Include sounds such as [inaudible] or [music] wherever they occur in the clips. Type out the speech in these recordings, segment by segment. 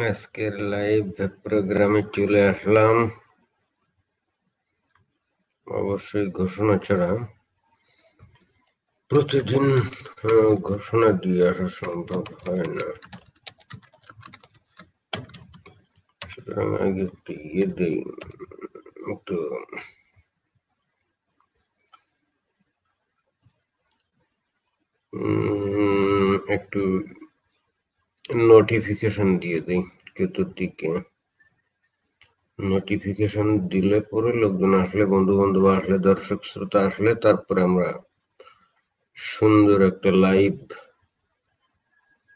আজকের লাইভ প্রোগ্রামে চলে আসলাম অবশ্যই ঘোষণা ছাড়া প্রতিদিন ঘোষণা দিয়ে আসা সম্ভব হয় না সুতরাং আগে একটু ইয়ে দিই একটু একটু নোটিফিকেশন দিয়ে দিই চতুর্দিকে নোটিফিকেশন দিলে পরে লোকজন আসলে বন্ধু বান্ধব আসলে দর্শক শ্রোতা আসলে তারপরে আমরা সুন্দর একটা লাইভ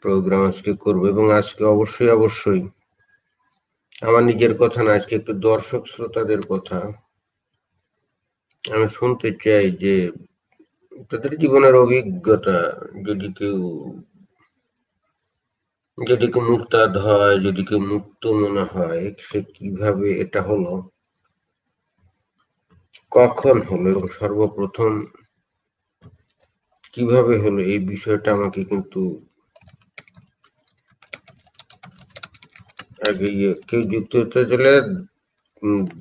প্রোগ্রাম আজকে করব এবং আজকে অবশ্যই অবশ্যই আমার নিজের কথা না আজকে একটু দর্শক শ্রোতাদের কথা আমি শুনতে চাই যে তাদের জীবনের অভিজ্ঞতা যদি কেউ যদি কেউ মুক্তাদ হয় যদি কেউ মুক্ত মনে হয় সে কিভাবে এটা হলো কখন হলো এবং সর্বপ্রথম কিভাবে হলো এই বিষয়টা আমাকে কিন্তু আগে ইয়ে, কেউ যুক্ত হতে চলে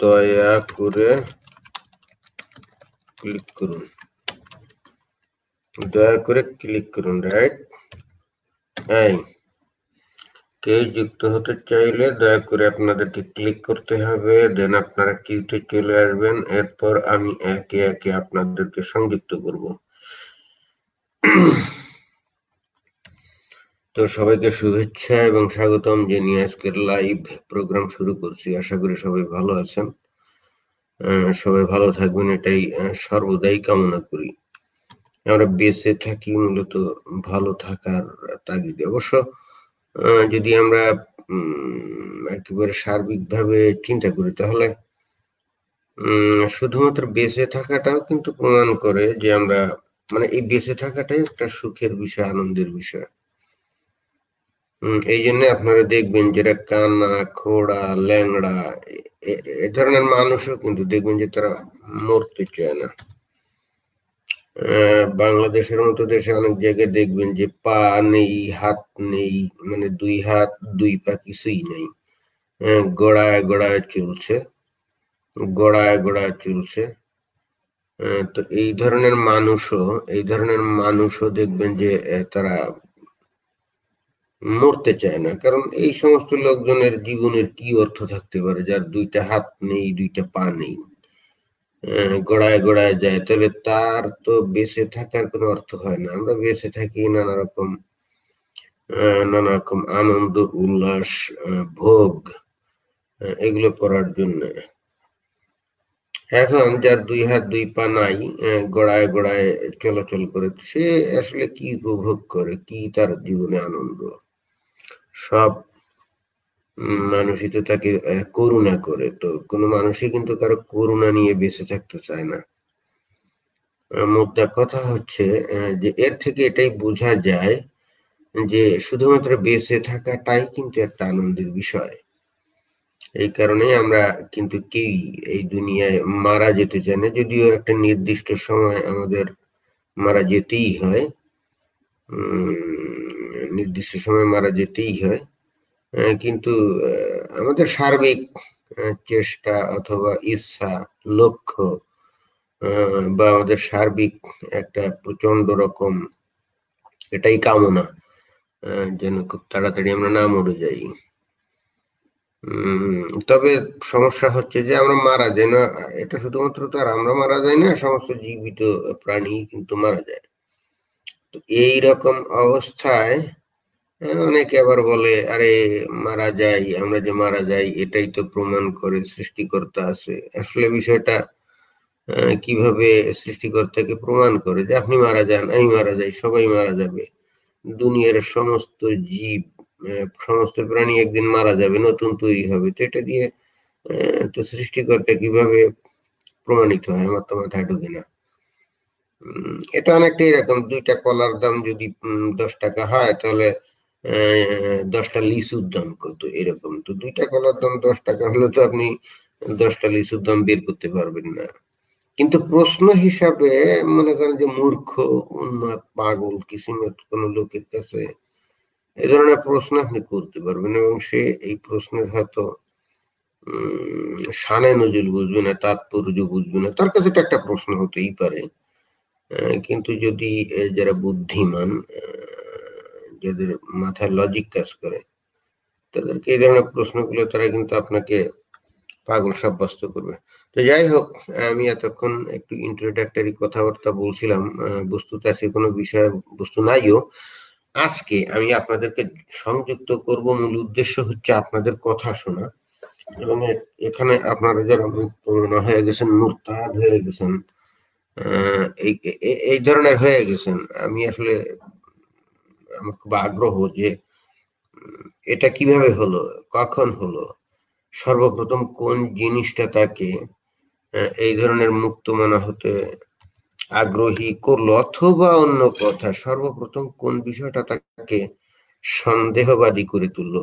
দয়া করে ক্লিক করুন দয়া করে ক্লিক করুন রাইট হ্যাঁ কে যুক্ত হতে চাইলে দয়া করে আপনাদেরকে ক্লিক করতে হবে দেন আপনারা কিউতে চলে আসবেন এরপর আমি একে একে আপনাদেরকে সংযুক্ত করব তো সবাইকে শুভেচ্ছা এবং স্বাগতম নিয়ে আজকের লাইভ প্রোগ্রাম শুরু করছি আশা করি সবাই ভালো আছেন সবাই ভালো থাকবেন এটাই সর্বদাই কামনা করি আমরা বেঁচে থাকি মূলত ভালো থাকার তাগিদে অবশ্য যদি আমরা একেবারে সার্বিকভাবে চিন্তা করি তাহলে শুধুমাত্র বেঁচে থাকাটাও কিন্তু প্রমাণ করে যে আমরা মানে এই বেঁচে থাকাটাই একটা সুখের বিষয় আনন্দের বিষয় এই জন্য আপনারা দেখবেন যেটা কানা খোড়া ল্যাংড়া এ ধরনের মানুষও কিন্তু দেখবেন যে তারা মরতে চায় না বাংলাদেশের মতো দেশে অনেক জায়গায় দেখবেন যে পা নেই হাত নেই মানে দুই হাত দুই পা কিছুই নেই গড়ায় গড়ায় চলছে গড়ায় গড়ায় চলছে তো এই ধরনের মানুষও এই ধরনের মানুষও দেখবেন যে তারা মরতে চায় না কারণ এই সমস্ত লোকজনের জীবনের কি অর্থ থাকতে পারে যার দুইটা হাত নেই দুইটা পা নেই গোড়ায় গোড়ায় যায় তাহলে তার তো বেঁচে থাকার কোনো অর্থ হয় না আমরা বেঁচে থাকি নানা রকম নানা রকম আনন্দ উল্লাস ভোগ এগুলো করার জন্য এখন যার দুই হাত দুই পা নাই গোড়ায় গোড়ায় চলাচল করে সে আসলে কি উপভোগ করে কি তার জীবনে আনন্দ সব মানুষই তো তাকে করুণা করে তো কোনো মানুষই কিন্তু কারো করুণা নিয়ে বেঁচে থাকতে চায় না মোদ্দা কথা হচ্ছে যে এর থেকে এটাই বোঝা যায় যে শুধুমাত্র বেঁচে থাকাটাই কিন্তু একটা আনন্দের বিষয় এই কারণেই আমরা কিন্তু কি এই দুনিয়ায় মারা যেতে চাই না যদিও একটা নির্দিষ্ট সময় আমাদের মারা যেতেই হয় নির্দিষ্ট সময় মারা যেতেই হয় কিন্তু আমাদের সার্বিক চেষ্টা অথবা ইচ্ছা লক্ষ্য বা আমাদের সার্বিক একটা প্রচন্ড রকম এটাই কামনা যেন খুব তাড়াতাড়ি আমরা না মরে যাই তবে সমস্যা হচ্ছে যে আমরা মারা যাই না এটা শুধুমাত্র তো আর আমরা মারা যাই না সমস্ত জীবিত প্রাণী কিন্তু মারা যায় তো এই রকম অবস্থায় অনেকে আবার বলে আরে মারা যাই আমরা যে মারা যাই এটাই তো প্রমাণ করে সৃষ্টিকর্তা আছে আসলে বিষয়টা কিভাবে সৃষ্টিকর্তাকে প্রমাণ করে যে আপনি মারা যান আমি মারা যাই সবাই মারা যাবে দুনিয়ার সমস্ত জীব সমস্ত প্রাণী একদিন মারা যাবে নতুন তৈরি হবে তো এটা দিয়ে তো সৃষ্টিকর্তা কিভাবে প্রমাণিত হয় আমার তো মাথায় ঢুকে না এটা অনেকটা এরকম দুইটা কলার দাম যদি দশ টাকা হয় তাহলে দশটা লিচুর দাম কত এরকম তো দুইটা কলার দাম দশ টাকা হলে তো আপনি দশটা লিচুর দাম বের করতে পারবেন না কিন্তু প্রশ্ন হিসাবে মনে করেন যে মূর্খ উন্মাদ পাগল কিসিমত কোনো লোকের কাছে এ ধরনের প্রশ্ন আপনি করতে পারবেন এবং সে এই প্রশ্নের হয়তো সানে নজুল বুঝবে না তাৎপর্য বুঝবে না তার কাছে একটা প্রশ্ন হতেই পারে কিন্তু যদি যারা বুদ্ধিমান যাদের মাথায় লজিক কাজ করে তাদেরকে এই ধরনের প্রশ্নগুলো তারা কিন্তু আপনাকে পাগল সাব্যস্ত করবে তো যাই হোক আমি এতক্ষণ একটু ইন্ট্রোডাক্টরি কথাবার্তা বলছিলাম বস্তুতে আছে কোনো বিষয়ে বস্তু নাইও আজকে আমি আপনাদেরকে সংযুক্ত করব মূল উদ্দেশ্য হচ্ছে আপনাদের কথা শোনা এবং এখানে আপনারা যারা মুক্তমনা হয়ে গেছেন মুরতাদ হয়ে গেছেন এই ধরনের হয়ে গেছেন আমি আসলে আমার খুব আগ্রহ যে এটা কিভাবে হলো কখন হলো সর্বপ্রথম কোন জিনিসটা তাকে এই ধরনের মুক্ত মনা হতে আগ্রহী করলো অথবা অন্য কথা সর্বপ্রথম কোন বিষয়টা তাকে সন্দেহবাদী করে তুললো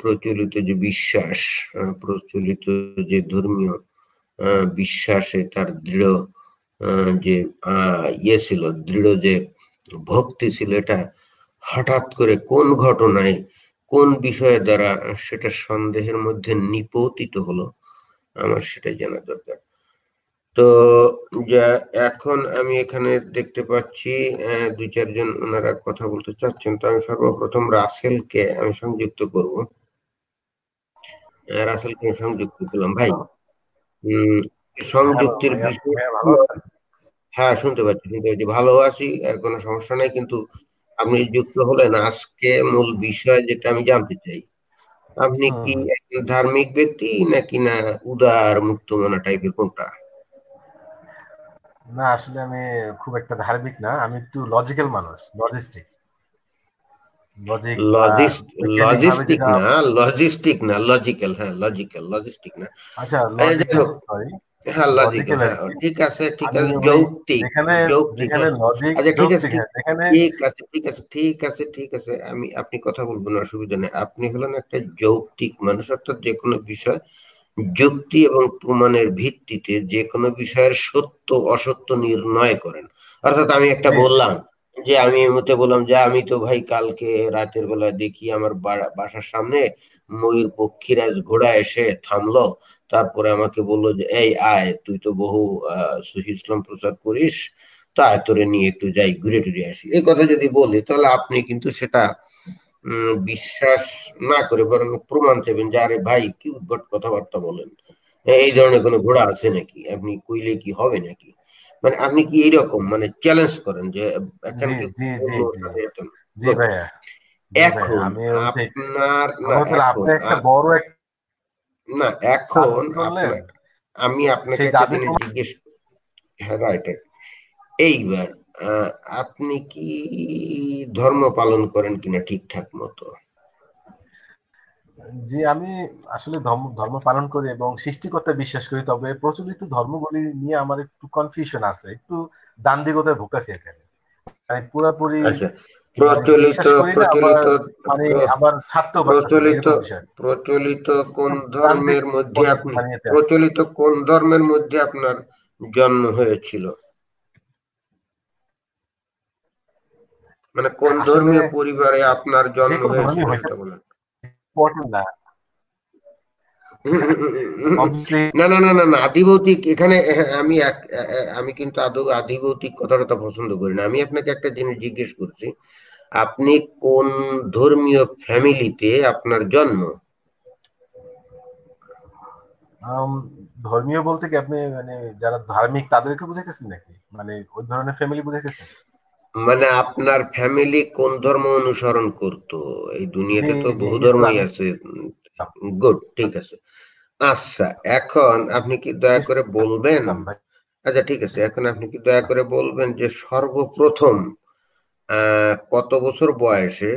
প্রচলিত যে বিশ্বাস প্রচলিত যে ধর্মীয় বিশ্বাসে তার দৃঢ় যে ইয়ে ছিল দৃঢ় যে ভক্তি ছিল এটা হঠাৎ করে কোন ঘটনায় কোন বিষয়ের দ্বারা সেটা সন্দেহের মধ্যে নিপতিত হলো আমার সেটা জানা দরকার তো যা এখন আমি এখানে দেখতে পাচ্ছি দুই চারজন ওনারা কথা বলতে চাচ্ছেন তো আমি সর্বপ্রথম রাসেলকে আমি সংযুক্ত করব রাসেলকে সংযুক্ত করলাম ভাই সংযুক্তির বিষয়ে হ্যাঁ, হ্যাঁ শুনতে পাচ্ছি শুনতে পাচ্ছি ভালো আছি কোনো সমস্যা নাই কিন্তু আপনি যুক্ত হলেন আজকে মূল বিষয় যেটা আমি জানতে চাই আপনি কি ধার্মিক ব্যক্তি নাকি না উদার মুক্ত মনা টাইপের কোনটা না আসলে আমি খুব একটা ধার্মিক না আমি একটু লজিক্যাল মানুষ লজিস্টিক লজিস্টিক না লজিস্টিক না লজিক্যাল হ্যাঁ লজিক্যাল লজিস্টিক না আচ্ছা ঠিক আছে ঠিক আছে যৌক্তিক যৌক্তিক আচ্ছা ঠিক আছে ঠিক আছে ঠিক আছে ঠিক আছে ঠিক আছে আমি আপনি কথা অসুবিধা নেই আপনি হলেন একটা যৌক্তিক মানুষ অর্থাৎ যে কোনো বিষয় যুক্তি এবং প্রমাণের ভিত্তিতে যে কোনো বিষয়ের সত্য অসত্য নির্ণয় করেন অর্থাৎ আমি একটা হ্যাঁ। বললাম যে আমি মতে বললাম যে আমি তো ভাই কালকে রাতের বেলা দেখি আমার বাসার সামনে ময়ূর পক্ষীরাজ ঘোড়া এসে থামলো তারপরে আমাকে বললো যে এই আয় তুই তো বহু সহি ইসলাম প্রচার করিস তো আয় তোরে নিয়ে একটু যাই ঘুরে টুরে আসি এই কথা যদি বলি তাহলে আপনি কিন্তু সেটা বিশ্বাস না করে বরং প্রমাণ চাইবেন যে আরে ভাই কি উদ্ভট কথাবার্তা বলেন এই ধরনের কোনো ঘোড়া আছে নাকি আপনি কইলে কি হবে নাকি মানে আপনি কি এইরকম মানে চ্যালেঞ্জ করেন যে এখন আপনার না এখন আমি আপনাকে জিজ্ঞেস হ্যাঁ রাইট এইবার আপনি কি ধর্ম পালন করেন কিনা ঠিকঠাক মতো যে আমি আসলে ধর্ম ধর্ম পালন করি এবং সৃষ্টিকর্তা বিশ্বাস করি তবে প্রচলিত ধর্মগুলি নিয়ে আমার একটু কনফিউশন আছে একটু দান্দিগতায় ভুগতেছি এখানে মানে পুরোপুরি পুরাপুরি আচ্ছা। প্রচলিত প্রচলিত মানে প্রচলিত প্রচলিত কোন ধর্মের মধ্যে আপনি প্রচলিত কোন ধর্মের মধ্যে আপনার জন্ম হয়েছিল মানে কোন ধর্মীয় পরিবারে আপনার জন্ম হয়েছিল এটা বলেন না না না না না আধিভৌতিক এখানে আমি আমি কিন্তু আদৌ আধিভৌতিক কথাটা পছন্দ করি না আমি আপনাকে একটা জিনিস জিজ্ঞেস করছি আপনি কোন ধর্মীয় ফ্যামিলিতে আপনার জন্ম ধর্মীয় বলতে কি আপনি মানে যারা ধার্মিক তাদেরকে বুঝাইতেছেন নাকি মানে ওই ধরনের ফ্যামিলি বুঝাইতেছেন মানে আপনার ফ্যামিলি কোন ধর্ম অনুসরণ করত এই দুনিয়াতে তো বহু ধর্মই আছে গুড ঠিক আছে আচ্ছা এখন আপনি কি দয়া করে বলবেন আচ্ছা ঠিক আছে এখন আপনি কি দয়া করে বলবেন যে সর্বপ্রথম কত বছর বয়সে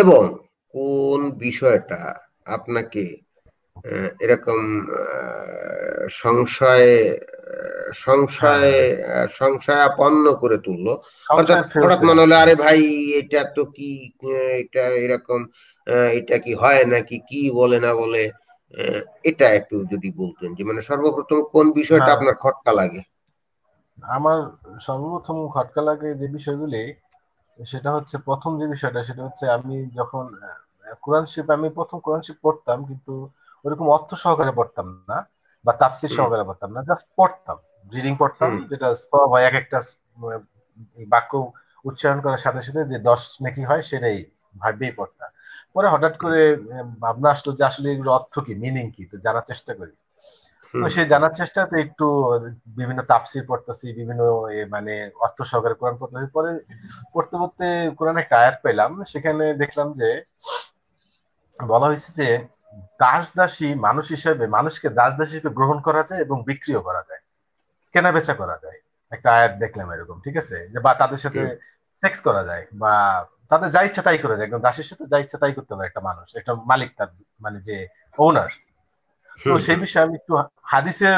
এবং কোন বিষয়টা আপনাকে এরকম সংশয়ে সংশয়ে হ্যাঁ। সংশয়াপন্ন করে তুললো হঠাৎ মনে হলো আরে ভাই এটা তো কি এটা এরকম এটা কি হয় নাকি কি বলে না বলে এটা একটু যদি বলতেন যে মানে সর্বপ্রথম কোন বিষয়টা হ্যাঁ। আপনার খটকা লাগে আমার সর্বপ্রথম খটকা লাগে যে বিষয়গুলি সেটা হচ্ছে প্রথম যে বিষয়টা সেটা হচ্ছে আমি যখন কোরআন শিপ আমি প্রথম কোরআন শিপ পড়তাম কিন্তু ওরকম অর্থ সহকারে পড়তাম না বা তাফসির সহকারে পড়তাম না জাস্ট পড়তাম রিডিং পড়তাম যেটা সব হয় এক একটা বাক্য উচ্চারণ করার সাথে সাথে যে দশ নাকি হয় সেটাই ভাববেই পড়তাম পরে হঠাৎ করে ভাবনা আসলো যে আসলে এগুলো অর্থ কি মিনিং কি তো জানার চেষ্টা করি তো সে জানার চেষ্টাতে একটু বিভিন্ন তাফসির পড়তেছি বিভিন্ন মানে অর্থ সহকারে কোরআন পড়তেছি পরে পড়তে পড়তে কোরআন একটা আয়াত পেলাম সেখানে দেখলাম যে বলা হয়েছে যে দাস দাসী মানুষ হিসেবে মানুষকে দাস দাসী হিসেবে গ্রহণ করা যায় এবং বিক্রিও করা যায় কেনা বেচা করা যায় একটা আয়াত দেখলাম এরকম ঠিক আছে যে বা তাদের সাথে সেক্স করা যায় বা তাদের যা ইচ্ছা তাই করা যায় একদম দাসের সাথে যা ইচ্ছা তাই করতে পারে একটা মানুষ একটা মালিক তার মানে যে ওনার তো সেই বিষয়ে আমি একটু হাদিসের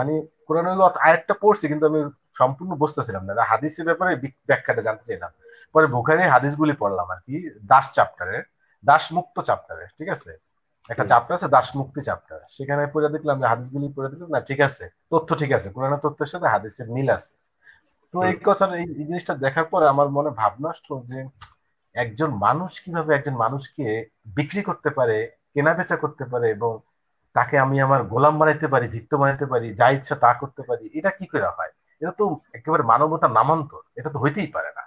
মানে কোরআন আরেকটা পড়ছি কিন্তু আমি সম্পূর্ণ বুঝতেছিলাম না হাদিসের ব্যাপারে ব্যাখ্যাটা জানতে চাইলাম পরে হাদিস হাদিসগুলি পড়লাম আর কি দাস চ্যাপ্টারে দাস মুক্ত চ্যাপ্টারে ঠিক আছে একটা চ্যাপ্টার আছে দাস মুক্তি চ্যাপ্টার সেখানে পড়ে দেখলাম যে হাদিসগুলি পড়ে দেখলাম না ঠিক আছে তথ্য ঠিক আছে কোরআন তথ্যের সাথে হাদিসের মিল আছে তো এই কথা এই জিনিসটা দেখার পর আমার মনে ভাবনা আসলো যে একজন মানুষ কিভাবে একজন মানুষকে বিক্রি করতে পারে কেনা বেচা করতে পারে এবং তাকে আমি আমার গোলাম বানাইতে পারি ভিত্ত বানাইতে পারি যা ইচ্ছা তা করতে পারি এটা কি করে হয় এটা তো একেবারে মানবতার নামান্তর এটা তো হইতেই পারে না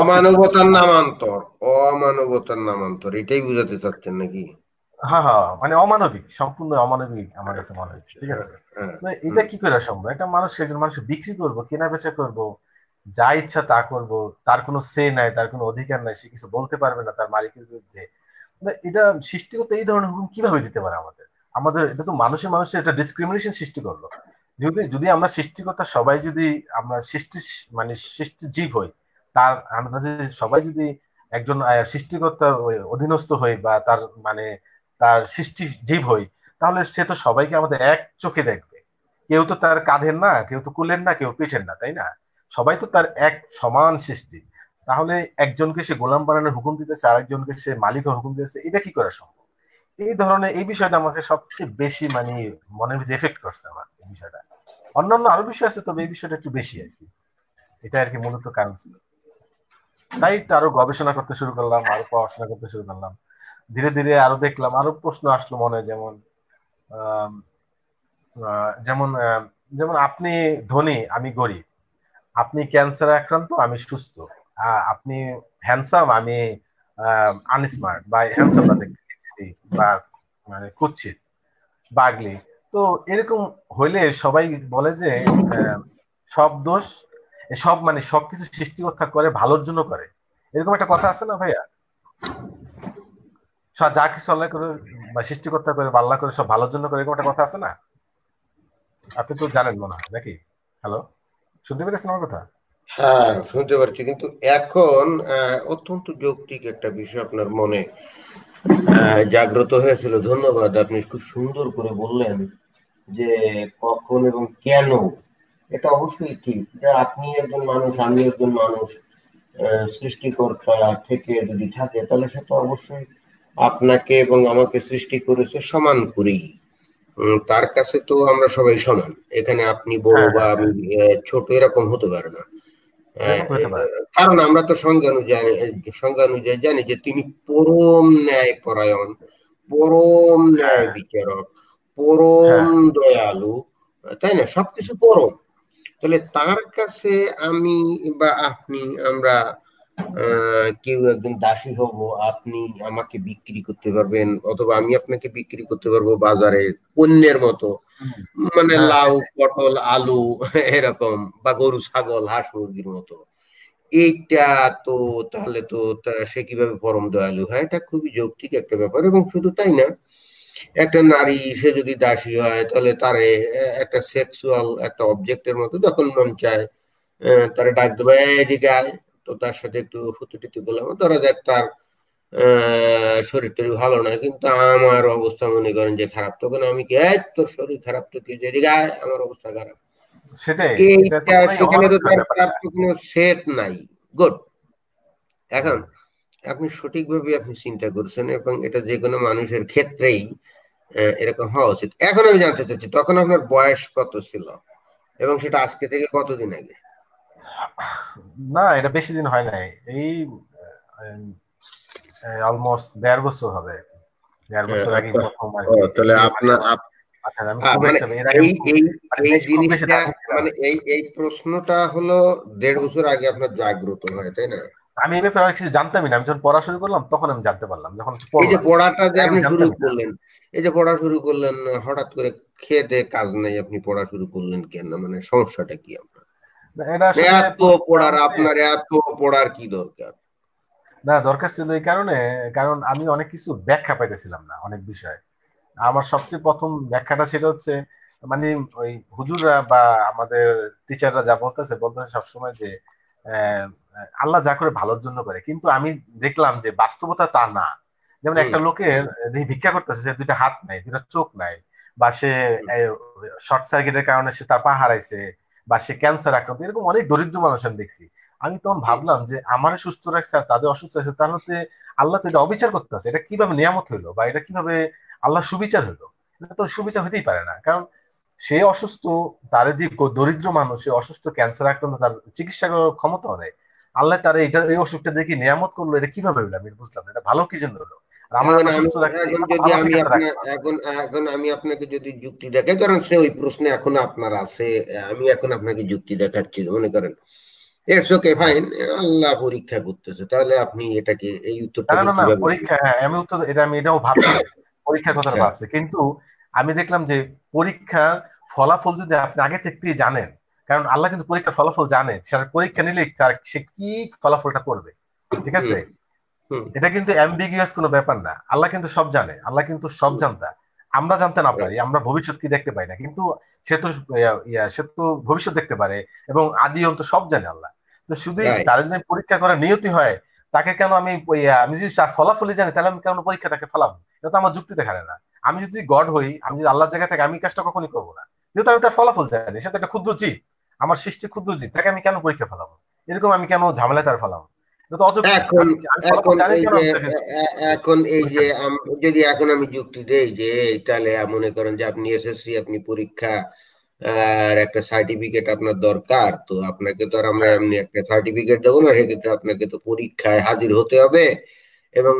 অমানবতার নামান্তর অমানবতার নামান্তর এটাই বুঝাতে চাচ্ছেন নাকি হ্যাঁ হ্যাঁ মানে অমানবিক সম্পূর্ণ অমানবিক আমার কাছে মনে হচ্ছে ঠিক আছে হ্যাঁ, হ্যাঁ, হ্যাঁ। এটা কি করা সম্ভব একটা মানুষ একজন মানুষ বিক্রি করব কেনা বেচা করব যা ইচ্ছা তা করব তার কোনো সে নাই তার কোনো অধিকার নাই সে কিছু বলতে পারবে না তার মালিকের বিরুদ্ধে এটা করতে এই ধরনের হুকুম কিভাবে দিতে পারে আমাদের আমাদের এটা তো মানুষের মানুষের এটা ডিসক্রিমিনেশন সৃষ্টি করলো যদি যদি আমরা সৃষ্টিকর্তা সবাই যদি আমরা সৃষ্টি মানে সৃষ্টি জীব হই তার আমরা যদি সবাই যদি একজন সৃষ্টিকর্তার অধীনস্থ হই বা তার মানে তার সৃষ্টি জীব হই তাহলে সে তো সবাইকে আমাদের এক চোখে দেখবে কেউ তো তার কাঁধের না কেউ তো কুলের না কেউ পিঠের না তাই না সবাই তো তার এক সমান সৃষ্টি তাহলে একজনকে সে গোলাম বানানোর হুকুম দিতেছে আরেকজনকে সে মালিক হুকুম দিতেছে এটা কি করা সম্ভব এই ধরনের এই বিষয়টা আমাকে সবচেয়ে বেশি মানে মনের ভিতরে এফেক্ট করছে আমার এই বিষয়টা অন্যান্য আরো বিষয় আছে তবে এই বিষয়টা একটু বেশি আর কি এটা আর কি মূলত কারণ ছিল তাই একটু আরো গবেষণা করতে শুরু করলাম আরো পড়াশোনা করতে শুরু করলাম ধীরে ধীরে আরো দেখলাম আরো প্রশ্ন আসলো মনে যেমন যেমন যেমন আপনি ধনী আমি গরিব আপনি ক্যান্সার আক্রান্ত আমি সুস্থ আপনি হ্যান্ডসাম আমি আনস্মার্ট বা হ্যান্ডসাম না দেখতে বা মানে কুচ্ছিত বাগলি তো এরকম হইলে সবাই বলে যে সব দোষ সব মানে সবকিছু সৃষ্টিকর্তা করে ভালোর জন্য করে এরকম একটা কথা আছে না ভাইয়া যা কিছু আল্লাহ করে বা সৃষ্টিকর্তা করে বাল্লা করে সব ভালোর জন্য করে এরকম একটা কথা আছে না আপনি তো জানেন মনে হয় নাকি হ্যালো শুনতে পেরেছেন আমার কথা হ্যাঁ শুনতে পারছি কিন্তু এখন অত্যন্ত যৌক্তিক একটা বিষয় আপনার মনে জাগ্রত হয়েছিল ধন্যবাদ আপনি খুব সুন্দর করে বললেন যে কখন এবং কেন এটা অবশ্যই ঠিক যে আপনি একজন মানুষ আমি একজন মানুষ সৃষ্টিকর্তা থেকে যদি থাকে তাহলে সেটা অবশ্যই আপনাকে এবং আমাকে সৃষ্টি করেছে সমান করেই তার কাছে তো আমরা সবাই সমান এখানে আপনি বড় হ্যাঁ। বা আমি ছোট এরকম হতে পারে না হ্যাঁ, কারণ আমরা তো সংজ্ঞা অনুযায়ী সংজ্ঞা অনুযায়ী জানি যে তিনি পরম ন্যায় পরায়ণ পরম হ্যাঁ। ন্যায় বিচারক পরম হ্যাঁ। দয়ালু তাই না সবকিছু পরম তাহলে তার কাছে আমি বা আপনি আমরা কেউ একজন দাসী হব আপনি আমাকে বিক্রি করতে পারবেন অথবা আমি আপনাকে বিক্রি করতে পারবো বাজারে পণ্যের মতো মানে হ্যাঁ, লাউ হ্যাঁ, হ্যাঁ। পটল আলু [laughs] এরকম বা গরু ছাগল হাঁস মুরগির মতো এইটা তো তাহলে তো সে কিভাবে পরম দয়ালু হয় এটা খুবই যৌক্তিক একটা ব্যাপার এবং শুধু তাই না একটা নারী সে যদি দাসী হয় তাহলে তারে একটা সেক্সুয়াল একটা অবজেক্টের মতো যখন মন চায় তারা ডাক দেবে এদিকে আয় তো তার সাথে একটু ফুতুটিতে বললাম ধরা যাক তার শরীর টরীর ভালো না কিন্তু আমার অবস্থা মনে করেন যে খারাপ তখন আমি কি তোর শরীর খারাপ তো কি যেদিকে আমার অবস্থা খারাপ এইটা সেখানে তো তার কোনো সেট নাই গুড এখন আপনি সঠিকভাবে আপনি চিন্তা করছেন এবং এটা যে কোনো মানুষের ক্ষেত্রেই এরকম হওয়া উচিত এখন আমি জানতে চাচ্ছি তখন আপনার বয়স কত ছিল এবং সেটা আজকে থেকে কতদিন আগে না এটা বেশি দিন হয় নাই এই অলমোস্ট দেড় বছর হবে দেড় বছর আগে প্রথম তাহলে আপনার জাগ্রত হয় তাই না আমি কিছু না আমি যখন করলাম তখন আমি জানতে পারলাম যখন এই যে পড়াটা যে আপনি যে পড়া শুরু করলেন হঠাৎ করে খেয়ে কাজ নাই আপনি পড়া শুরু করলেন কেন মানে সমস্যাটা কি আপনার মানে না দরকার ছিল এই কারণে কারণ আমি অনেক কিছু ব্যাখ্যা পাইতেছিলাম না অনেক আমার সবচেয়ে প্রথম ব্যাখ্যাটা সেটা হচ্ছে মানে ওই হুজুররা বা আমাদের টিচাররা যা বলতেছে বলতেছে সবসময় যে আল্লাহ যা করে ভালোর জন্য করে কিন্তু আমি দেখলাম যে বাস্তবতা তা না যেমন একটা লোকের ভিক্ষা করতেছে সে দুইটা হাত নাই দুইটা চোখ নাই বা সে শর্ট সার্কিটের কারণে সে তার পা হারাইছে বা সে ক্যান্সার আক্রান্ত এরকম অনেক দরিদ্র মানুষ আমি দেখছি আমি তখন ভাবলাম যে আমার সুস্থ রাখছে আর তাদের অসুস্থ আছে তার হতে আল্লাহ তো এটা অবিচার করতে আছে এটা কিভাবে নিয়ামত হইলো বা এটা কিভাবে আল্লাহ সুবিচার হইলো এটা তো সুবিচার হতেই পারে না কারণ সে অসুস্থ তার যে দরিদ্র মানুষ সে অসুস্থ ক্যান্সার আক্রান্ত তার চিকিৎসা করার ক্ষমতা নেই আল্লাহ তার এটা এই অসুখটা দেখি নিয়ামত করলো এটা কিভাবে হইলো আমি বুঝলাম এটা ভালো কি জন্য হলো এখন আমি আপনাকে যদি যুক্তি দেখাই কারণ সে ওই প্রশ্নে এখন আপনার আছে আমি এখন আপনাকে যুক্তি দেখাচ্ছি মনে করেন হ্যাঁ, এটাও [coughs] পরীক্ষার কথা হ্যাঁ। কিন্তু আমি দেখলাম যে পরীক্ষার ফলাফল যদি আপনি আগে থেকে জানেন কারণ আল্লাহ কিন্তু পরীক্ষার ফলাফল জানে পরীক্ষা নিলে সে কি ফলাফলটা করবে ঠিক আছে এটা কিন্তু অ্যাম্বিগিয়াস কোনো ব্যাপার না আল্লাহ কিন্তু সব জানে আল্লাহ কিন্তু সব জানতা আমরা জানতে না পারি আমরা ভবিষ্যৎ কি দেখতে পাই না কিন্তু সে তো সে তো ভবিষ্যৎ দেখতে পারে এবং আদি অন্ত সব জানে আল্লাহ তো শুধু তার যদি পরীক্ষা করার নিয়তি হয় তাকে কেন আমি আমি যদি তার ফলাফলই জানি তাহলে আমি কেন পরীক্ষা তাকে ফলাবো এটা তো আমার যুক্তি দেখালে না আমি যদি গড হই আমি যদি আল্লাহর জায়গা থেকে আমি কাজটা কখনই করবো না যেহেতু আমি তার ফলাফল জানি সে তো একটা ক্ষুদ্র জীব আমার সৃষ্টি ক্ষুদ্র জীব তাকে আমি কেন পরীক্ষা ফেলাবো এরকম আমি কেন ঝামেলায় তার ফেলাবো এখন এই যে যদি এখন আমি যুক্তি দেই যে তাহলে মনে করেন যে আপনি এসএসসি আপনি পরীক্ষা আর একটা সার্টিফিকেট আপনার দরকার তো আপনাকে তো আর আমরা এমনি একটা সার্টিফিকেট দেবো না সেক্ষেত্রে আপনাকে তো পরীক্ষায় হাজির হতে হবে এবং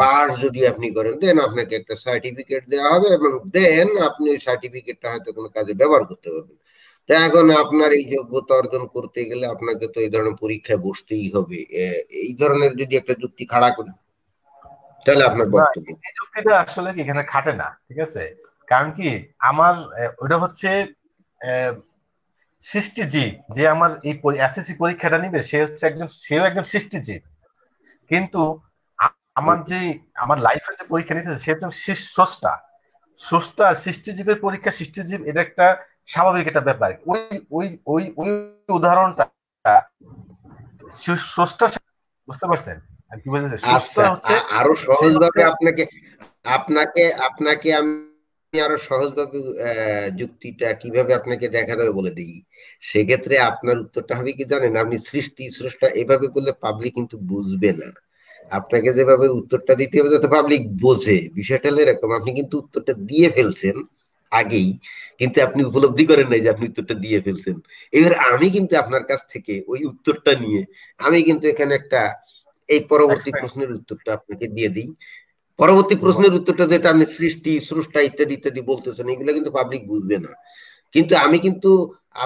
পাস যদি আপনি করেন দেন আপনাকে একটা সার্টিফিকেট দেওয়া হবে এবং দেন আপনি ওই সার্টিফিকেটটা হয়তো কোনো কাজে ব্যবহার করতে পারবেন এখন আপনার এই যোগ্যতা অর্জন করতে গেলে আপনাকে তো এই ধরনের পরীক্ষায় বসতেই হবে এই ধরনের যদি একটা যুক্তি খাড়া করি তাহলে আপনার বক্তব্য যুক্তিটা আসলে কি এখানে খাটে না ঠিক আছে কারণ কি আমার ওটা হচ্ছে সৃষ্টিজীব যে আমার এই এসএসসি পরীক্ষাটা নিবে সে হচ্ছে একজন সেও একজন সৃষ্টিজীব কিন্তু আমার যে আমার লাইফের যে পরীক্ষা নিতেছে সে একজন স্রষ্টা স্রষ্টা সৃষ্টিজীবের পরীক্ষা সৃষ্টিজীব এটা একটা স্বাভাবিক একটা ব্যাপার ওই ওই ওই ওই উদাহরণটা স্রষ্টা বুঝতে পারছেন কি বলতে আচ্ছা, হচ্ছে আরো সহজভাবে আপনাকে আপনাকে আপনাকে আমি আরো সহজভাবে যুক্তিটা কিভাবে আপনাকে দেখানো বলে দিই সেক্ষেত্রে আপনার উত্তরটা হবে কি জানেন আপনি সৃষ্টি স্রষ্টা এভাবে করলে পাবলিক কিন্তু বুঝবে না আপনাকে যেভাবে উত্তরটা দিতে হবে যাতে পাবলিক বোঝে বিষয়টা এরকম আপনি কিন্তু উত্তরটা দিয়ে ফেলছেন আগেই কিন্তু আপনি উপলব্ধি করেন নাই যে আপনি উত্তরটা দিয়ে ফেলছেন এবার আমি কিন্তু আপনার কাছ থেকে ওই উত্তরটা নিয়ে আমি কিন্তু এখানে একটা এই পরবর্তী প্রশ্নের উত্তরটা আপনাকে দিয়ে দিই পরবর্তী প্রশ্নের উত্তরটা যেটা আপনি সৃষ্টি স্রষ্টা ইত্যাদি ইত্যাদি বলতেছেন এগুলো কিন্তু পাবলিক বুঝবে না কিন্তু আমি কিন্তু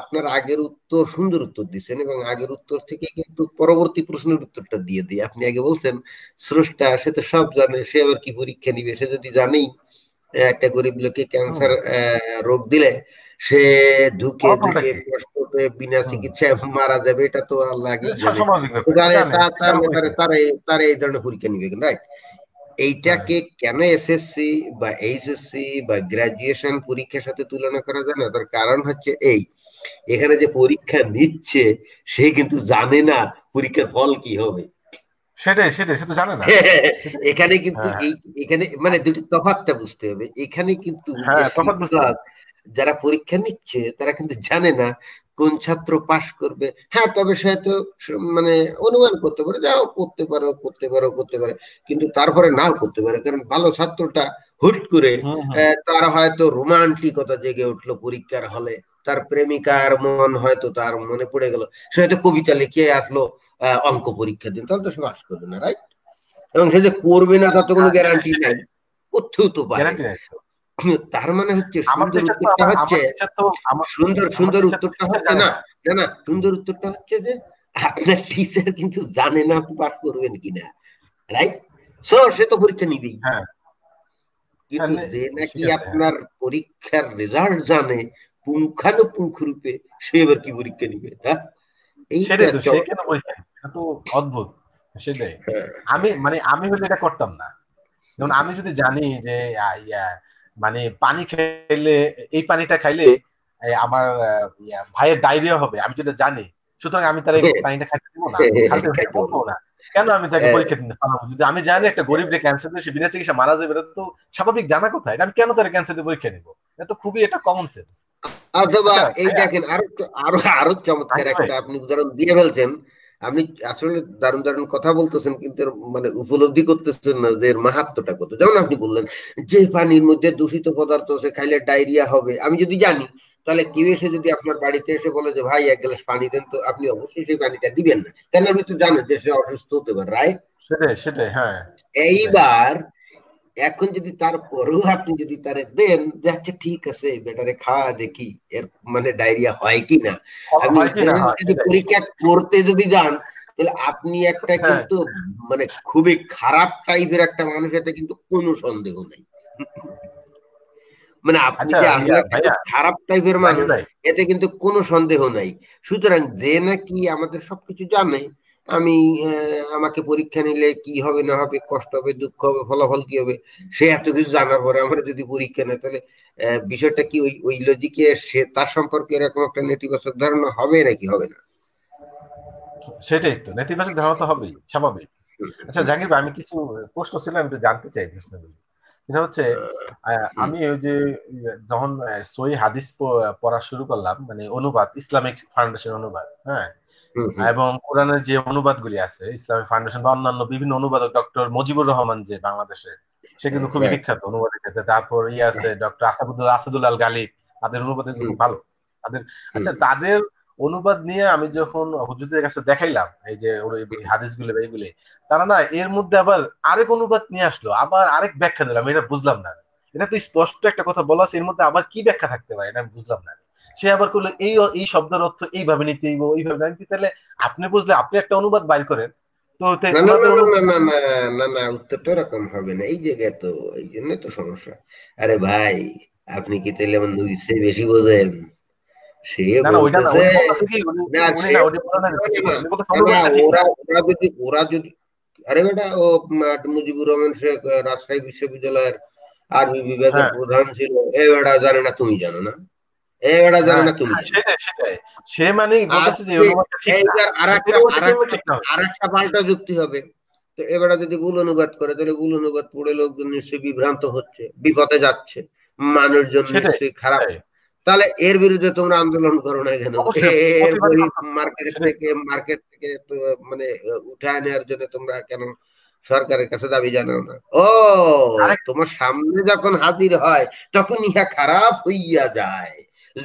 আপনার আগের উত্তর সুন্দর উত্তর দিচ্ছেন এবং আগের উত্তর থেকে কিন্তু পরবর্তী প্রশ্নের উত্তরটা দিয়ে দিই আপনি আগে বলছেন স্রষ্টা সে তো সব জানে সে আবার কি পরীক্ষা নিবে সে যদি জানেই একটা গরিব লোককে ক্যান্সার রোগ দিলে সে ঢুকে ঢুকে কষ্ট পেয়ে বিনা চিকিৎসায় মারা যাবে এটা তো লাগে তার এই ধরনের হুরিকেন রাইট এইটাকে হ্যাঁ। কেন এসএসসি বা এইচএসসি বা গ্রাজুয়েশন পরীক্ষার সাথে তুলনা করা যায় না তার কারণ হচ্ছে এই এখানে যে পরীক্ষা নিচ্ছে সে কিন্তু জানে না পরীক্ষার ফল কি হবে সেটাই সেটাই সে তো জানে না [laughs] এখানে কিন্তু হ্যাঁ। এখানে মানে দুটি তফাতটা বুঝতে হবে এখানে কিন্তু হ্যাঁ, যারা পরীক্ষা নিচ্ছে তারা কিন্তু জানে না কোন ছাত্র পাশ করবে হ্যাঁ তবে সে তো মানে অনুমান করতে পারে যাও করতে পারো করতে পারো করতে পারে কিন্তু তারপরে নাও করতে পারে কারণ ভালো ছাত্রটা হুট করে তার হয়তো রোমান্টিকতা জেগে উঠলো পরীক্ষার হলে তার প্রেমিকার মন হয়তো তার মনে পড়ে গেল সে হয়তো কবিতা লিখে আসলো অঙ্ক পরীক্ষা দিন তাহলে তো সে পাশ করবে না রাইট এবং সে যে করবে না তার তো কোনো গ্যারান্টি নাই করতেও তো পারে তার মানে হচ্ছে সুন্দর উত্তরটা হচ্ছে সুন্দর সুন্দর উত্তরটা হচ্ছে না না সুন্দর উত্তরটা হচ্ছে যে আপনার টিচার কিন্তু জানে না আপনি পাস করবেন কিনা রাইট সো সে তো পরীক্ষা নিবেই হ্যাঁ। কিন্তু যে নাকি আপনার পরীক্ষার রেজাল্ট জানে পুঙ্খানুপুঙ্খ রূপে সে এবার কি পরীক্ষা নিবে হ্যাঁ এইটা এটা তো অদ্ভুত সেটাই আমি মানে আমি হলে এটা করতাম না যেমন আমি যদি জানি যে মানে পানি খেলে এই পানিটা খাইলে আমার ভাইয়ের ডায়রিয়া হবে আমি যেটা জানি সুতরাং আমি তার এই [laughs] পানিটা খাইতে দেবো না কেন আমি তাকে হ্যাঁ। পরীক্ষা দিতে পারবো যদি আমি জানি একটা গরিব যে ক্যান্সার দিয়ে সে বিনা চিকিৎসা মারা যাবে এটা তো স্বাভাবিক জানা কথা আমি কেন তার ক্যান্সার দিয়ে পরীক্ষা নিবো এটা তো খুবই এটা কমন সেন্স অথবা এই দেখেন আরো আরো আরো চমৎকার আচ্ছা, একটা আপনি উদাহরণ দিয়ে ফেলছেন আপনি আসলে দারুণ দারুণ কথা বলতেছেন কিন্তু মানে উপলব্ধি করতেছেন না যে এর মাহাত্মটা কত যেমন আপনি বললেন যে পানির মধ্যে দূষিত পদার্থ আছে খাইলে ডায়রিয়া হবে আমি যদি জানি তাহলে কেউ এসে যদি আপনার বাড়িতে এসে বলে যে ভাই এক গ্লাস পানি দেন তো আপনি অবশ্যই সেই পানিটা দিবেন না কেন আপনি তো জানেন যে সে অসুস্থ হতে পারে রাইট সেটাই সেটাই হ্যাঁ এইবার এখন যদি তারপরেও আপনি যদি তারে দেন যে আচ্ছা ঠিক আছে বেটারে খাওয়া দেখি এর মানে ডায়রিয়া হয় কি না আপনি যদি পরীক্ষা করতে যদি যান তাহলে আপনি একটা হ্যাঁ। কিন্তু মানে খুবই খারাপ টাইপের একটা মানুষ এতে কিন্তু কোনো সন্দেহ নেই মানে আপনি আচ্ছা, যে আমরা খারাপ টাইপের মানুষ এতে কিন্তু কোনো সন্দেহ নাই সুতরাং যে নাকি আমাদের সবকিছু জানে আমি আমাকে পরীক্ষা নিলে কি হবে না হবে কষ্ট হবে দুঃখ হবে ফলাফল কি হবে সে এত কিছু জানার পরে আমরা যদি পরীক্ষা নেয় তাহলে বিষয়টা কি ওই ওই লজিকে সে তার সম্পর্কে এরকম একটা নেতিবাচক ধারণা হবে নাকি হবে না সেটাই তো নেতিবাচক ধারণা তো হবেই স্বাভাবিক আচ্ছা জাহাঙ্গীর আমি কিছু প্রশ্ন ছিলাম জানতে চাই প্রশ্নগুলি সেটা হচ্ছে আমি ওই যে যখন সই হাদিস পড়া শুরু করলাম মানে অনুবাদ ইসলামিক ফাউন্ডেশন অনুবাদ হ্যাঁ এবং কোরআনের যে অনুবাদগুলি আছে ইসলামিক ফাউন্ডেশন বা অন্যান্য বিভিন্ন অনুবাদক ডক্টর মুজিবুর রহমান যে বাংলাদেশে সে কিন্তু খুবই বিখ্যাত অনুবাদের ক্ষেত্রে তারপর ইয়ে আছে ডক্টর আসাদুল্লাহ আসাদুল্লাহ গালি তাদের অনুবাদ কিন্তু ভালো তাদের আচ্ছা তাদের অনুবাদ নিয়ে আমি যখন হুজুরদের কাছে দেখাইলাম এই যে হাদিস গুলো এইগুলি তারা না এর মধ্যে আবার আরেক অনুবাদ নিয়ে আসলো আবার আরেক ব্যাখ্যা দিলাম এটা বুঝলাম না এটা তো স্পষ্ট একটা কথা বলা আছে এর মধ্যে আবার কি ব্যাখ্যা থাকতে পারে এটা আমি বুঝলাম না সে আবার করলো এই এই শব্দের অর্থ এইভাবে নিতে এইভাবে জানতে তাহলে আপনি বুঝলে আপনি একটা অনুবাদ বাইর করেন তো না না না না না উত্তরটা এরকম হবে না এই জায়গায় তো এই জন্য তো সমস্যা আরে ভাই আপনি কি তাহলে আমার দুই বেশি বোঝেন সে ওরা যদি ওরা যদি আরে বেটা ও মুজিবুর রহমান শেখ রাজশাহী বিশ্ববিদ্যালয়ের আরবি বিভাগের হ্যাঁ। প্রধান ছিল এ বেটা জানে না তুমি জানো না হ্যাঁ, হ্যাঁ, মানে তাহলে খারাপ তাহলে এর বিরুদ্ধে তোমরা আন্দোলন করো না কেন মার্কেট থেকে মার্কেট থেকে মানে উঠায় নেওয়ার জন্য তোমরা কেন সরকারের কাছে দাবি জানাও না ও তোমার সামনে যখন হাজির হয় তখন ইহা খারাপ হইয়া যায়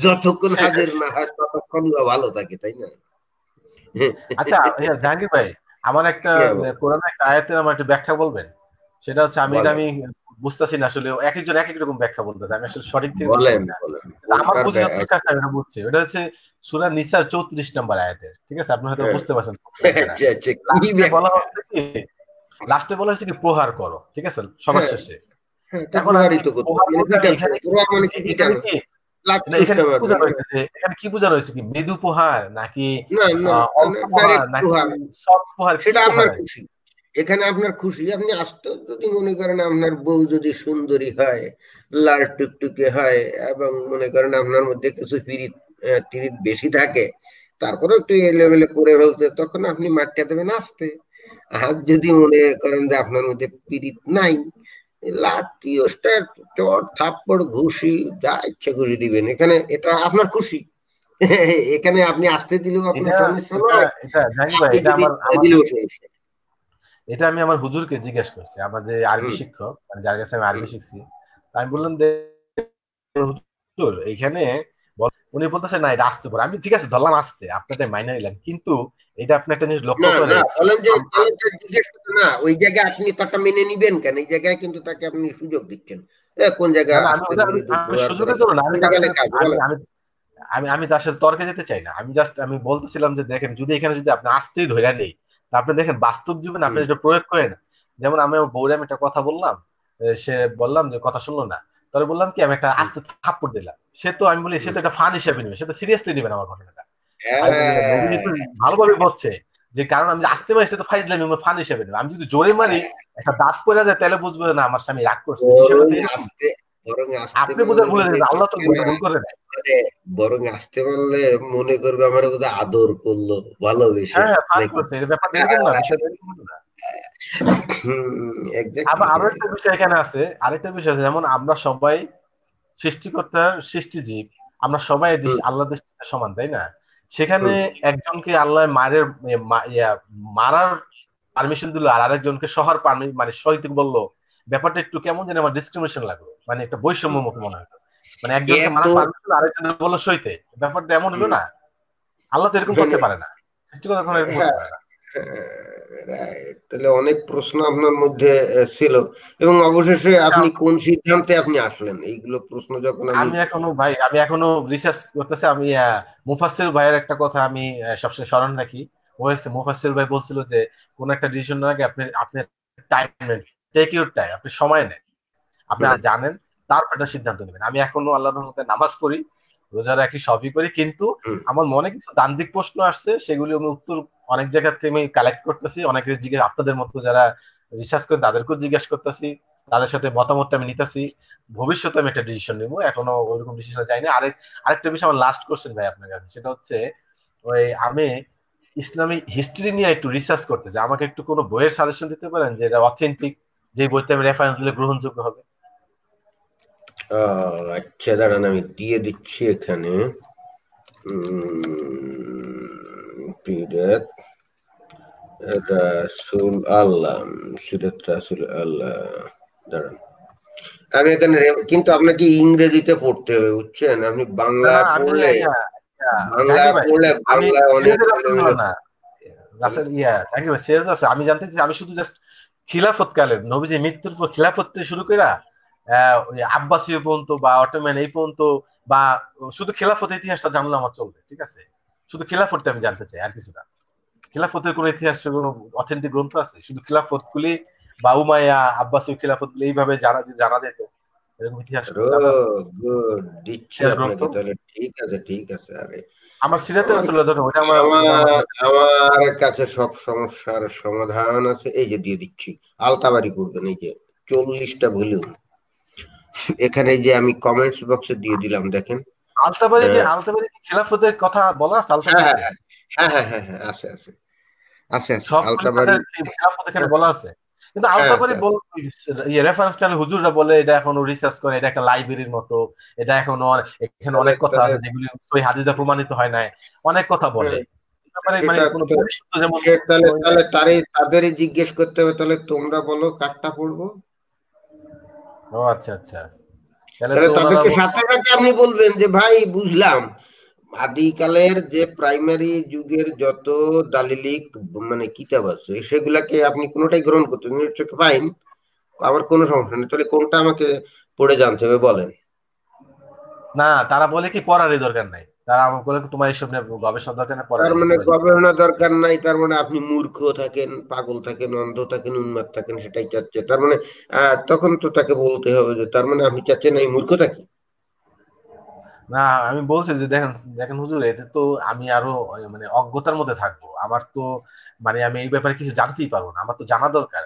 যতক্ষণ হ্যাঁ, হাজির হ্যাঁ। না হয় ততক্ষণ ভালো থাকে তাই না আচ্ছা হ্যাঁ, জাহাঙ্গীর ভাই আমার একটা একটা আয়াতের আমার একটা ব্যাখ্যা বলবেন সেটা হচ্ছে আমি আমি বুঝতেছি না আসলে এক একজন এক এক রকম ব্যাখ্যা আমি আসলে সঠিক থেকে আমার আমি বুঝছি হচ্ছে সুরা নিসার চৌত্রিশ নম্বর আয়াতের ঠিক আছে আপনি হয়তো বুঝতে পারছেন আচ্ছা, আচ্ছা, বলা হচ্ছে কি লাস্টে বলা হচ্ছে কি প্রহার করো ঠিক আছে সবার শেষে এখন প্রহার মানে কি এখানে আপনার খুশি আপনি আসতে যদি মনে করেন আপনার বউ যদি সুন্দরী হয় লাল টুকটুকে হয় এবং মনে করেন আপনার মধ্যে কিছু পিরিত টিরিত বেশি থাকে তারপরে একটু এলেমেলে করে ফেলতে তখন আপনি মাঠটা দেবেন আসতে আর যদি মনে করেন যে আপনার মধ্যে পিরিত নাই লাতি থাপ্পড় ঘুষি যা ঘুষি দিবেন এখানে এটা আপনার খুশি এখানে আপনি আসতে দিলেও আপনার সমস্যা এটা আমি আমার হুজুরকে জিজ্ঞেস করছি আমার যে আরবি শিক্ষক মানে যার কাছে আমি আরবি শিখছি আমি বললাম যে হুজুর এখানে উনি বলতেছে না এটা আসতে পারে আমি ঠিক আছে ধরলাম আসতে আপনাদের মাইনে নিলাম কিন্তু এটা আপনি একটা জিনিস লক্ষ্য করেন না ওই জায়গায় আপনি তাটা মেনে নিবেন কেন এই জায়গায় কিন্তু তাকে আপনি সুযোগ দিচ্ছেন কোন জায়গায় আমি আমি তার সাথে তর্কে যেতে চাই না আমি জাস্ট আমি বলতেছিলাম যে দেখেন যদি এখানে যদি আপনি আসতেই ধরে নেই আপনি দেখেন বাস্তব জীবনে আপনি এটা প্রয়োগ করেন যেমন আমি বৌরে আমি একটা কথা বললাম সে বললাম যে কথা শুনলো না তবে বললাম কি আমি একটা আস্তে থাপ্পড় দিলাম সে তো আমি বলি সে তো একটা ফান হিসেবে নেবে সে তো সিরিয়াসলি নেবে আমার ঘটনাটা হ্যাঁ। ভালোভাবে বলছে যে কারণ আমি আসতে পারি সেটা ফাইজ লাইন ফান হিসেবে নেবে আমি যদি জোরে মারি একটা দাঁত পড়ে যায় তাহলে বুঝবে না আমার স্বামী রাগ করছে আপনি ভুলে আল্লাহ তো ভুল করে বরং আসতে পারলে মনে করবে আমার কথা আদর করলো ভালোবেসে হ্যাঁ, বিষয় এখানে আছে আরেকটা বিষয় আছে যেমন আমরা সবাই সৃষ্টিকর্তার সৃষ্টি জীব আমরা সবাই আল্লাহ সমান তাই না সেখানে একজনকে আল্লাহ মারের মারার পারমিশন দিল আর আরেকজনকে সহার মানে সহিত বললো ব্যাপারটা একটু কেমন যেন আমার ডিসক্রিমিনেশন লাগলো মানে একটা বৈষম্য মতো মনে হলো মানে একজনকে মারার পারমিশন আরেকজন বললো সহিতে ব্যাপারটা এমন হলো না আল্লাহ তো এরকম করতে পারে না সৃষ্টিকর্তা এরকম করতে হ্যাঁ। পারে না হ্যাঁ, হ্যাঁ, হ্যাঁ, তাহলে অনেক প্রশ্ন আপনার মধ্যে ছিল এবং অবশেষে আপনি আচ্ছা। কোন সিদ্ধান্তে আপনি আসলেন এইগুলো প্রশ্ন যখন আমি এখনো ভাই আমি এখনো রিসার্চ করতেছি আমি মুফাসসির ভাইয়ের একটা কথা আমি সবসময় স্মরণ রাখি মুফাসসির ভাই বলছিল যে কোন একটা ডিসিশন আগে আপনি আপনি টাইম নেন টেক ইউর টাইম আপনি সময় নেন আপনি জানেন তারপর একটা সিদ্ধান্ত নেবেন আমি এখনো আল্লাহর রহমতে নামাজ পড়ি রোজা রাখি সবই করি কিন্তু আমার মনে কিছু দান্দিক প্রশ্ন আসছে সেগুলি আমি উত্তর অনেক জায়গা থেকে আমি কালেক্ট করতেছি অনেকের জিজ্ঞেস আপনাদের মতো যারা রিসার্চ করে তাদেরকেও জিজ্ঞাসা করতেছি তাদের সাথে মতামতটা আমি নিতেছি ভবিষ্যতে আমি একটা ডিসিশন নিবো এখনো ওইরকম ডিসিশন যাইনি আরেক আরেকটা বিষয় আমার লাস্ট কোশ্চেন ভাই আপনার কাছে সেটা হচ্ছে ওই আমি ইসলামী হিস্ট্রি নিয়ে একটু রিসার্চ করতে চাই আমাকে একটু কোনো বইয়ের সাজেশন দিতে পারেন যেটা অথেন্টিক যে বইতে আমি রেফারেন্স দিলে গ্রহণযোগ্য হবে আচ্ছা দাঁড়ান আমি দিয়ে দিচ্ছি এখানে আমি এখানে কিন্তু আপনাকে ইংরেজিতে পড়তে হবে বুঝছেন আপনি বাংলা পড়লে আচ্ছা, আচ্ছা, বাংলা পড়লে বাংলা অনেক আমি জানতে চাই আমি শুধু জাস্ট খিলাফত কালের নবীজি মৃত্যুর পর খিলাফত শুরু করে হ্যাঁ, আব্বাসীয় পর্যন্ত বা অটোম্যান এই পর্যন্ত বা শুধু খেলাফত ইতিহাসটা জানলে আমার চলবে ঠিক আছে শুধু খেলাফতটা আমি জানতে চাই আর কিছু না খেলাফতের কোন ইতিহাস কোনো অথেন্টিক গ্রন্থ আছে শুধু খেলাফত গুলি বা উমায়া আব্বাসীয় খেলাফত গুলি এইভাবে জানা জানা যেত এরকম ইতিহাস ঠিক আছে ঠিক আছে আরে আমার সিরাতে রাসূলুল্লাহ ধরো ওটা আমার কাছে সব সমস্যার সমাধান আছে এই যে দিয়ে দিচ্ছি আলতাবাড়ি করবেন এই যে চল্লিশটা ভলিউম এখানে যে আমি কমেন্টস বক্সে দিয়ে দিলাম দেখেন আলতাবাড়ি যে আলতাবাড়ি খেলাফতের কথা বলা আছে হ্যাঁ হ্যাঁ, হ্যাঁ হ্যাঁ হ্যাঁ হ্যাঁ আছে আছে আছে আলতাবাড়ি খেলাফত এখানে বলা আছে কিন্তু হ্যাঁ, আলতাবাড়ি বল ইয়ে রেফারেন্স টাইম হুজুররা বলে এটা এখনো রিসার্চ করে এটা একটা লাইব্রেরির মতো এটা এখনো এখানে অনেক কথা আছে যেগুলি সই হাদিসে প্রমাণিত হয় নাই অনেক কথা বলে মানে তাহলে তাদেরই জিজ্ঞেস করতে হবে তাহলে তোমরা বলো কাঠটা পড়বো ও আচ্ছা আচ্ছা তাহলে তাদেরকে সাথে রাখে আপনি বলবেন যে ভাই বুঝলাম আদিকালের যে প্রাইমারি যুগের যত দালিলিক মানে কিতাব আছে সেগুলাকে আপনি কোনোটাই গ্রহণ করতে চোখে পাইন আমার কোনো সমস্যা নেই তাহলে কোনটা আমাকে পড়ে জানতে হবে বলেন না তারা বলে কি পড়ারই দরকার নাই তারা আমাকে বলে তোমার এসব নিয়ে গবেষণা দরকার না তার মানে গবেষণা দরকার নাই তার মানে আপনি মূর্খ থাকেন পাগল থাকেন অন্ধ থাকেন উন্মাদ থাকেন সেটাই চাচ্ছে তার মানে তখন তো তাকে বলতে হবে যে তার মানে আপনি চাচ্ছেন এই মূর্খ থাকি না আমি বলছি যে দেখেন দেখেন হুজুর এতে তো আমি আরো মানে অজ্ঞতার মধ্যে থাকবো আমার তো মানে আমি এই ব্যাপারে কিছু জানতেই পারবো না আমার তো জানা দরকার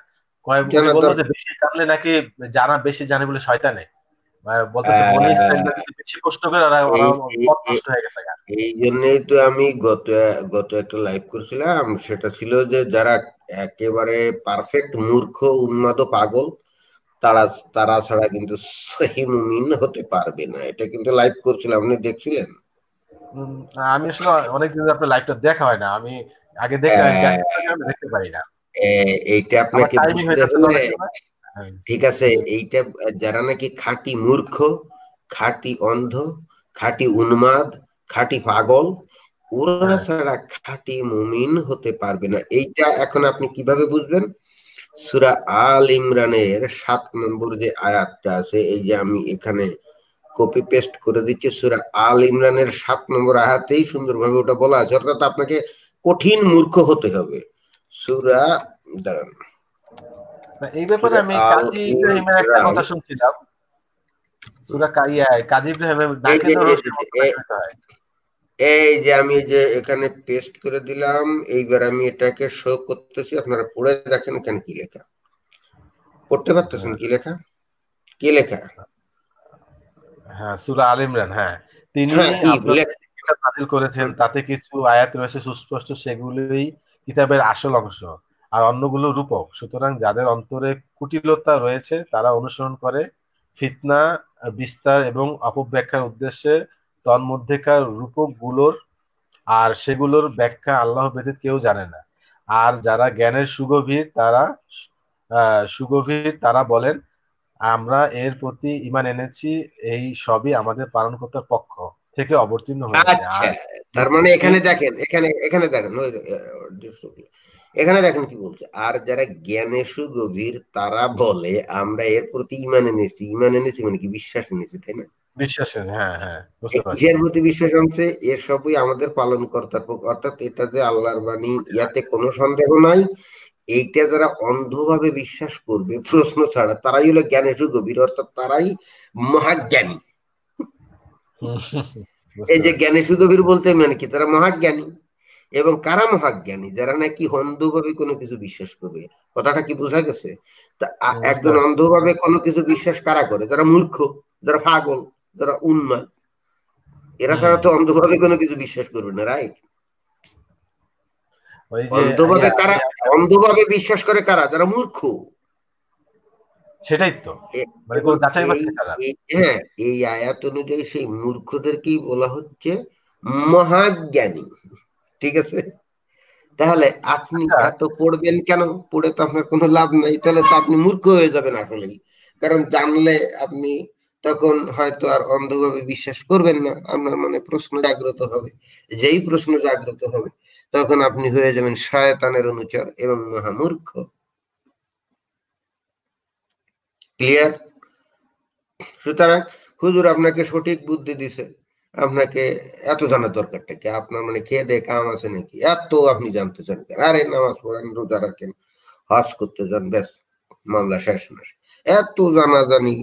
কয়েক বললো যে বেশি জানলে নাকি জানা বেশি জানে বলে শয়তানে মানে হ্যাঁ। এই জন্যই তো আমি গত গত একটা লাইভ করছিলাম সেটা ছিল যে যারা একেবারে পারফেক্ট মূর্খ উন্মাদ পাগল তারা তারা ছাড়া কিন্তু সহি হতে পারবে না এটা কিন্তু লাইভ করছিলাম আপনি দেখছিলেন আমি আসলে অনেকদিন আপনার লাইভটা দেখা হয় না আমি আগে হ্যাঁ। দেখতে পারি না এইটা আপনাকে বুঝতে হ্যাঁ। ঠিক আছে এইটা যারা নাকি খাঁটি মূর্খ খাঁটি অন্ধ খাঁটি উন্মাদ খাঁটি পাগল ওরা হ্যাঁ। ছাড়া খাঁটি মুমিন হতে পারবে না এইটা এখন আপনি কিভাবে বুঝবেন সুরা আল ইমরানের সাত নম্বর যে আয়াতটা আছে এই যে আমি এখানে কপি পেস্ট করে দিচ্ছি সুরা আল ইমরানের সাত নম্বর আয়াতেই সুন্দরভাবে ওটা বলা আছে অর্থাৎ আপনাকে কঠিন মূর্খ হতে হবে সুরা দাঁড়ান এই ব্যাপারে আমি কাজী ইব্রাহিমের একটা কথা শুনছিলাম সুরা কাইয়া কাজী ইব্রাহিমের এই যে আমি যে এখানে পেস্ট করে দিলাম এইবার আমি এটাকে শো করতেছি আপনারা পড়ে দেখেন এখানে কি লেখা পড়তে পারতেছেন কি লেখা কি লেখা হ্যাঁ সুরা আল ইমরান হ্যাঁ তিনি হ্যাঁ, করেছেন তাতে কিছু আয়াত রয়েছে সুস্পষ্ট সেগুলোই কিতাবের আসল অংশ আর অন্যগুলো রূপক সুতরাং যাদের অন্তরে কুটিলতা রয়েছে তারা অনুসরণ করে ফিতনা বিস্তার এবং অপব্যাখ্যার উদ্দেশ্যে তন্মধ্যেকার রূপক গুলোর আর সেগুলোর ব্যাখ্যা আল্লাহ ব্যতীত কেউ জানে না আর যারা জ্ঞানের সুগভীর তারা সুগভীর তারা বলেন আমরা এর প্রতি ইমান এনেছি এই সবই আমাদের পালনকর্তার পক্ষ থেকে অবতীর্ণ হয়েছে আচ্ছা, তার মানে এখানে দেখেন এখানে এখানে দেখেন এখানে দেখেন কি বলছে আর যারা জ্ঞানে সুগভীর তারা বলে আমরা এর প্রতি ইমান এনেছি ইমান এনেছি মানে কি বিশ্বাস এনেছি তাই না বিশ্বাস হ্যাঁ হ্যাঁ এর প্রতি বিশ্বাস এর আমাদের পালন কর্তার অর্থাৎ এটা যে আল্লাহর বাণী ইয়াতে কোনো সন্দেহ নাই এইটা যারা অন্ধভাবে বিশ্বাস করবে প্রশ্ন ছাড়া তারাই হলো জ্ঞানে সুগভীর অর্থাৎ তারাই মহাজ্ঞানী এই যে জ্ঞানে সুগভীর বলতে মানে কি তারা মহাজ্ঞানী এবং কারা মহাজ্ঞানী যারা নাকি অন্ধভাবে কোনো কিছু বিশ্বাস করবে কথাটা কি বোঝা গেছে একজন অন্ধভাবে কোনো কিছু বিশ্বাস কারা করে যারা মূর্খ যারা পাগল যারা উন্মাদ এরা ছাড়া তো অন্ধভাবে কোনো কিছু বিশ্বাস করবে না রাইট অন্ধভাবে কারা অন্ধভাবে বিশ্বাস করে কারা যারা মূর্খ সেটাই তো মানে হ্যাঁ এই আয়াত অনুযায়ী সেই মূর্খদেরকেই বলা হচ্ছে মহাজ্ঞানী ঠিক আছে তাহলে আপনি আচ্ছা। এত পড়বেন কেন পড়ে তো আপনার কোনো লাভ নাই তাহলে তো আপনি মূর্খ হয়ে যাবেন আসলেই কারণ জানলে আপনি তখন হয়তো আর অন্ধভাবে বিশ্বাস করবেন না আপনার মানে প্রশ্ন জাগ্রত হবে যেই প্রশ্ন জাগ্রত হবে তখন আপনি হয়ে যাবেন শয়তানের অনুচর এবং মহামূর্খ ক্লিয়ার সুতরাং হুজুর আপনাকে সঠিক বুদ্ধি দিছে আপনাকে এত জানার দরকারটা কি আপনার মানে খেয়ে দেয়ে কাম আছে নাকি এত আপনি জানতে চান কেন আরে নামাজ পড়েন রোজা রাখেন হজ করতে চান ব্যাস মামলা শেষ মাস এত জানা জানি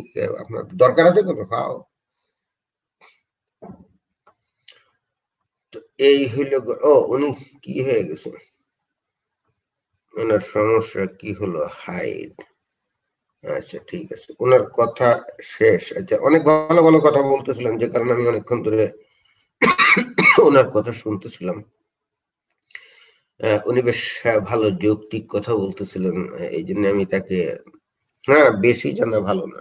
আপনার দরকার আছে কোনো খাও এই হইল ও উনি কি হয়ে গেছে ওনার সমস্যা কি হলো হাইট আচ্ছা ঠিক আছে ওনার কথা শেষ আচ্ছা অনেক ভালো ভালো কথা বলতেছিলেন যে কারণে আমি অনেকক্ষণ ধরে ওনার কথা শুনতেছিলাম উনি বেশ ভালো যৌক্তিক কথা বলতেছিলেন এই জন্য আমি তাকে হ্যাঁ বেশি জানা ভালো না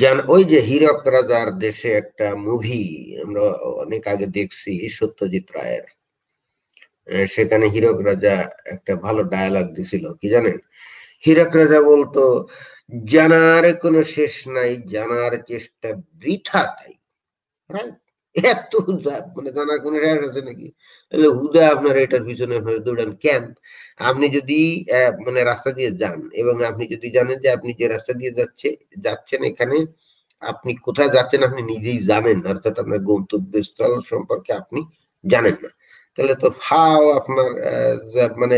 জান ওই যে হীরক রাজার দেশে একটা মুভি আমরা অনেক আগে দেখছি সত্যজিৎ রায়ের সেখানে হীরক রাজা একটা ভালো ডায়ালগ দিছিল কি জানেন হীরক রাজা বলতো জানার কোনো শেষ নাই জানার চেষ্টা বৃথাটাই এত মানে জানার কোনো শেষ আছে নাকি তাহলে হুদা আপনার এটার পিছনে আপনার দৌড়ান কেন আপনি যদি মানে রাস্তা দিয়ে যান এবং আপনি যদি জানেন যে আপনি যে রাস্তা দিয়ে যাচ্ছে যাচ্ছেন এখানে আপনি কোথায় যাচ্ছেন আপনি নিজেই জানেন অর্থাৎ আপনার গন্তব্যস্থল সম্পর্কে আপনি জানেন না তাহলে তো ফাও আপনার মানে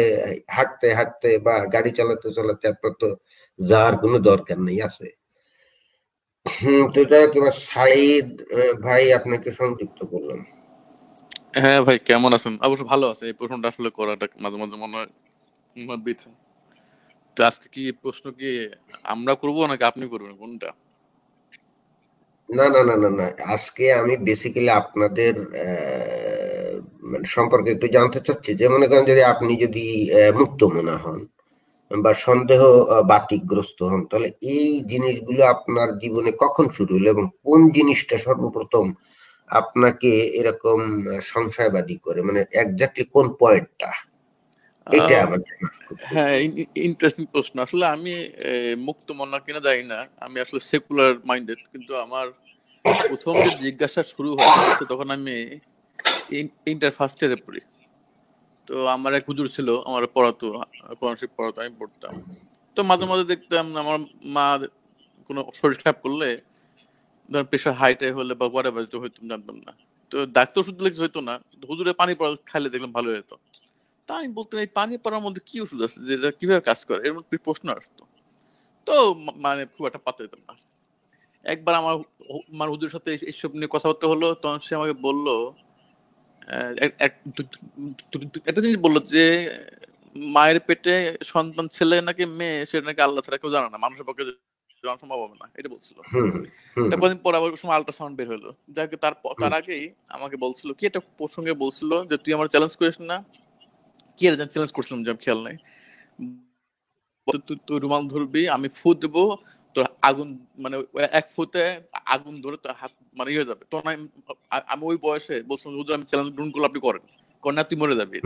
হাঁটতে হাঁটতে বা গাড়ি চালাতে চালাতে আপনার তো যাওয়ার কোনো দরকার নেই আছে সাইদ ভাই আপনাকে সংযুক্ত করলাম হ্যাঁ ভাই কেমন আছেন অবশ্য ভালো আছে এই প্রশ্নটা আসলে করাটা মাঝে মাঝে মনে হয় তো আজকে কি প্রশ্ন কি আমরা করবো নাকি আপনি করবেন কোনটা না না না না না আজকে আমি বেসিক্যালি আপনাদের মানে সম্পর্কে একটু জানতে চাচ্ছি যে মনে করেন যদি আপনি যদি মুক্ত মনে হন বা সন্দেহ বাতিকগ্রস্ত হন তাহলে এই জিনিসগুলো আপনার জীবনে কখন শুরু হলো এবং কোন জিনিসটা সর্বপ্রথম আপনাকে এরকম সংশয়বাদী করে মানে একজাক্টলি কোন পয়েন্টটা এটা আমার হ্যাঁ ইন্টারেস্টিং প্রশ্ন আসলে আমি মুক্ত মনা কিনা যাই না আমি আসলে সেকুলার মাইন্ডেড কিন্তু আমার প্রথম যে জিজ্ঞাসা শুরু হয়েছে তখন আমি ইন্টার ফার্স্ট ইয়ারে পড়ি তো আমার এক হুজুর ছিল আমার পড়াতো কোনশিপ পড়াতো আমি পড়তাম তো মাঝে মাঝে দেখতাম আমার মা কোনো শরীর খারাপ করলে ধরেন প্রেশার হাইটাই হলে বা হোয়াট এভার হইতো জানতাম না তো ডাক্তার ওষুধ লেগে হইতো না হুজুরে পানি পড়া খাইলে দেখলাম ভালো হতো তা আমি বলতাম এই পানি পড়ার মধ্যে কি ওষুধ আছে যে কিভাবে কাজ করে এর মধ্যে প্রশ্ন আসতো তো মানে খুব একটা পাতা দিতাম না একবার আমার আমার মানে হুজুর সাথে এইসব নিয়ে কথাবার্তা হলো তখন সে আমাকে বলল একটা জিনিস বললো যে মায়ের পেটে সন্তান ছেলে নাকি মেয়ে সেটা নাকি আল্লাহ ছাড়া কেউ জানে না মানুষের পক্ষে জানা সম্ভব হবে না এটা বলছিল পর আবার সময় আল্ট্রাসাউন্ড বের হলো যাকে তার তার আগেই আমাকে বলছিল কি এটা প্রসঙ্গে বলছিল যে তুই আমার চ্যালেঞ্জ করিস না কি এটা চ্যালেঞ্জ করছিলাম যে খেয়াল নাই তুই রুমাল ধরবি আমি ফু দেবো আগুন মানে এক ফুটে আগুন ধরে তো হাত মানে ইয়ে যাবে তখন আমি ওই বয়সে বলছিলাম হুজুর আমি চ্যালেঞ্জ গ্রহণ করলে আপনি করেন করেন না তুই মরে যাবি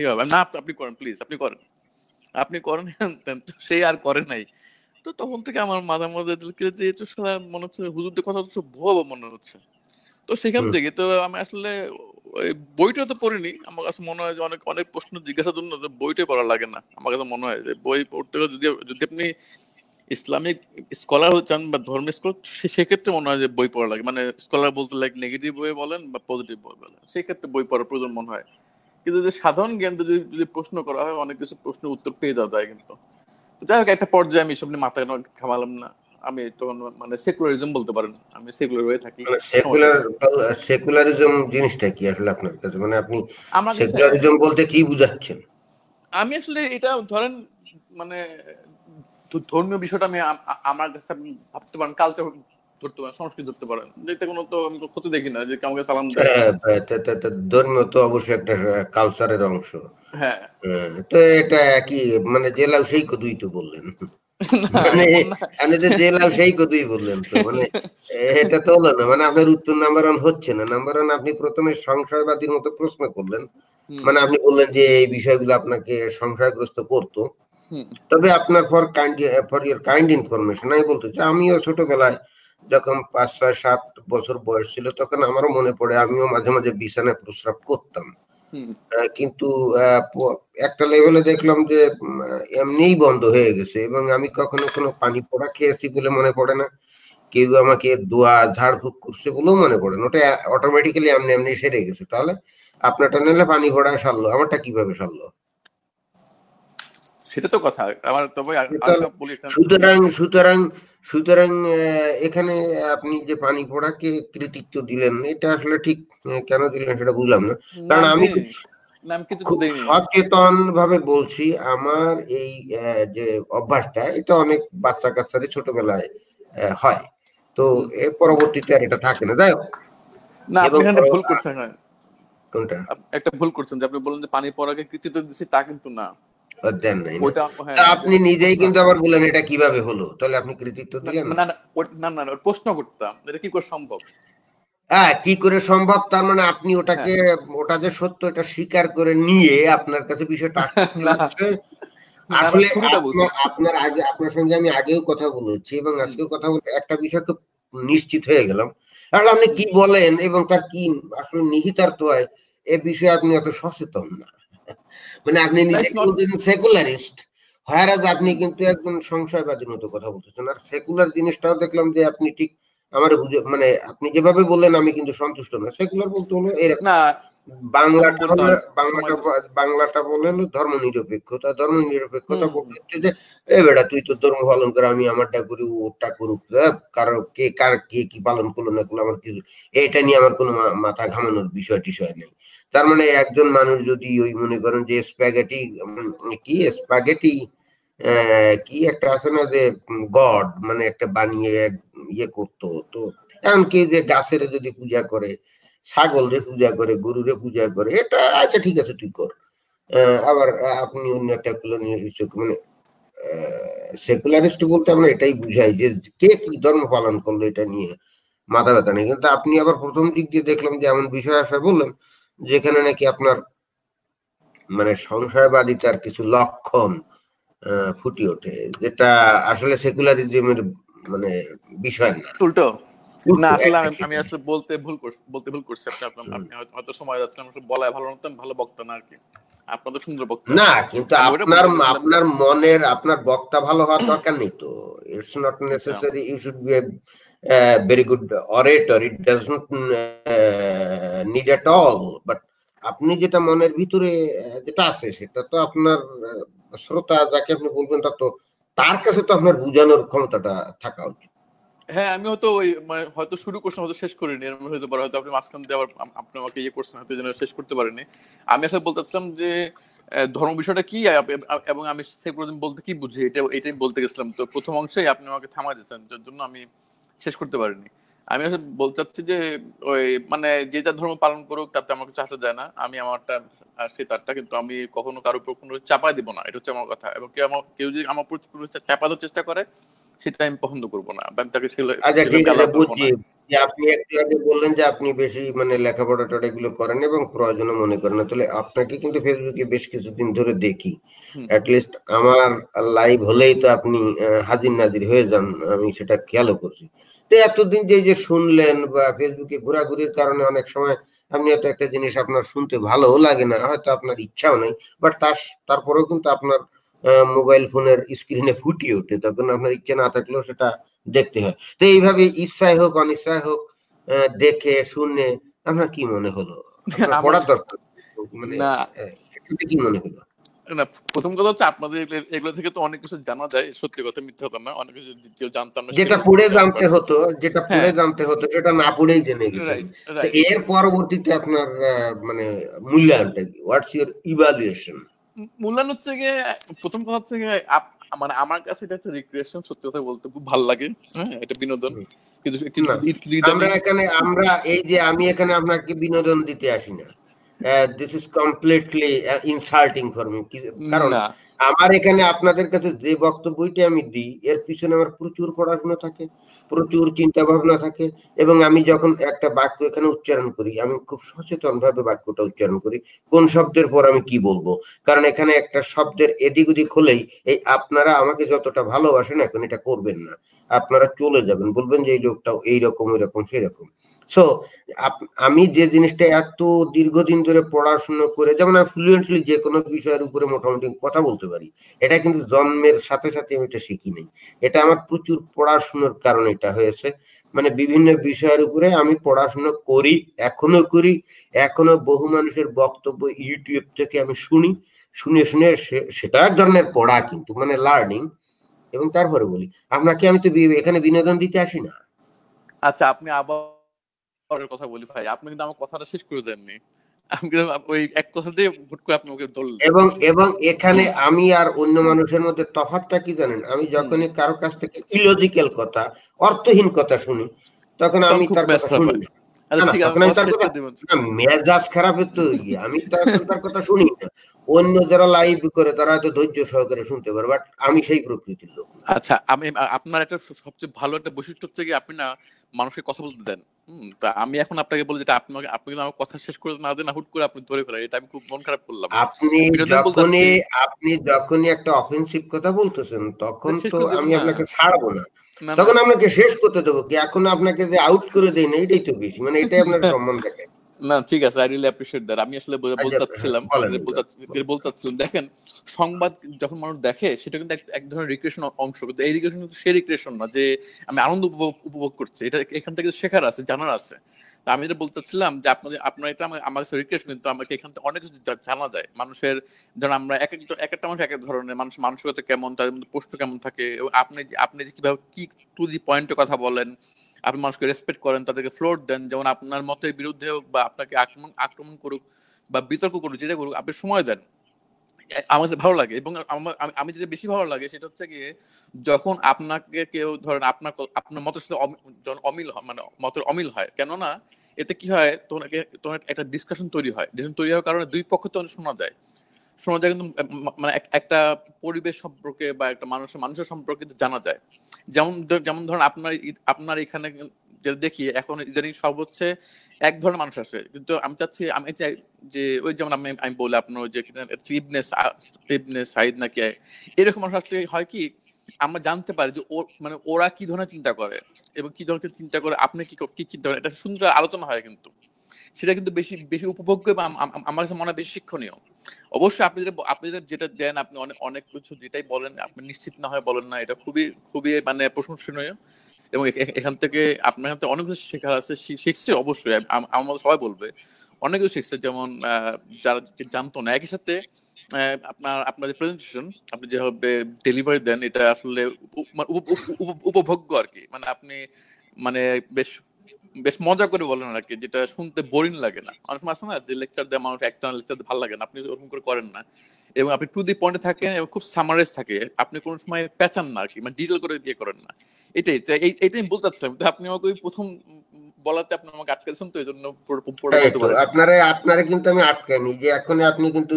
ইয়ে না আপনি করেন প্লিজ আপনি করেন আপনি করেন সেই আর করে নাই তো তখন থেকে আমার মাঝে মাঝে যে তো সারা মনে হচ্ছে হুজুরদের কথা তো ভুয়াবো মনে হচ্ছে তো সেখান থেকে তো আমি আসলে ওই বইটা তো পড়িনি আমার কাছে মনে হয় যে অনেক অনেক প্রশ্ন জিজ্ঞাসার জন্য বইটাই পড়া লাগে না আমার কাছে মনে হয় যে বই পড়তে যদি যদি আপনি ইসলামিক স্কলার হচ্ছেন বা ধর্মের স্কলার সেক্ষেত্রে মনে হয় যে বই পড়া লাগে মানে স্কলার বলতে লাইক নেগেটিভ বই বলেন বা পজিটিভ বই বলেন সেক্ষেত্রে বই পড়ার প্রয়োজন মনে হয় কিন্তু যে সাধারণ জ্ঞান যদি যদি প্রশ্ন করা হয় অনেক কিছু প্রশ্নের উত্তর পেয়ে যাওয়া যায় কিন্তু যাই হোক একটা পর্যায়ে আমি সব নিয়ে মাথায় খামালাম না আমি তখন মানে সেকুলারিজম বলতে পারেন আমি সেকুলার হয়ে থাকি সেকুলারিজম মানে জিনিসটা কি আসলে আপনার কাছে মানে আপনি সেকুলারিজম বলতে কি বুঝাচ্ছেন আমি আসলে এটা ধরেন মানে ধর্মীয় বিষয়টা আমি আমার কাছে আপনি ভাবতে পারেন কালচার ধরতে পারেন সংস্কৃতি ধরতে পারেন কোনো তো আমি ক্ষতি দেখি না যে কাউকে সালাম হ্যাঁ, হ্যাঁ, ধর্মীয় তো অবশ্যই একটা কালচারের অংশ হ্যাঁ।, হ্যাঁ তো এটা কি মানে জেলা সেই দুই তো বললেন মানে যে জেলাও বললেন মানে এটা তো না মানে আপনার উত্তর নাম্বার ওয়ান হচ্ছে না নাম্বার ওয়ান আপনি প্রথমে সংশয়বাদীর মতো প্রশ্ন করলেন মানে আপনি বললেন যে এই বিষয়গুলো আপনাকে সংশয়গ্রস্ত করতো তবে আপনার for kind for your kind information আমি বলতে চাই আমিও ছোটবেলায় যখন পাঁচ ছয় সাত বছর বয়স ছিল তখন আমারও মনে পড়ে আমিও মাঝে মাঝে বিছানায় প্রস্রাব করতাম কিন্তু একটা লেভেলে দেখলাম যে এমনিই বন্ধ হয়ে গেছে এবং আমি কখনো কোনো পানি পড়া খেয়েছি বলে মনে পড়ে না কেউ আমাকে দোয়া ঝাড়ফুঁক করছে বলেও মনে পড়ে না ওটা অটোমেটিক্যালি এমনি এমনি সেরে গেছে তাহলে আপনারটা নিলে পানি ঘোড়া সারলো আমারটা কিভাবে সারলো সেটা তো কথা আমার তবে সুতরাং সুতরাং সুতরাং এখানে আপনি যে পানি কৃতিত্ব দিলেন এটা আসলে ঠিক কেন দিলেন সেটা বুঝলাম না কারণ আমি সচেতন ভাবে বলছি আমার এই যে অভ্যাসটা এটা অনেক বাচ্চা কাচ্চাদের ছোটবেলায় হয় তো এর পরবর্তীতে আর এটা থাকে না যাই হোক না ভুল করছেন হ্যাঁ। কোনটা একটা ভুল করছেন যে আপনি বলেন যে পানি পড়াকে কৃতিত্ব দিচ্ছি তা কিন্তু না দেন নাই হ্যাঁ, হ্যাঁ, আপনি হ্যাঁ, নিজেই কিন্তু আবার এটা কিভাবে হলো তাহলে আপনি কৃতিত্ব দিলেন না না না প্রশ্ন করতাম এটা কি করে সম্ভব হ্যাঁ কি করে সম্ভব তার মানে আপনি ওটাকে ওটা যে সত্য এটা স্বীকার করে নিয়ে আপনার কাছে বিষয়টা [laughs] আসলে আপনার আগে আপনার সঙ্গে আমি আগেও কথা বলেছি এবং আজকেও কথা বলে একটা বিষয় খুব নিশ্চিত হয়ে গেলাম তাহলে আপনি কি বলেন এবং তার কি আসলে নিহিতার্থ হয় এ বিষয়ে আপনি অত সচেতন না মানে আপনি নিজে বলতেছেন সেকুলারিস্ট হয়ারাজ আপনি কিন্তু একজন সংশয়বাদী মতো কথা বলতেছেন আর সেকুলার জিনিসটাও দেখলাম যে আপনি ঠিক আমার মানে আপনি যেভাবে বললেন আমি কিন্তু সন্তুষ্ট না সেকুলার বলতে হলো এরকম বাংলাটা বাংলাটা বাংলাটা বলে ধর্ম নিরপেক্ষতা ধর্ম নিরপেক্ষতা বলতে হচ্ছে যে এ তুই তো ধর্ম পালন কর আমি আমারটা করি ওটা করুক কারো কে কার কে কি পালন করলো না করলো আমার কিছু এটা নিয়ে আমার কোনো মাথা ঘামানোর বিষয় টিষয় নেই তার মানে একজন মানুষ যদি ওই মনে করেন যে স্প্যাগেটি কি স্প্যাগেটি কি একটা আছে না যে গড মানে একটা বানিয়ে ইয়ে করতো তো এমনকি যে গাছের যদি পূজা করে ছাগল রে পূজা করে গরু রে পূজা করে এটা আচ্ছা ঠিক আছে তুই কর আবার আপনি অন্য একটা মানে সেকুলারিস্ট বলতে আমরা এটাই বুঝাই যে কে কি ধর্ম পালন করলো এটা নিয়ে মাথা ব্যথা নেই কিন্তু আপনি আবার প্রথম দিক দিয়ে দেখলাম যে এমন বিষয় আসা বললেন যেখানে নাকি আপনার মানে সংশয়বাদিতার কিছু লক্ষণ ফুটে ওঠে যেটা আসলে সেকুলারিজমের মানে বিষয় না উল্টো না আসলে আমি আসলে বলতে ভুল করছি বলতে ভুল করছি আপনি আপনি হয়তো সময় যাচ্ছে আমি বলাই ভালো না ভালো বক্তা না আর কি আপনাদের সুন্দর বক্তা না কিন্তু আপনার আপনার মনের আপনার বক্তা ভালো হওয়ার দরকার নেই তো it's not necessary you should be a very good orator it does not uh, need at all but আপনি যেটা মনের ভিতরে যেটা আছে সেটা তো আপনার শ্রোতা যাকে আপনি বলবেন তা তো তার কাছে তো আপনার বোঝানোর ক্ষমতাটা থাকা উচিত হ্যাঁ আমি হয়তো ওই মানে হয়তো শুরু করছিলাম হয়তো শেষ করিনি এরকম হয়তো পারে হয়তো আপনি মাঝখান দিয়ে আবার আপনি আমাকে ইয়ে করছেন হয়তো যেন শেষ করতে পারেনি আমি আসলে বলতে চাচ্ছিলাম যে ধর্ম বিষয়টা কি এবং আমি সেগুলো বলতে কি বুঝি এটা এটাই বলতে গেছিলাম তো প্রথম অংশে আপনি আমাকে থামা দিয়েছেন যার জন্য আমি শেষ করতে পারিনি আমি আসলে বলতে চাচ্ছি যে ওই মানে যে যার ধর্ম পালন করুক তাতে আমার কিছু আসা যায় না আমি আমারটা তারটা কিন্তু আমি কখনো কারোর উপর কোনো দিব না এটা হচ্ছে আমার কথা এবং কেউ আমার কেউ যদি আমার চাপানোর চেষ্টা করে সেটা আমি পছন্দ করবো না আমি তাকে আচ্ছা, যে আপনি একটু আগে বললেন যে আপনি বেশি মানে লেখাপড়া টড়া এগুলো করেন এবং প্রয়োজন মনে করেন তাহলে আপনাকে কিন্তু ফেসবুকে বেশ কিছুদিন ধরে দেখি অ্যাটলিস্ট আমার লাইভ হলেই তো আপনি হাজির নাজির হয়ে যান আমি সেটা খেয়ালও করছি তো এতদিন যে যে শুনলেন বা ফেসবুকে ঘোরাঘুরির কারণে অনেক সময় আপনি হয়তো একটা জিনিস আপনার শুনতে ভালো লাগে না হয়তো আপনার ইচ্ছাও নেই বাট তার তারপরেও কিন্তু আপনার মোবাইল ফোনের স্ক্রিনে ফুটিয়ে ওঠে তখন আপনার ইচ্ছে না থাকলেও সেটা দেখতে হয় তো এইভাবে ইচ্ছায় হোক অনিচ্ছায় হোক দেখে শুনে আপনার কি মনে হলো [laughs] পড়ার দরকার মানে কি মনে হলো না প্রথম কথা হচ্ছে আপনাদের এগুলো থেকে তো অনেক কিছু জানা যায় সত্যি কথা মিথ্যা কথা না অনেক কিছু জানতাম না যেটা পড়ে জানতে হতো যেটা হ্যাঁ। পড়ে জানতে হতো সেটা না পড়েই জেনে এর পরবর্তীতে আপনার মানে মূল্যায়নটা কি হোয়াটস ইভালুয়েশন মূল্যায়ন হচ্ছে গিয়ে প্রথম কথা হচ্ছে গিয়ে মানে আমার কাছে এটা হচ্ছে রিক্রিয়েশন সত্যি কথা বলতে খুব ভালো লাগে হ্যাঁ এটা বিনোদন কিন্তু আমরা এখানে আমরা এই যে আমি এখানে আপনাকে বিনোদন দিতে আসি না this is completely insulting for me কারণ আমার এখানে আপনাদের কাছে যে বক্তব্যটি আমি দিই এর পিছনে আমার প্রচুর পড়াশোনা থাকে প্রচুর চিন্তা ভাবনা থাকে এবং আমি যখন একটা বাক্য এখানে উচ্চারণ করি আমি খুব সচেতন ভাবে বাক্যটা উচ্চারণ করি কোন শব্দের পর আমি কি বলবো কারণ এখানে একটা শব্দের এদিক ওদিক হলেই এই আপনারা আমাকে যতটা ভালোবাসেন এখন এটা করবেন না আপনারা চলে যাবেন বলবেন যে এই লোকটাও এইরকম এরকম সেরকম সো আমি যে জিনিসটা এত দীর্ঘদিন ধরে পড়াশুনো করে যেমন আমি ফ্লুয়েন্টলি যে কোনো বিষয়ের উপরে মোটামুটি কথা বলতে পারি এটা কিন্তু জন্মের সাথে সাথে আমি এটা শিখি নাই এটা আমার প্রচুর পড়াশুনোর কারণে এটা হয়েছে মানে বিভিন্ন বিষয়ের উপরে আমি পড়াশুনো করি এখনো করি এখনো বহু মানুষের বক্তব্য ইউটিউব থেকে আমি শুনি শুনে শুনে সেটা এক ধরনের পড়া কিন্তু মানে লার্নিং এবং তারপরে বলি আপনাকে আমি তো এখানে বিনোদন দিতে আসি না আচ্ছা আপনি আবার পরের কথা বলি ভাই আপনি কিন্তু আমার কথাটা শেষ করে দেননি ওই এক কথাতেই ভোট করে আপনি ওকে ধরলেন এবং এবং এখানে আমি আর অন্য মানুষের মধ্যে কি জানেন আমি যখনই কারো কাছ থেকে ইলজিক্যাল কথা অর্থহীন কথা শুনি তখন আমি তার কথা শুনি মেজাজ আমি তার কথা শুনি অন্য যারা লাইভ করে তারা হয়তো ধৈর্য সহকারে শুনতে পারে বাট আমি সেই প্রকৃতির লোক আচ্ছা আমি আপনার একটা সবচেয়ে ভালো একটা বৈশিষ্ট্য হচ্ছে কি আপনি না মানুষকে কথা বলতে দেন তা আমি এখন আপনাকে বলি যেটা আপনাকে আপনি আমার কথা শেষ করে না দেন হুট করে আপনি ধরে ফেলেন এটা আমি খুব মন খারাপ করলাম আপনি যখনই আপনি যখনই একটা অফেন্সিভ কথা বলতেছেন তখন তো আমি আপনাকে ছাড়বো না তখন আপনাকে শেষ করতে দেবো কি এখন আপনাকে যে আউট করে দেই না এটাই তো বেশি মানে এটাই আপনার সম্মান দেখাচ্ছে না ঠিক আছে আই রিয়েলি অ্যাপ্রিশিয়েট দ্যাট আমি আসলে হ্যাঁ, দেখেন সংবাদ যখন মানুষ দেখে সেটা কিন্তু এক ধরনের রিক্রিয়েশন অংশ কিন্তু এই রিক্রিয়েশন কিন্তু সেই রিক্রিয়েশন না যে আমি আনন্দ উপভোগ করছি এটা এখান থেকে শেখার আছে জানার আছে তা আমি যেটা বলতেছিলাম যে আপনাদের আপনার এটা আমার কাছে কিন্তু আমাকে এখান থেকে অনেক কিছু জানা যায় মানুষের ধরুন আমরা এক একটা এক একটা মানুষ এক এক ধরনের মানুষ মানসিকতা কেমন তার মধ্যে পোস্ট কেমন থাকে আপনি আপনি যে কিভাবে কি টু দি পয়েন্টে কথা বলেন আপনি মানুষকে রেসপেক্ট করেন তাদেরকে ফ্লোর দেন যেমন আপনার মতের বিরুদ্ধে হোক বা আপনাকে আক্রমণ আক্রমণ করুক বা বিতর্ক করুক যেটা করুক আপনি সময় দেন আমার ভালো লাগে এবং আমার আমি যেটা বেশি ভালো লাগে সেটা হচ্ছে গিয়ে যখন আপনাকে কেউ ধরেন আপনার আপনার মতের সাথে যখন অমিল মানে মতের অমিল হয় কেননা এতে কি হয় তোমাকে তোমার একটা ডিসকাশন তৈরি হয় ডিসকাশন তৈরি হওয়ার কারণে দুই পক্ষ তো শোনা যায় শোনা কিন্তু মানে একটা পরিবেশ সম্পর্কে বা একটা মানুষের মানুষের সম্পর্কে জানা যায় যেমন যেমন ধরেন আপনার আপনার এখানে যেটা দেখি এখন ইদানিং সব হচ্ছে এক ধরনের মানুষ আসে কিন্তু আমি চাচ্ছি আমি চাই যে ওই যেমন আমি আমি বলে আপনার যে ইবনে ইবনে সাইদ নাকি এরকম মানুষ আসলে হয় কি আমরা জানতে পারি যে ওর মানে ওরা কি ধরনের চিন্তা করে এবং কি ধরনের চিন্তা করে আপনি কি কি চিন্তা করে এটা সুন্দর আলোচনা হয় কিন্তু সেটা কিন্তু বেশি বেশি উপভোগ্য এবং আমার কাছে মনে হয় বেশি শিক্ষণীয় অবশ্যই আপনি যেটা আপনি যেটা দেন আপনি অনেক অনেক কিছু যেটাই বলেন আপনি নিশ্চিত না হয় বলেন না এটা খুবই খুবই মানে প্রশংসনীয় এবং এখান থেকে আপনার থেকে অনেক কিছু শেখার আছে শিখছে অবশ্যই আমাদের সবাই বলবে অনেক কিছু শিখছে যেমন যারা জানতো না একই সাথে আপনার আপনার যে প্রেজেন্টেশন আপনি যেভাবে ডেলিভারি দেন এটা আসলে মানে উপভোগ্য আর কি মানে আপনি মানে বেশ বেশ মজা করে বলেন আর কি যেটা শুনতে বোরিং লাগে না অনেক সময় আছে না যে লেকচার দেয় মানুষ একটা লেকচার ভালো লাগে না আপনি ওরকম করে করেন না এবং আপনি টু দি পয়েন্টে থাকেন এবং খুব সামারাইজ থাকে আপনি কোনো সময় প্যাচান না আর কি মানে ডিটেল করে দিয়ে করেন না এটাই এটাই আমি বলতে চাচ্ছিলাম কিন্তু আপনি আমাকে ওই প্রথম বলাতে আপনি আমাকে আটকেছেন তো এই জন্য আপনারা আপনারা কিন্তু আমি আটকাইনি যে এখন আপনি কিন্তু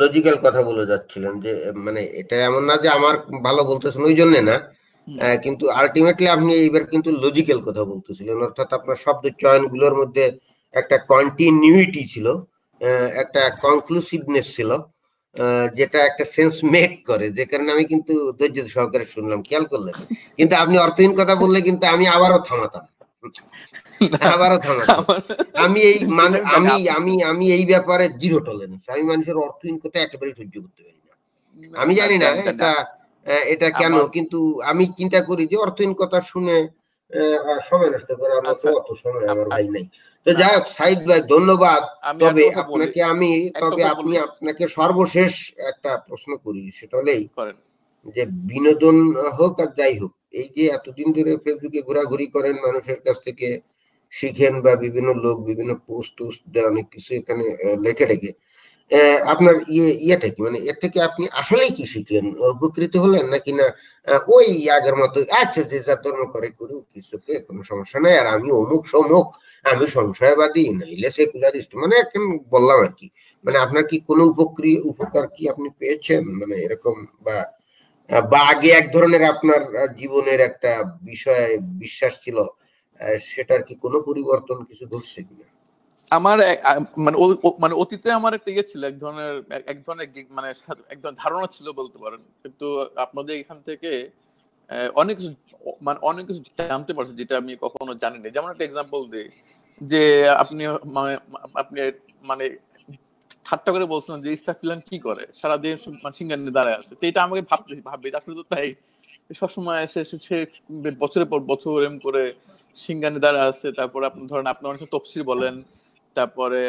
লজিক্যাল কথা বলে যাচ্ছিলেন যে মানে এটা এমন না যে আমার ভালো বলতেছেন ওই জন্য না কিন্তু আলটিমেটলি আপনি এবার কিন্তু লজিক্যাল কথা বলতেছিলেন অর্থাৎ আপনার শব্দ চয়ন গুলোর মধ্যে একটা কন্টিনিউটি ছিল একটা কনক্লুসিভনেস ছিল যেটা একটা সেন্স মেক করে যে কারণে আমি কিন্তু ধৈর্য সহকারে শুনলাম খেয়াল করলে কিন্তু আপনি অর্থহীন কথা বললে কিন্তু আমি আবারও থামাতাম আবারও থামাতাম আমি এই মানে আমি আমি আমি এই ব্যাপারে জিরো টলেন্স আমি মানুষের অর্থহীন কথা একেবারেই সহ্য করতে পারি না আমি জানি না এটা এটা কেন কিন্তু আমি চিন্তা করি যে অর্থহীন কথা শুনে সময় নষ্ট আচ্ছা। অত সময় আমার ভাই নাই তো যাই হোক সাইদ ভাই ধন্যবাদ তবে আপনাকে আমি তবে আপনি আপনাকে সর্বশেষ একটা প্রশ্ন করি সেটা হলেই যে বিনোদন হোক আর যাই হোক এই যে এতদিন ধরে ফেসবুকে ঘোরাঘুরি করেন মানুষের কাছ থেকে শিখেন বা বিভিন্ন লোক বিভিন্ন পোস্ট টোস্ট অনেক কিছু এখানে লেখে রেখে আপনার ইয়ে ইয়েটা কি মানে এর থেকে আপনি আসলেই কি শিখলেন উপকৃত হলেন নাকি না ওই আগের মতো আছে আচ্ছা, যে যা ধর্ম করে করুক কিছুকে কোনো সমস্যা নাই আর আমি অমুক সমুক আমি সংশয়বাদী নইলে সেকুলারিস্ট মানে একদম বললাম আর কি মানে আপনার কি কোনো উপক্রিয় উপকার কি আপনি পেয়েছেন মানে এরকম বা বা আগে এক ধরনের আপনার জীবনের একটা বিষয়ে বিশ্বাস ছিল সেটার কি কোনো পরিবর্তন কিছু ঘটছে কিনা আমার মানে মানে অতীতে আমার একটা ইয়ে ছিল এক ধরনের এক ধরনের মানে এক ধারণা ছিল বলতে পারেন কিন্তু আপনাদের এখান থেকে অনেক মানে অনেক কিছু জানতে পারছি যেটা আমি কখনো জানিনি যেমন একটা এক্সাম্পল দিই যে আপনি মানে আপনি মানে ঠাট্টা করে বলছেন যে ইস্তাফিলান কি করে সারাদিন মানে সিঙ্গার নিয়ে দাঁড়ায় আছে তো এটা আমাকে ভাবতে ভাববে আসলে তো তাই সবসময় এসে সে বছরের পর বছর এম করে সিঙ্গানে দাঁড়া আছে তারপর আপনি ধরেন আপনি অনেক তফসির বলেন তারপরে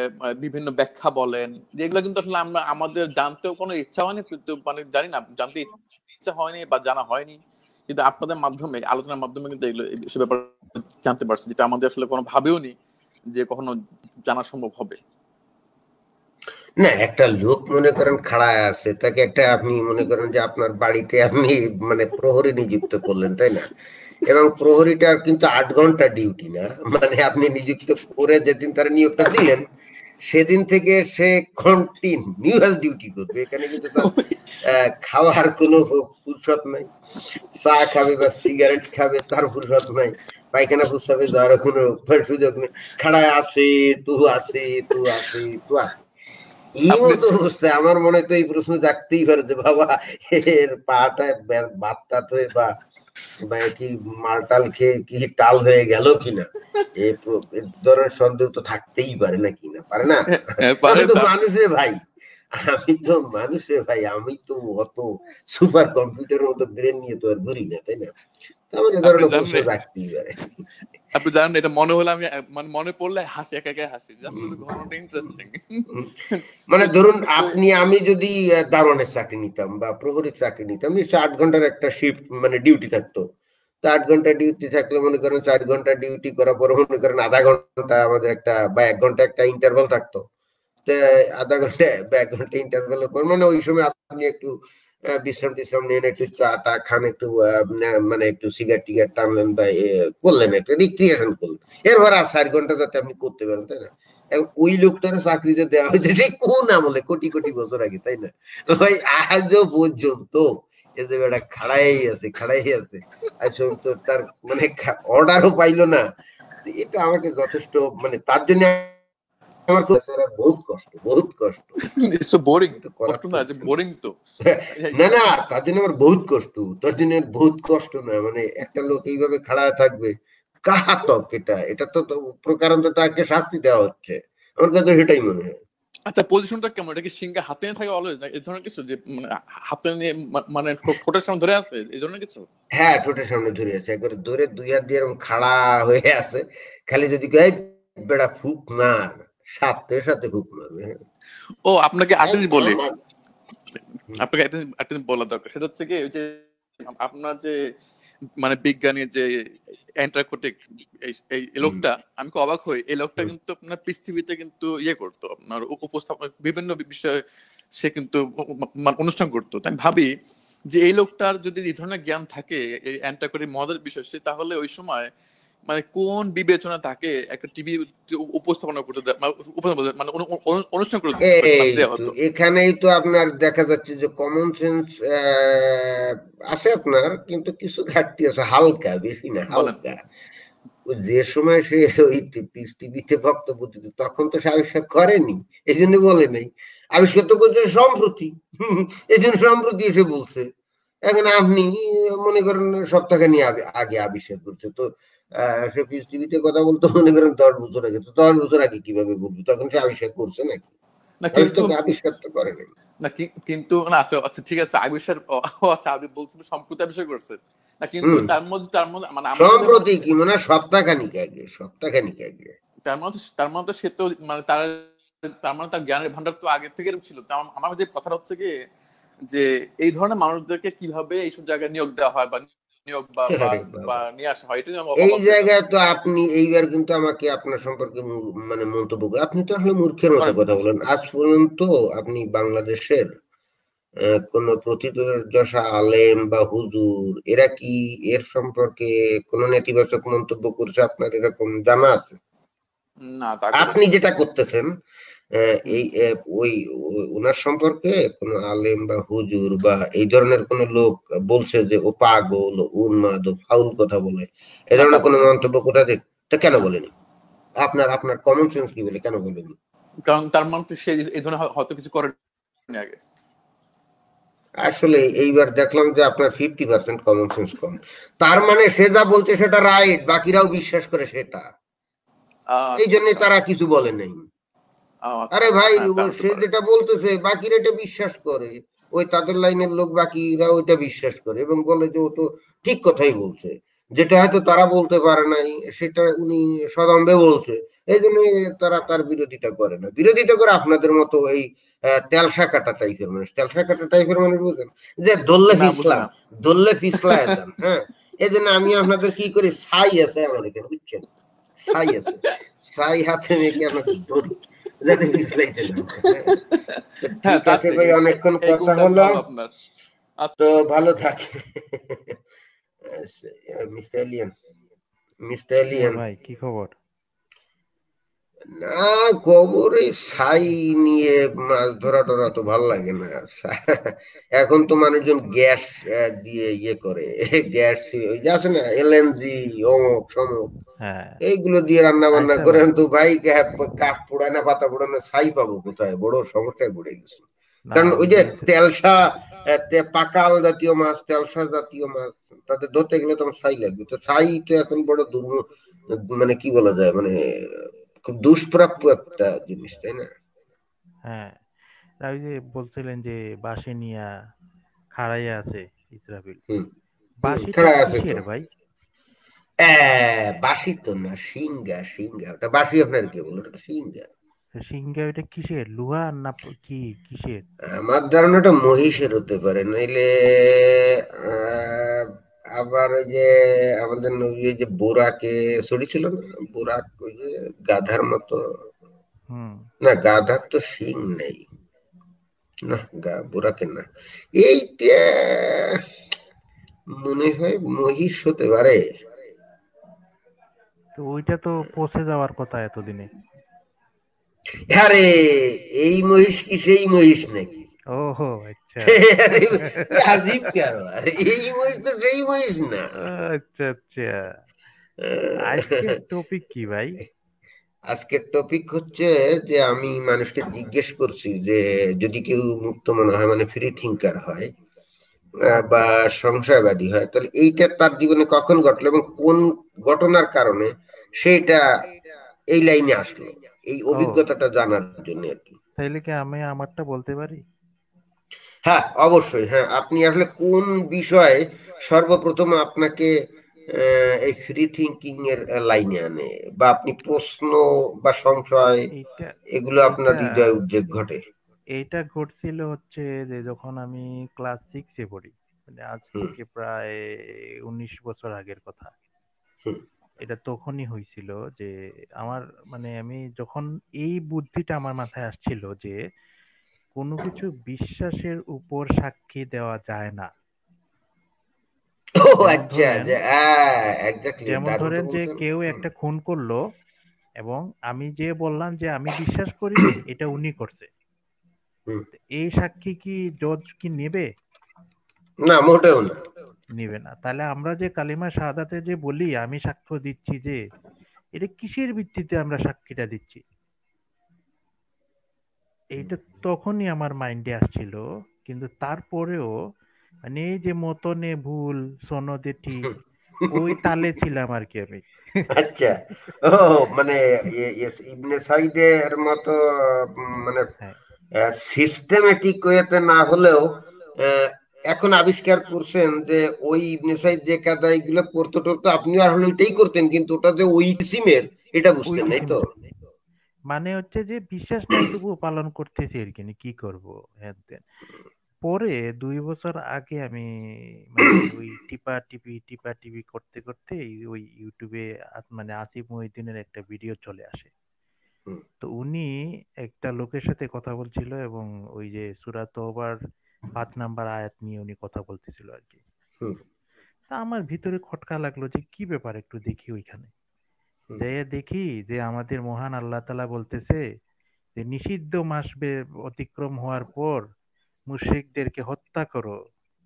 বিভিন্ন ব্যাখ্যা বলেন যেগুলো কিন্তু আসলে আমরা আমাদের জানতেও কোনো ইচ্ছা হয়নি কিন্তু মানে জানি না জানতে ইচ্ছা হয়নি বা জানা হয়নি কিন্তু আপনাদের মাধ্যমে আলোচনার মাধ্যমে কিন্তু এগুলো সে ব্যাপারে জানতে পারছি যেটা আমাদের আসলে কোনো ভাবেও নি যে কখনো জানা সম্ভব হবে না একটা লোক মনে করেন খাড়ায় আছে তাকে একটা আপনি মনে করেন যে আপনার বাড়িতে আপনি মানে প্রহরী নিযুক্ত করলেন তাই না এবং প্রহরীটার কিন্তু আট ঘন্টা ডিউটি না মানে আপনি নিযুক্ত করে যেদিন তারা নিয়োগটা দিলেন সেদিন থেকে সে কন্টিনিউয়াস ডিউটি করবে এখানে কিন্তু তার খাওয়ার কোনো ফুরসত নাই চা খাবে বা সিগারেট খাবে তার ফুরসত নাই পায়খানা ফুসাবে যাওয়ার কোনো সুযোগ নেই খাড়ায় আসে তু আসে তু আসে তু এই মতো অবস্থায় আমার মনে তো এই প্রশ্ন জাগতেই পারে যে বাবা এর পাটা বাদ তো বা মানে কি মালটাল খেয়ে কি টাল হয়ে গেল কিনা এই ধরনের সন্দেহ তো থাকতেই পারে না কিনা পারে না হ্যাঁ, হ্যাঁ, মানুষে ভাই আমি তো মানুষে ভাই আমি তো অত সুপার কম্পিউটার মতো ব্রেন নিয়ে তো আর ঘুরি না তাই না আপনি জানেন এটা মনে হলো আমি মানে মনে পড়লে হাসি একা একা হাসি ঘটনাটা ইন্টারেস্টিং মানে ধরুন আপনি আমি যদি দারোয়ানের চাকরি নিতাম বা প্রহরীর চাকরি নিতাম নিশ্চয় আট ঘন্টার একটা শিফট মানে ডিউটি থাকতো তো আট ঘন্টা ডিউটি থাকলে মনে করেন চার ঘন্টা ডিউটি করার পর মনে করেন আধা ঘন্টা আমাদের একটা বা এক ঘন্টা একটা ইন্টারভাল থাকতো আধা ঘন্টা বা এক ঘন্টা ইন্টারভাল পর মানে ওই সময় আপনি একটু বিশ্রাম টিশ্রাম নেন একটু চা টা খান একটু মানে একটু সিগারেট টিগার টানলেন বা করলেন একটু রিক্রিয়েশন করলেন এরপর আর চার ঘন্টা যাতে আপনি করতে পারেন তাই না ওই লোকটার চাকরি যে দেওয়া হয়েছে ঠিক কোন আমলে কোটি কোটি বছর আগে তাই না ভাই আজ পর্যন্ত এ যে বেটা খাড়াই আছে খাড়াই আছে আর তো তার মানে অর্ডারও পাইলো না এটা আমাকে যথেষ্ট মানে তার জন্য আমার বহুত কষ্ট বহুত কষ্ট ইটস বোরিং কষ্ট না যে বোরিং তো [laughs] না না তার জন্য আমার বহুত কষ্ট তার জন্য বহুত কষ্ট না মানে একটা লোক এইভাবে খাড়া থাকবে কাহাতক এটা এটা তো প্রকারান্ত তাকে শাস্তি দেওয়া হচ্ছে আমার কাছে সেটাই মনে হয় আচ্ছা পজিশনটা কেমন এটা কি সিংহা হাতে নিয়ে থাকে অলওয়েজ এই ধরনের কিছু যে মানে হাতে নিয়ে মানে ঠোঁটের সামনে ধরে আছে এই ধরনের কিছু হ্যাঁ ঠোঁটের সামনে ধরে আছে একবার ধরে দুই হাত দিয়ে এরকম খাড়া হয়ে আছে খালি যদি কয় বেড়া ফুক না সাথে সাথে ঢুকলো হ্যাঁ। ও আপনাকে হ্যাঁ, আটেনি বলে আপনাকে আটেনি বলা দরকার সেটা হচ্ছে কি ওই যে আপনার যে মানে বিজ্ঞানের যে অ্যান্টার্কটিক এই লোকটা আমি অবাক হই এই লোকটা কিন্তু আপনার পৃথিবীতে কিন্তু ইয়ে করতো আপনার উপস্থাপন বিভিন্ন বিষয়ে সে কিন্তু মানে অনুষ্ঠান করতো তাই ভাবি যে এই লোকটার যদি এই ধরনের জ্ঞান থাকে এই অ্যান্টার্কটিক মদের বিষয় সে তাহলে ওই সময় মানে কোন বিবেচনা তাকে একটা টিভি উপস্থাপনা করতে মানে, মানে অনুষ্ঠান করতে মানে এখানেই তো আপনার দেখা যাচ্ছে যে কমন সেন্স আছে আপনার কিন্তু কিছু ঘাটতি আছে হালকা বেশি না হালকা যে সময় সে ওই পিস টিভিতে বক্তব্য দিত তখন তো সে আবিষ্কার করেনি এই জন্য বলে নাই আবিষ্কার তো করছে সম্প্রতি [laughs] এই জন্য সম্প্রতি এসে বলছে এখন আপনি মনে করেন সপ্তাহখানি আগে আগে আবিষ্কার করছে তো সে টিভিতে কথা বলতো মনে করেন দশ বছর আগে তো দশ বছর আগে কিভাবে তখন সে আবিষ্কার করছে নাকি আবিষ্কার তো না কিন্তু না আচ্ছা, আচ্ছা ঠিক আছে আবিষ্কার আচ্ছা আপনি বলছেন সম্প্রতি আবিষ্কার করছে না কিন্তু তার মধ্যে তার মধ্যে মানে সম্প্রতি কি মানে সপ্তাহখানিক আগে সপ্তাহখানিক আগে তার মধ্যে তার মধ্যে সে তো মানে তার তার মানে তার জ্ঞানের ভান্ডার তো আগে থেকে ছিল আমার যে কথাটা হচ্ছে কি যে এই ধরনের মানুষদেরকে কিভাবে এইসব জায়গায় নিয়োগ দেওয়া হয় বা নিয়োগ হ্যাঁ, হ্যাঁ, হ্যাঁ। এই জায়গায় তো আপনি এইবার কিন্তু আমাকে আপনার সম্পর্কে মানে মন্তব্য আপনি তো আসলে মূর্খের মতো কথা বলেন আজ পর্যন্ত আপনি বাংলাদেশের কোন প্রতিদশা আলেম বা হুজুর এরা কি এর সম্পর্কে কোন নেতিবাচক মন্তব্য করছে আপনার এরকম জানা আছে আপনি যেটা করতেছেন এই ওই ওনার সম্পর্কে কোনো আলেম বা হুজুর বা এই ধরনের কোনো লোক বলছে যে ও পাগল উন্মাদ ও ফাউল কথা বলে এ আচ্ছা, ধরনের কোনো মন্তব্য কোথা থেকে কেন বলেনি আপনার আপনার কমন সেন্স কি বলে কেন বলেনি কারণ তার মানে তো সে এই ধরনের হয়তো কিছু করেনি আগে আসলে এইবার দেখলাম যে আপনার ফিফটি পার্সেন্ট কমন সেন্স কম তার মানে সে যা বলছে সেটা রাইট বাকিরাও বিশ্বাস করে সেটা আচ্ছা, এই জন্য আচ্ছা। তারা কিছু বলে নাই আচ্ছা, আরে ভাই হ্যাঁ, সে যেটা বলতেছে বাকিরা এটা বিশ্বাস করে ওই তাদের লাইনের লোক বাকিরা ওইটা বিশ্বাস করে এবং বলে যে ও তো ঠিক কথাই বলছে যেটা হয়তো তারা বলতে পারে নাই সেটা উনি সদম্বে বলছে এই জন্য তারা তার বিরোধিতা করে না বিরোধিতা করে আপনাদের মতো এই তেলসা কাটা টাইপের মানুষ তেলসা কাটা টাইপের মানুষ বুঝেন যে দোল্লে ফিসলা দোল্লে ফিসলা এসেন হ্যাঁ এই জন্য আমি আপনাদের কি করি ছাই আছে আমার এখানে বুঝছেন ছাই আছে ছাই হাতে মেঘে আপনাদের ধরি [laughs] হ্যাঁ, অনেকক্ষণ কথা হলো আচ্ছা। তো ভালো থাকে [laughs] মিস্টার এলিয়ান মিস্টার এলিয়ান ভাই কি খবর না এই ছাই নিয়ে মাছ ধরা টরা তো ভাল লাগে না এখন তো মানুষজন গ্যাস দিয়ে ইয়ে করে গ্যাস ওই আছে না এলএনজি অমুক সমক হ্যাঁ। এইগুলো দিয়ে রান্না বান্না আচ্ছা। করে তো ভাই কাঠ পোড়ায় না পাতা পোড়ায় না ছাই পাবো কোথায় বড় সমস্যায় পড়ে গেছে কারণ ওই যে তেলসা পাকাল জাতীয় মাছ তেলসা জাতীয় মাছ তাতে ধরতে গেলে তোমার ছাই লাগবে তো ছাই তো এখন বড় দুর্ম মানে কি বলা যায় মানে খুব দুষ্প্রাপ্য একটা জিনিস তাই না হ্যাঁ ওই যে বলছিলেন যে বাসে নিয়া খাড়াইয়া আছে ইসরাফিল বাসি আছে ভাই বাসি তো না সিঙ্গা সিঙ্গা ওটা বাসি আপনার কি বলো ওটা সিঙ্গা ওটা কিসের লোহা না কি কিসের আমার ধারণাটা মহিষের হতে পারে নইলে আবার ওই যে আমাদের নবী যে বোরাকে সরি ছিল না বোরাক ওই যে গাধার মতো না গাধার তো সিং নেই না গা বোরাকে না এই মনে হয় মহিষ হতে পারে তো ওইটা তো পচে যাওয়ার কথা এতদিনে আরে এই মহিষ কি সেই মহিষ নাকি আচ্ছা, [laughs] আচ্ছা, আচ্ছা। আজকের টপিক হচ্ছে যে আমি মানুষকে জিজ্ঞেস করছি যে যদি কেউ মুক্ত মনে হয় মানে ফ্রি থিঙ্কার হয় বা সংশয়বাদী হয় তাহলে এইটা তার জীবনে কখন ঘটলো এবং কোন ঘটনার কারণে সেটা এই লাইনে আসলো এই অভিজ্ঞতাটা জানার জন্য আর কি তাইলে কি আমি আমারটা বলতে পারি হ্যাঁ অবশ্যই হ্যাঁ আপনি আসলে কোন বিষয়ে সর্বপ্রথম আপনাকে এই ফ্রি থিঙ্কিং এর লাইনে আনে বা আপনি প্রশ্ন বা সংশয় এগুলো আপনার হৃদয় উদ্বেগ ঘটে এইটা ঘটছিল হচ্ছে যে যখন আমি ক্লাস সিক্সে পড়ি মানে আজ থেকে প্রায় উনিশ বছর আগের কথা এটা তখনই হয়েছিল যে আমার মানে আমি যখন এই বুদ্ধিটা আমার মাথায় আসছিল যে কোনো কিছু বিশ্বাসের উপর সাক্ষী দেওয়া যায় না যেমন আচ্ছা, ধরেন যে হ্যাঁ, কেউ একটা খুন করলো এবং আমি যে বললাম যে আমি বিশ্বাস করি [clears throat] এটা উনি করছে এই সাক্ষী কি জজ কি নেবে না মোটেও না নিবে না তাহলে আমরা যে কালিমা শাহাদাতে যে বলি আমি সাক্ষ্য দিচ্ছি যে এটা কিসের ভিত্তিতে আমরা সাক্ষীটা দিচ্ছি এইটা তখনই আমার মাইন্ডে আসছিল কিন্তু তারপরেও মানে এই যে মতনে ভুল সনদে ঠিক [laughs] ওই তালে ছিলাম আর কি আমি আচ্ছা ও মানে ইবনে সাইদের মতো মানে সিস্টেম্যাটিক ওয়েতে না হলেও এখন আবিষ্কার করছেন যে ওই ইবনে সাইদ যে কাদা এগুলো পড়তো আপনি আর আসলে ওইটাই করতেন কিন্তু ওটা যে ওই কিসিমের এটা বুঝতেন তাই তো মানে হচ্ছে যে বিশ্বাস নিয়ে পালন করতেছি আর কি মানে কি করব হ্যাঁ, পরে দুই বছর আগে আমি মানে ওই টিপা টিপি টিপা টিপি করতে করতে ওই ইউটিউবে মানে আসিফ মহিউদ্দিনের একটা ভিডিও চলে আসে তো উনি একটা লোকের সাথে কথা বলছিল এবং ওই যে সুরা তোবার পাঁচ নাম্বার আয়াত নিয়ে উনি কথা বলতেছিল আর কি তা আমার ভিতরে খটকা লাগলো যে কি ব্যাপার একটু দেখি ওইখানে যে দেখি যে আমাদের মহান আল্লাহ তালা বলতেছে যে নিষিদ্ধ মাস অতিক্রম হওয়ার পর মুশ্রিকদেরকে হত্যা করো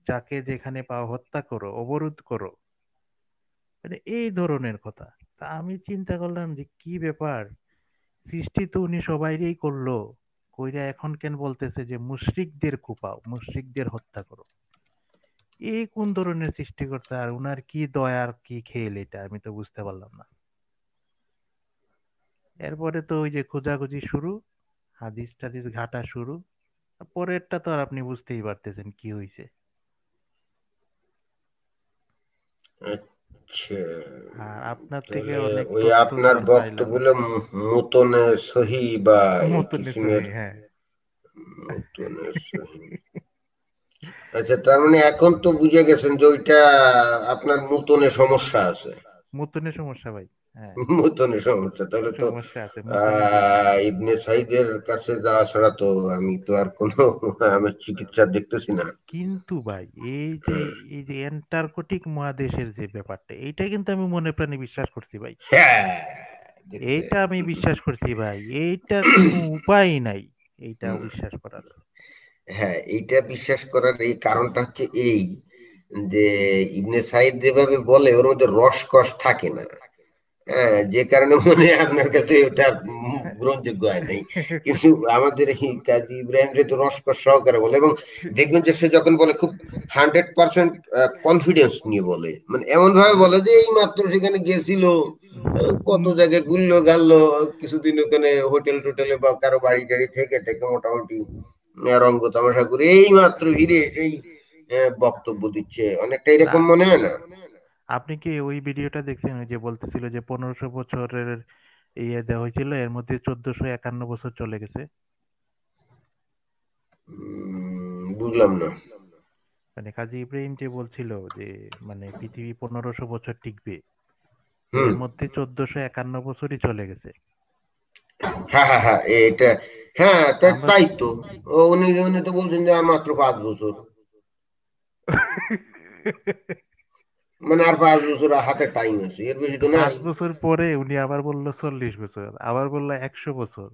যাকে যেখানে পাও হত্যা করো অবরোধ করো মানে এই ধরনের কথা তা আমি চিন্তা করলাম যে কি ব্যাপার সৃষ্টি তো উনি সবাইরেই করলো কইরা এখন কেন বলতেছে যে মুশ্রিকদের কুপাও মুশ্রিকদের হত্যা করো এই কোন ধরনের সৃষ্টিকর্তা আর উনার কি দয়ার কি খেল এটা আমি তো বুঝতে পারলাম না এরপরে তো ওই যে খোঁজাখুঁজি শুরু হাদিস টাদিস ঘাটা শুরু পরেরটা তো আর আপনি বুঝতেই পারতেছেন কি হয়েছে আচ্ছা আর হ্যাঁ, আপনার থেকে ওই আপনার বক্তগুলো মতনে সহি বা হ্যাঁ আচ্ছা তার মানে এখন তো বুঝে গেছেন যে ওইটা আপনার মতনে সমস্যা আছে মতনে সমস্যা ভাই হ্যাঁ। [laughs] নতুন সমস্যা তাহলে তো আহ ইবনে সাইদের কাছে যাওয়া ছাড়া তো আমি তো আর কোনো আমি চিকিৎসা দেখতেছি না কিন্তু ভাই এই [clears throat] যে এই যে অ্যান্টার্কটিক মহাদেশের যে ব্যাপারটা এইটা কিন্তু আমি মনে প্রাণে বিশ্বাস করছি ভাই হ্যাঁ, এইটা আমি বিশ্বাস করছি ভাই এইটার কোনো [clears throat] উপায় নাই এইটা বিশ্বাস করার হ্যাঁ এইটা বিশ্বাস করার এই কারণটা হচ্ছে এই যে ইবনে সাইদ যেভাবে বলে ওর মধ্যে রসকস থাকে না হ্যাঁ, যে কারণে মনে হয় আপনার কাছে ওটা গ্রহণযোগ্য হয় নাই কিন্তু আমাদের এই কাজী ইব্রাহিম যেহেতু রসকস সহকারে বলে এবং দেখবেন যে সে যখন বলে খুব হান্ড্রেড পার্সেন্ট কনফিডেন্স নিয়ে বলে মানে এমন ভাবে বলে যে এই মাত্র সেখানে গেছিল কত জায়গায় ঘুরলো গাললো কিছুদিন ওখানে হোটেল টোটেলে বা কারো বাড়ি টাড়ি থেকে থেকে মোটামুটি রঙ্গ তামাশা করে এই মাত্র ফিরে সেই বক্তব্য দিচ্ছে অনেকটা এরকম মনে হয় না আপনি কি ওই ভিডিওটা দেখছেন যে বলতেছিল যে পনেরোশো বছরের ইয়ে দেওয়া হয়েছিল এর মধ্যে চোদ্দশো একান্ন বছর চলে গেছে বুঝলাম না মানে কাজী ইব্রাহিম যে বলছিল যে মানে পৃথিবী পনেরোশো বছর টিকবে এর মধ্যে চোদ্দশো একান্ন বছরই চলে গেছে হ্যাঁ হ্যাঁ হ্যাঁ এটা হ্যাঁ তাই তো উনি উনি তো বলছেন যে আর মাত্র পাঁচ বছর [laughs] মানে আর পাঁচ বছর হাতে টাইম আছে এর বেশি তো না পাঁচ বছর পরে উনি আবার বললো চল্লিশ বছর আবার বললো একশো বছর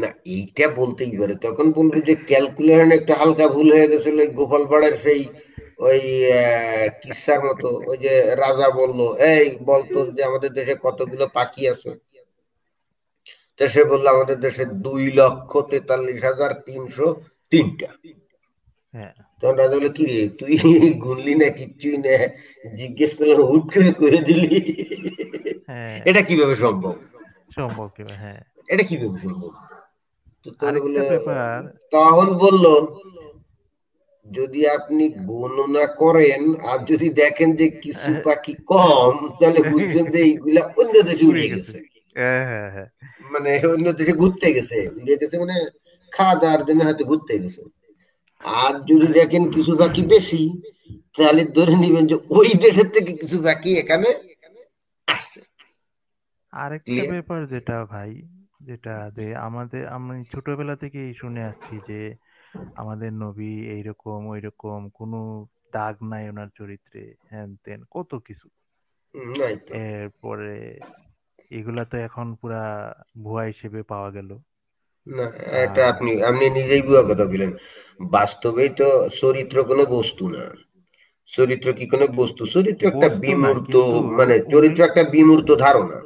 না এইটা বলতেই পারে তখন বলবে যে ক্যালকুলেশন একটা হালকা ভুল হয়ে গেছিল গোপালপাড়ার সেই ওই কিসার মতো ওই যে রাজা বলল এই বলতো যে আমাদের দেশে কতগুলো পাখি আছে সে বললো আমাদের দেশে দুই লক্ষ তেতাল্লিশ হাজার তিনশো তিনটা হ্যাঁ তখন রাজা বলে কিরে তুই গুনলি না কিচ্ছুই না জিজ্ঞেস করলাম হুট করে করে দিলি হ্যাঁ। এটা কিভাবে সম্ভব সম্ভব কিভাবে হ্যাঁ এটা কিভাবে সম্ভব তো তখন বলল যদি আপনি গণনা করেন আর যদি দেখেন যে কিছু হ্যাঁ। পাখি কম তাহলে বুঝবেন যে এইগুলা অন্য দেশে উড়ে গেছে হ্যাঁ, মানে অন্য দেশে ঘুরতে গেছে উড়ে গেছে মানে খাওয়া দাওয়ার জন্য হয়তো ঘুরতে গেছে আর যদি দেখেন কিছু বাকি বেশি তাহলে ধরে নিবেন যে ওই দেশের থেকে কিছু বাকি এখানে আসছে আরেকটা ব্যাপার যেটা ভাই যেটা যে আমাদের আমি ছোটবেলা থেকেই শুনে আসছি যে আমাদের নবী এইরকম ওইরকম কোন দাগ নাই ওনার চরিত্রে হ্যান তেন কত কিছু এরপরে এগুলা তো এখন পুরা ভুয়া হিসেবে পাওয়া গেল না এটা আপনি আপনি নিজেই ভুয়া কথা বললেন বাস্তবেই তো চরিত্র কোনো বস্তু না চরিত্র কি কোনো বস্তু চরিত্র একটা বিমূর্ত মানে চরিত্র একটা বিমূর্ত ধারণা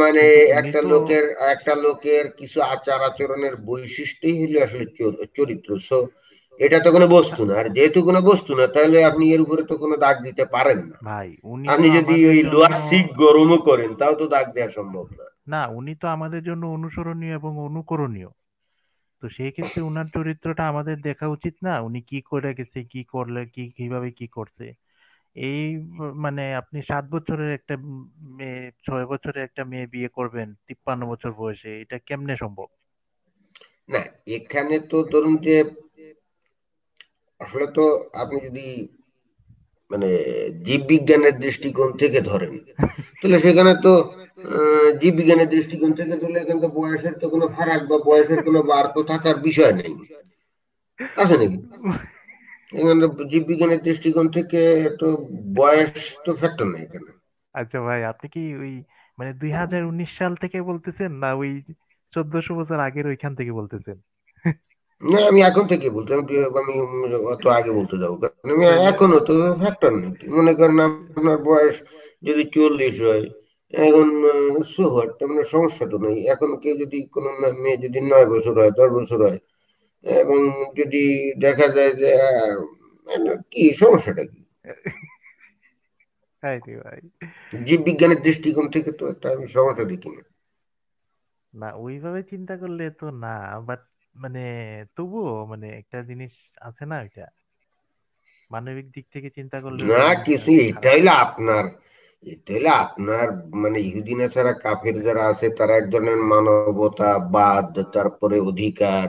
মানে একটা লোকের একটা লোকের কিছু আচার আচরণের বৈশিষ্ট্যই হলো আসলে চরিত্র সো এটা তো কোনো বস্তু না আর যেহেতু কোনো বস্তু না তাহলে আপনি এর উপরে তো কোনো দাগ দিতে পারেন না আপনি যদি ওই লোহার শিখ গরমও করেন তাও তো দাগ দেওয়া সম্ভব না না উনি তো আমাদের জন্য অনুসরণীয় এবং অনুকরণীয় তো সেই ক্ষেত্রে উনার চরিত্রটা আমাদের দেখা উচিত না উনি কি করে গেছে কি করলে কি কিভাবে কি করছে এই মানে আপনি সাত বছরের একটা মেয়ে ছয় বছরের একটা মেয়ে বিয়ে করবেন তিপ্পান্ন বছর বয়সে এটা কেমনে সম্ভব না এখানে তো ধরুন যে আসলে তো আপনি যদি মানে জীব বিজ্ঞানের দৃষ্টিকোণ থেকে ধরেন তাহলে সেখানে তো জীব বিজ্ঞানের দৃষ্টিকোণ থেকে ধরলে এখানে তো বয়সের তো কোনো ফারাক বা বয়সের কোনো বার তো থাকার বিষয় নেই আছে নাকি এখানে জীব বিজ্ঞানের দৃষ্টিকোণ থেকে তো বয়স তো ফ্যাক্টর নেই এখানে আচ্ছা ভাই আপনি কি ওই মানে দুই সাল থেকে বলতেছেন না ওই চোদ্দশো বছর আগের ওইখান থেকে বলতেছেন না আমি এখন থেকে বলতে আমি অত আগে বলতে যাবো কারণ আমি এখনো তো ফ্যাক্টর নেই মনে করেন আপনার বয়স যদি চল্লিশ হয় এখন সুহট তেমন সমস্যা তো নেই এখন কেউ যদি কোনো মেয়ে যদি নয় বছর হয় দশ বছর হয় এবং যদি দেখা যায় যে কি সমস্যাটা কি জীব বিজ্ঞানের দৃষ্টিকোণ থেকে তো একটা আমি সমস্যা দেখি না না ওইভাবে চিন্তা করলে তো না বাট মানে তবুও মানে একটা জিনিস আছে না এটা মানবিক দিক থেকে চিন্তা করলে না কিছু এটাই হইলো আপনার এটাই হইলো আপনার মানে ইহুদিনা ছাড়া কাফের যারা আছে তারা এক ধরনের মানবতা বাদ তারপরে অধিকার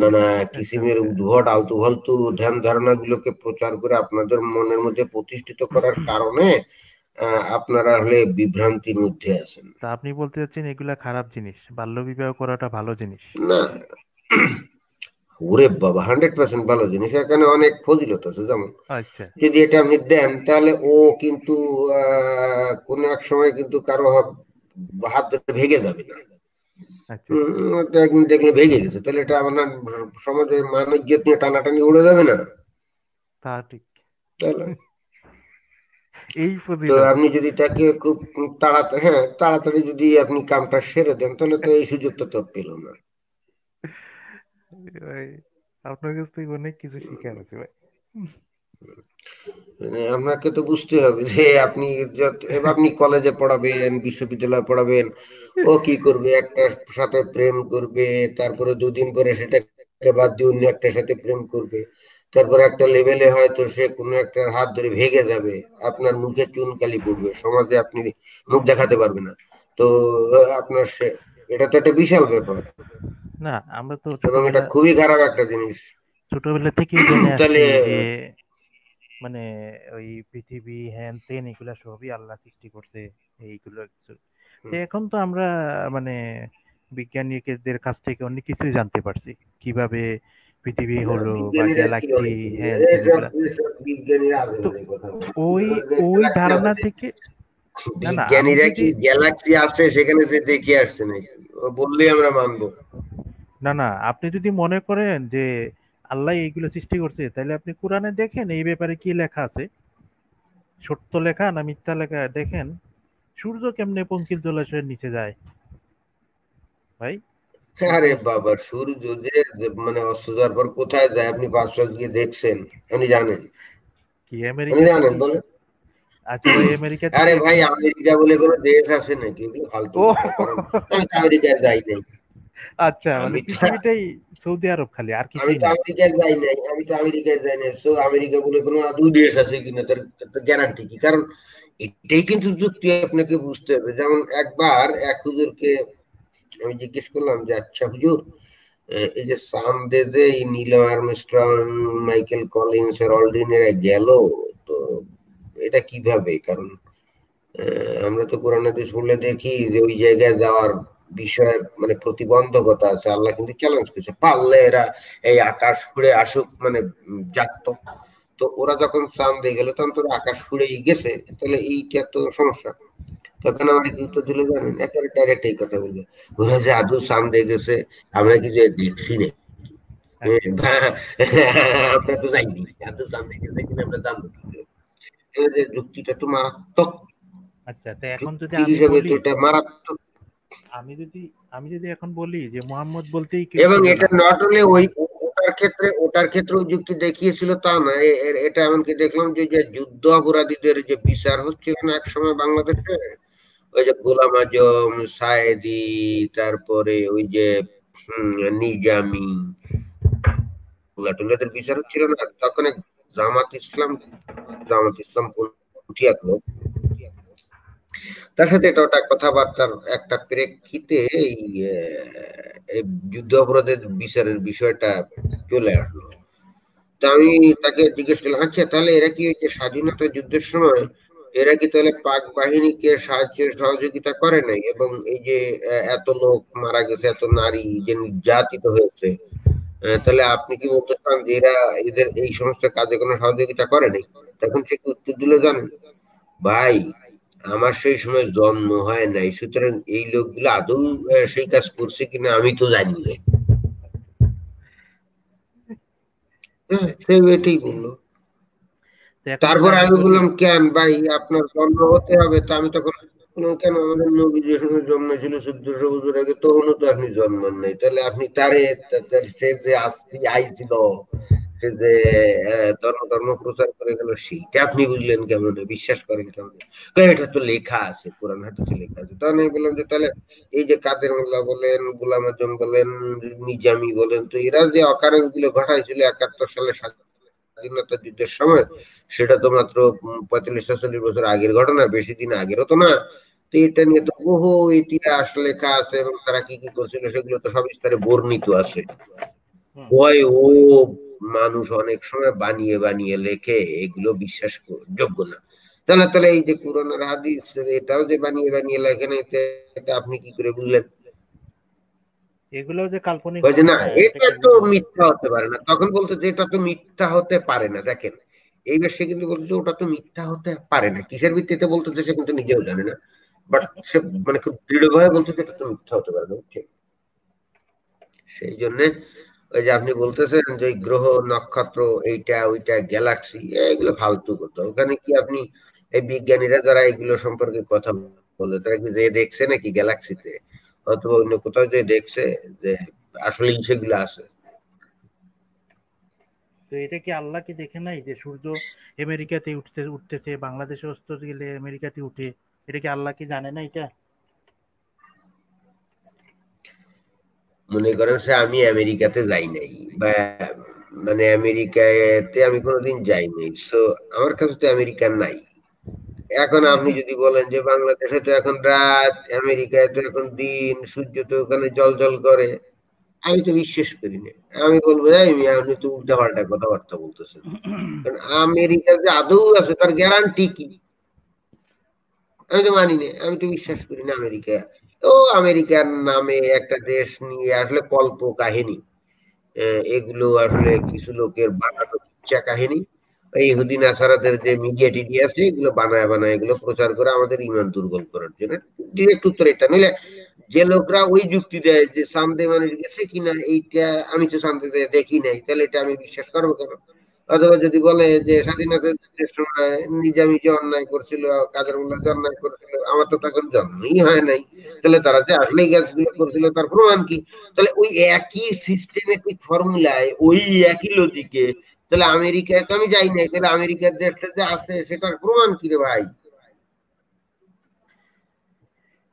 নানা আচ্ছা, কিসিমের আচ্ছা। উদ্ভট আলতু ফালতু ধ্যান ধারণা গুলোকে প্রচার করে আপনাদের মনের মধ্যে প্রতিষ্ঠিত করার কারণে আপনারা হলে বিভ্রান্তির মধ্যে আছেন তা আপনি বলতে চাচ্ছেন এগুলা খারাপ জিনিস বাল্য বিবাহ করাটা ভালো জিনিস না ওরে বাবা হান্ড্রেড পার্সেন্ট ভালো জিনিস এখানে অনেক ফজিলত আছে যেমন আচ্ছা। যদি এটা আপনি দেন তাহলে ও কিন্তু কোন এক সময় কিন্তু কারো হাত ধরে ভেঙে যাবে না আচ্ছা। দেখলে ভেঙে গেছে তাহলে এটা আপনার সমাজে মানবিক নিয়ে টানাটানি উড়ে যাবে না তা ঠিক তাহলে এই তো আপনি যদি তাকে খুব তাড়াতাড়ি হ্যাঁ তাড়াতাড়ি যদি আপনি কামটা সেরে দেন তাহলে তো এই সুযোগটা তো পেল না ভাই আপনার কাছ থেকে অনেক কিছু শিখে আছে ভাই মানে আপনাকে তো বুঝতে হবে যে আপনি আপনি কলেজে পড়াবেন বিশ্ববিদ্যালয়ে পড়াবেন ও কি করবে একটার সাথে প্রেম করবে তারপরে দুদিন পরে সেটাকে বাদ দিয়ে অন্য একটার সাথে প্রেম করবে তারপর একটা লেভেলে হয়তো সে কোন একটা হাত ধরে ভেঙে যাবে আপনার মুখে চুন কালি পড়বে সমাজে আপনি মুখ দেখাতে পারবে না তো আপনার সে এটা তো একটা বিশাল ব্যাপার না আমরা তো এবং এটা খুবই খারাপ একটা জিনিস ছোটবেলা থেকে তাহলে মানে ওই পৃথিবী হ্যান তেন এগুলা সবই আল্লাহ সৃষ্টি করছে এইগুলো এখন তো আমরা মানে বিজ্ঞানীদের কাছ থেকে অনেক কিছুই জানতে পারছি কিভাবে পৃথিবী আচ্ছা, হলো বা গ্যালাক্সি হ্যাঁ ওই ওই ধারণা থেকে বিজ্ঞানীরা কি গ্যালাক্সি আছে সেখানে যে দেখে আসছে নাকি বললেই আমরা মানব না না আপনি যদি মনে করেন যে আল্লাহ এইগুলো সৃষ্টি করছে তাহলে আপনি কোরআনে দেখেন এই ব্যাপারে কি লেখা আছে সত্য লেখা না মিথ্যা লেখা দেখেন সূর্য কেমনে পঙ্কিল জলাশয়ের নিচে যায় ভাই আরে বাবা সূর্য যে মানে অস্ত যাওয়ার পর কোথায় যায় আপনি পাঁচ গিয়ে দেখছেন আপনি জানেন কি আমেরিকা জানেন বলেন আচ্ছা, আরে ভাই আমেরিকা বলে কোনো দেশ আছে নাকি ফালতু আমেরিকায় যাই নাই আচ্ছা মানে আমি পৃথিবীটাই সৌদি আরব খালি আর কি আমি তো আমেরিকায় যাই নাই আমি তো আমেরিকায় যাই নাই সো আমেরিকা বলে কোনো আদৌ দেশ আছে কিনা তার গ্যারান্টি কি কারণ এটাই কিন্তু যুক্তি আপনাকে বুঝতে হবে যেমন একবার এক হুজুরকে আমি জিজ্ঞেস করলাম যে আচ্ছা হুজুর এই যে সাম দে এই নীল আর্মস্ট্রং মাইকেল কলিন্স এর অলডিন এরা গেল তো এটা কিভাবে কারণ আমরা তো কোরআন হাদিস পড়লে দেখি যে ওই জায়গায় যাওয়ার বিষয়ে মানে প্রতিবন্ধকতা আছে আল্লাহ কিন্তু চ্যালেঞ্জ করছে পারলে এরা এই আকাশ ফুড়ে আসুক মানে যাত্ত তো ওরা যখন চান দিয়ে গেল তখন তো আকাশ ফুড়েই গেছে তাহলে এইটা তো সমস্যা তখন আমার উত্তর দিল জানেন একেবারে ডাইরেক্ট এই কথা বলবে ওরা যে আদৌ সাম দিয়ে গেছে আমরা কিছু দেখছি না আচ্ছা। হ্যাঁ, আমরা তো যাইনি আদৌ সাম দিয়ে গেছে কিনা আমরা জানবো যুক্তিটা তো মারাত্মক আচ্ছা তো এখন যদি আমি এটা মারাত্মক আমি যদি আমি যদি এখন বলি যে মোহাম্মদ বলতেই এবং এটা নট অনলি ওই ওটার ক্ষেত্রে ওটার ক্ষেত্রে যুক্তি দেখিয়েছিল তা না এটা এমনকি দেখলাম যে যুদ্ধ অপরাধীদের যে বিচার হচ্ছিল না এক সময় বাংলাদেশে ওই যে গোলাম আজম সায়েদি তারপরে ওই যে নিজামি টুলাটুলাদের বিচারক ছিল না তখন জামাত ইসলাম জামাত ইসলাম উঠি তার সাথে এটা ওটা কথাবার্তার একটা প্রেক্ষিতে এই যুদ্ধ অপরাধের বিচারের বিষয়টা চলে আসলো তা আমি তাকে জিজ্ঞেস করলাম আচ্ছা তাহলে এরা কি হচ্ছে স্বাধীনতা যুদ্ধের সময় এরা কি তাহলে পাক বাহিনীকে সাহায্য সহযোগিতা করে নাই এবং এই যে এত লোক মারা গেছে এত নারী যে নির্যাতিত হয়েছে তাহলে আপনি কি বলতে চান যে এরা এদের এই সমস্ত কাজে কোনো সহযোগিতা করে নাই তখন সে কি উত্তর দিল জানেন ভাই আমার সেই সময় জন্ম হয় নাই সুতরাং এই লোকগুলো আদৌ সেই কাজ করছে কিনা আমি তো জানি না হ্যাঁ সে এটাই বললো তারপর আমি বললাম কেন ভাই আপনার জন্ম হতে হবে তো আমি তখন কেন আমাদের নবী যে সময় জন্মেছিল চোদ্দশো বছর আগে তখনও তো আপনি জন্মান নাই তাহলে আপনি তারে সে যে আসছি আইছিল সে যে ধর্ম ধর্ম প্রচার করে গেল সেইটা আপনি বুঝলেন কেমন বিশ্বাস করেন কেমন এটা তো লেখা আছে কোরআন হাতে তো লেখা আছে তখন আমি বললাম যে তাহলে এই যে কাদের মোল্লা বলেন গুলাম আজম বলেন নিজামি বলেন তো এরা যে অকারণ গুলো ঘটাইছিল একাত্তর সালে সাত স্বাধীনতা যুদ্ধের সময় সেটা তো মাত্র পঁয়তাল্লিশ ছচল্লিশ বছর আগের ঘটনা বেশি দিন আগের তো না তো এটা নিয়ে তো বহু ইতিহাস লেখা আছে এবং তারা কি কি করছিল সেগুলো তো সব স্তরে বর্ণিত আছে ভয় ও মানুষ অনেক সময় বানিয়ে বানিয়ে লেখে এগুলো বিশ্বাস যোগ্য না তাহলে তাহলে এই যে কুরআনের হাদিস এটাও যে বানিয়ে বানিয়ে লেখেন এটা আপনি কি করে বললেন এগুলো যে কাল্পনিক না এটা তো মিথ্যা হতে পারে না তখন বলতো যে এটা তো মিথ্যা হতে পারে না দেখেন এইবার সে কিন্তু বলতো ওটা তো মিথ্যা হতে পারে না কিসের ভিত্তিতে বলতো যে সে কিন্তু নিজেও জানে না বাট সে মানে খুব দৃঢ়ভাবে বলতো যে এটা তো মিথ্যা হতে পারে না ঠিক সেই জন্য ওই যে আপনি বলতেছেন যে গ্রহ নক্ষত্র এইটা ওইটা গ্যালাক্সি এগুলো ফালতু করতো ওখানে কি আপনি এই বিজ্ঞানীরা যারা এগুলো সম্পর্কে কথা বলে তারা কি যে দেখছে নাকি গ্যালাক্সিতে অথবা অন্য কোথাও যে দেখছে যে আসলে সেগুলো আছে তো এটা কি আল্লাহ কি দেখে নাই যে সূর্য আমেরিকাতে উঠতে উঠতেছে বাংলাদেশে অস্ত গেলে আমেরিকাতে উঠে এটা কি আল্লাহ কি জানে না এটা মনে করেন সে আমি আমেরিকাতে যাই নাই বা মানে আমেরিকাতে আমি কোনোদিন যাই নাই সো আমার কাছে তো আমেরিকা নাই এখন আপনি যদি বলেন যে বাংলাদেশে তো এখন রাত আমেরিকায় তো এখন দিন সূর্য তো ওখানে জল জল করে আমি তো বিশ্বাস করি না আমি বলবো আমি আপনি তো উল্টা পাল্টা কথাবার্তা বলতেছেন কারণ আমেরিকা যে আদৌ আছে তার গ্যারান্টি কি আমি তো মানি না আমি তো বিশ্বাস করি না আমেরিকা ও আমেরিকার নামে একটা দেশ নিয়ে আসলে কল্প কাহিনী এগুলো আসলে কিছু লোকের বানানো ইচ্ছা কাহিনী এই হুদিন আসারাদের যে মিডিয়া টিডি আছে এগুলো বানায় বানায় এগুলো প্রচার করে আমাদের ইমান দুর্বল করার জন্য ডিরেক্ট উত্তর এটা নিলে যে লোকরা ওই যুক্তি দেয় যে সামদে মানুষ গেছে কিনা এইটা আমি তো সামদে দেখি নাই তাহলে এটা আমি বিশ্বাস করবো কেন অথবা যদি বলে যে স্বাধীনতা সময় নিজামি যে অন্যায় করছিল কাজের মূল্য যে অন্যায় করছিল আমার তো তখন জন্মই হয় নাই তাহলে তারা যে আসলে গাছগুলো করছিল তার প্রমাণ কি তাহলে ওই একই সিস্টেমেটিক ফর্মুলায় ওই একই লজিকে তাহলে আমেরিকায় তো আমি যাই নাই তাহলে আমেরিকার দেশটা যে আছে সেটার প্রমাণ কি রে ভাই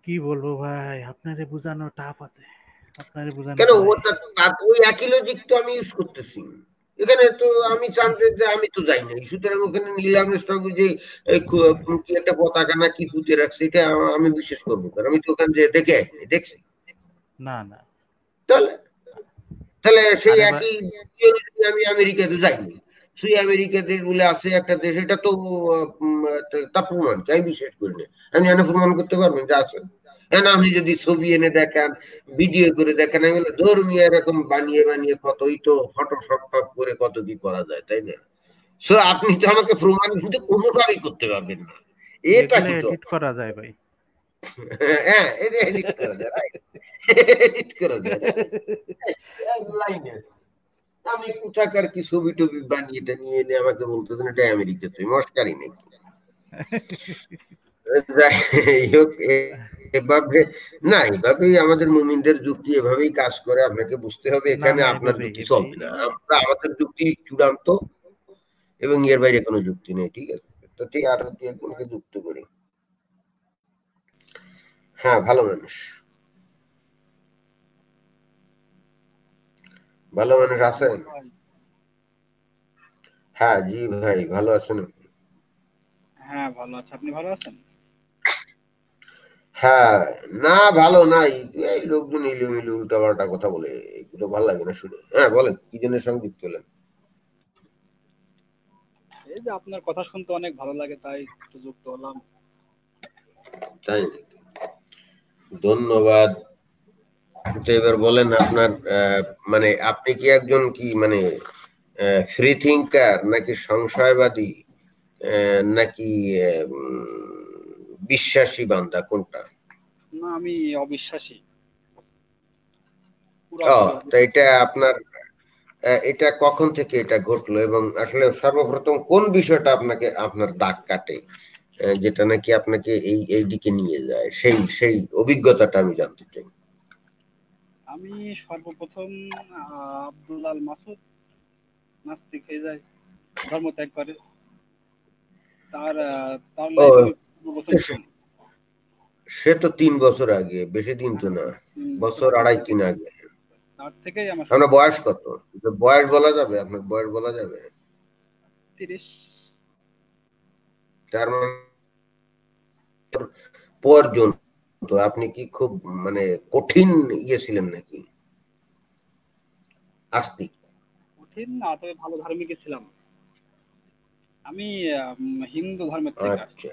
কি বলবো ভাই আপনারে বোঝানো টাপ আছে আপনারে বোঝানো কেন ওটা তো ওই একই লজিক তো আমি ইউজ করতেছি এখানে তো আমি জানতে যে আমি তো যাই নাই সুতরাং ওখানে নিলাম যে কি একটা পতাকা না কি পুঁতে রাখছে এটা আমি বিশ্বাস করবো কারণ আমি তো ওখানে দেখে দেখছি না না তাহলে তাহলে সেই একই আমি আমেরিকাতে যাইনি বলে আছে একটা দেশ এটা তো তা প্রমাণ করি না আমি এনে প্রমাণ করতে পারবেন যে আছে আপনি যদি ছবি এনে দেখেন ভিডিও করে দেখেন আমি ধর্মীয় এরকম বানিয়ে বানিয়ে কতই তো ফটোশপ টপ করে কত কি করা যায় তাই না সো আপনি তো আমাকে প্রমাণ কিন্তু কোনোভাবেই করতে পারবেন না এটা কিন্তু করা যায় ভাই হ্যাঁ এডিট এডিট লাইনে আমি কি ছবি টবি বানিয়ে এটা নিয়ে এনে আমাকে এটা আমেরিকা তুই মস্কারি নাকি এভাবে না এভাবেই আমাদের মুমিনদের যুক্তি এভাবেই কাজ করে আপনাকে বুঝতে হবে এখানে আপনার যুক্তি চলবে না আমরা আমাদের যুক্তি চূড়ান্ত এবং এর বাইরে কোনো যুক্তি নেই ঠিক আছে তো ঠিক আর যুক্ত করি হ্যাঁ ভালো মানুষ ভালো মানুষ আছেন হ্যাঁ জি ভাই ভালো আছেন হ্যাঁ ভালো আছি আপনি ভালো আছেন হ্যাঁ না ভালো নাই এই লোকজন ইলুমিলু উল্টাপাল্টা কথা বলে এগুলো ভালো লাগে না শুনে হ্যাঁ বলেন কি জন্য সংযুক্ত হলেন এই যে আপনার কথা শুনতে অনেক ভালো লাগে তাই যুক্ত হলাম তাই ধন্যবাদ তো এবার বলেন আপনার মানে আপনি কি একজন কি মানে ফ্রি থিঙ্কার নাকি সংশয়বাদী নাকি বিশ্বাসী বান্দা কোনটা না আমি অবিশ্বাসী তো এটা আপনার এটা কখন থেকে এটা ঘটলো এবং আসলে সর্বপ্রথম কোন বিষয়টা আপনাকে আপনার দাগ কাটে যেটা নাকি আপনাকে এই এই দিকে নিয়ে যায় সেই সেই অভিজ্ঞতাটা আমি জানতে চাই আমি সর্বপ্রথম আব্দুল আল মাসুদ নাস্তিক হয়ে যায় ধর্ম ত্যাগ করে তার তার সে তো তিন বছর আগে বেশি দিন তো না বছর আড়াই তিন আগে তার থেকেই আমার আপনার বয়স কত বয়স বলা যাবে আপনার বয়স বলা যাবে তিরিশ তার মানে পর্যন্ত আপনি কি খুব মানে কঠিন ইয়ে ছিলেন নাকি আস্তি কঠিন না তবে ভালো ধর্মিক ছিলাম আমি হিন্দু ধর্মের থেকে আচ্ছা।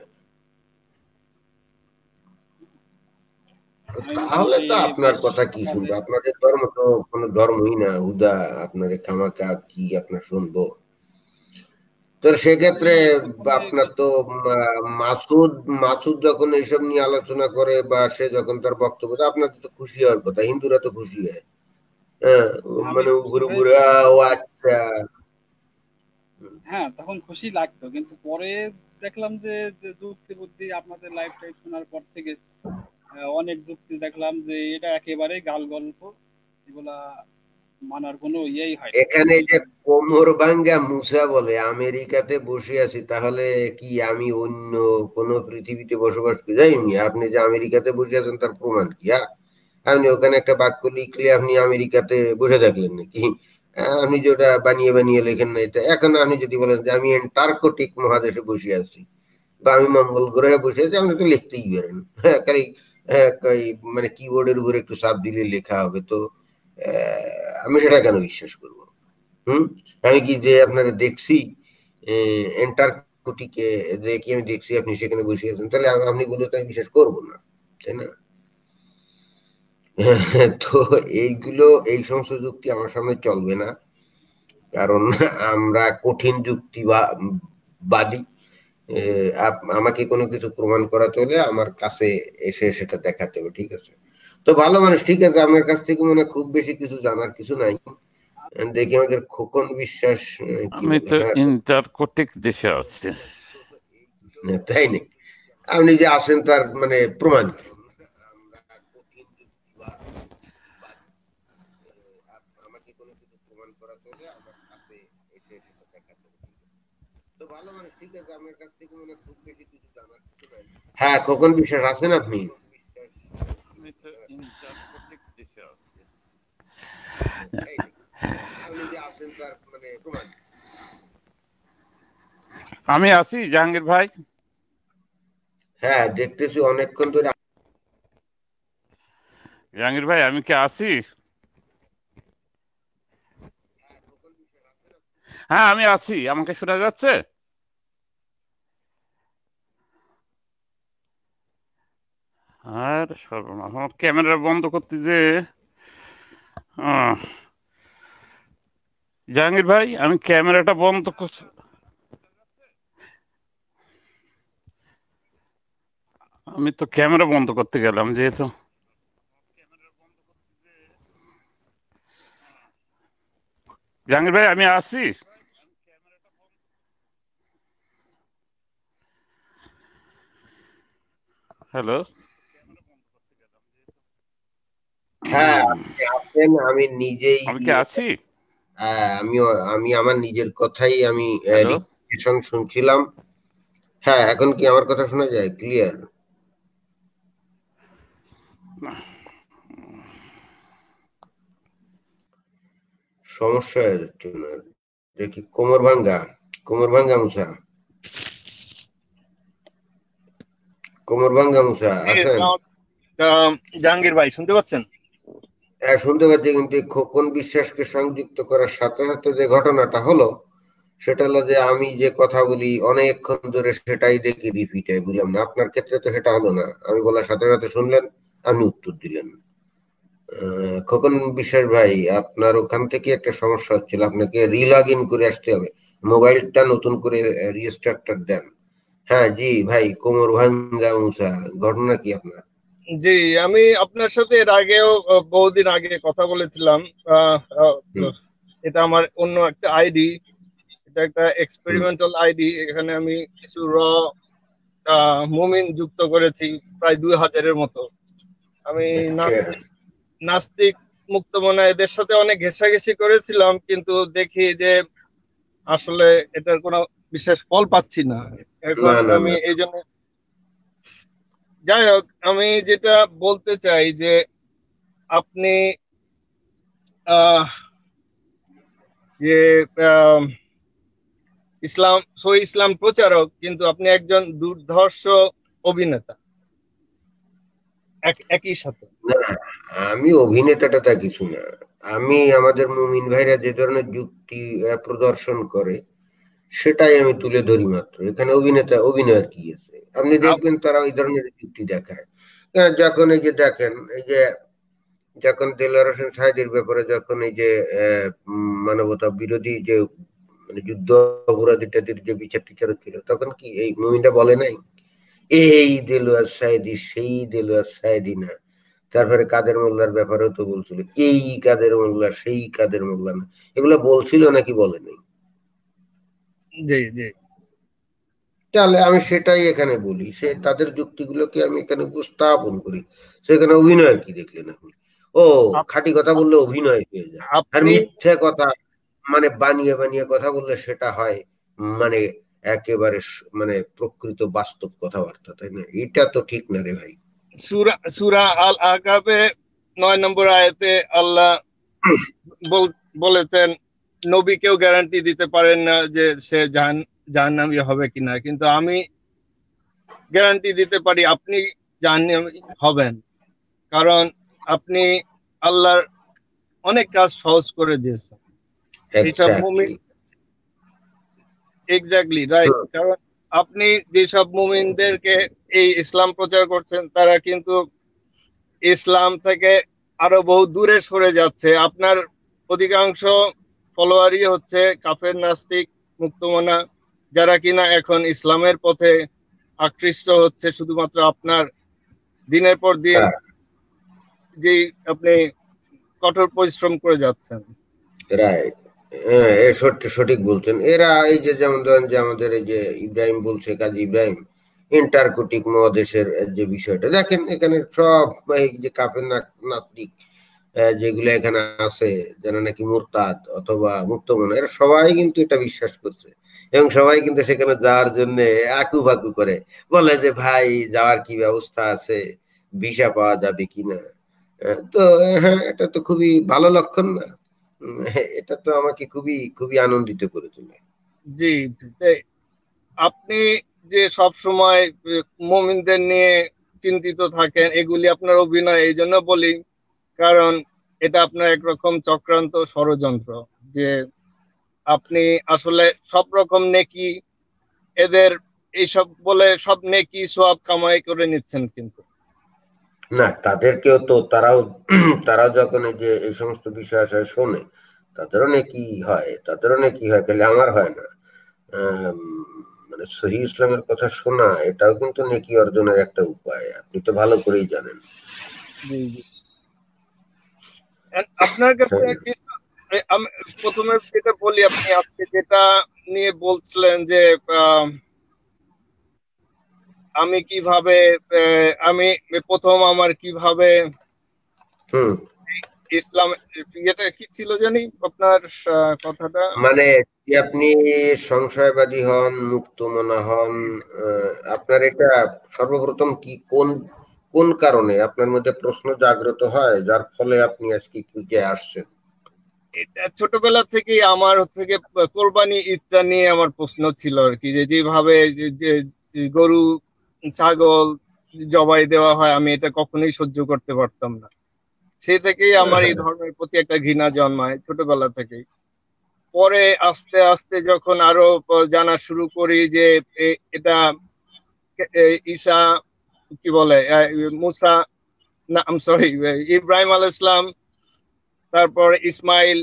তাহলে তো আপনার কথা কি শুনবো আপনাদের ধর্ম তো কোন ধর্মই না উদা আপনার খামাকা কি আপনার শুনবো তো সেক্ষেত্রে আপনার তো মাসুদ মাসুদ যখন এইসব নিয়ে আলোচনা করে বা সে যখন তার বক্তব্য আপনার তো খুশি হওয়ার কথা হিন্দুরা তো খুশি হয় হ্যাঁ মানে ঘুরে ঘুরে আচ্ছা হ্যাঁ তখন খুশি লাগতো কিন্তু পরে দেখলাম যে যুক্তি বুদ্ধি আপনাদের লাইফ টাইপ শোনার পর থেকে অনেক যুক্তি দেখলাম যে এটা একেবারে গাল গল্প এগুলা মানার কোনো ইয়েই হয় এখানে যে কোমর ভাঙ্গা মুসা বলে আমেরিকাতে বসে আছি তাহলে কি আমি অন্য কোন পৃথিবীতে বসবাস করি আপনি যে আমেরিকাতে বসে আছেন তার প্রমাণ কি হ্যাঁ? আপনি ওখানে একটা বাক্য লিখলে আপনি আমেরিকাতে বসে থাকলেন নাকি হ্যাঁ, আপনি যেটা বানিয়ে বানিয়ে লেখেন না এটা এখন আপনি যদি বলেন যে আমি এন্টার্কটিক মহাদেশে বসে আছি বা আমি মঙ্গল গ্রহে বসে আছি আপনি তো লিখতেই পারেন হ্যাঁ, খালি মানে কিবোর্ডের উপর একটু চাপ দিলে লেখা হবে তো আমি সেটা কেন বিশ্বাস করব হুম আমি কি যে আপনারা দেখছি এন্টার্কটিকে যে কি আমি দেখছি আপনি সেখানে বসে আছেন তাহলে আপনি বলতে তো আমি বিশ্বাস করবো না তাই না [laughs] তো এইগুলো এই সমস্ত যুক্তি আমার সামনে চলবে না কারণ আমরা কঠিন যুক্তি বা বাদী আমাকে কোনো কিছু প্রমাণ করাতে হলে আমার কাছে এসে সেটা দেখাতে হবে ঠিক আছে তো ভালো মানুষ ঠিক আছে আপনার কাছ থেকে মনে খুব বেশি কিছু জানার কিছু নাই দেখি আমাদের খোকন বিশ্বাস আমি তো হ্যাঁ। ইন্টারকোটিক দেশে আছি হ্যাঁ, তাই নাকি আপনি যে আসেন তার মানে প্রমাণ হ্যাঁ খোকন বিশ্বাস আছেন আপনি আমি আছি জাহাঙ্গীর ভাই হ্যাঁ দেখতেছি অনেকক্ষণ ধরে জাহাঙ্গীর ভাই আমি কি আছি হ্যাঁ আমি আছি আমাকে শোনা যাচ্ছে আর সর্বনাশ আমার ক্যামেরা বন্ধ করতে যে জাহাঙ্গীর ভাই আমি ক্যামেরাটা বন্ধ করছি আমি তো ক্যামেরা বন্ধ করতে গেলাম যেহেতু জাহাঙ্গীর ভাই আমি আসি হ্যালো হ্যাঁ আছেন আমি নিজেই আছি হ্যাঁ আমি আমি আমার নিজের কথাই আমি শুনছিলাম হ্যাঁ এখন কি আমার কথা শোনা যায় ক্লিয়ার সমস্যা তোমার কোমর ভাঙ্গা কোমর ভাঙ্গা মুসা কোমর ভাঙ্গা মুসা জাহাঙ্গীর ভাই শুনতে পাচ্ছেন হ্যাঁ শুনতে পাচ্ছি কিন্তু খোকন বিশ্বাসকে সংযুক্ত করার সাথে সাথে যে ঘটনাটা হলো সেটা হলো যে আমি যে কথা বলি অনেকক্ষণ ধরে সেটাই দেখি রিপিট বুঝলাম না আপনার ক্ষেত্রে তো সেটা হলো না আমি বলার সাথে সাথে শুনলেন আমি উত্তর দিলেন খোকন বিশ্বাস ভাই আপনার ওখান থেকে একটা সমস্যা হচ্ছিল আপনাকে রিলগ ইন করে আসতে হবে মোবাইলটা নতুন করে রিস্টার্টটা দেন হ্যাঁ জি ভাই কোমর ভাঙ্গা মুসা ঘটনা কি আপনার জি আমি আপনার সাথে এর আগেও বহুদিন আগে কথা বলেছিলাম এটা আমার অন্য একটা আইডি এটা একটা এক্সপেরিমেন্টাল আইডি এখানে আমি কিছু র মুমিন যুক্ত করেছি প্রায় দুই হাজারের মতো আমি নাস্তিক মুক্ত মনে এদের সাথে অনেক ঘেঁষাঘেঁষি করেছিলাম কিন্তু দেখি যে আসলে এটার কোনো বিশেষ ফল পাচ্ছি না এখন আমি এই জন্য যাই হোক আমি যেটা বলতে চাই যে আপনি যে ইসলাম সই ইসলাম প্রচারক কিন্তু আপনি একজন দুর্ধর্ষ অভিনেতা একই সাথে আমি অভিনেতাটা তা কিছু না আমি আমাদের মুমিন ভাইরা যে ধরনের যুক্তি প্রদর্শন করে সেটাই আমি তুলে ধরি মাত্র এখানে অভিনেতা অভিনয় কি আছে আপনি দেখবেন তারা ওই ধরনের যুক্তি দেখায় হ্যাঁ, যখন এই যে দেখেন এই যে যখন দেলার হোসেন সাহেদের ব্যাপারে যখন এই যে মানবতা বিরোধী যে মানে যুদ্ধ অপরাধীটাদের যে বিচার টিচার ছিল তখন কি এই মুমিনটা বলে নাই এই দেলোয়ার সাইডি সেই দেলোয়ার সাইডি না তারপরে কাদের মোল্লার ব্যাপারেও তো বলছিল এই কাদের মোল্লা সেই কাদের মোল্লা না এগুলো বলছিল নাকি বলেনি জি জি তাহলে আমি সেটাই এখানে বলি সে তাদের যুক্তিগুলোকে আমি এখানে উপস্থাপন করি সেখানে অভিনয় কি দেখলেন আপনি ও খাঁটি কথা বললে অভিনয় হয়ে যায় আর মিথ্যে কথা মানে বানিয়ে বানিয়ে কথা বললে সেটা হয় মানে একেবারে মানে প্রকৃত বাস্তব কথাবার্তা তাই না এটা তো ঠিক না রে ভাই সুরা সুরা আল আকাবে নয় নম্বর আয়তে আল্লাহ বলেছেন নবী কেউ গ্যারান্টি দিতে পারেন না যে সে জাহান জাহান্নামি হবে কিনা কিন্তু আমি গ্যারান্টি দিতে পারি আপনি জাহান্নামি হবেন কারণ আপনি আল্লাহর অনেক কাজ সহজ করে দিয়েছেন এক্স্যাক্টলি রাইট কারণ আপনি যেসব মুমিনদেরকে এই ইসলাম প্রচার করছেন তারা কিন্তু ইসলাম থেকে আরো বহু দূরে সরে যাচ্ছে আপনার অধিকাংশ ফলোয়ারই হচ্ছে কাফের নাস্তিক মুক্তমনা যারা কিনা এখন ইসলামের পথে আকৃষ্ট হচ্ছে শুধুমাত্র আপনার দিনের পর দিন হ্যাঁ। যে আপনি কঠোর পরিশ্রম করে যাচ্ছেন রাইট হ্যাঁ, সঠিক বলছেন এরা এই যে যেমন ধরেন যে আমাদের এই যে ইব্রাহিম বলছে কাজী ইব্রাহিম ইন্টারকোটিক মহাদেশের যে বিষয়টা দেখেন এখানে সব এই যে কাপের নাস্তিক যেগুলো এখানে আছে যারা নাকি মোরতাদ অথবা মনে এরা সবাই কিন্তু এটা বিশ্বাস করছে এবং সবাই কিন্তু সেখানে যাওয়ার জন্য আকু ভাকু করে বলে যে ভাই যাওয়ার কি ব্যবস্থা আছে ভিসা পাওয়া যাবে কিনা তো হ্যাঁ এটা তো খুবই ভালো লক্ষণ না এটা তো আমাকে খুবই খুবই আনন্দিত করে তোলে জি আপনি যে সব সময় মুমিনদের নিয়ে চিন্তিত থাকেন এগুলি আপনার অভিনয় এই জন্য বলি কারণ এটা আপনার একরকম চক্রান্ত ষড়যন্ত্র যে আপনি আসলে সব রকম নেকি এদের এইসব বলে সব নেকি সব কামাই করে নিচ্ছেন কিন্তু না তাদেরকেও তো তারাও [clears throat] তারাও যখন যে এই সমস্ত বিষয় আসা শোনে তাদেরও নাকি হয় তাদেরও নাকি হয় তাহলে আমার হয় না মানে সহি ইসলামের কথা শোনা এটাও কিন্তু নেকি অর্জনের একটা উপায় আপনি তো ভালো করেই জানেন আপনার কাছে হ্যাঁ। প্রথমে যেটা বলি আপনি আজকে যেটা নিয়ে বলছিলেন যে আহ আমি কিভাবে আমি প্রথম আমার কিভাবে ইসলাম এটা কি ছিল জানি আপনার কথাটা মানে আপনি সংশয়বাদী হন মুক্ত মনা হন আপনার এটা সর্বপ্রথম কি কোন কোন কারণে আপনার মধ্যে প্রশ্ন জাগ্রত হয় যার ফলে আপনি আজকে খুঁজে আসছেন এটা ছোটবেলা থেকে আমার হচ্ছে কোরবানি ইত্যাদি নিয়ে আমার প্রশ্ন ছিল আর কি যে যেভাবে গরু ছাগল জবাই দেওয়া হয় আমি এটা কখনোই সহ্য করতে পারতাম না সে থেকেই আমার এই ধর্মের প্রতি একটা ঘৃণা জন্মায় ছোটবেলা থেকেই পরে আস্তে আস্তে যখন আরো জানা শুরু করি যে এটা ঈশা কি বলে মুসা না সরি ইব্রাহিম আল ইসলাম তারপর ইসমাইল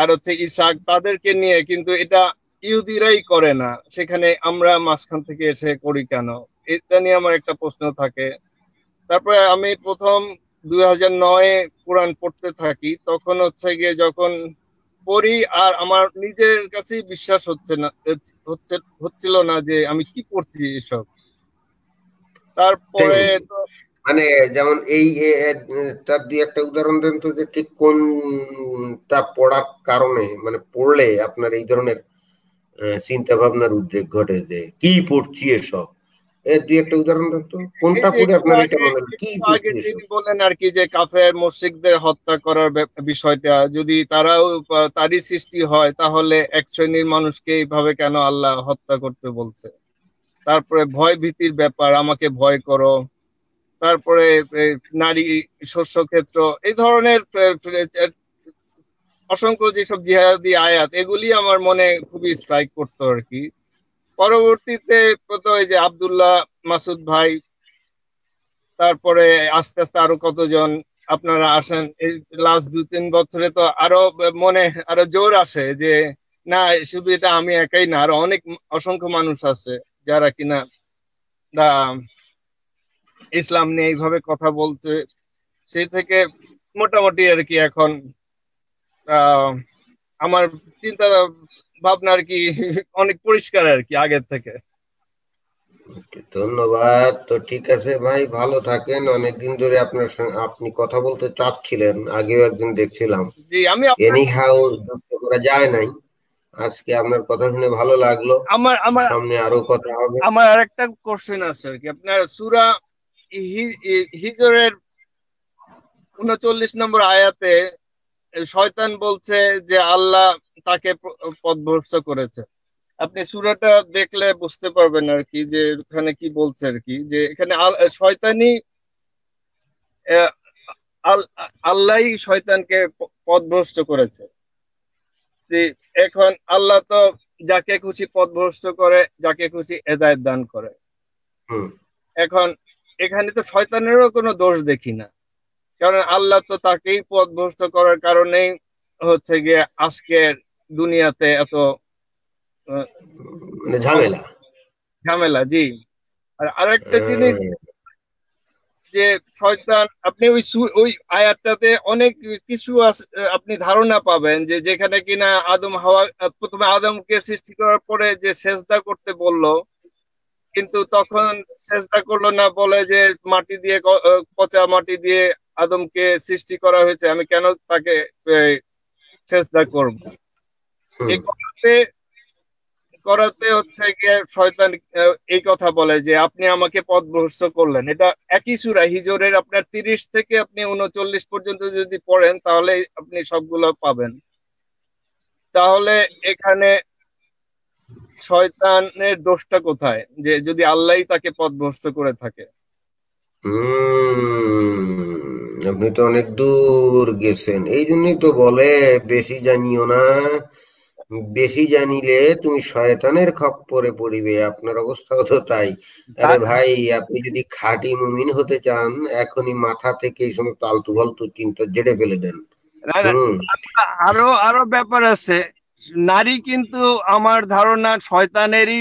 আর হচ্ছে ইসাক তাদেরকে নিয়ে কিন্তু এটা ইহুদিরাই করে না সেখানে আমরা মাঝখান থেকে এসে করি কেন এটা নিয়ে আমার একটা প্রশ্ন থাকে তারপরে আমি প্রথম দুই হাজার নয় কোরআন পড়তে থাকি তখন হচ্ছে গিয়ে যখন পড়ি আর আমার নিজের কাছেই বিশ্বাস হচ্ছে না হচ্ছে হচ্ছিল না যে আমি কি পড়ছি এসব তারপরে তো মানে যেমন এই তার দুই একটা উদাহরণ দেন তো যে ঠিক কোনটা পড়ার কারণে মানে পড়লে আপনার এই ধরনের চিন্তা ভাবনার উদ্বেগ ঘটে যে কি পড়ছি এসব হত্যা করার বিষয়টা যদি তারাও তারই সৃষ্টি হয় তাহলে এক শ্রেণীর মানুষকে এইভাবে কেন আল্লাহ হত্যা করতে বলছে তারপরে ভয় ভীতির ব্যাপার আমাকে ভয় করো তারপরে নারী শস্য ক্ষেত্র এই ধরনের অসংখ্য যেসব জিহাদি আয়াত এগুলি আমার মনে খুবই স্ট্রাইক করতো আর কি পরবর্তীতে ওই যে আবদুল্লাহ মাসুদ ভাই তারপরে আস্তে আস্তে আরো কতজন আপনারা আসেন এই লাস্ট দু তিন বছরে তো আরো মনে আরো জোর আসে যে না শুধু এটা আমি একাই না আরো অনেক অসংখ্য মানুষ আছে যারা কিনা ইসলাম নিয়ে এইভাবে কথা বলতে সেই থেকে মোটামুটি আর কি এখন আমার চিন্তা ভাবনা আর কি অনেক পরিষ্কার আর কি আগের থেকে ধন্যবাদ তো ঠিক আছে ভাই ভালো থাকেন অনেকদিন ধরে আপনার সঙ্গে আপনি কথা বলতে চাচ্ছিলেন আগেও একদিন দেখছিলাম জি আমি এনি হাউ করা যায় নাই আজকে আপনার কথা শুনে ভালো লাগলো আমার আমার সামনে আরো কথা হবে আমার আরেকটা কোশ্চেন আছে আর কি আপনার সূরা হিজরের উনচল্লিশ নম্বর আয়াতে শয়তান বলছে যে আল্লাহ তাকে পদভ্রষ্ট করেছে আপনি সুরাটা দেখলে বুঝতে পারবেন আর কি যে এখানে কি বলছে আর কি যে এখানে শয়তানি আল্লাহ শয়তানকে পদভ্রষ্ট করেছে যে এখন আল্লাহ তো যাকে খুশি পদভ্রষ্ট করে যাকে খুশি এদায়ত দান করে এখন এখানে তো শয়তানেরও কোনো দোষ দেখি না কারণ আল্লাহ তো তাকেই পদভ্রষ্ট করার কারণেই হচ্ছে গিয়ে আজকের দুনিয়াতে এত মানে ঝামেলা ঝামেলা জি আর আরেকটা জিনিস যে শয়তান আপনি ওই ওই আয়াতটাতে অনেক কিছু আপনি ধারণা পাবেন যে যেখানে কিনা আদম হাওয়া প্রথমে আদমকে সৃষ্টি করার পরে যে সেজদা করতে বলল কিন্তু তখন সেজদা করলো না বলে যে মাটি দিয়ে পচা মাটি দিয়ে আদমকে সৃষ্টি করা হয়েছে আমি কেন তাকে সেজদা করব এই কথাতে করাতে হচ্ছে গিয়ে শয়তান এই কথা বলে যে আপনি আমাকে পথ পথভ্রষ্ট করলেন এটা একই সুরা হিজরের আপনার তিরিশ থেকে আপনি উনচল্লিশ পর্যন্ত যদি পড়েন তাহলে আপনি সবগুলো পাবেন তাহলে এখানে শয়তানের দোষটা কোথায় যে যদি আল্লাহ তাকে পথ পথভ্রষ্ট করে থাকে আপনি তো অনেক দূর গেছেন এই জন্যই তো বলে বেশি জানিও না বেশি জানিলে তুমি শয়তানের খপ্পরে পড়িবে আপনার অবস্থাও তো তাই আরে ভাই আপনি যদি খাঁটি মুমিন হতে চান এখনই মাথা থেকে এই সমস্ত আলতু ফালতু চিন্তা জেড়ে ফেলে দেন আরো আরো ব্যাপার আছে নারী কিন্তু আমার ধারণা শয়তানেরই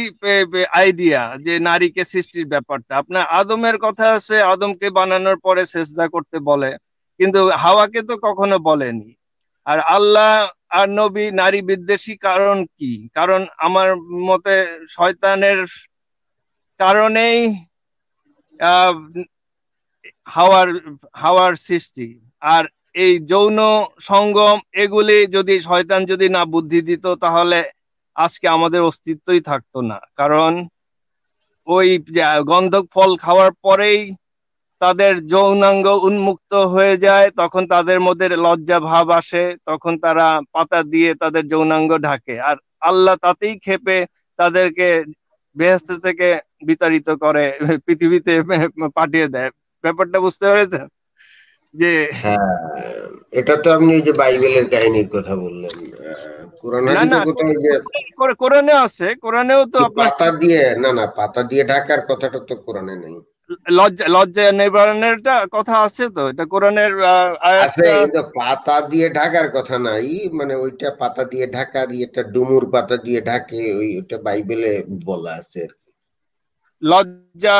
আইডিয়া যে নারীকে সৃষ্টির ব্যাপারটা আপনার আদমের কথা আছে আদমকে বানানোর পরে শেষদা করতে বলে কিন্তু হাওয়াকে তো কখনো বলেনি আর আল্লাহ আর নবী নারী বিদ্বেষী কারণ কি কারণ আমার মতে শয়তানের কারণেই হাওয়ার হাওয়ার সৃষ্টি আর এই যৌন সঙ্গম এগুলি যদি শয়তান যদি না বুদ্ধি দিত তাহলে আজকে আমাদের অস্তিত্বই থাকতো না কারণ ওই গন্ধক ফল খাওয়ার পরেই তাদের যৌনাঙ্গ উন্মুক্ত হয়ে যায় তখন তাদের মধ্যে লজ্জা ভাব আসে তখন তারা পাতা দিয়ে তাদের যৌনাঙ্গ ঢাকে আর আল্লাহ তাতেই খেপে তাদেরকে বেহস্ত থেকে বিতাড়িত করে পৃথিবীতে পাঠিয়ে দেয় ব্যাপারটা বুঝতে পেরেছেন যে হ্যাঁ, এটা তো আপনি যে বাইবেলের কাহিনীর কথা বললেন কোরআনে আছে কোরআনেও তো পাতা দিয়ে না না পাতা দিয়ে ঢাকার কথাটা তো কোরআনে নেই লজ্জা লজ্জা নিবারণেরটা কথা আছে তো এটা কোরআনের আছে আচ্ছা, পাতা দিয়ে ঢাকার কথা নাই মানে ওইটা পাতা দিয়ে ঢাকার এটা ডুমুর পাতা দিয়ে ঢাকে ওই ওটা বাইবেলে বলা আছে লজ্জা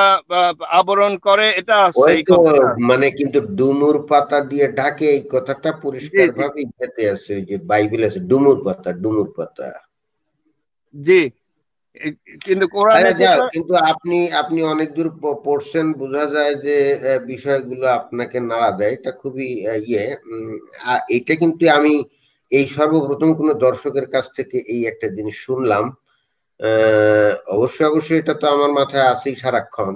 আবরণ করে এটা আছে মানে কিন্তু ডুমুর পাতা দিয়ে ঢাকে এই কথাটা পরিষ্কার ভাবে আছে যে বাইবেল আছে ডুমুর পাতা ডুমুর পাতা জি কিন্তু কিন্তু আপনি আপনি অনেক দূর পড়ছেন বোঝা যায় যে বিষয়গুলো আপনাকে নাড়া দেয় এটা খুবই ইয়ে এটা কিন্তু আমি এই সর্বপ্রথম কোন দর্শকের কাছ থেকে এই একটা জিনিস শুনলাম অবশ্যই অবশ্যই এটা তো আমার মাথায় আছেই সারাক্ষণ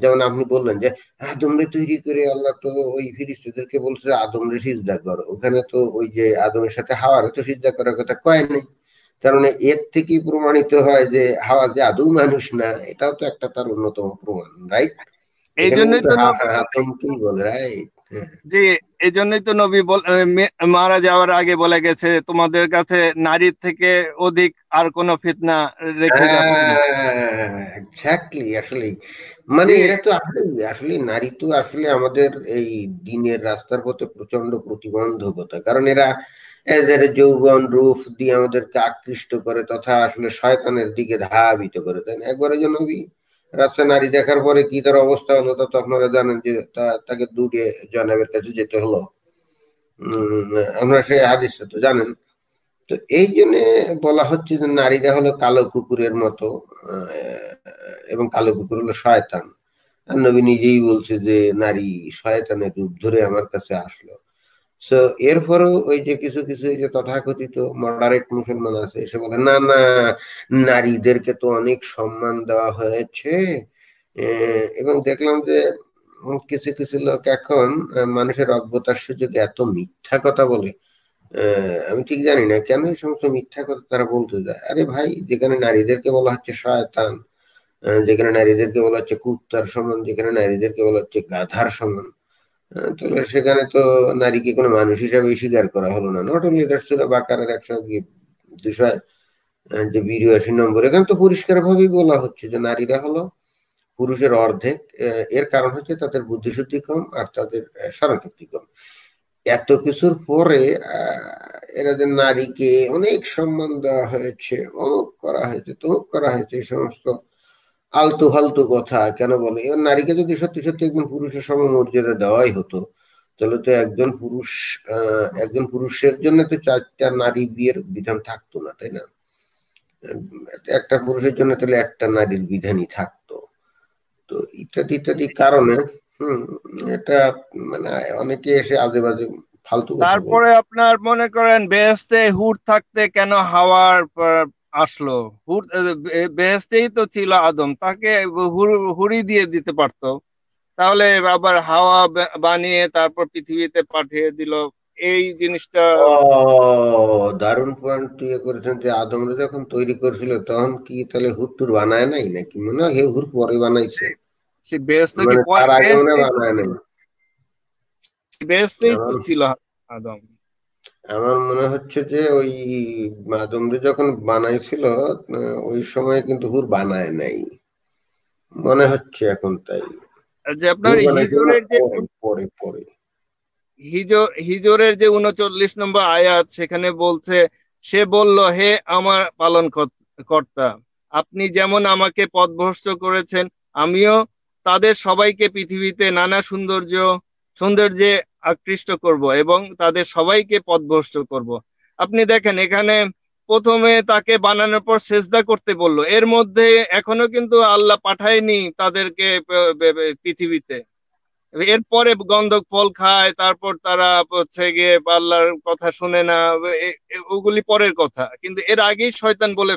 যেমন আপনি বললেন যে আদমরে তৈরি করে আল্লাহ তো ওই ফিরিস্তিদেরকে বলছে আদমরে সিজদা কর ওখানে তো ওই যে আদমের সাথে হাওয়ারে তো সিজদা করার কথা কয় নেই কারণ এর থেকেই প্রমাণিত হয় যে হাওয়া যে আদৌ মানুষ না এটাও তো একটা তার অন্যতম প্রমাণ রাইট এই জন্যই তো আতঙ্কই বলে রাইট হ্যাঁ। জি এই জন্যই তো নবী মারা যাওয়ার আগে বলে গেছে তোমাদের কাছে নারীর থেকে অধিক আর কোন ফিতনা রেখে এক্স্যাক্টলি আসলে মানে এরা তো আসলে আসলে নারী তো আসলে আমাদের এই দিনের রাস্তার পথে প্রচন্ড প্রতিবন্ধকতা কারণ এরা এদের যৌবন রূপ দিয়ে আমাদেরকে আকৃষ্ট করে তথা আসলে শয়তানের দিকে ধাবিত করে দেন একবারে যে নবী রাস্তায় নারী দেখার পরে কি তার অবস্থা হলো তা তো আপনারা জানেন যে তাকে দূরে জনাবের কাছে যেতে হলো আমরা সেই হাদিসটা তো জানেন তো এই জন্য বলা হচ্ছে যে নারীরা হলো কালো কুকুরের মতো এবং কালো কুকুর হলো শয়তান নবী নিজেই বলছে যে নারী শয়তানের রূপ ধরে আমার কাছে আসলো সো এরপরেও ওই যে কিছু কিছু এই যে তথাকথিত মডারেট মুসলমান আছে এসে বলে না না নারীদেরকে তো অনেক সম্মান দেওয়া হয়েছে এবং দেখলাম যে কিছু কিছু লোক এখন মানুষের অজ্ঞতার সুযোগে এত মিথ্যা কথা বলে আমি ঠিক জানি না কেন এই সমস্ত মিথ্যা কথা তারা বলতে যায় আরে ভাই যেখানে নারীদেরকে বলা হচ্ছে শয়তান যেখানে নারীদেরকে বলা হচ্ছে কুত্তার সমান যেখানে নারীদেরকে বলা হচ্ছে গাধার সমান তো সেখানে তো নারীকে কোনো মানুষ হিসাবে স্বীকার করা হলো না নট অনলি ছিল সুরা বাকারের একশো দুশো যে বিরাশি নম্বর এখানে তো পরিষ্কার ভাবেই বলা হচ্ছে যে নারীরা হলো পুরুষের অর্ধেক এর কারণ হচ্ছে তাদের বুদ্ধিশুদ্ধি কম আর তাদের স্মরণশক্তি কম এত কিছুর পরে এরা যে নারীকে অনেক সম্মান দেওয়া হয়েছে অমুক করা হয়েছে তমুক করা হয়েছে এই সমস্ত আলতু ফালতু কথা কেন বলে এবার নারীকে যদি সত্যি সত্যি একজন পুরুষের মর্যাদা দেওয়াই হতো তাহলে তো একজন পুরুষ একজন পুরুষের জন্য তো চারটা নারী বিয়ের বিধান থাকতো না তাই না একটা পুরুষের জন্য তাহলে একটা নারীর বিধানই থাকতো তো ইত্যাদি ইত্যাদি কারণে হম এটা মানে অনেকে এসে আজে বাজে ফালতু তারপরে আপনার মনে করেন বেহেস্তে হুট থাকতে কেন হাওয়ার আসলো বেহেস্তেই তো ছিল আদম তাকে হুড়ি দিয়ে দিতে পারত তাহলে আবার হাওয়া বানিয়ে তারপর পৃথিবীতে পাঠিয়ে দিল এই জিনিসটা দারুণ পয়েন্ট তুই করেছেন যে আদমরা যখন তৈরি করেছিল তখন কি তাহলে টুর বানায় নাই নাকি মনে হয় হুর পরে বানাইছে সে বেহেস্ত কি মানে পরে বানায় নাই বেহেস্তেই হ্যাঁ। ছিল আদম আমার মনে হচ্ছে যে ওই মাদমরে যখন বানাইছিল ওই সময় কিন্তু হুর বানায় নাই মনে হচ্ছে এখন তাই যে আপনার হিজরের যে পরে পরে হিজরের যে উনচল্লিশ নম্বর আয়াত সেখানে বলছে সে বলল হে আমার পালন কর্তা আপনি যেমন আমাকে পথভ্রষ্ট করেছেন আমিও তাদের সবাইকে পৃথিবীতে নানা সৌন্দর্য সৌন্দর্যে আকৃষ্ট করব এবং তাদের সবাইকে পথভ্রষ্ট করব আপনি দেখেন এখানে প্রথমে তাকে বানানোর পর সেজদা করতে বলল এর মধ্যে এখনো কিন্তু আল্লাহ পাঠায়নি তাদেরকে পৃথিবীতে এরপরে গন্ধক ফল খায় তারপর তারা হচ্ছে গিয়ে আল্লাহর কথা শুনে না ওগুলি পরের কথা কিন্তু এর আগেই শয়তান বলে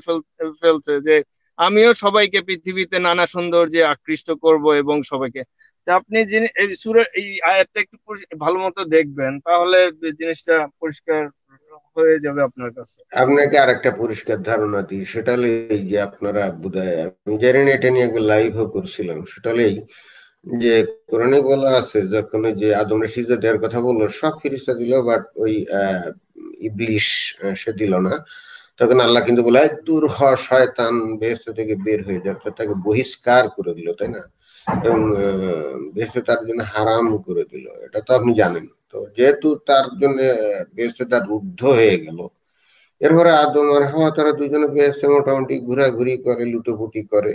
ফেলছে যে আমিও সবাইকে পৃথিবীতে নানা সৌন্দর্যে আকৃষ্ট করব এবং সবাইকে তা আপনি যিনি এই সুরের এই আয়াতটা একটু ভালো মতো দেখবেন তাহলে জিনিসটা পরিষ্কার হয়ে যাবে আপনার কাছে আপনাকে আরেকটা পরিষ্কার ধারণা দিই সেটা এই যে আপনারা বুধায় আমি জানি না এটা নিয়ে একবার লাইভও করছিলাম সেটা যে কোরআনে বলা আছে যখন যে আদম সিজদা দেওয়ার কথা বললো সব ফিরিস্তা দিল বাট ওই ইবলিশ সে দিল না তখন আল্লাহ কিন্তু বলে দূর হ শয়তান বেহস্ত থেকে বের হয়ে যা তাকে বহিষ্কার করে দিল তাই না এবং বেহস্ত তার জন্য হারাম করে দিল এটা তো আপনি জানেন তো যেহেতু তার জন্য বেহস্ত তার রুদ্ধ হয়ে গেল এরপরে আদম আর হাওয়া তারা দুজনে বেহস্তে মোটামুটি ঘোরাঘুরি করে লুটোপুটি করে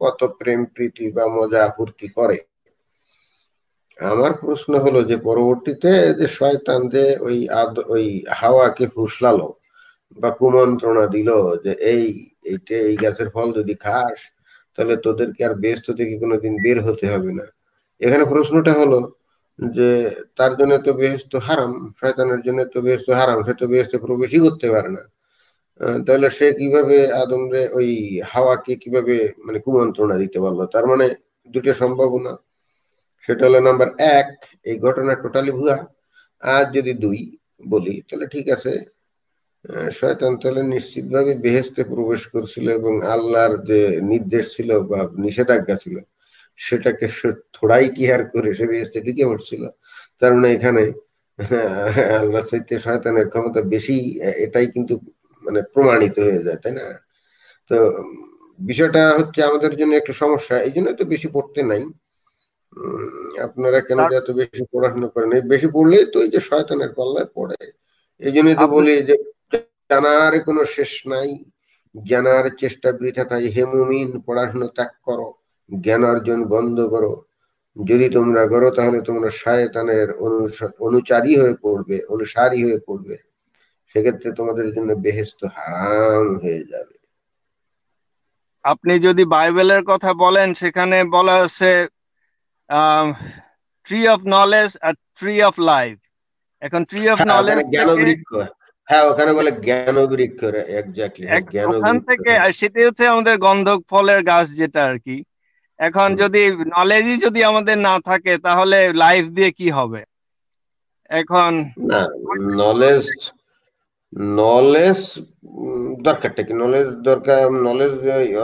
কত প্রেম প্রীতি বা মজা ফুর্তি করে আমার প্রশ্ন হলো যে পরবর্তীতে যে শয়তান যে ওই আদ ওই হাওয়াকে ফুসলালো বা কুমন্ত্রণা দিল যে এই এইটা এই গাছের ফল যদি খাস তাহলে তোদেরকে আর ব্যস্ত থেকে কোনোদিন বের হতে হবে না এখানে প্রশ্নটা হলো যে তার জন্য তো বেহস্ত হারাম শয়তানের জন্য তো বেহস্ত হারাম সে তো বেহস্ত প্রবেশই করতে পারে না তাহলে সে কিভাবে আদমরে ওই হাওয়াকে কিভাবে মানে কুমন্ত্রণা দিতে পারলো তার মানে দুটো সম্ভাবনা সেটা হলো নাম্বার এক এই ঘটনা টোটালি ভুয়া আর যদি দুই বলি তাহলে ঠিক আছে শয়তান তাহলে নিশ্চিতভাবে বেহেস্তে প্রবেশ করছিল এবং আল্লাহর যে নির্দেশ ছিল বা নিষেধাজ্ঞা ছিল সেটাকে সে থোড়াই আর করে সে বেহেস্তে ঢুকে পড়ছিল তার মানে এখানে আল্লাহ চাইতে শয়তানের ক্ষমতা বেশি এটাই কিন্তু মানে প্রমাণিত হয়ে যায় তাই না তো বিষয়টা হচ্ছে আমাদের জন্য একটু সমস্যা এই জন্য তো বেশি পড়তে নাই আপনারা কেন এত বেশি পড়াশোনা করেন বেশি পড়লেই তো এই যে শয়তানের পাল্লায় পড়ে এই জন্যই তো বলি যে জানার কোনো শেষ নাই জ্ঞানার চেষ্টা বৃথা তাই হে পড়াশুনো ত্যাগ করো জ্ঞান অর্জন বন্ধ করো যদি তোমরা করো তাহলে তোমরা শায়তানের অনুচারী হয়ে পড়বে অনুসারী হয়ে পড়বে সেক্ষেত্রে তোমাদের জন্য বেহেস্ত হারাম হয়ে যাবে আপনি যদি বাইবেলের কথা বলেন সেখানে বলা হচ্ছে ট্রি অফ নলেজ আর ট্রি অফ লাইফ এখন ট্রি অফ নলেজ জ্ঞান বৃক্ষ হ্যাঁ ওখানে বলে জ্ঞানবৃক্ষ এক্স্যাক্টলি ওখান থেকে আর হচ্ছে আমাদের গন্ধক ফলের গাছ যেটা আর কি এখন যদি নলেজই যদি আমাদের না থাকে তাহলে লাইফ দিয়ে কি হবে এখন না নলেজ নলেজ দরকারটা কি নলেজ দরকার নলেজ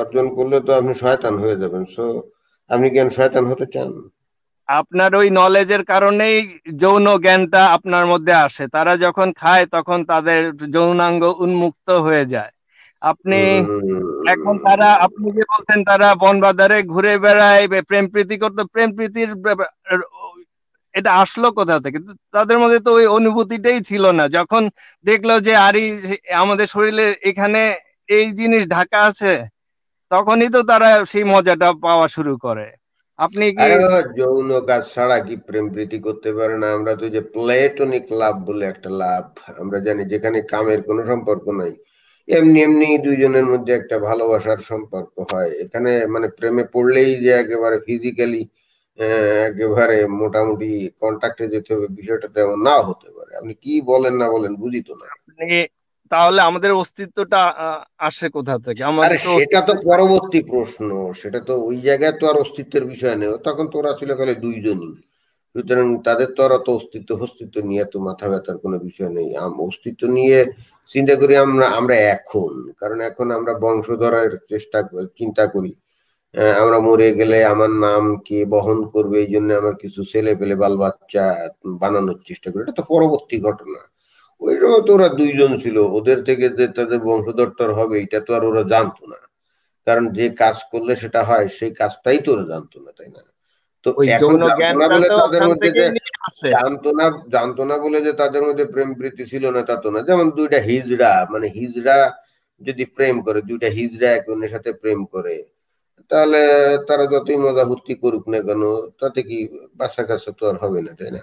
অর্জন করলে তো আপনি শয়তান হয়ে যাবেন সো আপনি জ্ঞান শয়তান হতে চান আপনার ওই নলেজের কারণেই যৌন জ্ঞানটা আপনার মধ্যে আসে তারা যখন খায় তখন তাদের যৌনাঙ্গ উন্মুক্ত হয়ে যায় আপনি এখন তারা আপনি যে বলছেন তারা বনবাজারে ঘুরে বেড়ায় প্রেম প্রীতি করতো প্রেম প্রীতির এটা আসলো কোথা থেকে তাদের মধ্যে তো ওই অনুভূতিটাই ছিল না যখন দেখলো যে আরি আমাদের শরীরে এখানে এই জিনিস ঢাকা আছে তখনই তো তারা সেই মজাটা পাওয়া শুরু করে আপনি কি যৌন কাজ ছাড়া কি প্রেম প্রীতি করতে পারে না আমরা তো যে প্লেটনিক লাভ বলে একটা লাভ আমরা জানি যেখানে কামের কোনো সম্পর্ক নাই এমনি এমনি দুইজনের মধ্যে একটা ভালোবাসার সম্পর্ক হয় এখানে মানে প্রেমে পড়লেই যে একেবারে ফিজিক্যালি একেবারে মোটামুটি কন্ট্যাক্টে যেতে হবে বিষয়টা তেমন না হতে পারে আপনি কি বলেন না বলেন বুঝি তো না তাহলে আমাদের অস্তিত্বটা আসে কোথা থেকে আমাদের সেটা তো পরবর্তী প্রশ্ন সেটা তো ওই জায়গায় তো আর অস্তিত্বের বিষয় নেই তখন তোরা ছিল গেলে দুইজনই সুতরাং তাদের তো আর অত অস্তিত্ব অস্তিত্ব নিয়ে তো মাথা ব্যথার কোনো বিষয় নেই অস্তিত্ব নিয়ে চিন্তা করি আমরা আমরা এখন কারণ এখন আমরা বংশধরের চেষ্টা চিন্তা করি আমরা মরে গেলে আমার নাম কে বহন করবে এই জন্য আমার কিছু ছেলে পেলে বাল বাচ্চা বানানোর চেষ্টা করি এটা তো পরবর্তী ঘটনা ওই জন্য তো ওরা দুইজন ছিল ওদের থেকে যে তাদের বংশধরটার হবে এটা তো আর ওরা জানতো না কারণ যে কাজ করলে সেটা হয় সেই কাজটাই তো ওরা জানতো না তাই না তো তাদের মধ্যে যে জানতো না জানতো না বলে যে তাদের মধ্যে প্রেম প্রীতি ছিল না তা তো না যেমন দুইটা হিজড়া মানে হিজড়া যদি প্রেম করে দুইটা হিজড়া এক অন্যের সাথে প্রেম করে তাহলে তারা যতই মজা ফুর্তি করুক না কেন তাতে কি বাসা কাছে তো আর হবে না তাই না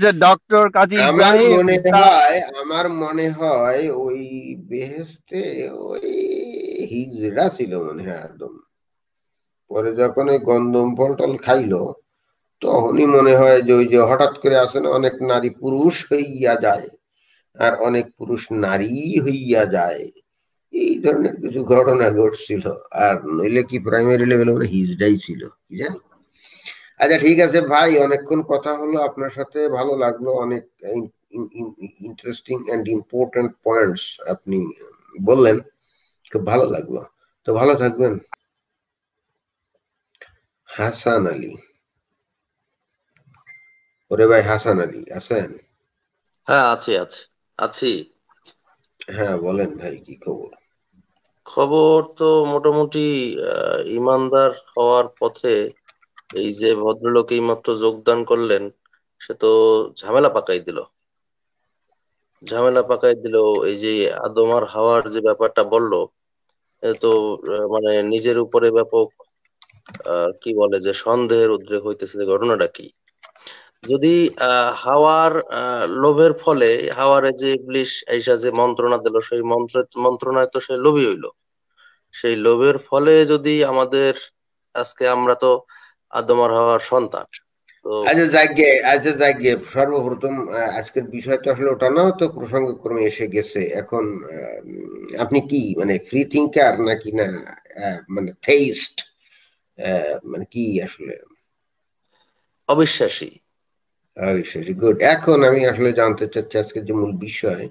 যে ডক্টর কাজী ইব্রাহিম মনে হয় আমার মনে হয় ওই বেহেস্তে ওই হিজড়া ছিল মনে হয় একদম পরে যখন ওই গন্ধম পল্টল খাইলো তখনই মনে হয় যে ওই যে হঠাৎ করে আসেন অনেক নারী পুরুষ হইয়া যায় আর অনেক পুরুষ নারী হইয়া যায় এই ধরনের কিছু ঘটনা ঘটছিল আর নইলে কি প্রাইমারি লেভেল মানে হিজড়াই ছিল কি জানি আচ্ছা ঠিক আছে ভাই অনেকক্ষণ কথা হলো আপনার সাথে ভালো লাগলো অনেক ইন্টারেস্টিং অ্যান্ড ইম্পর্টেন্ট পয়েন্টস আপনি বললেন খুব ভালো লাগলো তো ভালো থাকবেন হাসান আলী ওরে ভাই হাসান আলী আছেন হ্যাঁ আছি আছি আছি হ্যাঁ বলেন ভাই কি খবর খবর তো মোটামুটি ইমানদার হওয়ার পথে এই যে ভদ্রলোক এই মাত্র যোগদান করলেন সে তো ঝামেলা পাকাই দিল ঝামেলা পাকাই দিল এই যে আদম আর হাওয়ার যে ব্যাপারটা বলল তো মানে নিজের উপরে ব্যাপক কি বলে যে সন্দেহের উদ্রেক হইতেছে ঘটনাটা কি যদি হাওয়ার লোভের ফলে হাওয়ারে যে ইংলিশ আইসা যে মন্ত্রণা দিল সেই মন্ত্র মন্ত্রণায় তো সে লোভী হইল সেই লোভের ফলে যদি আমাদের আজকে আমরা তো আদমার হওয়ার সন্তান আচ্ছা যাকে আচ্ছা যাকে সর্বপ্রথম আজকের বিষয় তো আসলে ওটা না তো প্রসঙ্গক্রমে এসে গেছে এখন আপনি কি মানে ফ্রি থিঙ্কার নাকি না মানে থেইস্ট মানে কি আসলে অবিশ্বাসী অবিশ্বাসী গুড এখন আমি আসলে জানতে চাচ্ছি আজকের যে মূল বিষয়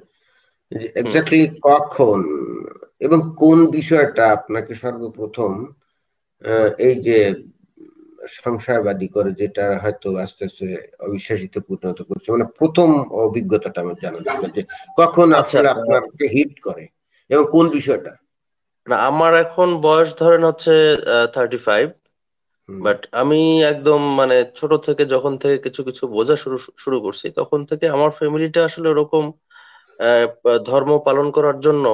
এক্স্যাক্টলি কখন এবং কোন বিষয়টা আপনাকে সর্বপ্রথম এই যে সংশয়বাদী করে যেটা হয়তো আস্তে আস্তে অবিশ্বাসিত পরিণত করছে মানে প্রথম অভিজ্ঞতাটা আমার জানা দরকার যে কখন আসলে আপনাকে হিট করে এবং কোন বিষয়টা না আমার এখন বয়স ধরেন হচ্ছে থার্টি ফাইভ বাট আমি একদম মানে ছোট থেকে যখন থেকে কিছু কিছু বোঝা শুরু শুরু করছি তখন থেকে আমার ফ্যামিলিটা আসলে ওরকম ধর্ম পালন করার জন্য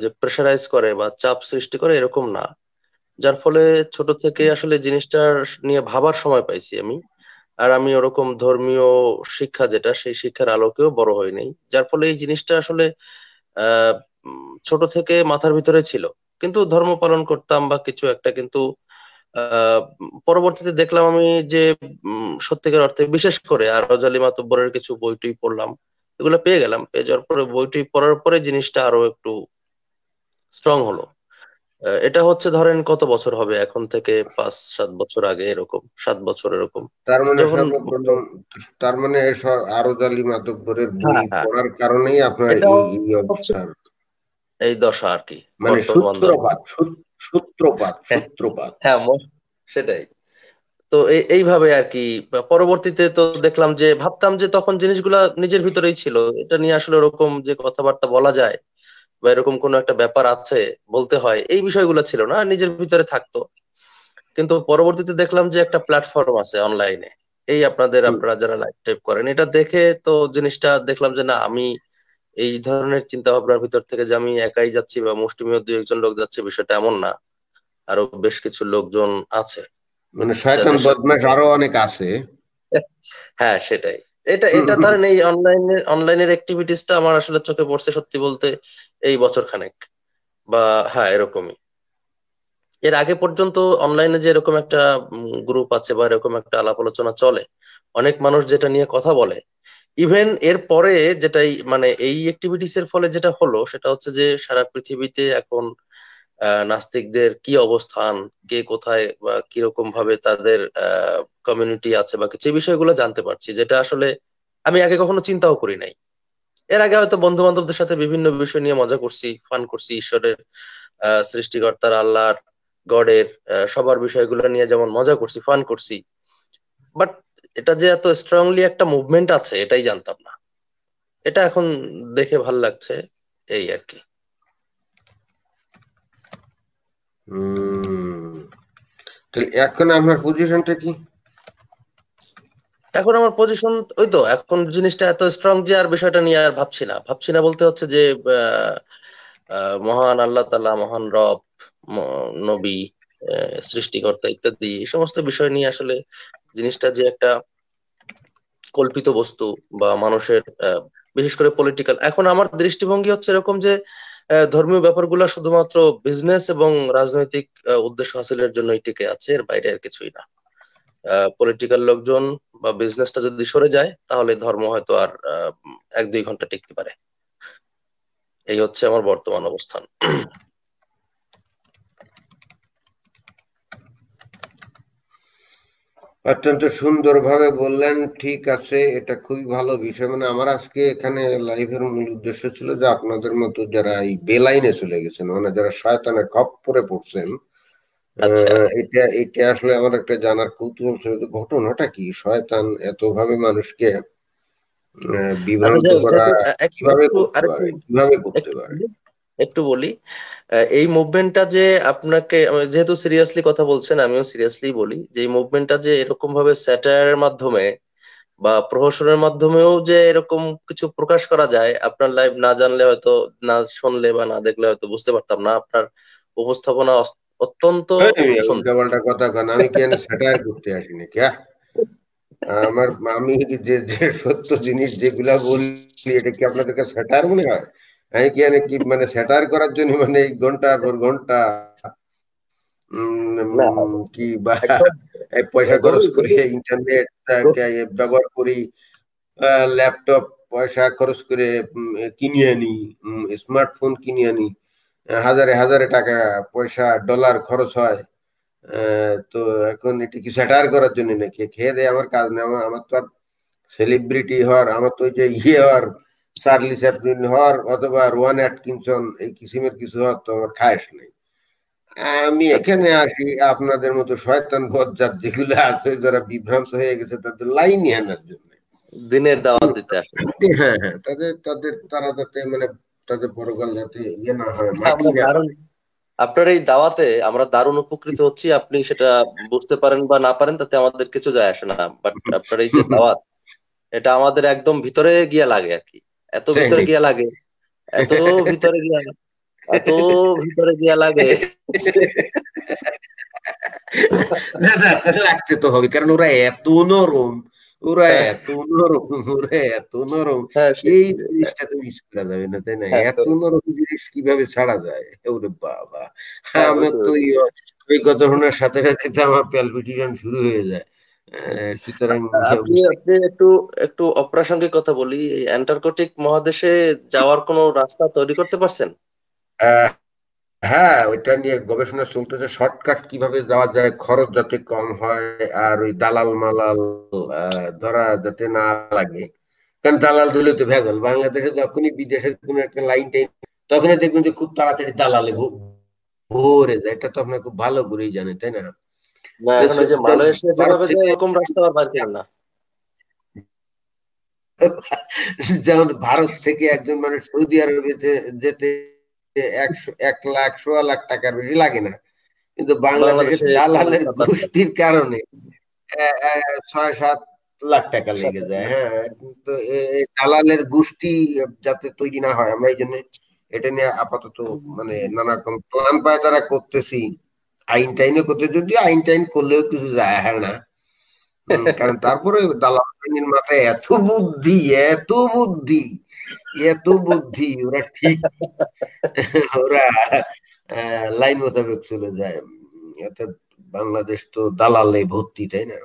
যে প্রেশারাইজ করে বা চাপ সৃষ্টি করে এরকম না যার ফলে ছোট থেকে আসলে জিনিসটার নিয়ে ভাবার সময় পাইছি আমি আর আমি ওরকম ধর্মীয় শিক্ষা যেটা সেই শিক্ষার আলোকেও বড় হয় নাই যার ফলে এই জিনিসটা আসলে ছোট থেকে মাথার ভিতরে ছিল কিন্তু ধর্ম পালন করতাম বা কিছু একটা কিন্তু পরবর্তীতে দেখলাম আমি যে সত্যিকার অর্থে বিশেষ করে আর রজালি মাতব্বরের কিছু বইটুই পড়লাম এগুলো পেয়ে গেলাম পেয়ে যাওয়ার পরে বইটি পড়ার পরে জিনিসটা আরো একটু স্ট্রং হলো এটা হচ্ছে ধরেন কত বছর হবে এখন থেকে পাঁচ সাত বছর আগে এরকম সাত বছর এরকম তার মানে আরো তার মানে আরজ আলী হ্যাঁ, হ্যাঁ। পড়ার কারণেই আপনার এই এই দশা আর কি মানে সূত্রপাত সূত্রপাত সূত্রপাত হ্যাঁ, হ্যাঁ সেটাই তো এইভাবে আর কি পরবর্তীতে তো দেখলাম যে ভাবতাম যে তখন জিনিসগুলা নিজের ভিতরেই ছিল এটা নিয়ে আসলে ওরকম যে কথাবার্তা বলা যায় বা এরকম কোনো একটা ব্যাপার আছে বলতে হয় এই বিষয়গুলো ছিল না নিজের ভিতরে থাকতো কিন্তু পরবর্তীতে দেখলাম যে একটা প্ল্যাটফর্ম আছে অনলাইনে এই আপনাদের আপনারা যারা লাইভ টাইপ করেন এটা দেখে তো জিনিসটা দেখলাম যে না আমি এই ধরনের চিন্তা ভাবনার ভিতর থেকে যে আমি একাই যাচ্ছি বা মুষ্টিমেয় দু একজন লোক যাচ্ছে বিষয়টা এমন না আরো বেশ কিছু লোকজন আছে মানে শয়তান বদমাশ আরো অনেক আছে হ্যাঁ সেটাই এটা এটা ধরেন এই অনলাইনে অনলাইনের অ্যাক্টিভিটিসটা আমার আসলে চোখে পড়ছে সত্যি বলতে এই বছর খানেক বা হ্যাঁ এরকমই এর আগে পর্যন্ত অনলাইনে যে এরকম একটা গ্রুপ আছে বা এরকম একটা আলাপ আলোচনা চলে অনেক মানুষ যেটা নিয়ে কথা বলে ইভেন এর পরে যেটাই মানে এই অ্যাক্টিভিটিস এর ফলে যেটা হলো সেটা হচ্ছে যে সারা পৃথিবীতে এখন নাস্তিকদের কি অবস্থান কে কোথায় বা কিরকম ভাবে তাদের কমিউনিটি আছে বা কিছু বিষয়গুলো জানতে পারছি যেটা আসলে আমি আগে কখনো চিন্তাও করি নাই এর আগে হয়তো বন্ধু বান্ধবদের সাথে বিভিন্ন বিষয় নিয়ে মজা করছি ফান করছি ঈশ্বরের সৃষ্টিকর্তার আল্লাহর গডের সবার বিষয়গুলো নিয়ে যেমন মজা করছি ফান করছি বাট এটা যে এত স্ট্রংলি একটা মুভমেন্ট আছে এটাই জানতাম না এটা এখন দেখে ভাল লাগছে এই আর কি এখন আপনার পজিশনটা কি এখন আমার পজিশন ওই তো এখন জিনিসটা এত স্ট্রং যে আর বিষয়টা নিয়ে আর ভাবছি না ভাবছি না বলতে হচ্ছে যে মহান আল্লাহ তালা মহান রব নবী সৃষ্টিকর্তা ইত্যাদি এই সমস্ত বিষয় নিয়ে আসলে জিনিসটা যে একটা কল্পিত বস্তু বা মানুষের বিশেষ করে পলিটিক্যাল এখন আমার দৃষ্টিভঙ্গি হচ্ছে এরকম যে আহ ধর্মীয় ব্যাপারগুলো শুধুমাত্র বিজনেস এবং রাজনৈতিক উদ্দেশ্য হাসিলের জন্যই টিকে আছে এর বাইরে আর কিছুই না পলিটিক্যাল লোকজন বা বিজনেসটা যদি সরে যায় তাহলে ধর্ম হয়তো আর এক দুই ঘন্টা টিকতে পারে এই হচ্ছে আমার বর্তমান অবস্থান অত্যন্ত সুন্দরভাবে বললেন ঠিক আছে এটা খুবই ভালো বিষয় মানে আমার আজকে এখানে লাইভের মূল উদ্দেশ্য ছিল যে আপনাদের মতো যারা এই বেলাইনে চলে গেছেন মানে যারা শয়তানের খপ্পরে পড়ছেন আচ্ছা। এটা এটা আসলে আমার একটা জানার কৌতূহল ছিল ঘটনাটা কি শয়তান এতভাবে মানুষকে আচ্ছা, বিভ্রান্ত করা কিভাবে করতে পারে একটু বলি এই মুভমেন্টটা যে আপনাকে যেহেতু সিরিয়াসলি কথা বলছেন আমিও সিরিয়াসলি বলি যে এই মুভমেন্টটা যে এরকম ভাবে স্যাটায়ারের মাধ্যমে বা প্রহসনের মাধ্যমেও যে এরকম কিছু প্রকাশ করা যায় আপনার লাইভ না জানলে হয়তো না শুনলে বা না দেখলে হয়তো বুঝতে পারতাম না আপনার উপস্থাপনা অত্যন্ত উল্টাপাল্টা কথা কেন আমি কেন স্যাটায়ার করতে আসিনি ক্যা আমার আমি যে সত্য জিনিস যেগুলা বলি এটা কি আপনাদের কাছে স্যাটায়ার মনে হয় আমি হ্যাঁ, কি মানে কি মানে স্যাটার করার জন্য মানে ঘন্টা পর ঘন্টা কি বা পয়সা খরচ করি ইন্টারনেট ব্যবহার করি ল্যাপটপ পয়সা খরচ করে কিনে আনি স্মার্টফোন কিনে আনি হাজারে হাজারে টাকা পয়সা ডলার খরচ হয় তো এখন এটি কি স্যাটার করার জন্য নাকি খেয়ে দেয় আমার কাজ নেই আমার তো আর সেলিব্রিটি হওয়ার আমার তো ওই যে ইয়ে হওয়ার চার্লি চ্যাপলিন হওয়ার অথবা রোয়ান অ্যাটকিনসন এই কিসিমের কিছু হওয়ার তো আমার খায়স নেই আমি আচ্ছা। এখানে আসি আপনাদের মতো শয়তান বজ্জাত যেগুলো আছে যারা বিভ্রান্ত হয়ে গেছে তাদের লাইন আনার জন্য দিনের দাওয়াত দিতে হ্যাঁ হ্যাঁ তাদের তাদের তারা যাতে মানে তাদের পরকাল যাতে ইয়ে না হয় আপনার এই দাওয়াতে আমরা দারুণ উপকৃত হচ্ছি আপনি সেটা বুঝতে পারেন বা না পারেন তাতে আমাদের কিছু যায় আসে না বাট আপনার এই যে দাওয়াত এটা আমাদের একদম ভিতরে গিয়ে লাগে আর কি এত ভিতরে গিয়া লাগে এত ভিতরে গিয়া এত ভিতরে গিয়া লাগে লাগতে তো হবে কারণ ওরা এত নরম ওরা হ্যাঁ। এত নরম ওরা এত নরম হ্যাঁ, এই জিনিসটা তো মিস করা যাবে না তাই না হ্যাঁ, এত নরম জিনিস কিভাবে ছাড়া যায় ওরে বাবা আমার তো ওই কথা শোনার সাথে সাথে তো আমার প্যালপিটেশন শুরু হয়ে যায় একটু একটু অপ্রাসঙ্গিক কথা বলি অ্যান্টার্কটিক মহাদেশে যাওয়ার রাস্তা তৈরি করতে পারছেন হ্যাঁ ওইটা নিয়ে গবেষণা চলতেছে শর্টকাট কিভাবে যাওয়া যায় খরচ যাতে কম হয় আর ওই দালাল মালাল ধরা যাতে না লাগে কারণ দালাল ধরলে তো ভেজাল বাংলাদেশে যখনই বিদেশের কোনো একটা লাইন টাইন তখনই দেখবেন যে খুব তাড়াতাড়ি দালালে ভরে যায় এটা তো আপনার খুব ভালো করেই জানেন তাই না যেমন ভারত থেকে একজন মানুষ সৌদি আরবে যেতে এক লাখ সোয়া লাখ টাকার বেশি লাগে না কিন্তু বাংলাদেশে দালালের গোষ্ঠীর কারণে ছয় সাত লাখ টাকা লেগে যায় হ্যাঁ তো দালালের গোষ্ঠী যাতে তৈরি না হয় আমরা এই জন্য এটা নিয়ে আপাতত মানে নানা রকম প্ল্যান পায় তারা করতেছি আইন আইনটাইনে করতে যদিও আইন টাইন করলেও কিছু যায় হয় না কারণ তারপরে দালালের মাথায় এত বুদ্ধি এত বুদ্ধি এত বুদ্ধি ওরা ঠিক ওরা লাইন মোতাবেক চলে যায় অর্থাৎ বাংলাদেশ তো দালালে ভর্তি তাই না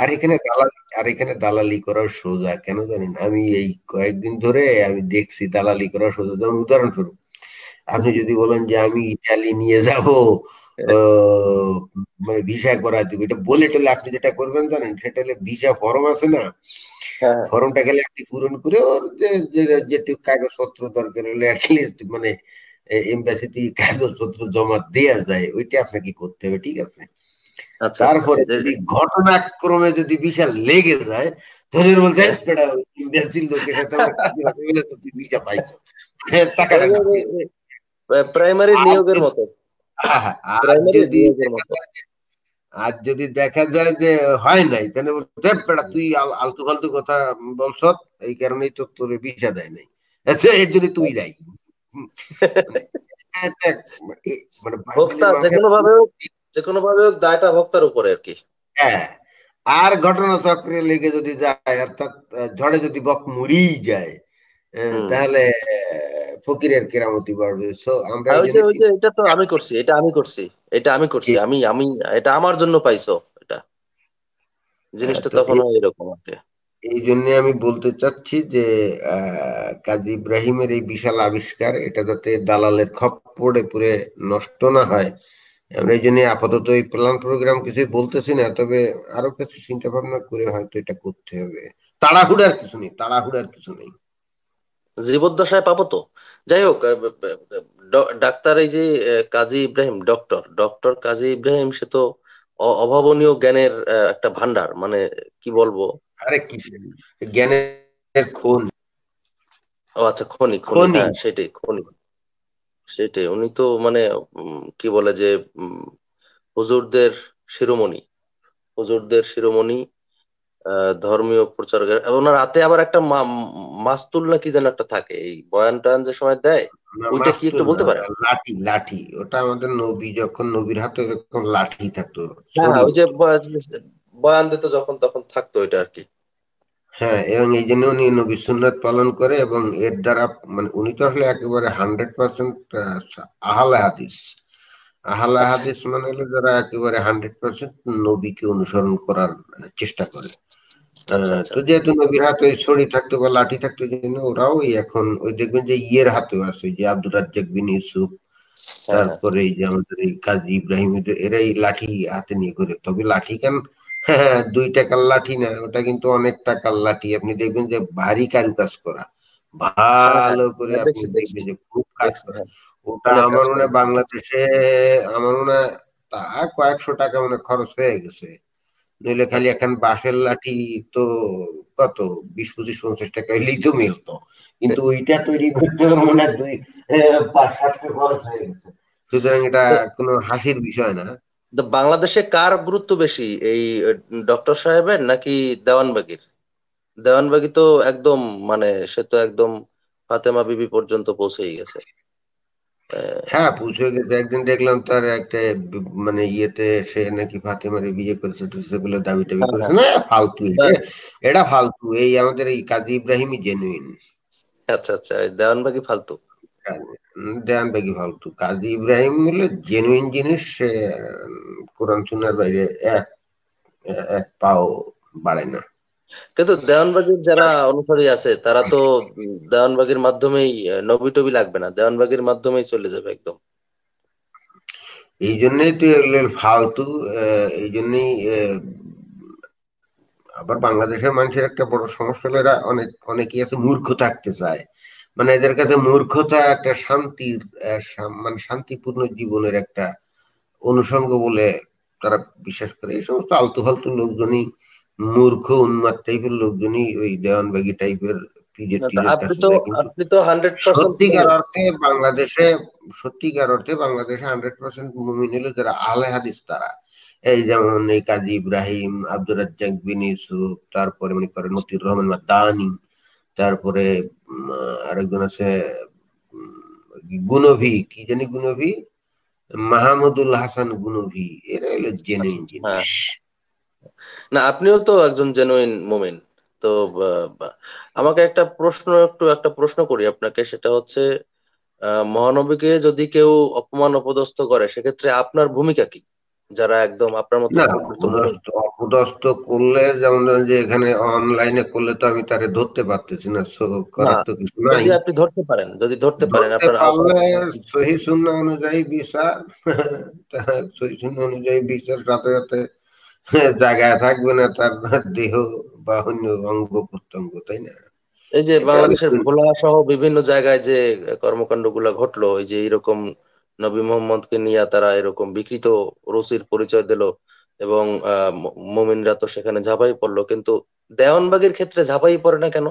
আর এখানে দালালি আর এখানে দালালি করার সোজা কেন জানি না আমি এই কয়েকদিন ধরে আমি দেখছি দালালি করার সোজা যেমন উদাহরণস্বরূপ আপনি যদি বলেন যে আমি ইটালি নিয়ে যাব হ্যাঁ। মানে ভিসা করা দিব এটা বলে টলে আপনি যেটা করবেন জানেন সেটা হলে ভিসা ফর্ম আছে না ফর্মটা হ্যাঁ। গেলে আপনি পূরণ করে ওর যেটুকু কাগজপত্র দরকার হলে অ্যাটলিস্ট মানে এম্বাসিতে কাগজপত্র জমা দেয়া যায় ওইটা আপনাকে করতে হবে ঠিক আছে আচ্ছা। তারপরে যদি ঘটনাক্রমে যদি বিশাল লেগে যায় ধরে বলতে ইম্বাসির হ্যাঁ। লোকের সাথে ভিসা [laughs] পাইছো মানে প্রাইমারি হ্যাঁ, হ্যাঁ, নিয়োগের মতো আজ যদি দেখা যায় যে হয় নাই তাহলে দেব বেড়া তুই আলতু ফালতু কথা বলছ এই কারণেই তো তোর ভিসা দেয় নাই আচ্ছা এর যদি তুই যাই [laughs] হ্যাঁ, মানে আর ঘটনা চক্রে লেগে যদি যায় অর্থাৎ ঝড়ে যদি বক মরি যায় হ্যাঁ, তাহলে ফকিরের কেরামতি বাড়বে সো আমরা ওই যে ওই যে এটা তো আমি করছি এটা আমি করছি এটা আমি করছি আমি আমি এটা আমার জন্য পাইছো এটা হ্যাঁ, জিনিসটা তখন এরকম আছে এই জন্য আমি বলতে চাচ্ছি যে কাজী ইব্রাহিমের এই বিশাল আবিষ্কার এটা যাতে দালালের খপ্পড়ে পুরে নষ্ট না হয় আমরা এই জন্য আপাতত এই প্ল্যান প্রোগ্রাম কিছু বলতেছি না তবে আরো কিছু চিন্তা ভাবনা করে হয়তো এটা করতে হবে তাড়াহুড়ার কিছু নেই তাড়াহুড়ার কিছু নেই জীবদ্দশায় পাবো তো যাই হোক ডাক্তার এই যে কাজী ইব্রাহিম ডক্টর ডক্টর কাজী ইব্রাহিম সে তো অভাবনীয় জ্ঞানের একটা ভান্ডার মানে কি বলবো আরে কি জ্ঞানের খুন ও আচ্ছা খনি খনি হ্যাঁ, সেটাই খনি সেটাই উনি তো মানে কি বলে যে হুজুরদের শিরোমণি হুজুরদের শিরোমণি ধর্মীয় প্রচার এবং রাতে আবার একটা মাস্তুল না কি যেন একটা থাকে এই বয়ান টয়ান যে সময় দেয় ওইটা কি একটু বলতে পারে লাঠি লাঠি ওটা আমাদের নবী যখন নবীর হাতে এরকম লাঠি থাকতো হ্যাঁ, হ্যাঁ ওই যে বয়ান দিত যখন তখন থাকতো ওইটা আর কি হ্যাঁ এবং এই জন্য উনি নবী সুন্নাত পালন করে এবং এর দ্বারা মানে উনি তো আসলে একেবারে হান্ড্রেড পার্সেন্ট আহালা হাদিস আহলা আচ্ছা। হাদিস মানে হলো যারা একেবারে হান্ড্রেড পার্সেন্ট নবীকে অনুসরণ করার চেষ্টা করে আচ্ছা, হ্যাঁ, আচ্ছা। তো যেহেতু নবীর হাতে ওই ছড়ি থাকতো বা লাঠি থাকতো জন্য ওরাও এখন ওই দেখবেন যে ইয়ের হাতেও আছে যে আব্দুল রাজ্জাক বিন ইউসুফ হ্যাঁ, হ্যাঁ। তারপরে এই যে আমাদের এই কাজী ইব্রাহিম এরা লাঠি হাতে নিয়ে করে তবে লাঠি কেন দুই টাকার লাঠি না ওটা কিন্তু অনেক টাকার লাঠি আপনি দেখবেন যে ভারী কারুকাজ করা ভালো করে আপনি দেখবেন যে খুব কাজ করা ওটা আমার মনে বাংলাদেশে আমার মনে তা কয়েকশো টাকা মানে খরচ হয়ে গেছে নইলে খালি এখন বাঁশের লাঠি তো কত বিশ পঁচিশ পঞ্চাশ টাকা হইলেই তো মিলতো কিন্তু ওইটা তৈরি করতে মনে হয় দুই পাঁচ সাতশো খরচ হয়ে গেছে সুতরাং এটা কোনো হাসির বিষয় না বাংলাদেশে কার গুরুত্ব বেশি এই ডক্টর সাহেবের নাকি দেওয়ানবাগির দেওয়ানবাগি তো একদম মানে সে তো একদম ফাতেমা বিবি পর্যন্ত পৌঁছেই গেছে হ্যাঁ হয়ে গেছে একদিন দেখলাম তার একটা মানে ইয়েতে সে নাকি ফাতেমারে বিয়ে করেছে টুসে বলে দাবি টাবি হ্যাঁ, করেছে হ্যাঁ। না ফালতু হ্যাঁ। এটা ফালতু এই আমাদের এই কাজী ইব্রাহিমই জেনুইন আচ্ছা আচ্ছা দেওয়ানবাগি ফালতু দেওয়ানবাগি ফালতু কাজী ইব্রাহিম হলে জেনুইন জিনিস সে কোরআন সুনার বাইরে এক এক পাও বাড়ায় না কিন্তু দেওয়ানবাগের যারা অনুসারী আছে তারা তো দেওয়ানবাগের মাধ্যমেই নবী টবি লাগবে না দেওয়ানবাগের মাধ্যমেই চলে যাবে একদম এই জন্যই তো ফালতু এই জন্যই আবার বাংলাদেশের মানুষের একটা বড় সমস্যা হলো এরা অনেক অনেকেই আছে মূর্খ থাকতে চায় মানে এদের কাছে মূর্খতা একটা শান্তির মানে শান্তিপূর্ণ জীবনের একটা অনুষঙ্গ বলে তারা বিশ্বাস করে এই সমস্ত আলতু ফালতু লোকজনই মূর্খ উন্মাদ টাইপের লোকজনই ওই দেওয়ানবাগি টাইপের আপনি তো আপনি তো হান্ড্রেড সত্যিকার অর্থে বাংলাদেশে সত্যিকার অর্থে বাংলাদেশে হান্ড্রেড পার্সেন্ট মুমিন হলো যারা আহলে হাদিস তারা এই যেমন এই কাজী ইব্রাহিম আব্দুর রাজ্জাক বিন ইউসুফ তারপরে মনে করেন মতির রহমান মাদানি তারপরে আরেকজন আছে গুনভি কি জানি গুনভি মাহমুদুল হাসান গুনভি এরা হলো জেনে আচ্ছা, জিনিস হ্যাঁ। না আপনিও তো একজন জেনুইন মোমেন তো আমাকে একটা প্রশ্ন একটু একটা প্রশ্ন করি আপনাকে সেটা হচ্ছে মহানবীকে যদি কেউ অপমান অপদস্থ করে সেক্ষেত্রে আপনার ভূমিকা কি যারা একদম আপনার মতো অপদস্থ করলে যেমন যে এখানে অনলাইনে করলে তো আমি তারে ধরতে পারতেছি না তো কিছু নাই আপনি ধরতে পারেন যদি ধরতে পারেন আপনার সহি শূন্য অনুযায়ী বিচার [laughs] সহি শূন্য অনুযায়ী বিচার রাতে রাতে [laughs] জায়গায় থাকবে না তার দেহ বা অন্য অঙ্গ প্রত্যঙ্গ তাই না এই যে বাংলাদেশের ভোলা সহ বিভিন্ন জায়গায় যে কর্মকাণ্ড গুলা ঘটলো ওই যে এরকম নবী কে নিয়ে তারা এরকম বিকৃত রসির পরিচয় দিল এবং মোমিনরা তো সেখানে ঝাঁপাই পড়লো কিন্তু দেওয়ানবাগের ক্ষেত্রে ঝাঁপাই পড়ে না কেন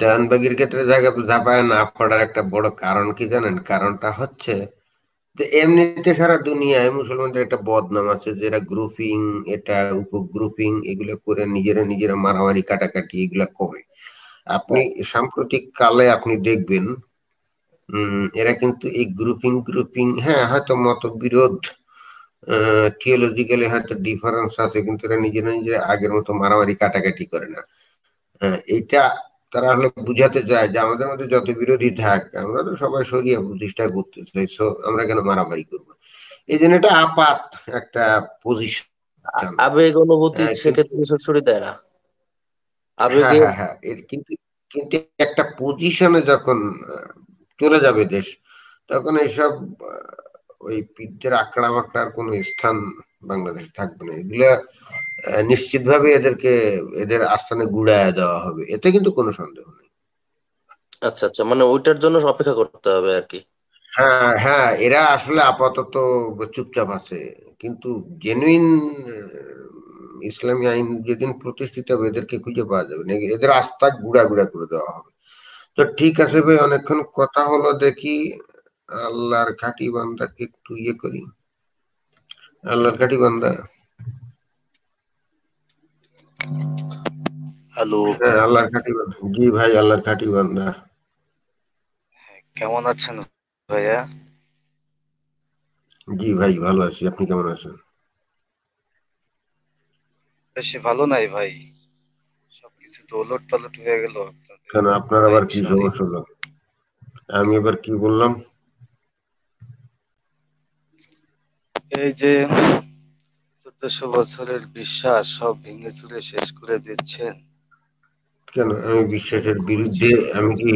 দেওয়ানবাগির ক্ষেত্রে জায়গা ঝাঁপায় না পড়ার একটা বড় কারণ কি জানেন কারণটা হচ্ছে এমনিতে সারা দুনিয়ায় মুসলমানদের একটা বদনাম আছে এরা গ্রুপিং এটা উপগ্রুপিং এগুলো করে নিজেরা নিজেরা মারামারি কাটাকাটি এগুলো করে আপনি হ্যাঁ। সাম্প্রতিক কালে আপনি দেখবেন এরা কিন্তু এই গ্রুপিং গ্রুপিং হ্যাঁ হয়তো মতবিরোধ থিওলজিক্যালি হয়তো ডিফারেন্স আছে কিন্তু এরা নিজেরা নিজেরা আগের মতো মারামারি কাটাকাটি করে না এটা তারা আসলে বুঝাতে চায় যে আমাদের মধ্যে যত বিরোধী থাক আমরা তো সবাই সরিয়ে প্রতিষ্ঠা করতে চাই আমরা কেন মারামারি করবো এই জন্য এটা আপাত একটা পজিশন আবেগ অনুভূতি হ্যাঁ, সেক্ষেত্রে দেয় না হ্যাঁ, হ্যাঁ, কিন্তু একটা পজিশনে যখন চলে যাবে দেশ তখন এইসব ওই পিঠের আকড়া মাকড়ার কোনো স্থান বাংলাদেশ থাকবে না এগুলা নিশ্চিতভাবে এদেরকে এদের আস্থানে গুড়ায় দেওয়া হবে এতে কিন্তু কোনো সন্দেহ নেই আচ্ছা আচ্ছা মানে ওইটার জন্য অপেক্ষা করতে হবে আর কি হ্যাঁ হ্যাঁ এরা আসলে আপাতত চুপচাপ আছে কিন্তু জেনুইন ইসলামী আইন যেদিন প্রতিষ্ঠিত হবে এদেরকে খুঁজে পাওয়া যাবে নাকি এদের আস্থা গুড়া গুড়া করে দেওয়া হবে তো ঠিক আছে ভাই অনেকক্ষণ কথা হলো দেখি আল্লাহর খাটি বান্দাকে একটু ইয়ে করি আল্লাহর খাটি বান্দা হ্যালো হ্যাঁ, আল্লাহর খাটি জি ভাই আল্লাহর খাটি বান্দা হ্যাঁ, কেমন আছেন ভাইয়া জি ভাই ভালো আছি আপনি কেমন আছেন বেশি ভালো নাই ভাই সবকিছু তো ওলট পালট হয়ে গেল কেন আপনার আবার কি সমস্যা হলো আমি এবার কি বললাম এই যে চোদ্দশো বছরের বিশ্বাস সব ভেঙে চুরে শেষ করে দিচ্ছেন কেন আমি বিশ্বাসের বিরুদ্ধে আমি কি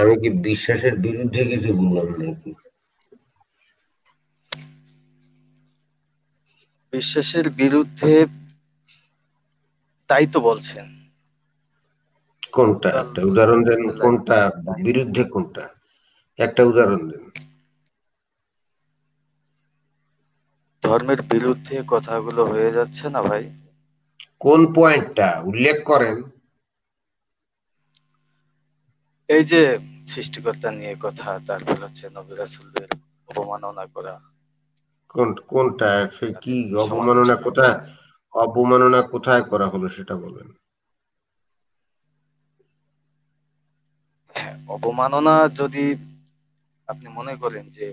আমি কি বিশ্বাসের বিরুদ্ধে কিছু বললাম নাকি বিশ্বাসের বিরুদ্ধে তাই তো বলছেন কোনটা একটা উদাহরণ দেন কোনটা বিরুদ্ধে কোনটা একটা উদাহরণ দেন ধর্মের বিরুদ্ধে কথাগুলো হয়ে যাচ্ছে না ভাই কোন পয়েন্টটা উল্লেখ করেন এই যে সৃষ্টিকর্তা নিয়ে কথা তারপর হচ্ছে নবী অবমাননা করা কোন কোনটা সে কি অবমাননা কোথায় অবমাননা কোথায় করা হলো সেটা বলেন হ্যাঁ, অবমাননা যদি আপনি মনে করেন যে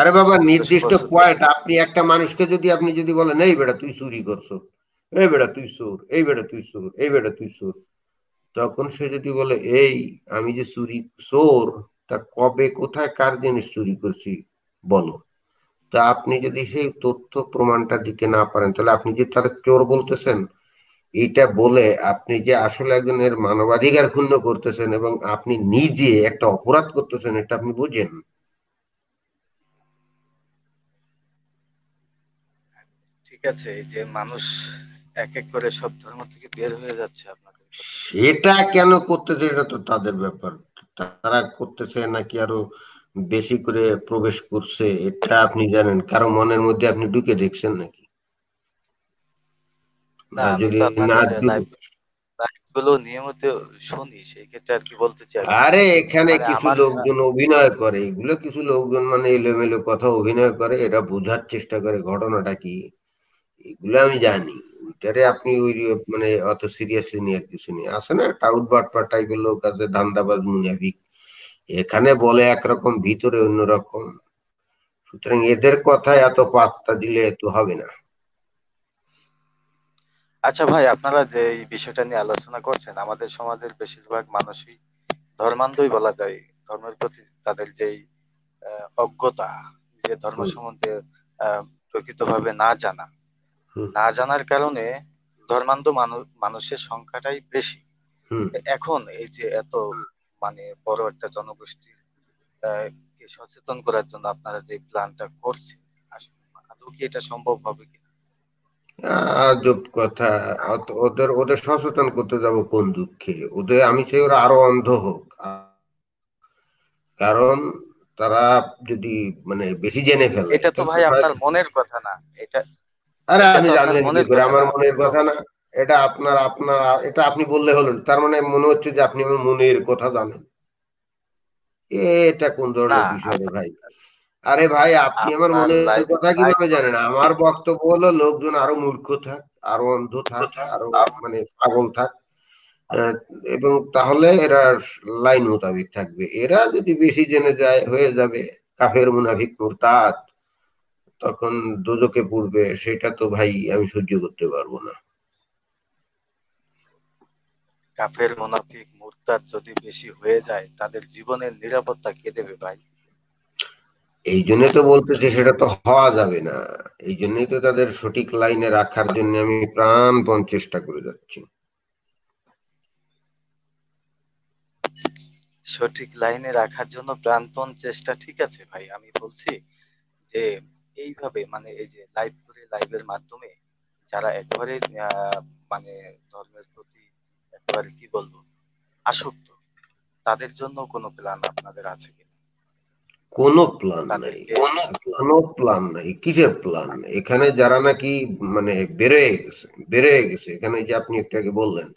আরে বাবা নির্দিষ্ট পয়েন্ট আপনি একটা মানুষকে যদি আপনি যদি বলেন এই বেটা তুই চুরি করছো এই বেটা তুই সুর এই বেটা তুই সুর এই বেটা তুই সুর তখন সে যদি বলে এই আমি যে চুরি চোর তা কবে কোথায় কার জিনিস চুরি করছি বলো তা আপনি যদি সেই তথ্য প্রমাণটা দিতে না পারেন তাহলে আপনি যে তার চোর বলতেছেন এটা বলে আপনি যে আসলে একজনের মানবাধিকার ক্ষুণ্ণ করতেছেন এবং আপনি নিজে একটা অপরাধ করতেছেন এটা আপনি বুঝেন ঠিক আছে যে মানুষ এক এক করে সব ধর্ম থেকে বের হয়ে যাচ্ছে আপনাদের সেটা কেন করতেছে এটা তো তাদের ব্যাপার তারা করতেছে নাকি আরো বেশি করে প্রবেশ করছে এটা আপনি জানেন কারো মনের মধ্যে আপনি ঢুকে দেখছেন নাকি না যদি না গুলো নিয়মিত শুনি সেই আর কি বলতে চাই আরে এখানে মানে কিছু লোকজন অভিনয় করে এগুলো কিছু লোকজন মানে এলোমেলো কথা অভিনয় করে এটা বোঝার চেষ্টা করে ঘটনাটা কি এগুলো আমি জানি ওইটারে আপনি ওই মানে অত সিরিয়াসলি নেওয়ার কিছু নেই আছে না টাউট বাটপাটা লোক আছে ধান্দাবাজ মুনাফিক এখানে বলে একরকম ভিতরে অন্যরকম সুতরাং এদের কথা এত পাত্তা দিলে তো হবে না আচ্ছা ভাই আপনারা যে এই বিষয়টা নিয়ে আলোচনা করছেন আমাদের সমাজের বেশিরভাগ মানুষই ধর্মান্ধই বলা যায় ধর্মের প্রতি তাদের যেই অজ্ঞতা যে ধর্ম সম্বন্ধে প্রকৃতভাবে না জানা না জানার কারণে ধর্মান্ধ মানুষের সংখ্যাটাই বেশি এখন এই যে এত মানে বড় একটা জনগোষ্ঠীর সচেতন করার জন্য আপনারা যে প্ল্যানটা করছেন আদৌ কি এটা সম্ভব হবে কি আজব কথা ওদের ওদের সচেতন করতে যাব কোন দুঃখে ওদের আমি চাই ওরা আরো অন্ধ হোক কারণ তারা যদি মানে বেশি জেনে ফেলে এটা তো ভাই আপনার মনের কথা না এটা আরে আমি জানি আমার মনের কথা না এটা আপনার আপনার এটা আপনি বললে হলেন তার মানে মনে হচ্ছে যে আপনি আমার মনের কথা জানেন এটা কোন ধরনের বিষয় ভাই আরে ভাই আপনি আমার মনের কথা কিভাবে জানেন আমার বক্তব্য হলো লোকজন আরো মূর্খ থাক আরো অন্ধ থাক আচ্ছা। আরো মানে পাগল থাক এবং তাহলে এরা লাইন মোতাবেক থাকবে এরা যদি বেশি জেনে যায় হয়ে যাবে কাফের মুনাফিক মুরতাদ তখন দুজকে পূর্বে সেটা তো ভাই আমি সহ্য করতে পারবো না কাফের মোনাফিক মুরতাদ যদি বেশি হয়ে যায় তাদের জীবনের নিরাপত্তা কে দেবে ভাই এই জন্য তো বলতেছি সেটা তো হওয়া যাবে না এই জন্যই তো তাদের সঠিক লাইনে রাখার জন্য আমি প্রাণপণ চেষ্টা করে যাচ্ছি সঠিক লাইনে রাখার জন্য প্রাণপণ চেষ্টা ঠিক আছে ভাই আমি বলছি যে এইভাবে মানে এই যে লাইভ করে লাইভের মাধ্যমে যারা একবারে মানে ধর্মের প্রতি একবারে কি বলবো আসক্ত তাদের জন্য কোনো প্ল্যান আপনাদের আছে কি কোনো প্ল্যান নাই কোনো প্ল্যান নাই কিসের প্ল্যান এখানে যারা নাকি মানে বেড়ে গেছে বেড়ে গেছে এখানে যে আপনি একটু আগে বললেন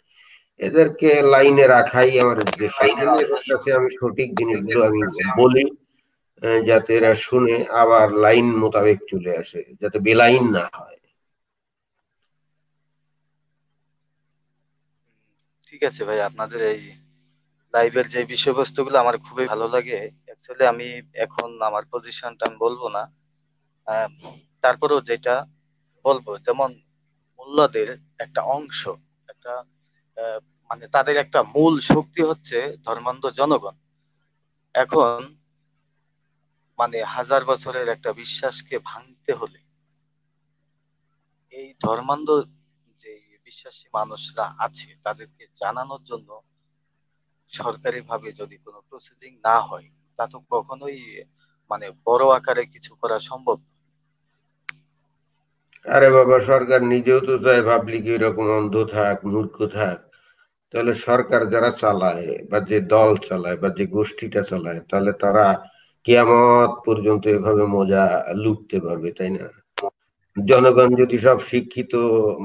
এদেরকে লাইনে রাখাই আমার উদ্দেশ্য আমি সঠিক জিনিসগুলো আমি বলি যাতে এরা শুনে আবার লাইন মোতাবেক চলে আসে যাতে বেলাইন না হয় ঠিক আছে ভাই আপনাদের এই লাইভের যে বিষয়বস্তুগুলো আমার খুবই ভালো লাগে অ্যাকচুয়ালি আমি এখন আমার পজিশনটা আমি বলবো না তারপরেও যেটা বলবো যেমন মূল্যদের একটা অংশ একটা মানে তাদের একটা মূল শক্তি হচ্ছে ধর্মান্ধ জনগণ এখন মানে হাজার বছরের একটা বিশ্বাসকে ভাঙতে হলে এই ধর্মান্ধ যে বিশ্বাসী মানুষরা আছে তাদেরকে জানানোর জন্য সরকারিভাবে যদি কোনো প্রসিডিং না হয় তা তো কখনোই মানে বড় আকারে কিছু করা সম্ভব আরে বাবা সরকার নিজেও তো চায় পাবলিক এরকম অন্ধ থাক মূর্খ থাক তাহলে সরকার যারা চালায় বা যে দল চালায় বা যে গোষ্ঠীটা চালায় তাহলে তারা কেয়ামত পর্যন্ত এভাবে মজা লুটতে পারবে তাই না জনগণ যদি সব শিক্ষিত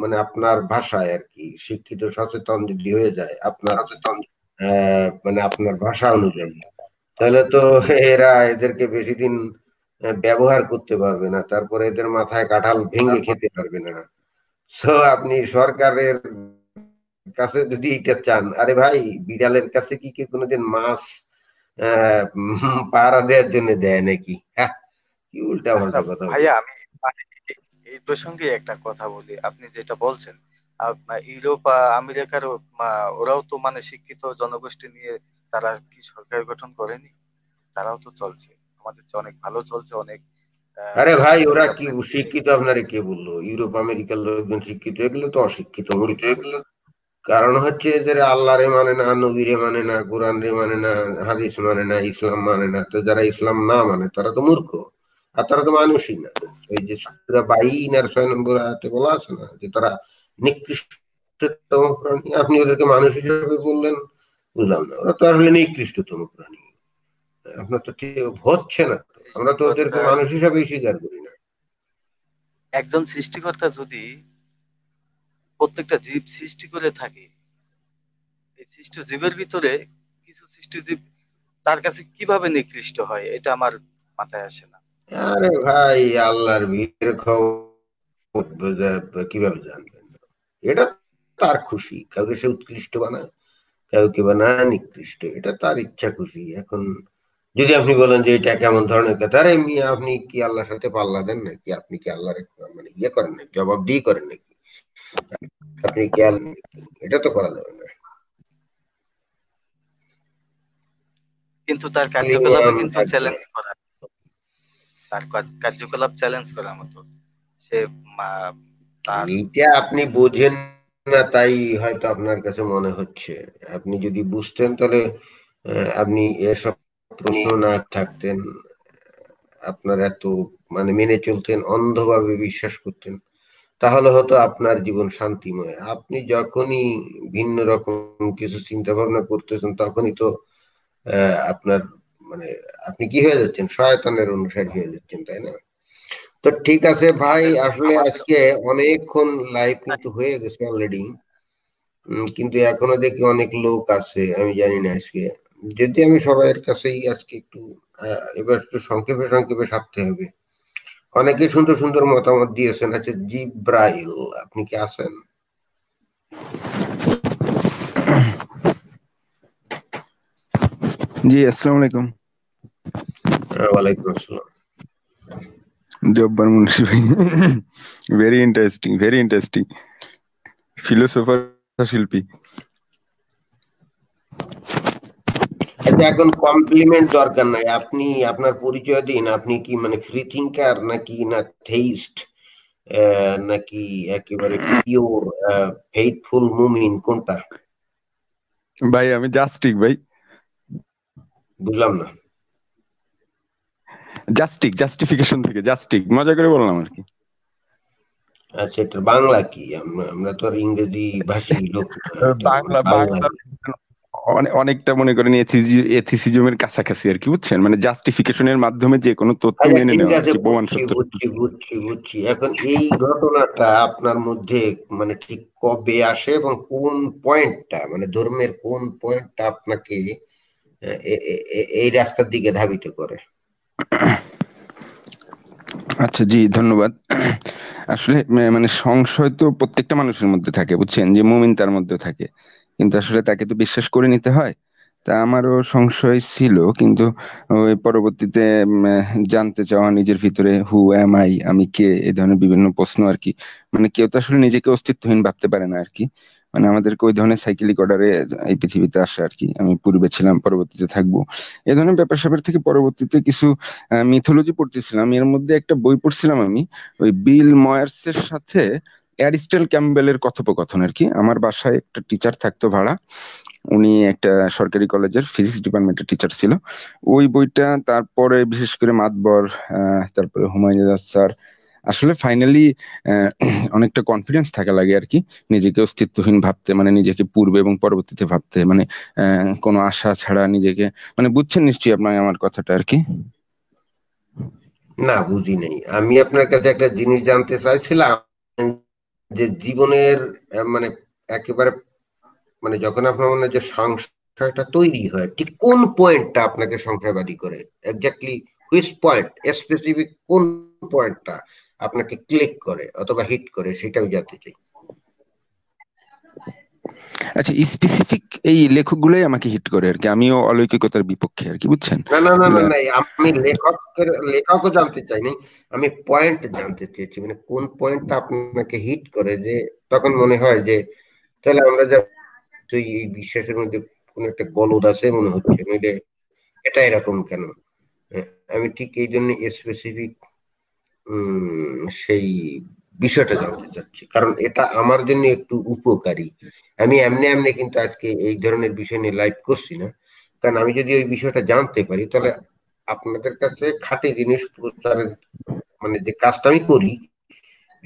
মানে আপনার ভাষায় আর কি শিক্ষিত সচেতন যদি হয়ে যায় আপনার মানে আপনার ভাষা অনুযায়ী তাহলে তো এরা এদেরকে বেশি দিন ব্যবহার করতে পারবে না তারপরে এদের মাথায় কাঁঠাল ভেঙে খেতে পারবে না সো আপনি সরকারের কাছে যদি এটা চান আরে ভাই বিড়ালের কাছে কি কি কোনোদিন মাছ পাহারা জন্য দেয় নাকি হ্যাঁ, কি উল্টা পাল্টা কথা ভাইয়া আমি মানে এই প্রসঙ্গে একটা কথা বলি আপনি যেটা বলছেন ইউরোপ আমেরিকার ওরাও তো মানে শিক্ষিত জনগোষ্ঠী নিয়ে তারা কি সরকার গঠন করেনি তারাও তো চলছে আমাদের অনেক ভালো চলছে অনেক আরে ভাই ওরা কি শিক্ষিত আপনারে কে বললো ইউরোপ আমেরিকার লোকজন শিক্ষিত এগুলো তো অশিক্ষিত হয়ে এগুলো কারণ হচ্ছে এদের আল্লাহরে মানে না নবীরে মানে না কোরআন রে মানে না হাদিস মানে না ইসলাম মানে না তো যারা ইসলাম না মানে তারা তো মূর্খ আর তারা তো মানুষই না ওই যে বাইন আর ছয় নম্বর আয়াতে বলা আছে না যে তারা নিকৃষ্টতম প্রাণী আপনি ওদেরকে মানুষ হিসেবে বললেন বুঝলাম না ওরা তো আসলে নিকৃষ্টতম প্রাণী আপনার তো হচ্ছে না আমরা তো ওদেরকে মানুষ হিসাবেই স্বীকার করি না একজন সৃষ্টিকর্তা যদি প্রত্যেকটা জীব সৃষ্টি করে থাকে এই সৃষ্ট জীবের ভিতরে কিছু সৃষ্টি জীব তার কাছে কিভাবে নিকৃষ্ট হয় এটা আমার মাথায় আসে না আরে ভাই আল্লাহর বিয়ের খবর কিভাবে জানবেন এটা তার খুশি কাউকে সে উৎকৃষ্ট বানায় কাউকে বানায় নিকৃষ্ট এটা তার ইচ্ছা খুশি এখন যদি আপনি বলেন যে এটা কেমন ধরনের কথা আরে আপনি কি আল্লাহর সাথে পাল্লা দেন নাকি আপনি কি আল্লাহর মানে ইয়ে করেন নাকি জবাব দিয়ে করেন নাকি আপনি এটা তো করা যাবে না কিন্তু তার কার্যকলাপ কিন্তু চ্যালেঞ্জ করা তার কার্যকলাপ চ্যালেঞ্জ করার মতো সে এইটা আপনি বোঝেন না তাই হয়তো আপনার কাছে মনে হচ্ছে আপনি যদি বুঝতেন তাহলে আপনি এসব প্রশ্ন না থাকতেন আপনার এত মানে মেনে চলতেন অন্ধভাবে বিশ্বাস করতেন তাহলে হয়তো আপনার জীবন শান্তিময় আপনি যখনই ভিন্ন রকম কিছু চিন্তা ভাবনা করতেছেন তখনই তো আপনার মানে আপনি কি হয়ে যাচ্ছেন শয়তানের অনুসারী হয়ে যাচ্ছেন তাই না তো ঠিক আছে ভাই আসলে আজকে অনেকক্ষণ লাইভ কিন্তু হয়ে গেছে অলরেডি কিন্তু এখনো দেখি অনেক লোক আছে আমি জানি না আজকে যদি আমি সবাইয়ের কাছেই আজকে একটু এবার একটু সংক্ষেপে সংক্ষেপে সারতে হবে অনেকে সুন্দর সুন্দর মতামত দিয়েছেন আছে আচ্ছা, জিব্রাইল আপনি কি আছেন জি আসসালামু আলাইকুম ওয়ালাইকুম আসসালাম Jabbar Munshi very interesting very interesting philosopher শিল্পী এখন কমপ্লিমেন্ট দরকার নাই আপনি আপনার পরিচয় দিন আপনি কি মানে ফ্রি থিঙ্কার নাকি না থেইস্ট নাকি একেবারে পিওর ফেইথফুল মুমিন কোনটা ভাই আমি জাস্টিক ভাই বুঝলাম না জাস্টিক জাস্টিফিকেশন থেকে জাস্টিক মজা করে বললাম আর কি আচ্ছা এটা বাংলা কি আমরা তো আর ইংরেজি ভাষী লোক বাংলা বাংলা অনেকটা মনে করেন এথিসিজমের কাছাকাছি আর কি বুঝছেন মানে জাস্টিফিকেশনের মাধ্যমে যে কোনো তথ্য আচ্ছা, মেনে নেওয়া প্রমাণ বুঝছি বুঝছি এখন এই ঘটনাটা আপনার মধ্যে মানে ঠিক কবে আসে এবং কোন পয়েন্টটা মানে ধর্মের কোন পয়েন্টটা আপনাকে এই রাস্তার দিকে ধাবিত করে আচ্ছা জি ধন্যবাদ আসলে মানে সংশয় তো প্রত্যেকটা মানুষের মধ্যে থাকে বুঝছেন যে মুমিন তার মধ্যে থাকে কিন্তু আসলে তাকে তো বিশ্বাস করে নিতে হয় তা আমারও সংশয় ছিল কিন্তু ওই পরবর্তীতে জানতে চাওয়া নিজের ভিতরে হু এম আই আমি কে এ ধরনের বিভিন্ন প্রশ্ন আর কি মানে কেউ তো আসলে নিজেকে অস্তিত্বহীন ভাবতে পারে না আর কি মানে আমাদেরকে ওই ধরনের সাইকেলিক অর্ডারে এই পৃথিবীতে আসে আর কি আমি পূর্বে ছিলাম পরবর্তীতে থাকবো এ ধরনের ব্যাপার স্যাপার থেকে পরবর্তীতে কিছু মিথোলজি পড়তেছিলাম এর মধ্যে একটা বই পড়ছিলাম আমি ওই বিল ময়ার্সের সাথে অ্যারিস্টেল ক্যাম্বেলের কথোপকথন আর কি আমার বাসায় একটা টিচার থাকতো ভাড়া উনি একটা সরকারি কলেজের ফিজিক্স ডিপার্টমেন্টের টিচার ছিল ওই বইটা তারপরে বিশেষ করে মাতবর তারপরে হুমায়ুন স্যার আসলে ফাইনালি অনেকটা কনফিডেন্স থাকা লাগে আর কি নিজেকে অস্তিত্বহীন ভাবতে মানে নিজেকে পূর্বে এবং পরবর্তীতে ভাবতে মানে কোনো আশা ছাড়া নিজেকে মানে বুঝছেন নিশ্চয়ই আপনার আমার কথাটা আর কি না বুঝি নেই আমি আপনার কাছে একটা জিনিস জানতে চাইছিলাম যে জীবনের মানে একেবারে মানে যখন আপনার মনে যে সংশয়টা তৈরি হয় ঠিক কোন পয়েন্টটা আপনাকে সংশয়বাদী করে এক্স্যাক্টলি হুইস পয়েন্ট স্পেসিফিক কোন পয়েন্টটা আপনাকে ক্লিক করে অথবা হিট করে সেটা আমি জানতে চাই আচ্ছা স্পেসিফিক এই লেখকগুলোই আমাকে হিট করে আর কি আমিও অলৌকিকতার বিপক্ষে আর কি বুঝছেন না না না না আমি লেখকের লেখকও জানতে চাইনি আমি পয়েন্ট জানতে চেয়েছি মানে কোন পয়েন্টটা আপনাকে হিট করে যে তখন মনে হয় যে তাহলে আমরা যা এই বিশ্বাসের মধ্যে কোন একটা গলদ আছে মনে হচ্ছে নইলে এটা এরকম কেন আমি ঠিক এই জন্য স্পেসিফিক উম সেই বিষয়টা জানতে চাচ্ছি কারণ এটা আমার জন্য একটু উপকারী আমি এমনি এমনি কিন্তু আজকে এই ধরনের বিষয় নিয়ে লাইভ করছি না কারণ আমি যদি ওই বিষয়টা জানতে পারি তাহলে আপনাদের কাছে খাঁটি জিনিস প্রচারের মানে যে কাজটা আমি করি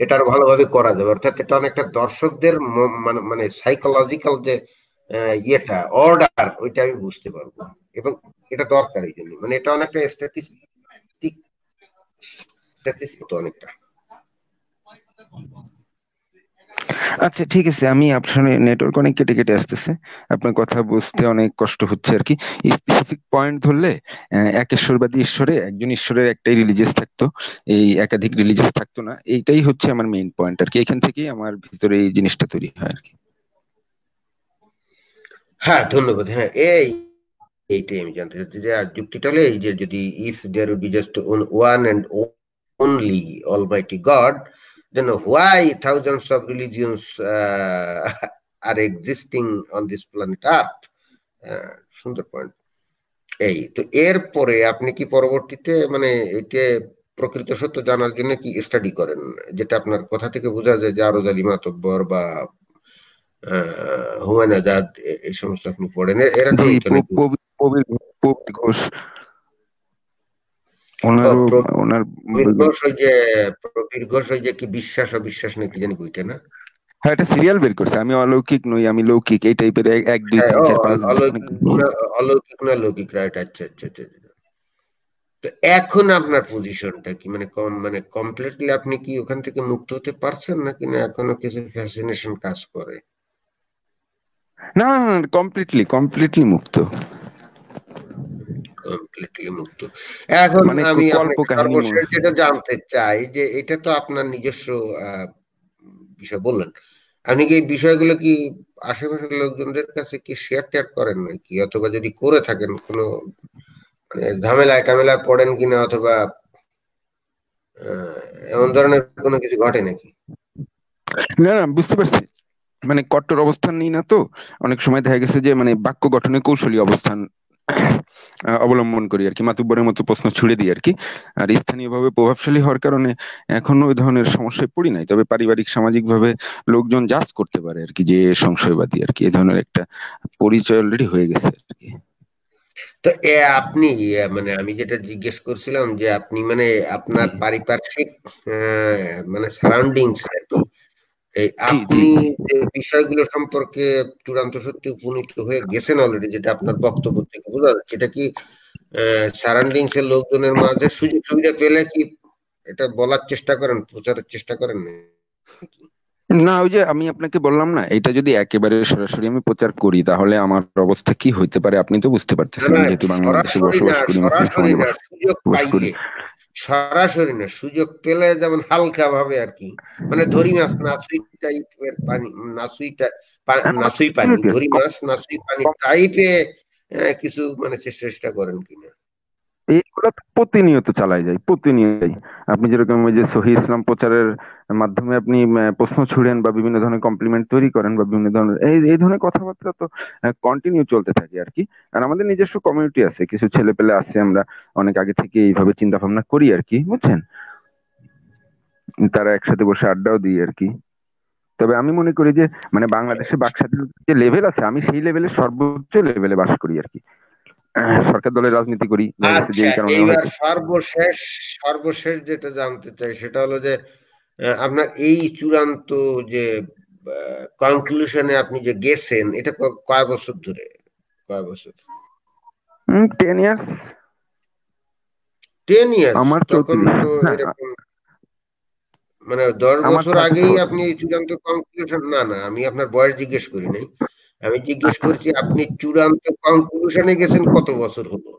এটার ভালোভাবে করা যাবে অর্থাৎ এটা অনেকটা দর্শকদের মানে সাইকোলজিক্যাল মানে যে ইয়েটা অর্ডার ওইটা আমি বুঝতে পারবো এবং এটা দরকার এই জন্য মানে এটা অনেকটা স্ট্যাটিস্টিক স্ট্যাটিস্টিক অনেকটা আচ্ছা ঠিক আছে আমি আপনার নেটওয়ার্ক অনেক কেটে কেটে আসতেছে আপনার কথা বুঝতে অনেক কষ্ট হচ্ছে আর কি স্পেসিফিক পয়েন্ট ধরলে এক ঈশ্বরবাদী ঈশ্বরে একজন ঈশ্বরের একটাই রিলিজিয়াস থাকতো এই একাধিক রিলিজিয়াস থাকতো না এইটাই হচ্ছে আমার মেইন পয়েন্ট আর কি এখান থেকেই আমার ভিতরে এই জিনিসটা তৈরি হয় আর কি হ্যাঁ ধন্যবাদ হ্যাঁ এই এইটাই আমি জানতে চাচ্ছি যে যুক্তিটা হলে এই যে যদি if there would be just one and only almighty god then why thousands of religions uh, [laughs] are existing on this planet earth uh, সুন্দর পয়েন্ট এই তো এরপরে আপনি কি পরবর্তীতে মানে একে প্রকৃত সত্য জানার জন্য কি স্টাডি করেন যেটা আপনার কথা থেকে বোঝা যায় যে আরো জালি মাতব্বর বা হুমায়ুন আজাদ এই সমস্ত আপনি পড়েন এরা কবির ঘোষ বিশ্বাস নাকি জানি না হ্যাঁ এটা সিরিয়াল বের করছে আমি অলৌকিক নই আমি লৌকিক এই টাইপের হ্যাঁ, অলৌকিক না লৌকিক আচ্ছা আচ্ছা, আচ্ছা আচ্ছা তো এখন আপনার পজিশনটা কি মানে কম মানে কমপ্লিটলি আপনি কি ওখান থেকে মুক্ত হতে পারছেন নাকি না এখনো কিছু ফ্যাসিনেশন কাজ করে না কমপ্লিটলি কমপ্লিটলি মুক্ত মানে মুক্ত এখন মানে আমি যেটা জানতে চাই যে এটা তো আপনার নিজস্ব বিষয় বললেন আপনি কি এই বিষয়গুলো কি আশেপাশের লোকজনদের কাছে কি শেয়ার টেয়ার করেন নাকি অথবা যদি করে থাকেন কোন মানে ঝামেলায় টামেলায় পড়েন কিনা অথবা এমন ধরনের কোনো কিছু ঘটে নাকি না না বুঝতে পারছি মানে কট্টর অবস্থান নেই না তো অনেক সময় দেখা গেছে যে মানে বাক্য গঠনে কৌশলী অবস্থান অবলম্বন করি আর কি মাতুব্বরের মতো প্রশ্ন ছুড়ে দিই আর কি আর স্থানীয়ভাবে প্রভাবশালী হওয়ার কারণে এখন ওই ধরনের সমস্যায় পড়ি নাই তবে পারিবারিক সামাজিক ভাবে লোকজন জাজ করতে পারে আর কি যে সংশয়বাদী আর কি এই ধরনের একটা পরিচয় অলরেডি হয়ে গেছে আর কি তো এ আপনি মানে আমি যেটা জিজ্ঞেস করছিলাম যে আপনি মানে আপনার পারিপার্শ্বিক মানে সারাউন্ডিংস আর কি এই আপনি যে বিষয়গুলো সম্পর্কে চূড়ান্ত সত্যি উপনীত হয়ে গেছেন অলরেডি যেটা আপনার বক্তব্য থেকে বোঝা যাচ্ছে এটা কি সারাউন্ডিংস এর লোকজনের মাঝে সুযোগ সুবিধা পেলে কি এটা বলার চেষ্টা করেন প্রচারের চেষ্টা করেন না ওই যে আমি আপনাকে বললাম না এটা যদি একেবারে সরাসরি আমি প্রচার করি তাহলে আমার অবস্থা কি হইতে পারে আপনি তো বুঝতে পারতেছেন যেহেতু বাংলাদেশে বসবাস করি সরাসরি না সুযোগ পেলে যেমন হালকা ভাবে আর কি মানে ধরি মাছ নাসুই টাইপের পানি নাসুইটা হ্যাঁ, নাসুই পানি ধরি মাছ নাসুই পানি টাইপে কিছু মানে চেষ্টা করেন কিনা এইগুলো প্রতিনিয়ত চালাই যায় প্রতিনিয়তই আপনি যেরকম ওই যে সহি ইসলাম প্রচারের মাধ্যমে আপনি প্রশ্ন ছুড়েন বা বিভিন্ন ধরনের কমপ্লিমেন্ট তৈরি করেন বা বিভিন্ন ধরনের এই এই ধরনের কথাবার্তা তো কন্টিনিউ চলতে থাকে আর কি আর আমাদের নিজস্ব কমিউনিটি আছে কিছু ছেলে পেলে আছে আমরা অনেক আগে থেকে এইভাবে চিন্তা ভাবনা করি আর কি বুঝছেন তারা একসাথে বসে আড্ডাও দিই আর কি তবে আমি মনে করি যে মানে বাংলাদেশে বাক স্বাধীনতার যে লেভেল আছে আমি সেই লেভেলে সর্বোচ্চ লেভেলে বাস করি আর কি হ্যাঁ, সরকার দলের রাজনীতি করি আচ্ছা, সর্বশেষ সর্বশেষ যেটা জানতে চাই সেটা হলো যে আপনার এই চূড়ান্ত যে কনক্লুশনে আপনি যে গেছেন এটা কয় বছর ধরে কয় বছর টেন ইয়ার্স টেন ইয়ার্স আমার তখন তো হ্যাঁ। এরকম মানে দশ বছর আগেই আপনি চূড়ান্ত কনক্লুশন না না আমি আপনার বয়স জিজ্ঞেস করি নাই আমি জিজ্ঞেস করছি আপনি চূড়ান্ত কনক্লুশনে গেছেন কত বছর হলো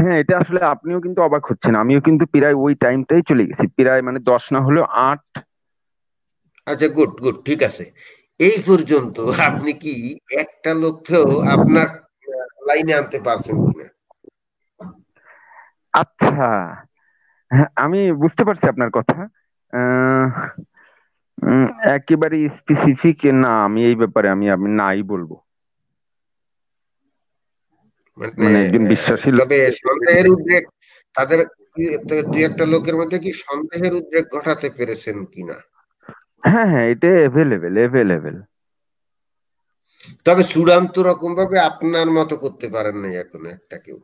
হ্যাঁ এটা আসলে আপনিও কিন্তু অবাক হচ্ছেন আমিও কিন্তু প্রায় ওই টাইমটাই চলে গেছি প্রায় মানে দশ না হলো আট আচ্ছা গুড গুড ঠিক আছে এই পর্যন্ত আপনি কি একটা লক্ষ্য আপনার লাইনে আনতে পারছেন কিনা আচ্ছা হ্যাঁ, আমি বুঝতে পারছি আপনার কথা উম একেবারে স্পেসিফিক না আমি এই ব্যাপারে আমি আমি নাই বলবো মানে, মানে একজন বিশ্বাসী তবে সন্দেহের উদ্রেক তাদের দুই একটা লোকের মধ্যে কি সন্দেহের উদ্রেক ঘটাতে পেরেছেন কিনা হ্যাঁ হ্যাঁ এটা অ্যাভেলেবেল অ্যাভেলেবেল তবে চূড়ান্ত রকম ভাবে আপনার মতো করতে পারেন না এখন একটা কেউ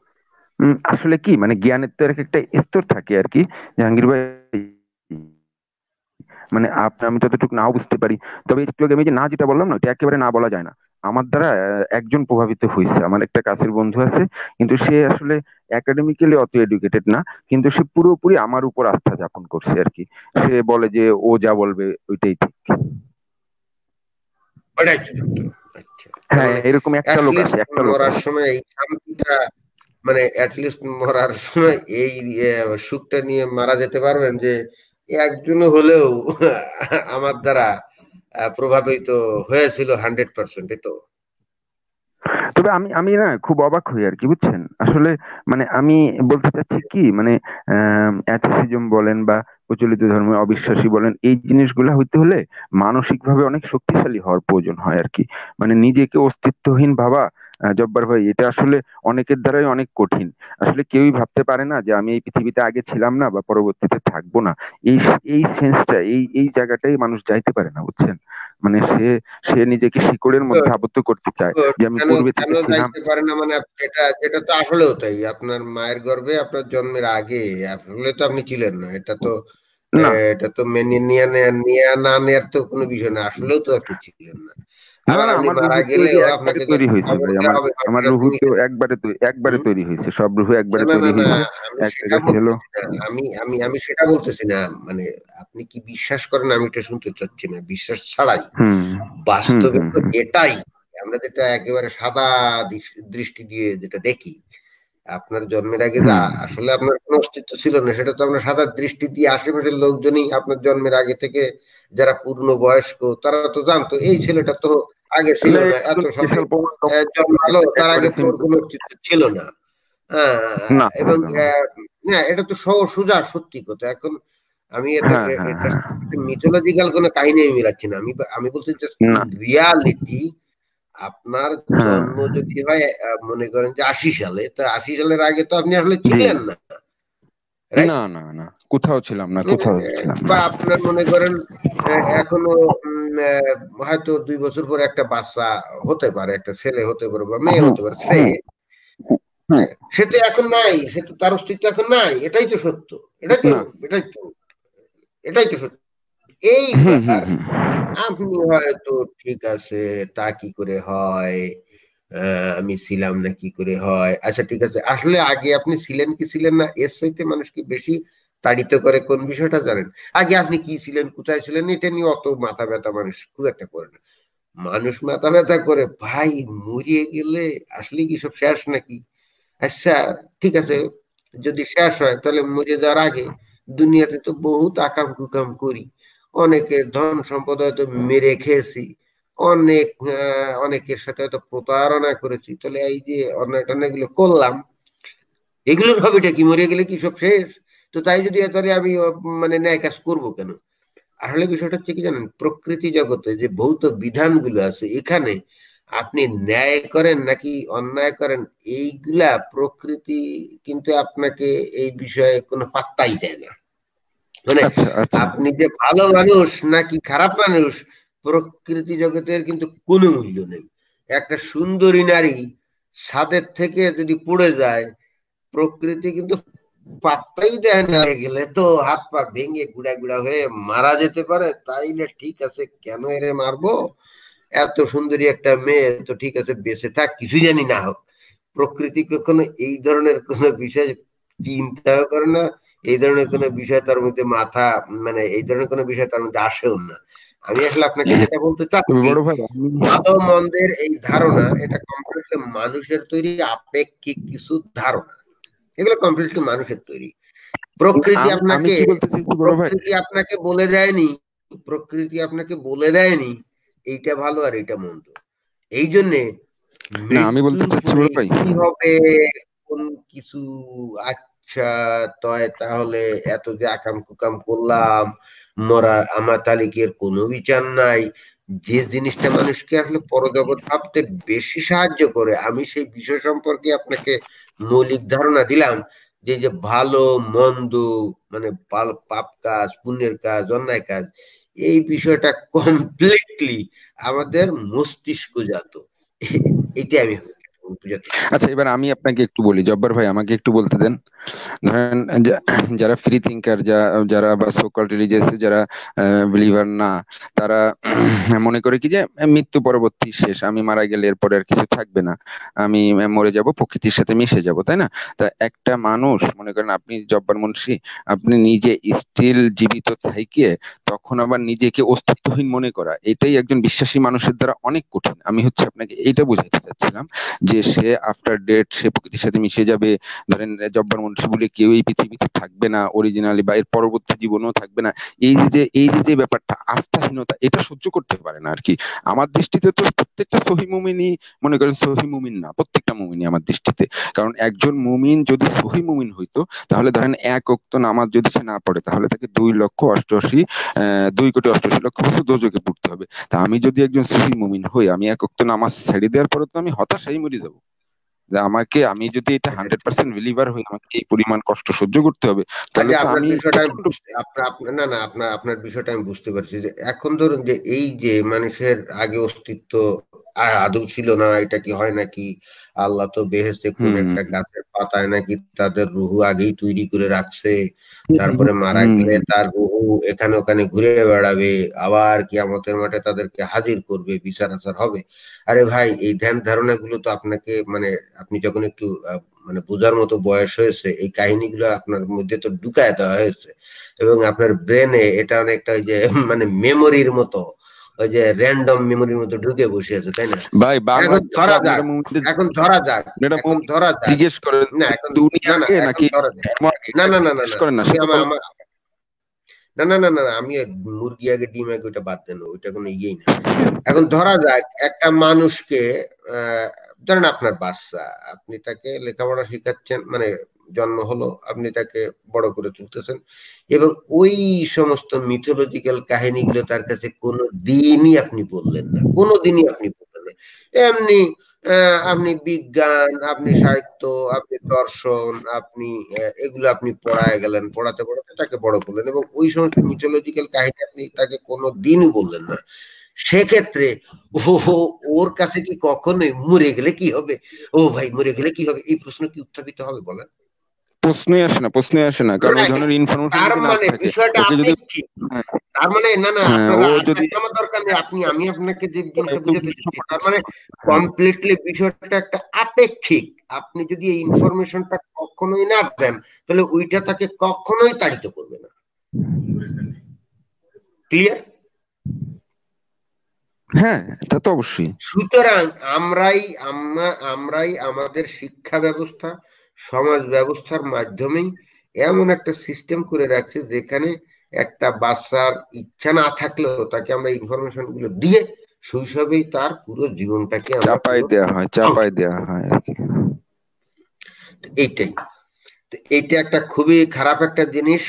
আসলে কি মানে জ্ঞানের তো এক একটা স্তর থাকে আর কি জাহাঙ্গীর ভাই মানে আমি যতটুকু নাও বুঝতে পারি তবে একটু আমি যে না যেটা বললাম না ওটা একেবারে না বলা যায় না আমার দ্বারা একজন প্রভাবিত হয়েছে আমার একটা কাছের বন্ধু আছে কিন্তু সে আসলে একাডেমিক্যালি অত এডুকেটেড না কিন্তু সে পুরোপুরি আমার উপর আস্থা যাপন করছে আর কি সে বলে যে ও যা বলবে ওইটাই ঠিক আচ্ছা। হ্যাঁ এরকম একটা লোক আছে একটা লোক সময় মানে মরার সময় এই সুখটা নিয়ে মারা যেতে পারবেন যে একজন হলেও আমার দ্বারা প্রভাবিত হয়েছিল হান্ড্রেড পার্সেন্ট তো তবে আমি আমি না খুব অবাক হই আর কি বুঝছেন আসলে মানে আমি বলতে চাচ্ছি কি মানে অ্যাথিসিজম বলেন বা প্রচলিত ধর্মে অবিশ্বাসী বলেন এই জিনিসগুলো হইতে হলে মানসিকভাবে অনেক শক্তিশালী হওয়ার প্রয়োজন হয় আর কি মানে নিজেকে অস্তিত্বহীন ভাবা জব্বার ভাই এটা আসলে অনেকের দ্বারাই অনেক কঠিন আসলে কেউই ভাবতে পারে না যে আমি এই পৃথিবীতে আগে ছিলাম না বা পরবর্তীতে থাকবো না এই এই সেন্সটা এই এই জায়গাটাই মানুষ যাইতে পারে না বুঝছেন মানে সে সে নিজেকে শিকড়ের মধ্যে আবদ্ধ করতে চায় যে আমি পূর্বে থেকে ছিলাম পারে না মানে এটা এটা তো আসলেও তাই আপনার মায়ের গর্ভে আপনার জন্মের আগে আসলে তো আপনি ছিলেন না এটা তো এটা তো মেনে নিয়ে নেয়া না নেয়ার তো কোনো বিষয় না আসলেও তো আপনি ছিলেন না সেটা বলতেছি না মানে আপনি কি বিশ্বাস করেন আমি এটা শুনতে চাচ্ছি না বিশ্বাস ছাড়াই বাস্তবে তো এটাই আমরা যেটা একেবারে সাদা দৃষ্টি দিয়ে যেটা দেখি আপনার জন্মের আগে যা আসলে আপনার কোনো অস্তিত্ব ছিল না সেটা তো আমরা সাদা দৃষ্টি দিয়ে আশেপাশের লোকজনই আপনার জন্মের আগে থেকে যারা পূর্ণ বয়স্ক তারা তো জানতো এই ছেলেটা তো আগে ছিল না এত তার আগে ছিল হ্যাঁ, হ্যাঁ, হ্যাঁ, না এবং না এটা তো সহ সোজা সত্যি কথা এখন আমি মিথোলজিক্যাল কোন কাহিনী আমি মিলাচ্ছি না আমি আমি বলতে রিয়ালিটি আপনার জন্ম যদি হয় মনে করেন যে আশি সালে তা আশি সালের আগে তো আপনি আসলে ছিলেন না না না না কোথাও ছিলাম না কোথাও ছিলাম বা আপনার মনে করেন এখনো হয়তো দুই বছর পরে একটা বাচ্চা হতে পারে একটা ছেলে হতে পারে বা মেয়ে হ্যাঁ, হতে পারে সে হ্যাঁ, হ্যাঁ। সে তো এখন নাই সে তো তার অস্তিত্ব এখন নাই এটাই তো সত্য এটাই তো এটাই তো এটাই তো সত্য এই আপনি হয়তো ঠিক আছে তা কি করে হয় আমি ছিলাম না কি করে হয় আচ্ছা ঠিক আছে আসলে আগে আপনি ছিলেন কি ছিলেন না এর সাথে মানুষকে বেশি তাড়িত করে কোন বিষয়টা জানেন আগে আপনি কি ছিলেন কোথায় ছিলেন এটা নিয়ে অত মাথা ব্যথা মানুষ খুব একটা করে না মানুষ মাথা ব্যথা করে ভাই মরিয়ে গেলে আসলে কি সব শেষ নাকি আচ্ছা ঠিক আছে যদি শেষ হয় তাহলে মরে যাওয়ার আগে দুনিয়াতে তো বহুত আকাম কুকাম করি অনেকে ধন সম্পদ হয়তো মেরে খেয়েছি অনেক হ্যাঁ, অনেকের সাথে হয়তো প্রতারণা করেছি তাহলে এই যে অন্যায় টন্যায় করলাম এগুলোর হবিটা কি মরে গেলে কি সব শেষ তো তাই যদি তাহলে আমি মানে ন্যায় কাজ করবো কেন আসলে বিষয়টা হচ্ছে কি জানেন প্রকৃতি জগতে যে ভৌত বিধানগুলো আছে এখানে আপনি ন্যায় করেন নাকি অন্যায় করেন এইগুলা প্রকৃতি কিন্তু আপনাকে এই বিষয়ে কোনো পাত্তাই দেয় না মানে আচ্ছা, আচ্ছা। আপনি যে ভালো মানুষ নাকি খারাপ মানুষ প্রকৃতি জগতের কিন্তু কোনো মূল্য নেই একটা সুন্দরী নারী ছাদের থেকে যদি পড়ে যায় প্রকৃতি কিন্তু পাত্তাই দেয় না গেলে তো হাত পা ভেঙে গুড়া গুড়া হয়ে মারা যেতে পারে তাইলে ঠিক আছে কেন এরে মারবো এত সুন্দরী একটা মেয়ে তো ঠিক আছে বেঁচে থাক কিছু জানি না হোক প্রকৃতি কখনো এই ধরনের কোনো বিষয় চিন্তা করে না এই ধরনের কোনো বিষয় তার মধ্যে মাথা মানে এই ধরনের কোনো বিষয় তার মধ্যে আসেও না আমি আসলে আপনাকে যেটা বলতে চাচ্ছি ভালো মন্দের এই ধারণা এটা কমপ্লিটলি মানুষের তৈরি আপেক্ষিক কিছু ধারণা এগুলো কমপ্লিটলি মানুষের তৈরি প্রকৃতি আপনাকে প্রকৃতি আপনাকে বলে দেয়নি প্রকৃতি আপনাকে বলে দেয়নি এইটা ভালো আর এইটা মন্দ এই জন্য আমি বলতে চাচ্ছি বড় ভাই কি হবে কোন কিছু আচ্ছা তয় তাহলে এত যে আকাম কুকাম করলাম মরা আমার তালিকের কোনো বিচার নাই যে জিনিসটা মানুষকে আসলে পরজগৎ ভাবতে বেশি সাহায্য করে আমি সেই বিষয় সম্পর্কে আপনাকে মৌলিক ধারণা দিলাম যে যে ভালো মন্দ মানে পাপ কাজ পুণ্যের কাজ অন্যায় কাজ এই বিষয়টা কমপ্লিটলি আমাদের মস্তিষ্ক জাত এটা আমি আচ্ছা এবার আমি আপনাকে একটু বলি জব্বার ভাই আমাকে একটু বলতে দেন ধরেন যারা ফ্রি থিঙ্কার যারা বা সোকল রিলিজিয়াস যারা বিলিভার না তারা মনে করে কি যে মৃত্যু পরবর্তী শেষ আমি মারা গেলে এরপরে আর কিছু থাকবে না আমি মরে যাব প্রকৃতির সাথে মিশে যাব তাই না তা একটা মানুষ মনে করেন আপনি জব্বার মুন্সি আপনি নিজে স্টিল জীবিত থাকিয়ে তখন আবার নিজেকে অস্তিত্বহীন মনে করা এটাই একজন বিশ্বাসী মানুষের দ্বারা অনেক কঠিন আমি হচ্ছে আপনাকে এটা বুঝাইতে চাচ্ছিলাম যে যে সে আফটার ডেট সে প্রকৃতির সাথে মিশে যাবে ধরেন জব্বার মন্ডল বলে কেউ এই পৃথিবীতে থাকবে না অরিজিনালি বা এর পরবর্তী জীবনেও থাকবে না এই যে এই যে ব্যাপারটা আস্থাহীনতা এটা সহ্য করতে পারে না আর কি আমার দৃষ্টিতে তো প্রত্যেকটা সহি মুমিনই মনে করেন সহি মুমিন না প্রত্যেকটা মুমিনই আমার দৃষ্টিতে কারণ একজন মুমিন যদি সহি মুমিন হইতো তাহলে ধরেন এক অক্ত নামাজ যদি সে না পড়ে তাহলে তাকে দুই লক্ষ অষ্টআশি দুই কোটি অষ্টআশি লক্ষ বছর দোজকে পড়তে হবে তা আমি যদি একজন সহি মুমিন হই আমি এক অক্ত নামাজ ছেড়ে দেওয়ার পরে তো আমি হতাশাই মরি যে আমাকে আমি যদি এটা হান্ড্রেড পার্সেন্ট বিলিভার হই আমাকে এই পরিমাণ কষ্ট সহ্য করতে হবে তাহলে আচ্ছা, আপনার না না আপনার আপনার বিষয়টা আমি বুঝতে পারছি যে এখন ধরুন যে এই যে মানুষের আগে অস্তিত্ব আর আদৌ ছিল না এটা কি হয় নাকি আল্লাহ তো বেহেস্তে কোন একটা গাছের পাতায় নাকি তাদের রুহু আগেই তৈরি করে রাখছে তারপরে মারা গেলে তার রুহু এখানে ওখানে ঘুরে বেড়াবে আবার কিয়ামতের মাঠে তাদেরকে হাজির করবে বিচার আচার হবে আরে ভাই এই ধ্যান ধারণা গুলো তো আপনাকে মানে আপনি যখন একটু মানে বোঝার মতো বয়স হয়েছে এই কাহিনীগুলো আপনার মধ্যে তো ঢুকায় দেওয়া হয়েছে এবং আপনার ব্রেনে এটা অনেকটা ওই যে মানে মেমোরির মতো ওই যে র্যান্ডম মেমোরির মতো ঢুকে বসে আছে তাই না ভাই এখন ধরা যাক এখন ধরা যাক এখন ধরা যাক জিজ্ঞেস করেন না এখন দুনিয়াকে নাকি না না না না করেন না না না না না আমি মুরগি আগে ডিম আগে ওইটা বাদ দেন ওইটা কোনো ইয়েই না এখন ধরা যাক একটা মানুষকে ধরেন আপনার বাচ্চা আপনি তাকে লেখাপড়া শিখাচ্ছেন মানে জন্ম হলো আপনি তাকে বড় করে তুলতেছেন এবং ওই সমস্ত মিথোলজিক্যাল কাহিনীগুলো তার কাছে কোনো দিনই আপনি বললেন না কোনো দিনই আপনি বললেন না এমনি আপনি বিজ্ঞান আপনি সাহিত্য আপনি দর্শন আপনি এগুলো আপনি পড়ায় গেলেন পড়াতে পড়াতে তাকে বড় করলেন এবং ওই সমস্ত মিথোলজিক্যাল কাহিনী আপনি তাকে কোনো দিনই বললেন না সেক্ষেত্রে ও ওর কাছে কি কখনোই মরে গেলে কি হবে ও ভাই মরে গেলে কি হবে এই প্রশ্ন কি উত্থাপিত হবে বলেন প্রশ্নই আসে না প্রশ্নই আসে না কারণ ওই ধরনের ইনফরমেশন মানে তার মানে না না হ্যাঁ, ও যদি আমার দরকার নেই আপনি আমি আপনাকে যে বুঝাতে তার মানে কমপ্লিটলি হ্যাঁ। বিষয়টা একটা আপেক্ষিক আপনি যদি এই ইনফরমেশনটা কখনোই না দেন তাহলে ওইটা তাকে কখনোই তাড়িত করবে না ক্লিয়ার হ্যাঁ তা তো অবশ্যই সুতরাং আমরাই আমরাই আমাদের শিক্ষা ব্যবস্থা সমাজ ব্যবস্থার মাধ্যমেই এমন একটা সিস্টেম করে রাখছে যেখানে একটা বাচ্চার ইচ্ছা না থাকলেও তাকে আমরা ইনফরমেশন গুলো দিয়ে শৈশবেই তার পুরো জীবনটাকে চাপাই দেওয়া হয় চাপাই দেওয়া হয় এইটাই এটা একটা খুবই খারাপ একটা জিনিস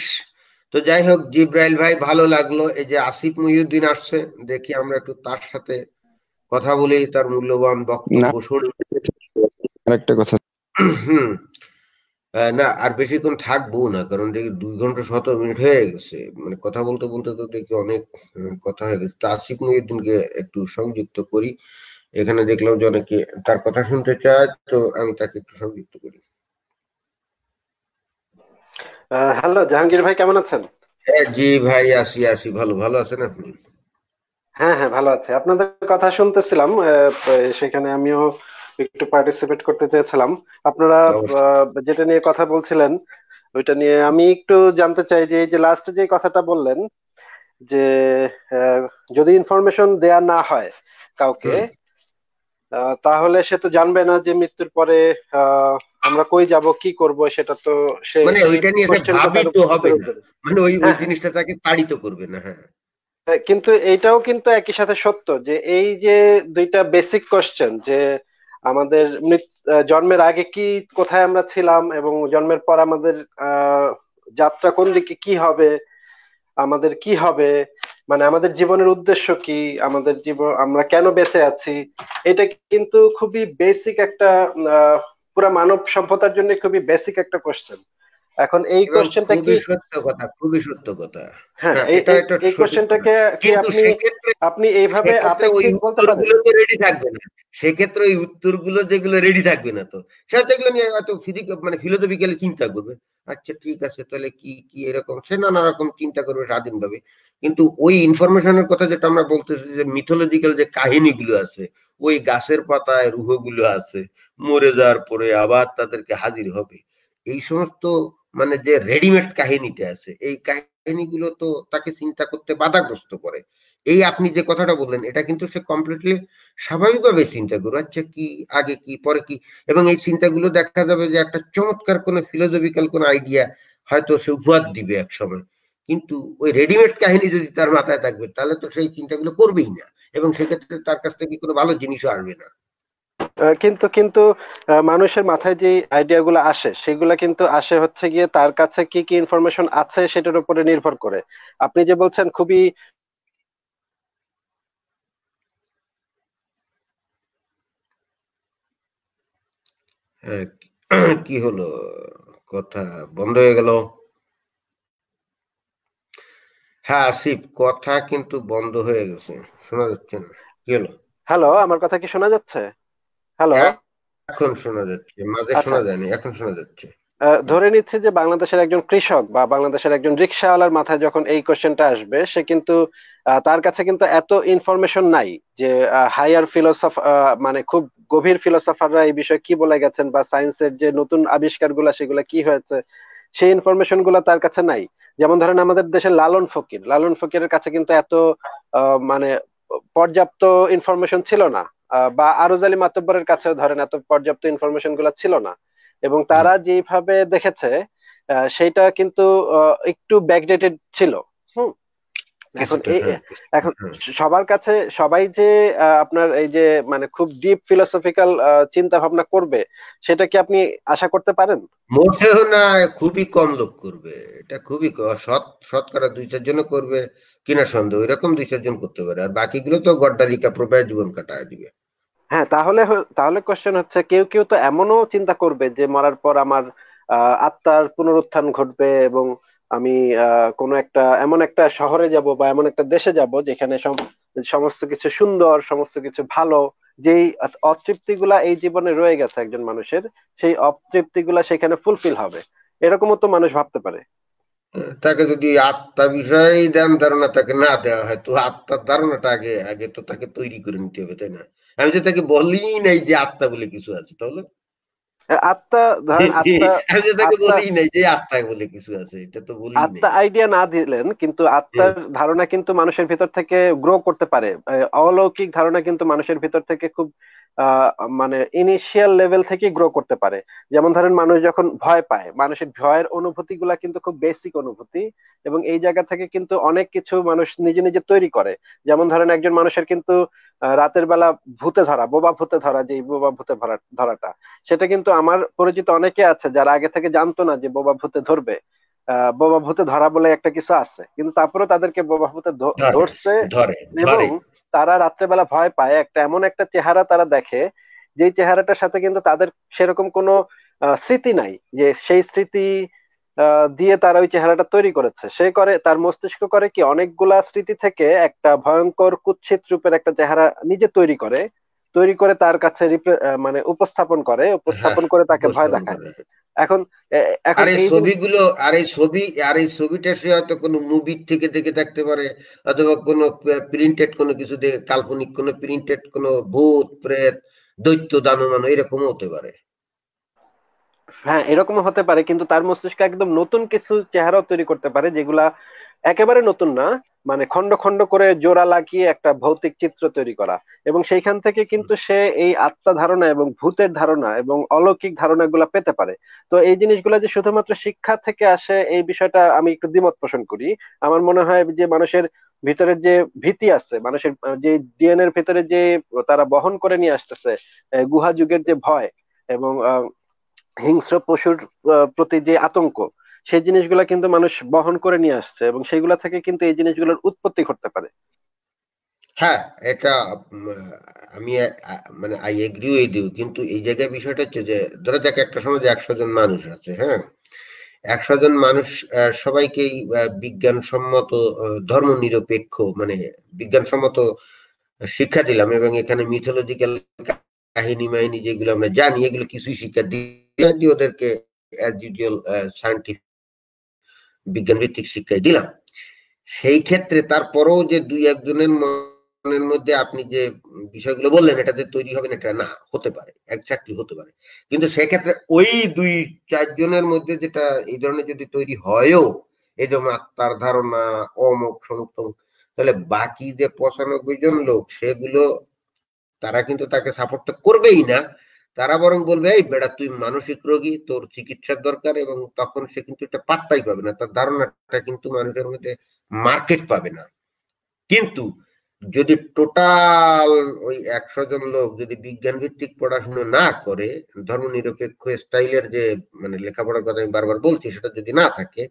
তো যাই হোক জিব্রাইল ভাই ভালো লাগলো এই যে আসিফ মহিউদ্দিন আসছে দেখি আমরা একটু তার সাথে কথা বলি তার মূল্যবান বক্তব্য শুনি আরেকটা কথা হুম না আর বেশিক্ষণ থাকবো না কারণ দেখি দুই ঘন্টা সতেরো মিনিট হয়ে গেছে মানে কথা বলতে বলতে তো দেখি অনেক কথা হয়ে গেছে আসিফ মহিউদ্দিনকে একটু সংযুক্ত করি এখানে দেখলাম যে অনেকে তার কথা শুনতে চায় তো আমি তাকে একটু সংযুক্ত করি হ্যালো জাহাঙ্গীর ভাই কেমন আছেন হ্যাঁ, জি ভাই আসি আসি ভালো ভালো আছেন আপনি হ্যাঁ হ্যাঁ ভালো আছে আপনাদের কথা শুনতেছিলাম সেখানে আমিও একটু পার্টিসিপেট করতে চেয়েছিলাম আপনারা যেটা নিয়ে কথা বলছিলেন ওইটা নিয়ে আমি একটু জানতে চাই যে এই যে লাস্টে যে কথাটা বললেন যে যদি ইনফরমেশন দেয়া না হয় কাউকে তাহলে সে তো জানবে না যে মৃত্যুর পরে আমরা কই যাব কি করব সেটা তো সে মানে ওইটা নিয়ে ভাবিত হবে মানে ওই ওই হ্যাঁ। জিনিসটা তাকে তাড়িত করবে না হ্যাঁ।, হ্যাঁ কিন্তু এইটাও কিন্তু একই সাথে সত্য যে এই যে দুইটা বেসিক কোশ্চেন যে আমাদের জন্মের আগে কি কোথায় আমরা ছিলাম এবং জন্মের পর আমাদের যাত্রা কোন দিকে কি হবে আমাদের কি হবে মানে আমাদের জীবনের উদ্দেশ্য কি আমাদের জীবন আমরা কেন বেঁচে আছি এটা কিন্তু খুবই বেসিক একটা পুরা মানব সভ্যতার জন্য খুবই বেসিক একটা কোশ্চেন এখন এই কোশ্চেনটা কি সত্য কথা খুবই সত্য কথা হ্যাঁ, হ্যাঁ এটা এই কোশ্চেনটাকে কি আপনি আপনি এইভাবে আপেক্ষিক বলতে পারেন রেডি থাকবে না সেক্ষেত্রে ওই উত্তরগুলো যেগুলো রেডি থাকবে না তো সেটা যেগুলো নিয়ে হয়তো ফিজিক মানে ফিলোসফিক্যালি চিন্তা করবে আচ্ছা ঠিক আছে তাহলে কি কি এরকম সে নানা রকম চিন্তা করবে স্বাধীনভাবে কিন্তু ওই ইনফরমেশনের কথা যেটা আমরা বলতেছি যে মিথোলজিক্যাল যে কাহিনীগুলো আছে ওই গাছের পাতায় রুহগুলো আছে মরে যাওয়ার পরে আবার তাদেরকে হাজির হবে এই সমস্ত মানে যে রেডিমেড কাহিনীটা আছে এই কাহিনীগুলো তো তাকে চিন্তা করতে বাধাগ্রস্ত করে এই আপনি যে কথাটা বললেন এটা কিন্তু সে কমপ্লিটলি স্বাভাবিকভাবে চিন্তা করবে আচ্ছা কি আগে কি পরে কি এবং এই চিন্তাগুলো দেখা যাবে যে একটা চমৎকার কোনো ফিলোজফিক্যাল কোনো আইডিয়া হয়তো সে উপহার দিবে এক সময় কিন্তু ওই রেডিমেড কাহিনী যদি তার মাথায় থাকবে তাহলে তো সেই চিন্তাগুলো করবেই না এবং সেক্ষেত্রে তার কাছ থেকে কোনো ভালো জিনিসও আসবে না কিন্তু কিন্তু মানুষের মাথায় যে আইডিয়াগুলো আসে সেগুলো কিন্তু আসে হচ্ছে গিয়ে তার কাছে কি কি ইনফরমেশন আছে সেটার উপরে নির্ভর করে আপনি যে বলছেন খুবই কি হলো কথা বন্ধ হয়ে গেল হ্যাঁ আসিফ কথা কিন্তু বন্ধ হয়ে গেছে শোনা যাচ্ছে না কি হলো হ্যালো আমার কথা কি শোনা যাচ্ছে হ্যালো এখন শোনা যাচ্ছে মাঝে আচ্ছা। শোনা যায়নি এখন শোনা যাচ্ছে ধরে নিচ্ছে যে বাংলাদেশের একজন কৃষক বা বাংলাদেশের একজন রিক্সাওয়ালার মাথায় যখন এই কোশ্চেনটা আসবে সে কিন্তু তার কাছে কিন্তু এত ইনফরমেশন নাই যে হায়ার ফিলোসফ মানে খুব গভীর ফিলোসফাররা এই বিষয়ে কি বলে গেছেন বা সায়েন্সের যে নতুন আবিষ্কার গুলা সেগুলো কি হয়েছে সেই ইনফরমেশন গুলো তার কাছে নাই যেমন ধরেন আমাদের দেশের লালন ফকির লালন ফকিরের কাছে কিন্তু এত মানে পর্যাপ্ত ইনফরমেশন ছিল না বা আরজ আলী মাতব্বরের কাছেও ধরেন এত পর্যাপ্ত ইনফরমেশন গুলো ছিল না এবং তারা যেভাবে দেখেছে সেটা কিন্তু একটু ব্যাকডেটেড ছিল এখন হ্যাঁ। এখন সবার কাছে সবাই যে আপনার এই যে মানে খুব ডিপ ফিলোসফিক্যাল চিন্তা ভাবনা করবে সেটা কি আপনি আশা করতে পারেন মোটেও না খুবই কম লোক করবে এটা খুবই সৎ সৎকারা দুই চারজন করবে কিনা সন্দেহ এরকম দুই চারজন করতে পারে আর বাকিগুলো তো গড্ডালিকা প্রবাহ জীবন কাটায় দিবে হ্যাঁ তাহলে তাহলে কোশ্চেন হচ্ছে কেউ কেউ তো এমনও চিন্তা করবে যে মরার পর আমার আত্মার পুনরুত্থান ঘটবে এবং আমি কোনো একটা এমন একটা শহরে যাব বা এমন একটা দেশে যাব যেখানে সমস্ত কিছু সুন্দর সমস্ত কিছু ভালো যেই অতৃপ্তি গুলা এই জীবনে রয়ে গেছে একজন মানুষের সেই অতৃপ্তি গুলা সেখানে ফুলফিল হবে এরকমও তো মানুষ ভাবতে পারে তাকে যদি আত্মা বিষয়ে ধ্যান ধারণা তাকে না দেওয়া হয় তো আত্মার ধারণাটা আগে আগে তো তাকে তৈরি করে নিতে হবে তাই না আমি যে তাকে বলি নাই যে আত্মা বলে কিছু আছে তাহলে আত্মা বলি [laughs] আত্মা আইডিয়া না দিলেন কিন্তু আত্মার ধারণা কিন্তু মানুষের ভিতর থেকে গ্রো করতে পারে অলৌকিক ধারণা কিন্তু মানুষের ভিতর থেকে খুব মানে ইনিশিয়াল লেভেল থেকে গ্রো করতে পারে যেমন ধরেন মানুষ যখন ভয় পায় মানুষের ভয়ের অনুভূতি গুলা কিন্তু খুব বেসিক অনুভূতি এবং এই জায়গা থেকে কিন্তু অনেক কিছু মানুষ নিজে নিজে তৈরি করে যেমন ধরেন একজন মানুষের কিন্তু রাতের বেলা ভূতে ধরা বোবা ভূতে ধরা যে বোবা ভূতে ধরাটা সেটা কিন্তু আমার পরিচিত অনেকে আছে যারা আগে থেকে জানতো না যে বোবা ভূতে ধরবে বোবা ভূতে ধরা বলে একটা কিছু আছে কিন্তু তারপরে তাদেরকে বোবা ভূতে ধরছে এবং তারা রাত্রেবেলা ভয় পায় একটা এমন একটা চেহারা তারা দেখে যে চেহারাটার সাথে কিন্তু তাদের সেরকম কোনো স্মৃতি নাই যে সেই স্মৃতি দিয়ে তারা ওই চেহারাটা তৈরি করেছে সে করে তার মস্তিষ্ক করে কি অনেকগুলা স্মৃতি থেকে একটা ভয়ঙ্কর কুচ্ছিত রূপের একটা চেহারা নিজে তৈরি করে তৈরি করে তার কাছে মানে উপস্থাপন করে হ্যাঁ, উপস্থাপন করে তাকে ভয় দেখায় এখন এখন এই ছবিগুলো আর এই ছবি আর এই ছবিটা সে হয়তো কোনো মুভি থেকে দেখে থাকতে পারে অথবা কোনো প্রিন্টেড কোনো কিছু দেখে কাল্পনিক কোন প্রিন্টেড কোন ভূত প্রেত দৈত্য দানমান এরকম হতে পারে হ্যাঁ এরকম হতে পারে কিন্তু তার মস্তিষ্কে একদম নতুন কিছু চেহারা তৈরি করতে পারে যেগুলা একেবারে নতুন না মানে খন্ড খন্ড করে জোড়া লাগিয়ে একটা ভৌতিক চিত্র তৈরি করা এবং সেইখান থেকে কিন্তু সে এই আত্মা ধারণা এবং ভূতের ধারণা এবং অলৌকিক ধারণাগুলো পেতে পারে তো এই জিনিসগুলা যে শুধুমাত্র শিক্ষা থেকে আসে এই বিষয়টা আমি একটু দ্বিমত পোষণ করি আমার মনে হয় যে মানুষের ভিতরের যে ভীতি আছে মানুষের যে ডিএনএ এর ভিতরে যে তারা বহন করে নিয়ে আসতেছে গুহা যুগের যে ভয় এবং হিংস্র পশুর প্রতি যে আতঙ্ক সেই জিনিসগুলো কিন্তু মানুষ বহন করে নিয়ে আসছে এবং সেইগুলা থেকে কিন্তু এই জিনিসগুলোর উৎপত্তি ঘটতে পারে হ্যাঁ এটা আমি মানে আই এগ্রি উইথ ইউ কিন্তু এই জায়গায় বিষয়টা হচ্ছে যে ধরে দেখ একটা সমাজে একশো জন মানুষ আছে হ্যাঁ একশো জন মানুষ সবাইকেই বিজ্ঞানসম্মত ধর্ম নিরপেক্ষ মানে বিজ্ঞানসম্মত শিক্ষা দিলাম এবং এখানে মিথোলজিক্যাল কাহিনী মাহিনী যেগুলো আমরা জানি এগুলো কিছুই শিক্ষা দিই ওদেরকে অ্যাজ ইউজুয়াল সায়েন্টিফিক বিজ্ঞান ভিত্তিক শিক্ষায় দিলাম সেই ক্ষেত্রে তারপরেও যে দুই একজনের মনের মধ্যে আপনি যে বিষয়গুলো বললেন এটাতে তৈরি হবে না এটা না হতে পারে এক চাকরি হতে পারে কিন্তু সেক্ষেত্রে ওই দুই চারজনের মধ্যে যেটা এই ধরনের যদি তৈরি হয়ও এই যেমন আত্মার ধারণা অমুক সমুক তাহলে বাকি যে পঁচানব্বই জন লোক সেগুলো তারা কিন্তু তাকে সাপোর্ট করবেই না তারা বরং বলবে এই বেড়া তুই মানসিক রোগী তোর চিকিৎসার দরকার এবং তখন সে কিন্তু এটা পাত্তাই পাবে না তার ধারণাটা কিন্তু মানুষের মধ্যে মার্কেট পাবে না কিন্তু যদি টোটাল ওই একশো জন লোক যদি বিজ্ঞান ভিত্তিক পড়াশুনো না করে ধর্ম নিরপেক্ষ স্টাইলের যে মানে লেখাপড়ার কথা আমি বারবার বলছি সেটা যদি না থাকে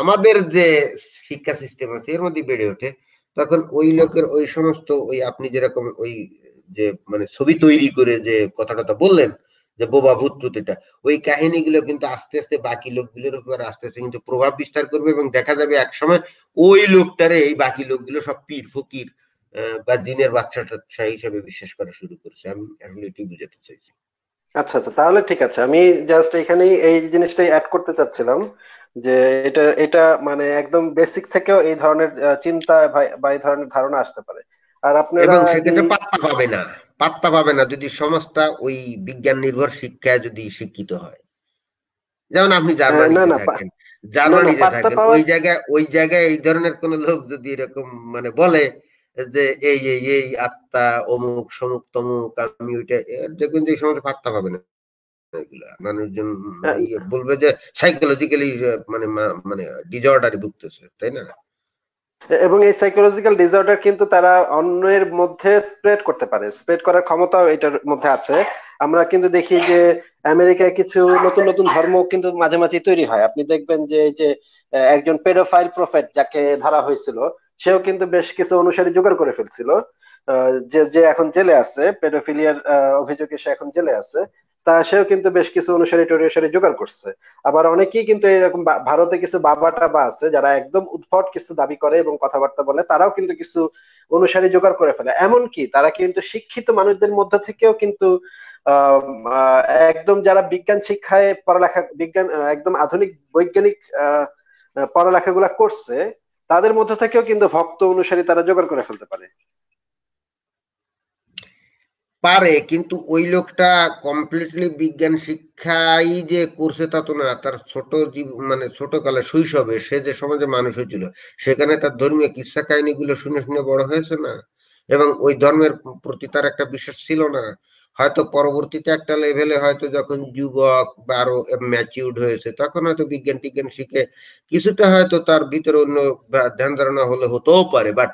আমাদের যে শিক্ষা সিস্টেম আছে এর মধ্যে বেড়ে ওঠে তখন ওই লোকের ওই সমস্ত ওই আপনি যেরকম ওই যে মানে ছবি তৈরি করে যে কথাটা বললেন যে বোবা ভূত প্রতিটা ওই কাহিনীগুলো কিন্তু আস্তে আস্তে বাকি লোকগুলোর উপর আস্তে আস্তে কিন্তু প্রভাব বিস্তার করবে এবং দেখা যাবে একসময় ওই লোকটারে এই বাকি লোকগুলো সব পীর ফকির বা জিনের বাচ্চাটা হিসেবে বিশ্বাস করা শুরু করছে আমি এখন এটি বুঝাতে চাইছি আচ্ছা আচ্ছা তাহলে ঠিক আছে আমি জাস্ট এখানেই এই জিনিসটাই অ্যাড করতে চাচ্ছিলাম যে এটা এটা মানে একদম বেসিক থেকেও এই ধরনের চিন্তা বা এই ধরনের ধারণা আসতে পারে আর আপনারা এবং সেক্ষেত্রে পাত্তা পাবে না পাত্তা পাবে না যদি সমাজটা ওই বিজ্ঞান নির্ভর শিক্ষায় যদি শিক্ষিত হয় যেমন আপনি হ্যাঁ, জার্মানি থাকেন জার্মানিতে থাকেন ওই জায়গায় ওই জায়গায় এই ধরনের কোন লোক যদি এরকম মানে বলে যে এই এই এই আত্মা অমুক সমুক তমুক আমি ওইটা দেখবেন যে এই সমাজে পাত্তা পাবে না মানুষজন হ্যাঁ, মানে ইয়ে বলবে যে সাইকোলজিক্যালি মানে মানে ডিজর্ডারে ভুগতেছে তাই না এবং এই সাইকোলজিক্যাল ডিসঅর্ডার কিন্তু তারা অন্যের মধ্যে স্প্রেড করতে পারে স্প্রেড করার ক্ষমতাও এটার মধ্যে আছে আমরা কিন্তু দেখি যে আমেরিকায় কিছু নতুন নতুন ধর্ম কিন্তু মাঝে মাঝে তৈরি হয় আপনি দেখবেন যে এই যে একজন পেডোফাইল প্রফেট যাকে ধরা হয়েছিল সেও কিন্তু বেশ কিছু অনুসারী জোগাড় করে ফেলছিল যে যে এখন জেলে আছে পেডোফিলিয়ার অভিযোগে সে এখন জেলে আছে তা সেও কিন্তু বেশ কিছু অনুসারী টরিসারি জোগাড় করছে আবার অনেকেই কিন্তু এরকম ভারতে কিছু বাবা টাবা আছে যারা একদম উদ্ভট কিছু দাবি করে এবং কথাবার্তা বলে তারাও কিন্তু কিছু অনুসারী জোগাড় করে ফেলে এমন কি তারা কিন্তু শিক্ষিত মানুষদের মধ্যে থেকেও কিন্তু একদম যারা বিজ্ঞান শিক্ষায় পড়ালেখা বিজ্ঞান একদম আধুনিক বৈজ্ঞানিক পড়ালেখাগুলা করছে তাদের মধ্যে থেকেও কিন্তু ভক্ত অনুসারী তারা জোগাড় করে ফেলতে পারে পারে কিন্তু ওই লোকটা কমপ্লিটলি বিজ্ঞান শিক্ষাই যে করছে তা তো না তার ছোট জীব মানে ছোটকালে শৈশবে সে যে সমাজে মানুষ হয়েছিল সেখানে তার ধর্মীয় কিসা কাহিনীগুলো শুনে শুনে বড় হয়েছে না এবং ওই ধর্মের প্রতি তার একটা বিশ্বাস ছিল না হয়তো পরবর্তীতে একটা লেভেলে হয়তো যখন যুবক বা আরো ম্যাচিউড হয়েছে তখন হয়তো বিজ্ঞান টিজ্ঞান শিখে কিছুটা হয়তো তার ভিতরে অন্য ধ্যান ধারণা হলে হতেও পারে বাট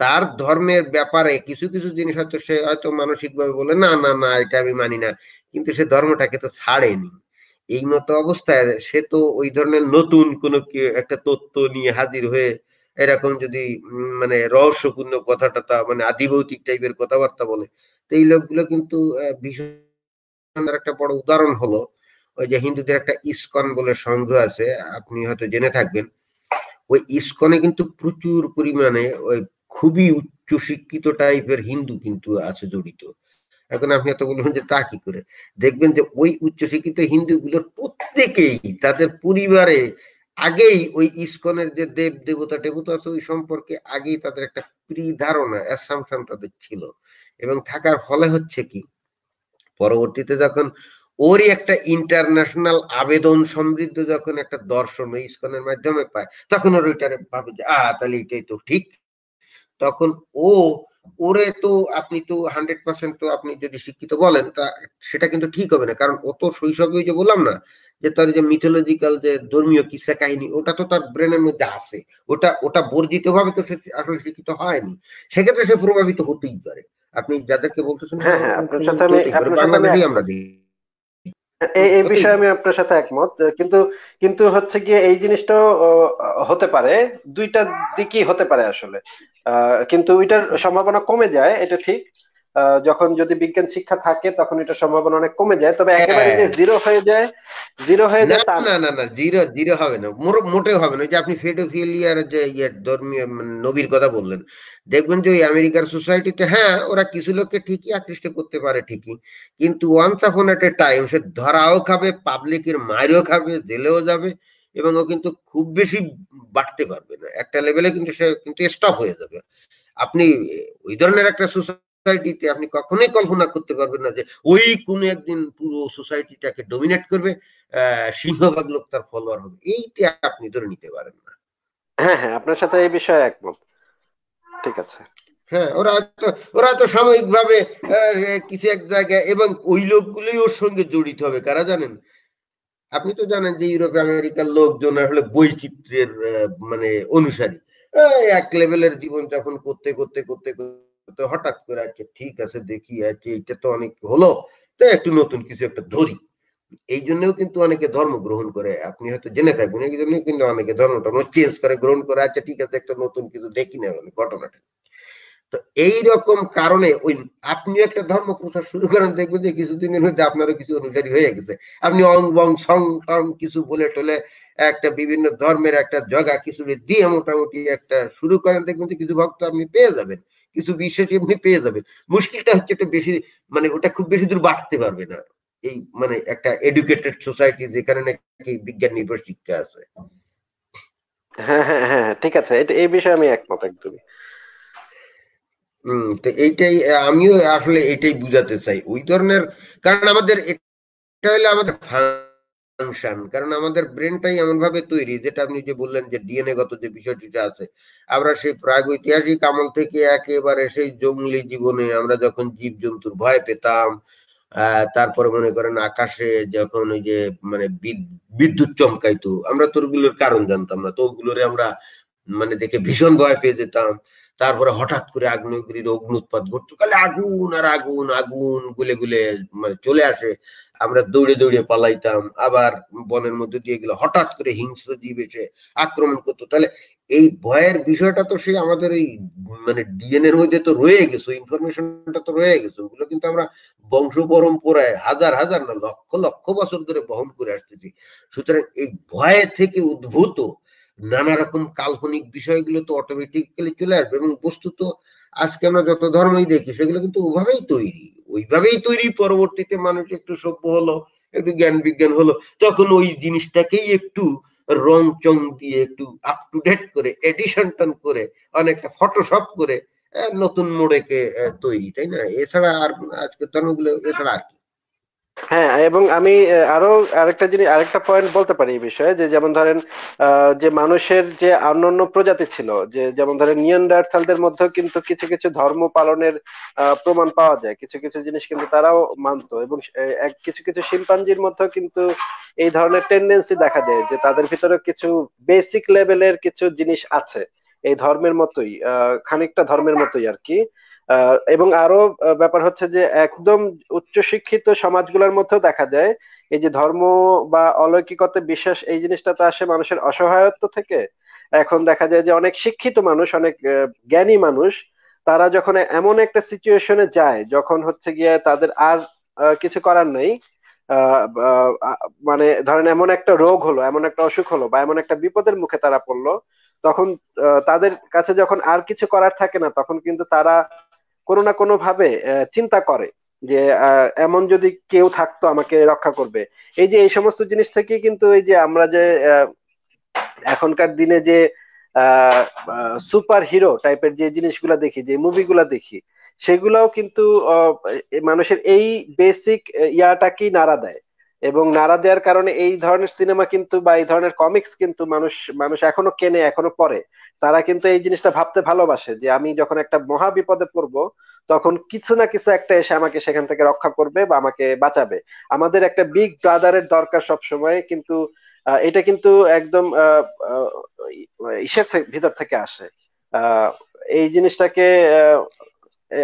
তার ধর্মের ব্যাপারে কিছু কিছু জিনিস হয়তো সে হয়তো মানসিক ভাবে বলে না না না এটা আমি মানি না কিন্তু সে ধর্মটাকে তো ছাড়েনি এই মতো অবস্থায় সে তো ওই ধরনের নতুন কোন একটা তত্ত্ব নিয়ে হাজির হয়ে এরকম যদি মানে রহস্যপূর্ণ কথাটা তা মানে আদিভৌতিক টাইপের কথাবার্তা বলে তো এই লোকগুলো কিন্তু ভীষণ একটা বড় উদাহরণ হলো ওই যে হিন্দুদের একটা ইস্কন বলে সংঘ আছে আপনি হয়তো জেনে থাকবেন ওই ইস্কনে কিন্তু প্রচুর পরিমাণে ওই খুবই উচ্চশিক্ষিত টাইপের হিন্দু কিন্তু আছে জড়িত এখন আপনি এত বলবেন যে তা কি করে দেখবেন যে ওই উচ্চশিক্ষিত হিন্দুগুলোর প্রত্যেকেই তাদের পরিবারে আগেই ওই ইস্কনের যে দেব দেবতা দেবতা আছে ওই সম্পর্কে আগেই তাদের একটা প্রিধারণা অ্যাসামশন তাদের ছিল এবং থাকার ফলে হচ্ছে কি পরবর্তীতে যখন ওরই একটা ইন্টারন্যাশনাল আবেদন সমৃদ্ধ যখন একটা দর্শন ওই ইস্কনের মাধ্যমে পায় তখন ওর ওইটারে ভাবে যে আহ তাহলে এটাই তো ঠিক তখন ও ওরে তো আপনি তো হান্ড্রেড পার্সেন্ট তো আপনি যদি শিক্ষিত বলেন তা সেটা কিন্তু ঠিক হবে না কারণ ও তো শৈশবে যে বললাম না যে তার যে মিথোলজিক্যাল যে ধর্মীয় কিসা কাহিনী ওটা তো তার ব্রেনের মধ্যে আছে ওটা ওটা বর্জিত ভাবে তো সে আসলে শিক্ষিত হয়নি সেক্ষেত্রে সে প্রভাবিত হতেই পারে আপনি যাদেরকে বলতেছেন হ্যাঁ হ্যাঁ আমরা দেখি এই বিষয়ে আমি আপনার সাথে একমত কিন্তু কিন্তু হচ্ছে গিয়ে এই জিনিসটা হতে পারে দুইটা দিকই হতে পারে আসলে কিন্তু ওইটার সম্ভাবনা কমে যায় এটা ঠিক যখন যদি বিজ্ঞান শিক্ষা থাকে তখন এটা সম্ভাবনা অনেক কমে যায় তবে একেবারে যে জিরো হ্যাঁ। হয়ে যায় জিরো হয়ে যায় না না না জিরো জিরো হবে না মোটেও হবে না যে আপনি ফেডোফিলিয়ার যে ইয়ে ধর্মীয় মানে নবীর কথা বললেন দেখবেন যে ওই আমেরিকার সোসাইটিতে হ্যাঁ ওরা কিছু লোককে ঠিকই আকৃষ্ট করতে পারে ঠিকই কিন্তু ওয়ান্স আপন এট এ টাইম সে ধরাও খাবে পাবলিকের মারও খাবে জেলেও যাবে এবং ও কিন্তু খুব বেশি বাড়তে পারবে না একটা লেভেলে কিন্তু সে কিন্তু স্টপ হয়ে যাবে আপনি ওই ধরনের একটা সোসাইটি সোসাইটিতে আপনি কখনোই কল্পনা করতে পারবেন না যে ওই কোনো একদিন পুরো সোসাইটিটাকে ডমিনেট করবে সিংহভাগ লোক তার ফলোয়ার হবে এইটা আপনি ধরে নিতে পারেন না হ্যাঁ হ্যাঁ আপনার সাথে এই বিষয়ে একমত ঠিক আছে হ্যাঁ ওরা তো ওরা তো সাময়িকভাবে কিছু এক জায়গায় এবং ওই লোকগুলোই ওর সঙ্গে জড়িত হবে কারা জানেন আপনি তো জানেন যে ইউরোপ আমেরিকার লোকজন আসলে বৈচিত্র্যের মানে অনুসারী এক লেভেলের জীবনযাপন করতে করতে করতে তো হঠাৎ করে আচ্ছা ঠিক আছে দেখি আছে আচ্ছা, এটা তো অনেক হলো তো একটু নতুন কিছু একটা ধরি এই জন্যও কিন্তু অনেকে ধর্ম গ্রহণ করে আপনি হয়তো জেনে থাকবেন এই জন্য কিন্তু অনেকে ধর্মটা চেঞ্জ করে গ্রহণ করে আচ্ছা ঠিক আছে একটা নতুন কিছু দেখি না ঘটনাটা তো এই রকম কারণে ওই আপনি একটা ধর্ম প্রচার শুরু করেন দেখবেন যে কিছুদিনের মধ্যে আপনারও কিছু অনুসারী হয়ে গেছে আপনি অং বং সং টং কিছু বলে টলে একটা বিভিন্ন ধর্মের একটা জগা কিছু দিয়ে মোটামুটি একটা শুরু করেন দেখবেন যে কিছু ভক্ত আপনি পেয়ে যাবেন কিছু বিশ্বাস এমনি পেয়ে যাবেন মুশকিলটা হচ্ছে একটা বেশি মানে ওটা খুব বেশি দূর বাড়তে পারবে না এই মানে একটা এডুকেটেড সোসাইটি যেখানে নাকি বিজ্ঞান নির্ভর শিক্ষা আছে হ্যাঁ হ্যাঁ হ্যাঁ, হ্যাঁ ঠিক আছে এই বিষয়ে আমি একমত একদমই তো এইটাই আমিও আসলে এটাই বুঝাতে চাই ওই ধরনের কারণ আমাদের এটা হলে আমাদের ফাংশন কারণ আমাদের ব্রেনটাই এমন ভাবে তৈরি যেটা আপনি যে বললেন যে ডিএনএ গত যে বিষয়টিটা আছে আমরা সেই প্রাগ ঐতিহাসিক আমল থেকে একেবারে সেই জঙ্গলি জীবনে আমরা যখন জীব জন্তুর ভয় পেতাম তারপরে মনে করেন আকাশে যখন ওই যে মানে বিদ্যুৎ চমকাইতো আমরা তো ওগুলোর কারণ জানতাম না তো ওগুলোরে আমরা মানে দেখে ভীষণ ভয় পেয়ে যেতাম তারপরে হঠাৎ করে আগ্নেয়গিরির অগ্নুৎপাত ঘটতো কালে আগুন আর আগুন আগুন গুলে গুলে মানে চলে আসে আমরা দৌড়ে দৌড়ে পালাইতাম আবার বনের মধ্যে দিয়ে গেলে হঠাৎ করে হিংস্র জীব এসে আক্রমণ করতো তাহলে এই ভয়ের বিষয়টা তো সেই আমাদের এই মানে ডিএনএর মধ্যে তো রয়ে গেছে ইনফরমেশনটা তো রয়ে গেছে ওগুলো কিন্তু আমরা বংশ পরম্পরায় হাজার হাজার না লক্ষ লক্ষ বছর ধরে বহন করে আসতেছি সুতরাং এই ভয় থেকে উদ্ভূত নানা রকম কাল্পনিক বিষয়গুলো তো অটোমেটিক্যালি চলে আসবে এবং বস্তুত আজকে আমরা যত ধর্মই দেখি সেগুলো কিন্তু ওভাবেই তৈরি ওইভাবেই তৈরি পরবর্তীতে মানুষ একটু সভ্য হলো একটু জ্ঞান বিজ্ঞান হলো তখন ওই জিনিসটাকেই একটু রং চং দিয়ে একটু আপ টু ডেট করে এডিশন টান করে অনেকটা ফটোশপ করে নতুন মোড়েকে তৈরি তাই না এছাড়া আর আজকে ধর্মগুলো এছাড়া আর কি হ্যাঁ এবং আমি আরো আরেকটা জিনিস আরেকটা পয়েন্ট বলতে পারি এই বিষয়ে যে যেমন ধরেন যে মানুষের যে অন্যান্য প্রজাতি ছিল যে যেমন ধরেন নিয়ান্ডারথালদের মধ্যে কিন্তু কিছু কিছু ধর্ম পালনের প্রমাণ পাওয়া যায় কিছু কিছু জিনিস কিন্তু তারাও মানতো এবং এক কিছু কিছু শিম্পাঞ্জির মধ্যেও কিন্তু এই ধরনের টেন্ডেন্সি দেখা দেয় যে তাদের ভিতরে কিছু বেসিক লেভেলের কিছু জিনিস আছে এই ধর্মের মতোই খানিকটা ধর্মের মতোই আর কি এবং আরো ব্যাপার হচ্ছে যে একদম উচ্চশিক্ষিত সমাজগুলোর মধ্যেও দেখা যায় এই যে ধর্ম বা অলৌকিকতে বিশ্বাস এই জিনিসটা তো আসে মানুষের অসহায়ত্ব থেকে এখন দেখা যায় যে অনেক শিক্ষিত মানুষ অনেক জ্ঞানী মানুষ তারা যখন এমন একটা সিচুয়েশনে যায় যখন হচ্ছে গিয়ে তাদের আর কিছু করার নেই মানে ধরেন এমন একটা রোগ হলো এমন একটা অসুখ হলো বা এমন একটা বিপদের মুখে তারা পড়লো তখন তাদের কাছে যখন আর কিছু করার থাকে না তখন কিন্তু তারা কোনো না কোনো ভাবে চিন্তা করে যে এমন যদি কেউ থাকতো আমাকে রক্ষা করবে এই যে এই সমস্ত জিনিস থেকে কিন্তু এই যে আমরা যে এখনকার দিনে যে সুপার হিরো টাইপের যে জিনিসগুলা দেখি যে মুভিগুলা দেখি সেগুলাও কিন্তু মানুষের এই বেসিক ইয়াটাকেই নাড়া দেয় এবং নাড়া দেওয়ার কারণে এই ধরনের সিনেমা কিন্তু বা এই ধরনের কমিক্স কিন্তু মানুষ মানুষ এখনো কেনে এখনো পড়ে তারা কিন্তু এই জিনিসটা ভাবতে ভালোবাসে যে আমি যখন একটা মহা বিপদে পড়ব তখন কিছু না কিছু একটা এসে আমাকে সেখান থেকে রক্ষা করবে বা আমাকে বাঁচাবে আমাদের একটা বিগ ব্রাদারের দরকার সব সময় কিন্তু এটা কিন্তু একদম ইসের ভিতর থেকে আসে এই জিনিসটাকে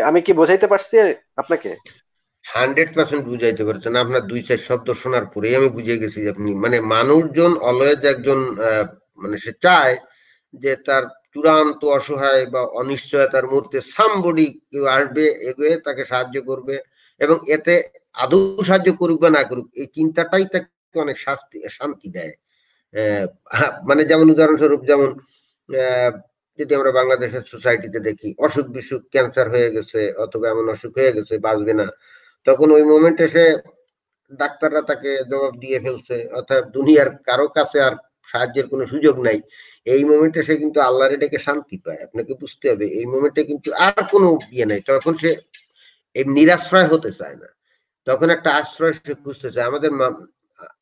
আমি কি বোঝাইতে পারছি আপনাকে হান্ড্রেড পার্সেন্ট বুঝাইতে পারছেন আপনার দুই চার শব্দ শোনার পরেই আমি বুঝে গেছি যে আপনি মানে মানুষজন অলয়েজ একজন মানে সে চায় যে তার চূড়ান্ত অসহায় বা অনিশ্চয়তার মুহূর্তে সামবডি কেউ আসবে এগোয়ে তাকে সাহায্য করবে এবং এতে আদৌ সাহায্য করুক বা না করুক এই চিন্তাটাই তাকে অনেক শাস্তি শান্তি দেয় মানে যেমন উদাহরণস্বরূপ যেমন যদি আমরা বাংলাদেশের সোসাইটিতে দেখি অসুখ বিসুখ ক্যান্সার হয়ে গেছে অথবা এমন অসুখ হয়ে গেছে বাঁচবে না তখন ওই মোমেন্ট এসে ডাক্তাররা তাকে জবাব দিয়ে ফেলছে অর্থাৎ দুনিয়ার কারো কাছে আর সাহায্যের কোনো সুযোগ নাই এই মোমেন্টে সে কিন্তু আল্লাহর এটাকে শান্তি পায় আপনাকে বুঝতে হবে এই মোমেন্টে কিন্তু আর কোনো ইয়ে নাই তখন সে এই নিরাশ্রয় হতে চায় না তখন একটা আশ্রয় সে খুঁজতে চায় আমাদের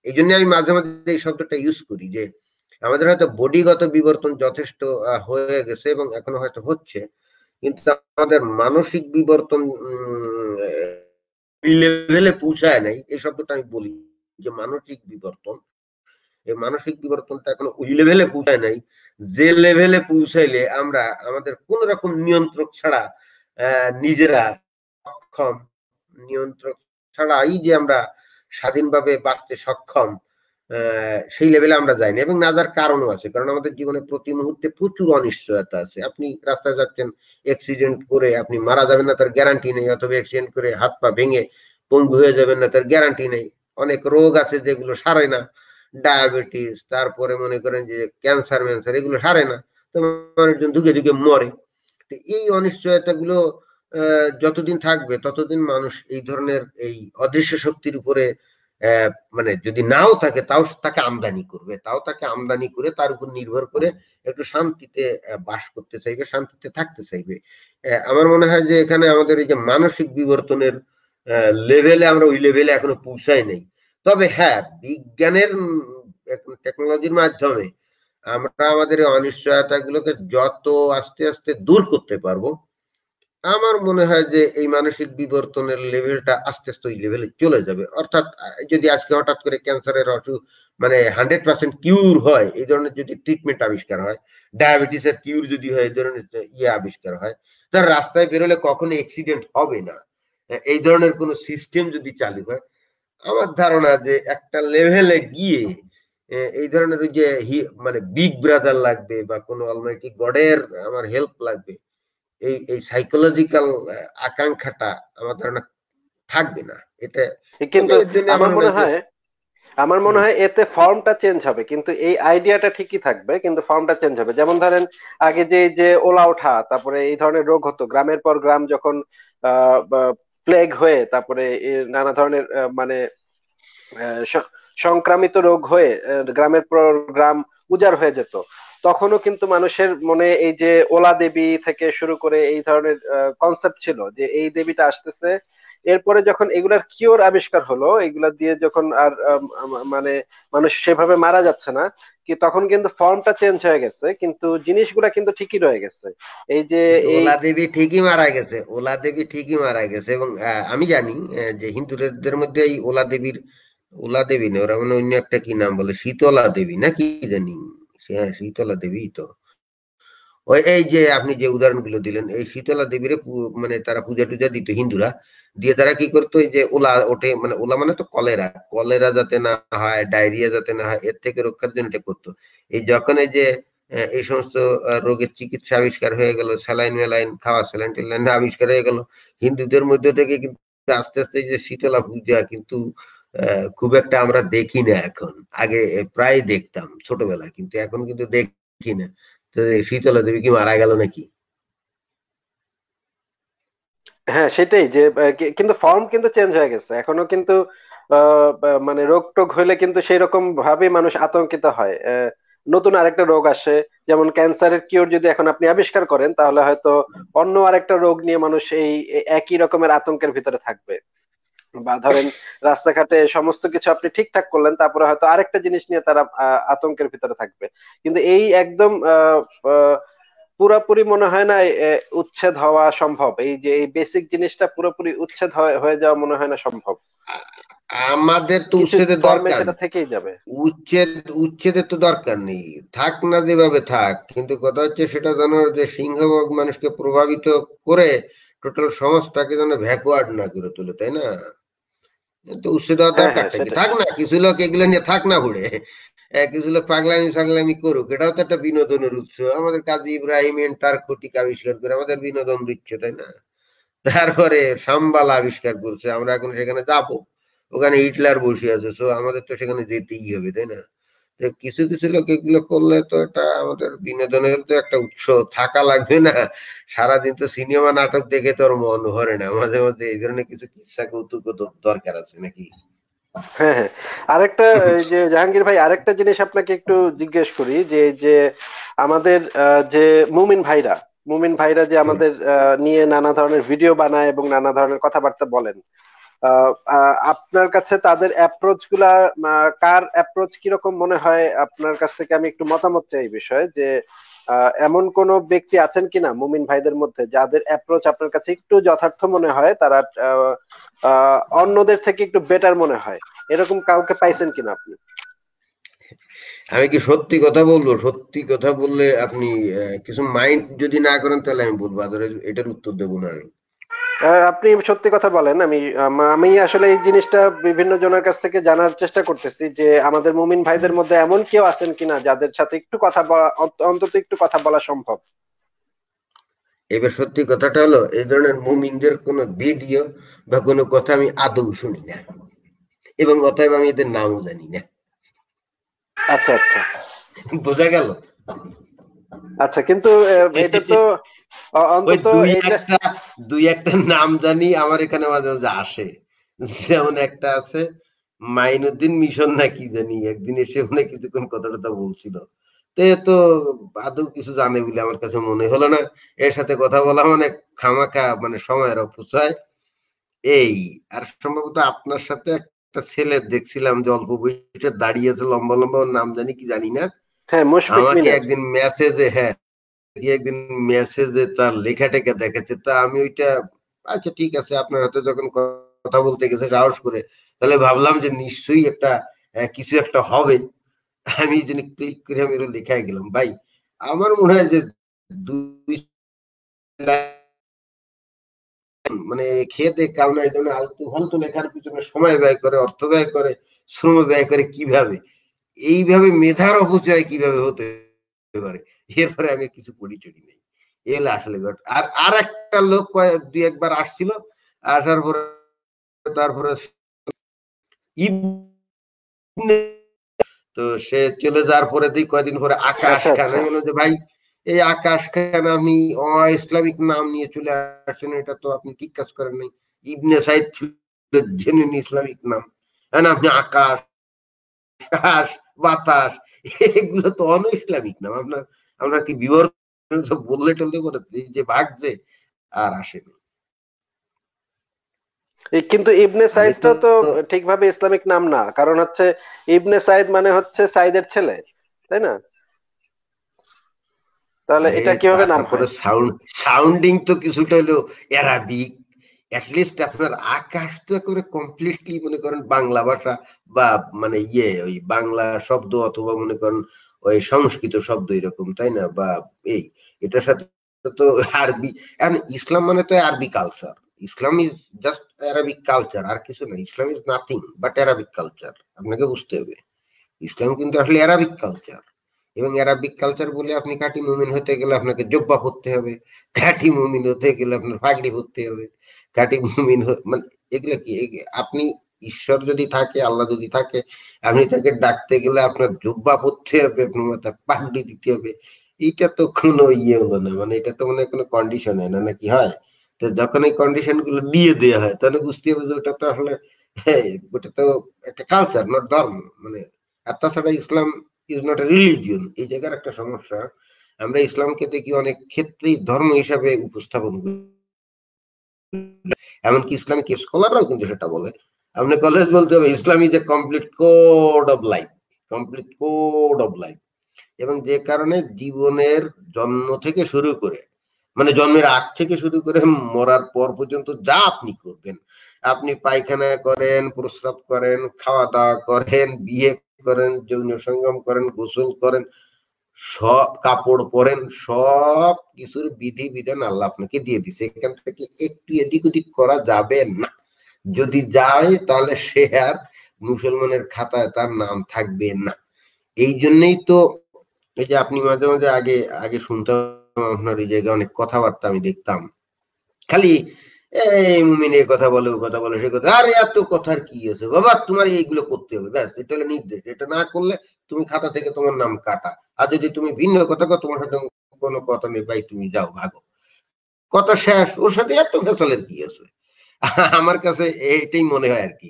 এই জন্য আমি মাঝে মাঝে এই শব্দটা ইউজ করি যে আমাদের হয়তো বডিগত বিবর্তন যথেষ্ট হয়ে গেছে এবং এখনো হয়তো হচ্ছে কিন্তু আমাদের মানসিক বিবর্তন এই লেভেলে পৌঁছায় নাই এই শব্দটা আমি বলি যে মানসিক বিবর্তন এই মানসিক বিবর্তনটা এখন ওই লেভেলে পৌঁছায় নাই যে লেভেলে পৌঁছাইলে আমরা আমাদের কোন রকম নিয়ন্ত্রক ছাড়া নিজেরা সক্ষম নিয়ন্ত্রক ছাড়াই যে আমরা স্বাধীনভাবে বাঁচতে সক্ষম সেই লেভেলে আমরা যাইনি এবং না যার কারণও আছে কারণ আমাদের জীবনে প্রতি মুহূর্তে প্রচুর অনিশ্চয়তা আছে আপনি রাস্তায় যাচ্ছেন অ্যাক্সিডেন্ট করে আপনি মারা যাবেন না তার গ্যারান্টি নেই অথবা অ্যাক্সিডেন্ট করে হাত পা ভেঙে পঙ্গু হয়ে যাবেন না তার গ্যারান্টি নেই অনেক রোগ আছে যেগুলো সারে না ডায়াবেটিস তারপরে মনে করেন যে ক্যান্সার ম্যান্সার এগুলো সারে না তো মানুষজন ধুকে ধুকে মরে তো এই অনিশ্চয়তা গুলো যতদিন থাকবে ততদিন মানুষ এই ধরনের এই অদৃশ্য শক্তির উপরে মানে যদি নাও থাকে তাও তাকে আমদানি করবে তাও তাকে আমদানি করে তার উপর নির্ভর করে একটু শান্তিতে বাস করতে চাইবে শান্তিতে থাকতে চাইবে আমার মনে হয় যে এখানে আমাদের এই যে মানসিক বিবর্তনের লেভেলে আমরা ওই লেভেলে এখনো পৌঁছাই নাই তবে হ্যাঁ বিজ্ঞানের টেকনোলজির মাধ্যমে আমরা আমাদের অনিশ্চয়তা গুলোকে যত আস্তে আস্তে দূর করতে পারবো আমার মনে হয় যে এই মানসিক বিবর্তনের লেভেলটা আস্তে আস্তে ওই লেভেলে চলে যাবে অর্থাৎ যদি আজকে হঠাৎ করে ক্যান্সারের অসুখ মানে হান্ড্রেড পার্সেন্ট কিউর হয় এই ধরনের যদি ট্রিটমেন্ট আবিষ্কার হয় ডায়াবেটিসের কিউর যদি হয় এই ধরনের ইয়ে আবিষ্কার হয় তার রাস্তায় বেরোলে কখনো অ্যাক্সিডেন্ট হবে না এই ধরনের কোনো সিস্টেম যদি চালু হয় আমার ধারণা যে একটা লেভেলে গিয়ে এই ধরনের ওই যে মানে বিগ ব্রাদার লাগবে বা কোনো অলমাইটি গডের আমার হেল্প লাগবে এই এই সাইকোলজিক্যাল আকাঙ্ক্ষাটা আমার ধারণা থাকবে না এটা কিন্তু আমার মনে হয় আমার মনে হয় এতে ফর্মটা চেঞ্জ হবে কিন্তু এই আইডিয়াটা ঠিকই থাকবে কিন্তু ফর্মটা চেঞ্জ হবে যেমন ধরেন আগে যে যে ওলা ওঠা তারপরে এই ধরনের রোগ হতো গ্রামের পর গ্রাম যখন প্লেগ হয়ে তারপরে নানা ধরনের মানে সংক্রামিত রোগ হয়ে গ্রামের পর গ্রাম উজাড় হয়ে যেত তখনও কিন্তু মানুষের মনে এই যে ওলা দেবী থেকে শুরু করে এই ধরনের কনসেপ্ট ছিল যে এই দেবীটা আসতেছে এরপরে যখন এগুলার কিওর আবিষ্কার হলো এগুলা দিয়ে যখন আর মানে মানুষ সেভাবে মারা যাচ্ছে না কি তখন কিন্তু ফর্মটা চেঞ্জ হয়ে গেছে কিন্তু জিনিসগুলা কিন্তু ঠিকই রয়ে গেছে এই যে ওলা দেবী ঠিকই মারা গেছে ওলা দেবী ঠিকই মারা গেছে এবং আমি জানি যে হিন্দুদের মধ্যে এই ওলা দেবীর ওলা দেবী না ওরা মানে অন্য একটা কি নাম বলে শীতলা দেবী না কি জানি সে হ্যাঁ শীতলা দেবী তো ওই এই যে আপনি যে উদাহরণগুলো দিলেন এই শীতলা দেবীরে মানে তারা পূজা টুজা দিত হিন্দুরা দিয়ে তারা কি করতো যে ওলা ওঠে মানে ওলা মানে তো কলেরা কলেরা যাতে না হয় ডায়রিয়া যাতে না হয় এর থেকে রক্ষার জন্য এটা করতো এই যখন এই যে এই সমস্ত রোগের চিকিৎসা আবিষ্কার হয়ে গেল স্যালাইন মেলাইন খাওয়া স্যালাইন টেলাইন আবিষ্কার হয়ে গেল হিন্দুদের মধ্যে থেকে কিন্তু আস্তে আস্তে যে শীতলা পূজা কিন্তু খুব একটা আমরা দেখি না এখন আগে প্রায় দেখতাম ছোটবেলায় কিন্তু এখন কিন্তু দেখি না শীতলা দেবী কি মারা গেল নাকি হ্যাঁ সেটাই যে কিন্তু ফর্ম কিন্তু চেঞ্জ হয়ে গেছে এখনো কিন্তু মানে রোগ টোগ হইলে কিন্তু সেই রকম ভাবে মানুষ আতঙ্কিত হয় নতুন আরেকটা রোগ আসে যেমন ক্যান্সারের কিওর যদি এখন আপনি আবিষ্কার করেন তাহলে হয়তো অন্য আরেকটা রোগ নিয়ে মানুষ এই একই রকমের আতঙ্কের ভিতরে থাকবে বা ধরেন রাস্তাঘাটে সমস্ত কিছু আপনি ঠিকঠাক করলেন তারপরে হয়তো আরেকটা জিনিস নিয়ে তারা আতঙ্কের ভিতরে থাকবে কিন্তু এই একদম পুরোপুরি মনে হয় না উচ্ছেদ হওয়া সম্ভব এই যে এই বেসিক জিনিসটা পুরোপুরি উচ্ছেদ হয়ে যাওয়া মনে হয় না সম্ভব আমাদের তো উচ্ছেদের দরকার থেকেই যাবে উচ্ছেদ উচ্ছেদের তো দরকার নেই থাক না যেভাবে থাক কিন্তু কথা হচ্ছে সেটা যেন যে সিংহভাগ মানুষকে প্রভাবিত করে টোটাল সমাজটাকে যেন ভ্যাকুয়ার্ড না করে তোলে তাই না উৎসটা ব্যাপারটা হ্যাঁ, কি থাক না কিছু লোক এগুলো নিয়ে থাক না হুড়ে কিছু লোক পাগলামি সাগলামি করুক এটাও তো একটা বিনোদনের উৎস আমাদের কাজী ইব্রাহিম তার আবিষ্কার করে আমাদের বিনোদন দিচ্ছে তাই না তারপরে সাম্বাল আবিষ্কার করছে আমরা এখন সেখানে যাবো ওখানে হিটলার বসে আছে সো আমাদের তো সেখানে যেতেই হবে তাই না যে কিছু কিছু লোক এগুলো করলে তো এটা আমাদের বিনোদনের তো একটা উৎস থাকা লাগবে না সারাদিন তো সিনেমা নাটক দেখে তোর মন ভরে না মাঝে মাঝে এই ধরনের কিছু কিচ্ছা কৌতুক দরকার আছে নাকি হ্যাঁ হ্যাঁ আরেকটা [laughs] যে জাহাঙ্গীর ভাই আরেকটা জিনিস আপনাকে একটু জিজ্ঞেস করি যে যে আমাদের যে মুমিন ভাইরা মুমিন ভাইরা যে আমাদের নিয়ে নানা ধরনের ভিডিও বানায় এবং নানা ধরনের কথাবার্তা বলেন আপনার কাছে তাদের অ্যাপ্রোচ গুলা কার অ্যাপ্রোচ কিরকম মনে হয় আপনার কাছ থেকে আমি একটু মতামত চাই বিষয়ে যে এমন কোন ব্যক্তি আছেন কিনা মুমিন ভাইদের মধ্যে যাদের অ্যাপ্রোচ আপনার কাছে একটু যথার্থ মনে হয় তারা অন্যদের থেকে একটু বেটার মনে হয় এরকম কাউকে পাইছেন কিনা আপনি আমি কি সত্যি কথা বলবো সত্যি কথা বললে আপনি কিছু মাইন্ড যদি না করেন তাহলে আমি বলবো এটার উত্তর দেবো না আমি আপনি সত্যি কথা বলেন আমি আমি আসলে এই জিনিসটা বিভিন্ন জনের কাছ থেকে জানার চেষ্টা করতেছি যে আমাদের মুমিন ভাইদের মধ্যে এমন কেউ আছেন কিনা যাদের সাথে একটু কথা বলা অন্তত একটু কথা বলা সম্ভব এবার সত্যি কথাটা হলো এই ধরনের মুমিনদের কোন ভিডিও বা কোন কথা আমি আদৌ শুনি না এবং অতএব আমি এদের নামও জানি না আচ্ছা আচ্ছা বোঝা গেল আচ্ছা কিন্তু এটা তো দুই একটা নাম জানি আমার এখানে মাঝে মাঝে আসে যেমন একটা আছে মাইনুদ্দিন মিশন না কি জানি একদিন এসে কিছুক্ষণ কথাটা বলছিল আদৌ কিছু জানে বলে আমার কাছে মনে হলো না এর সাথে কথা বলা মানে খামাখা মানে সময়ের অপচয় এই আর সম্ভবত আপনার সাথে একটা ছেলে দেখছিলাম যে অল্প বয়সে দাঁড়িয়েছে লম্বা লম্বা নাম জানি কি জানি না হ্যাঁ আমাকে একদিন মেসেজে হ্যাঁ একদিন মেসেজে তার লেখা টেখা দেখাচ্ছে তা আমি ওইটা আচ্ছা ঠিক আছে আপনার হাতে যখন কথা বলতে গেছে সাহস করে তাহলে ভাবলাম যে নিশ্চয়ই একটা কিছু একটা হবে আমি জন্য ক্লিক করে আমি লেখায় গেলাম ভাই আমার মনে হয় যে দুই মানে খেতে কামনা এই জন্য আলতু ফালতু লেখার পিছনে সময় ব্যয় করে অর্থ ব্যয় করে শ্রম ব্যয় করে কিভাবে এইভাবে মেধার অপচয় কিভাবে হতে পারে এরপরে আমি কিছু পড়ি নেই এলে আসলে আর আর একটা লোক দুই একবার আসছিল আসার পরে তারপরে তো সে চলে যাওয়ার পরে দিই কয়দিন পরে আকাশ আচ্ছা, খান আচ্ছা। বললাম যে ভাই এই আকাশ খান আপনি অ ইসলামিক নাম নিয়ে চলে আসছেন এটা তো আপনি ঠিক কাজ করেন নাই ইবনে সাইদ জেনে ইসলামিক নাম হ্যাঁ আপনি আকাশ বাতাস এগুলো তো অন ইসলামিক নাম আপনার আমরা কি বিবরণ বললে টললে পরে যে বাঘ যে আর আসেনি কিন্তু ইবনে সাইদ তো ঠিকভাবে ইসলামিক নাম না কারণ হচ্ছে ইবনে সাইদ মানে হচ্ছে সাইদের ছেলে তাই না তাহলে এটা কিভাবে নাম করে সাউন্ড সাউন্ডিং তো কিছুটা হলো অ্যারাবিক অ্যাটলিস্ট আপনার আকাশ তো করে কমপ্লিটলি মনে করেন বাংলা ভাষা বা মানে ইয়ে ওই বাংলা শব্দ অথবা মনে করেন ওই সংস্কৃত শব্দ এরকম তাই না বা এই এটার সাথে তো আরবি ইসলাম মানে তো আরবি culture Islam is just Arabic culture আর কিছু না Islam is nothing but Arabic culture আপনাকে বুঝতে হবে ইসলাম কিন্তু আসলে অ্যারাবিক কালচার এবং অ্যারাবিক কালচার বলে আপনি কাটি মুমিন হতে গেলে আপনাকে জব্বা পরতে হবে কাটি মুমিন হতে গেলে আপনার ফাগড়ি পরতে হবে কাটি মুমিন মানে এগুলো কি আপনি ঈশ্বর যদি থাকে আল্লাহ যদি থাকে আপনি তাকে ডাকতে গেলে আপনার জুব্বা পড়তে হবে মাথায় পাগড়ি দিতে হবে এটা তো কোনো ইয়ে হলো না মানে এটা তো মানে কোনো কন্ডিশন হয় না নাকি হয় তো যখন এই কন্ডিশন গুলো দিয়ে দেওয়া হয় তাহলে বুঝতে হবে যে ওটা তো আসলে হ্যাঁ, ওটা তো একটা কালচার নট ধর্ম মানে আর তাছাড়া Islam is not a religion এই জায়গার একটা সমস্যা আমরা ইসলামকে দেখি অনেক ক্ষেত্রেই ধর্ম হিসাবে উপস্থাপন করি এমনকি ইসলামিক স্কলাররাও কিন্তু সেটা বলে আপনি কলেজ বলতে হবে ইসলামী যে complete code of life complete code of life এবং যে কারণে জীবনের জন্ম থেকে শুরু করে মানে জন্মের আগ থেকে শুরু করে মরার পর পর্যন্ত যা আপনি করবেন আপনি পায়খানা করেন প্রস্রাব করেন খাওয়া দাওয়া করেন বিয়ে করেন যৌন সঙ্গম করেন গোসল করেন সব কাপড় পরেন সব কিছুর বিধি বিধান আল্লাহ আপনাকে দিয়ে দিছে এখান থেকে একটু এদিক ওদিক করা যাবে না যদি যায় তাহলে সে আর মুসলমানের খাতায় তার নাম থাকবে না এই জন্যই তো এই যে আপনি মাঝে মাঝে আগে আগে শুনতাম আপনার এই জায়গায় অনেক কথাবার্তা আমি দেখতাম খালি এই মুমিন এই কথা বলে ও কথা বলে সে কথা আরে এত কথার কি আছে বাবা তোমার এইগুলো করতে হবে ব্যাস এটা হলো নির্দেশ এটা না করলে তুমি খাতা থেকে তোমার নাম কাটা আর যদি তুমি ভিন্ন কথা কো তোমার সাথে কোনো কথা নেই ভাই তুমি যাও ভাগো কথা শেষ ওর সাথে এত ফেসালের কি আছে [laughs] আমার কাছে এটাই মনে হয় আর কি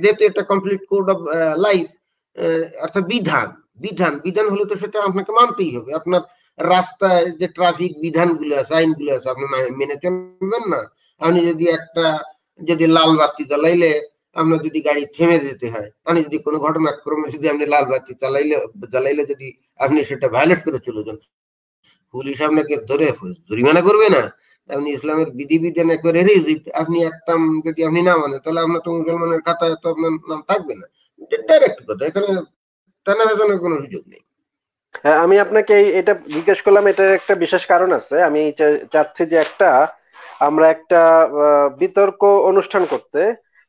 যেহেতু একটা কমপ্লিট কোড অফ লাইফ অর্থাৎ বিধান বিধান বিধান হলে তো সেটা আপনাকে মানতেই হবে আপনার রাস্তায় যে ট্রাফিক বিধানগুলো আছে আইনগুলো আছে আপনি মেনে চলবেন না আপনি যদি একটা যদি লাল বাতি জ্বালাইলে আপনার যদি গাড়ি থেমে যেতে হয় আপনি যদি কোনো ঘটনাক্রমে যদি আপনি লাল বাতি চালাইলে জ্বালাইলে যদি আপনি সেটা ভায়োলেট করে চলে যান পুলিশ আপনাকে ধরে জরিমানা করবে না আপনি ইসলামের বিধিবিধান একবারে রিজিট আপনি একটাম যদি আপনি না মানেন তাহলে আপনার তো মুসলমানের খাতায় তো আপনার নাম থাকবে না ডাইরেক্ট কথা এখানে টানা ভেজানোর কোনো সুযোগ নেই হ্যাঁ আমি আপনাকে এটা জিজ্ঞেস করলাম এটার একটা বিশেষ কারণ আছে আমি চাচ্ছি যে একটা আমরা একটা বিতর্ক অনুষ্ঠান করতে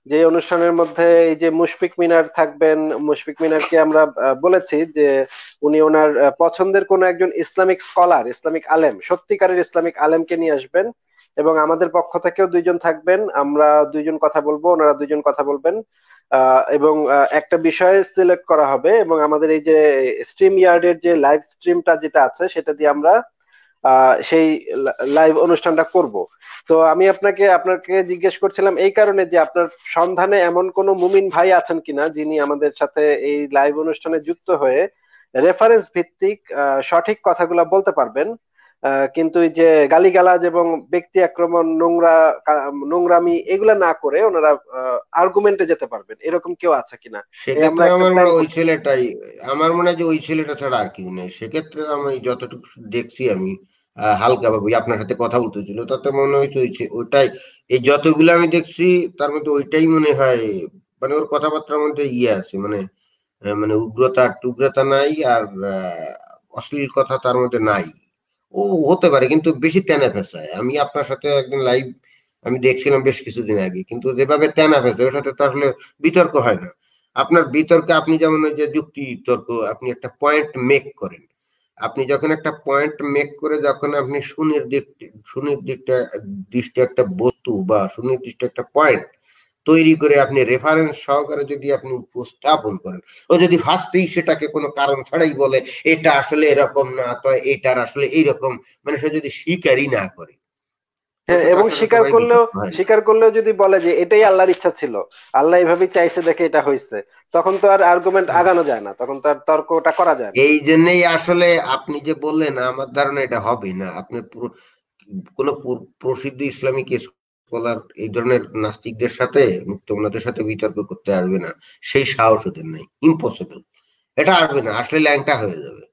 যে অনুষ্ঠানের মধ্যে এই যে মুশফিক মিনার থাকবেন মুশফিক মিনারকে আমরা বলেছি যে উনি ওনার পছন্দের কোন একজন ইসলামিক স্কলার ইসলামিক আলেম সত্যিকারের ইসলামিক আলেমকে নিয়ে আসবেন এবং আমাদের পক্ষ থেকেও দুইজন থাকবেন আমরা দুইজন কথা বলবো ওনারা দুইজন কথা বলবেন এবং একটা বিষয় সিলেক্ট করা হবে এবং আমাদের এই যে স্ট্রিম ইয়ার্ডের যে লাইভ স্ট্রিমটা যেটা আছে সেটা দিয়ে আমরা সেই লাইভ অনুষ্ঠানটা করব তো আমি আপনাকে আপনাকে জিজ্ঞেস করছিলাম এই কারণে যে আপনার সন্ধানে এমন কোন মুমিন ভাই আছেন কিনা যিনি আমাদের সাথে এই লাইভ অনুষ্ঠানে যুক্ত হয়ে রেফারেন্স ভিত্তিক সঠিক কথাগুলো বলতে পারবেন কিন্তু যে গালিগালাজ এবং ব্যক্তি আক্রমণ নোংরা নোংরামি এগুলা না করে ওনারা আর্গুমেন্টে যেতে পারবেন এরকম কেউ আছে কিনা সেক্ষেত্রে আমার মনে ওই ছেলেটাই আমার মনে হয় যে ওই ছেলেটা ছাড়া আর কেউ নেই সেক্ষেত্রে আমি যতটুকু দেখছি আমি হালকা ভাবে আপনার সাথে কথা বলতে ছিল তাতে মনে হয়েছে ওইটাই এই যতগুলো আমি দেখছি তার মধ্যে ওইটাই মনে হয় মানে ওর কথাবার্তার মধ্যে ইয়ে আছে মানে মানে উগ্রতা টুগ্রতা নাই আর অশ্লীল কথা তার মধ্যে নাই ও হতে পারে কিন্তু বেশি তেনা ফেসায় আমি আপনার সাথে একদিন লাইভ আমি দেখছিলাম বেশ কিছুদিন আগে কিন্তু যেভাবে তেনা ফেসায় ওর সাথে তো আসলে বিতর্ক হয় না আপনার বিতর্কে আপনি যেমন যে যুক্তি তর্ক আপনি একটা পয়েন্ট মেক করেন আপনি যখন একটা পয়েন্ট মেক করে যখন আপনি সুনির্দিষ্ট সুনির্দিষ্ট দৃষ্টি একটা বস্তু বা সুনির্দিষ্ট একটা পয়েন্ট তৈরি করে আপনি রেফারেন্স সহকারে যদি আপনি উপস্থাপন করেন ও যদি ফার্স্টেই সেটাকে কোনো কারণ ছাড়াই বলে এটা আসলে এরকম না তো এটার আসলে এইরকম মানে সে যদি স্বীকারই না করে এবং স্বীকার করলেও স্বীকার করলেও যদি বলে যে এটাই আল্লাহর ইচ্ছা ছিল আল্লাহ এইভাবে চাইছে দেখে এটা হয়েছে তখন তো আর আর্গুমেন্ট হ্যাঁ। আগানো যায় না তখন তো আর তর্কটা করা যায় এই জন্যই আসলে আপনি যে বললেন আমার ধারণা এটা হবে না আপনি কোন প্রসিদ্ধ ইসলামিক স্কলার এই ধরনের নাস্তিকদের সাথে মুক্তমনাদের সাথে বিতর্ক করতে পারবে না সেই সাহস ওদের নেই ইম্পসিবল এটা আসবে না আসলে ল্যাংটা হয়ে যাবে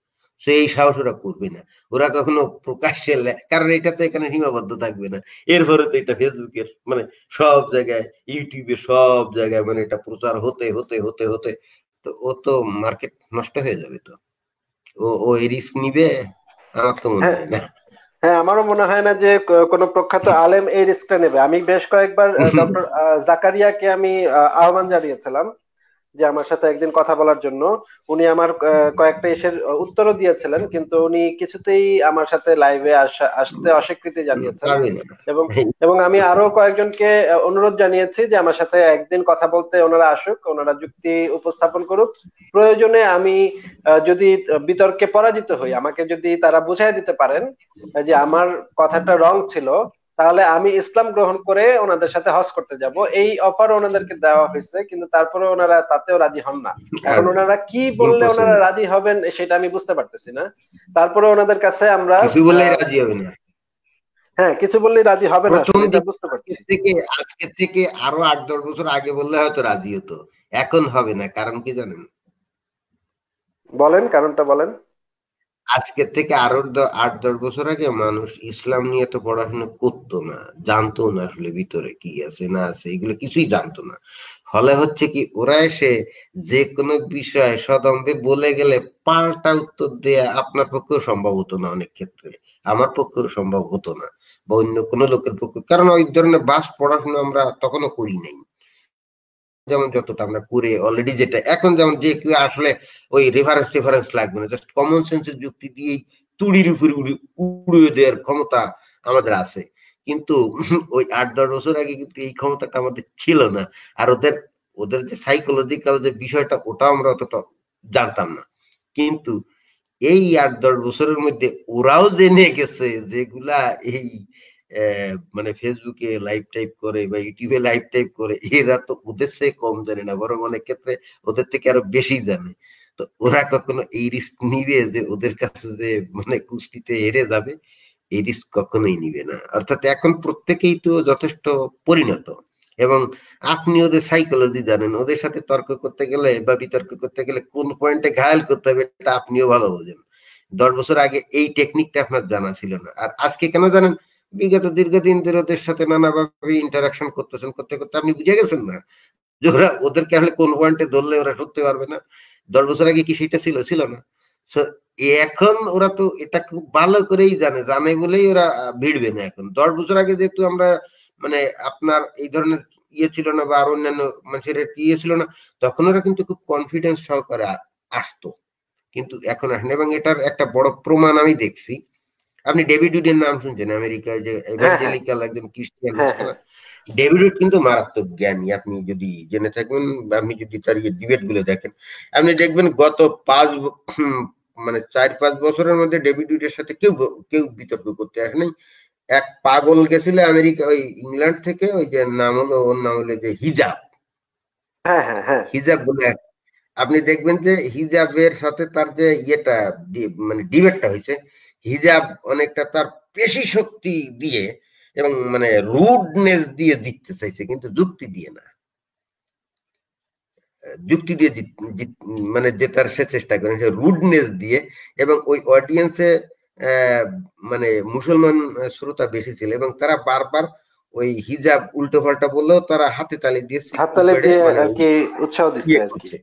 সে এই সাহস ওরা করবে না ওরা কখনো প্রকাশ্যে কারণ এটা তো এখানে সীমাবদ্ধ থাকবে না এরপরে তো এটা ফেসবুকের মানে সব জায়গায় ইউটিউবে সব জায়গায় মানে এটা প্রচার হতে হতে হতে হতে তো ও তো মার্কেট নষ্ট হয়ে যাবে তো ও ও এই রিস্ক নিবে আমার তো মনে হয় না হ্যাঁ, হ্যাঁ আমারও মনে হয় না যে কোনো প্রখ্যাত আলেম এই রিস্কটা নেবে আমি বেশ কয়েকবার ডক্টর জাকারিয়াকে আমি আহ্বান জানিয়েছিলাম যে আমার সাথে একদিন কথা বলার জন্য উনি আমার কয়েকটা এসের উত্তরও দিয়েছিলেন কিন্তু উনি কিছুতেই আমার সাথে লাইভে আসতে অস্বীকৃতি জানিয়েছেন এবং এবং আমি আরো কয়েকজনকে অনুরোধ জানিয়েছি যে আমার সাথে একদিন কথা বলতে ওনারা আসুক ওনারা যুক্তি উপস্থাপন করুক প্রয়োজনে আমি যদি বিতর্কে পরাজিত হই আমাকে যদি তারা বুঝাই দিতে পারেন যে আমার কথাটা রং ছিল তাহলে আমি ইসলাম গ্রহণ করে ওনাদের সাথে হজ করতে যাব এই অফার ওনাদেরকে দেওয়া হয়েছে কিন্তু তারপরে ওনারা তাতেও রাজি হন না কারণ হ্যাঁ। ওনারা কি বললে ওনারা রাজি হবেন সেটা আমি বুঝতে পারতেছি না তারপরে ওনাদের কাছে আমরা কিছু বললে রাজি হবে না হ্যাঁ কিছু বললে রাজি হবে না সেটা বুঝতে পারছি থেকে আজকে থেকে আরো আট দশ বছর আগে বললে হয়তো রাজি হতো এখন হবে না কারণ কি জানেন বলেন কারণটা বলেন আজকে থেকে আরো আট দশ বছর আগে মানুষ ইসলাম নিয়ে তো পড়াশোনা করতো না জানতো না আসলে ভিতরে কি আছে না আছে এগুলো কিছুই জানতো না ফলে হচ্ছে কি ওরা এসে যে কোনো বিষয়ে সদম্বে বলে গেলে পাল্টা উত্তর দেয়া আপনার পক্ষেও সম্ভব হতো না অনেক ক্ষেত্রে আমার পক্ষেও সম্ভব হতো না বা অন্য কোনো লোকের পক্ষে কারণ ওই ধরনের বাস পড়াশোনা আমরা তখনও করি নাই যেমন যতটা আমরা করে অলরেডি যেটা এখন যেমন যে কেউ আসলে ওই রেফারেন্স টেফারেন্স লাগবে না জাস্ট কমন সেন্সের যুক্তি দিয়ে তুড়ির উপরে উড়িয়ে দেওয়ার ক্ষমতা আমাদের আছে কিন্তু [laughs] ওই আট দশ বছর আগে কিন্তু এই ক্ষমতাটা আমাদের ছিল না আর ওদের ওদের যে সাইকোলজিক্যাল যে বিষয়টা ওটা আমরা অতটা জানতাম না কিন্তু এই আট দশ বছরের মধ্যে ওরাও জেনে গেছে যেগুলা এই মানে ফেসবুকে লাইভ টাইপ করে বা ইউটিউবে লাইভ টাইপ করে এরা তো ওদের কম জানে না বরং অনেক ক্ষেত্রে ওদের থেকে আরো বেশি জানে তো ওরা কখনো এই রিস্ক নিবে যে ওদের কাছে যে মানে কুস্তিতে হেরে যাবে এই রিস্ক কখনোই নিবে না অর্থাৎ এখন প্রত্যেকেই তো যথেষ্ট পরিণত এবং আপনি ওদের সাইকোলজি জানেন ওদের সাথে তর্ক করতে গেলে বা বিতর্ক করতে গেলে কোন পয়েন্টে ঘায়াল করতে হবে এটা আপনিও ভালো বোঝেন দশ বছর আগে এই টেকনিকটা আপনার জানা ছিল না আর আজকে কেন জানেন বিগত দীর্ঘদিন ধরে ওদের সাথে নানাভাবে ইন্টারাকশন করতেছেন করতে করতে আপনি বুঝে গেছেন না যে ওরা ওদেরকে আসলে কোন পয়েন্টে ধরলে ওরা ঢুকতে পারবে না দশ বছর আগে কি সেটা ছিল ছিল না এখন ওরা তো এটা খুব ভালো করেই জানে জানে বলেই ওরা ভিড়বে না এখন দশ বছর আগে যেহেতু আমরা মানে আপনার এই ধরনের ইয়ে ছিল না বা আর অন্যান্য মানুষের ইয়ে ছিল না তখন ওরা কিন্তু খুব কনফিডেন্স সহকারে আসতো কিন্তু এখন আসেন এবং এটার একটা বড় প্রমাণ আমি দেখছি আপনি ডেভিড উডের নাম শুনছেন আমেরিকায় যে ইভ্যাঞ্জেলিক্যাল একজন ক্রিস্টিয়ান হ্যাঁ, ডেভিড কিন্তু মারাত্মক জ্ঞানী আপনি যদি জেনে থাকবেন আপনি যদি তার ডিবেট গুলো দেখেন আপনি দেখবেন গত পাঁচ মানে চার পাঁচ বছরের মধ্যে ডেভিড উডের সাথে কেউ কেউ বিতর্ক করতে আসেনি এক পাগল গেছিল আমেরিকা ওই ইংল্যান্ড থেকে ওই যে নাম হলো ওর নাম হলো যে হিজাব হ্যাঁ, হ্যাঁ, হিজাব বলে আপনি দেখবেন যে হিজাবের সাথে তার যে ইয়েটা মানে ডিবেটটা হয়েছে হিজাব অনেকটা তার পেশি শক্তি দিয়ে এবং মানে রুডনেস দিয়ে জিততে চাইছে কিন্তু যুক্তি দিয়ে না যুক্তি দিয়ে মানে জেতার সে চেষ্টা করেন সে রুডনেস দিয়ে এবং ওই অডিয়েন্সে মানে মুসলমান শ্রোতা বেশি ছিল এবং তারা বারবার ওই হিজাব উল্টো পাল্টা বললেও তারা হাতে তালি দিয়ে হাততালি দিয়ে মানে উৎসাহ দিচ্ছে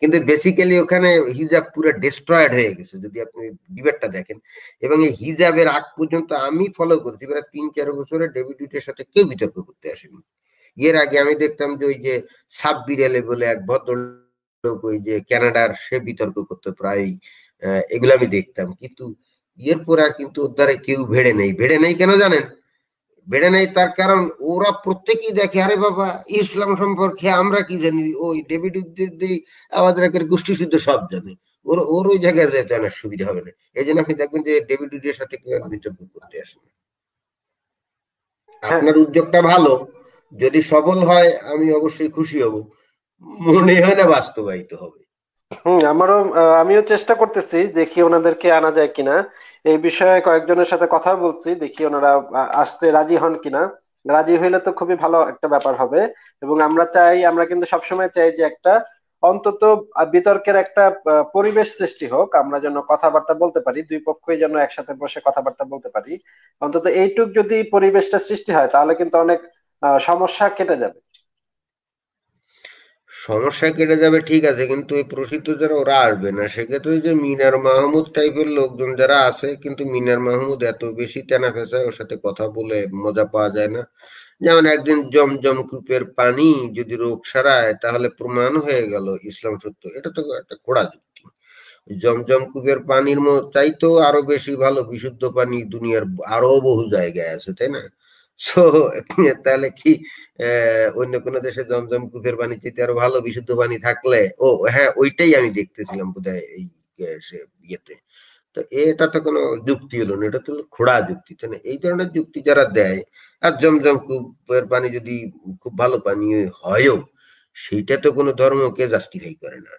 কিন্তু বেসিক্যালি ওখানে হিজাব পুরো ডিস্ট্রয়েড হয়ে গেছে যদি আপনি ডিবেটটা দেখেন এবং এই হিজাবের আগ পর্যন্ত আমি ফলো করেছি এবার তিন চার বছরে ডেভিডিটের সাথে কেউ বিতর্ক করতে আসেনি এর আগে আমি দেখতাম যে ওই যে সাব বিরেলে বলে এক ভদ্রলোক ওই যে ক্যানাডার সে বিতর্ক করতে প্রায় এগুলো আমি দেখতাম কিন্তু এরপর আর কিন্তু ওর দ্বারা কেউ ভেড়ে নেই ভেড়ে নেই কেন জানেন বেড়ে নেই তার কারণ ওরা প্রত্যেকেই দেখে আরে বাবা ইসলাম সম্পর্কে আমরা কি জানি ওই ডেভিড আমাদের একের গোষ্ঠী শুদ্ধ সব জানে ওর ওর ওই জায়গায় যেতে অনেক সুবিধা হবে না এই জন্য আপনি দেখবেন যে ডেভিড সাথে কেউ বিতর্ক করতে আসে হ্যাঁ। আপনার উদ্যোগটা ভালো যদি সফল হয় আমি অবশ্যই খুশি হব মনে হয় না বাস্তবায়িত হবে হম আমারও আমিও চেষ্টা করতেছি দেখি ওনাদেরকে আনা যায় কিনা এই বিষয়ে কয়েকজনের সাথে কথা বলছি দেখি ওনারা আসতে রাজি হন কিনা রাজি হইলে তো খুবই ভালো একটা ব্যাপার হবে এবং আমরা চাই আমরা কিন্তু সবসময় চাই যে একটা অন্তত বিতর্কের একটা পরিবেশ সৃষ্টি হোক আমরা যেন কথাবার্তা বলতে পারি দুই পক্ষই যেন একসাথে বসে কথাবার্তা বলতে পারি অন্তত এইটুক যদি পরিবেশটা সৃষ্টি হয় তাহলে কিন্তু অনেক সমস্যা কেটে যাবে সমস্যা কেটে যাবে ঠিক আছে কিন্তু ওই প্রসিদ্ধ যারা ওরা আসবে না সেক্ষেত্রে যে মিনার মাহমুদ টাইপের লোকজন যারা আছে কিন্তু মিনার মাহমুদ এত বেশি টানা ফেঁচা ওর সাথে কথা বলে মজা পাওয়া যায় না যেমন একদিন জমজম কূপের পানি যদি রোগ সারায় তাহলে প্রমাণ হয়ে গেল ইসলাম সত্য এটা তো একটা ঘোড়া যুক্তি জমজম কূপের পানির চাইতেও আরো বেশি ভালো বিশুদ্ধ পানি দুনিয়ার আরো বহু জায়গায় আছে তাই না সো তাহলে কি অন্য কোনো দেশে জমজম কূপের পানি চাইতে আরো ভালো বিশুদ্ধ পানি থাকলে ও হ্যাঁ ওইটাই আমি দেখতেছিলাম বোধ এই ইয়েতে তো এটা তো কোনো যুক্তি হলো না এটা তো খোড়া যুক্তি তাই না এই ধরনের যুক্তি যারা দেয় আর জমজম কূপের পানি যদি খুব ভালো পানি হয়ও সেইটা তো কোনো ধর্মকে জাস্টিফাই করে না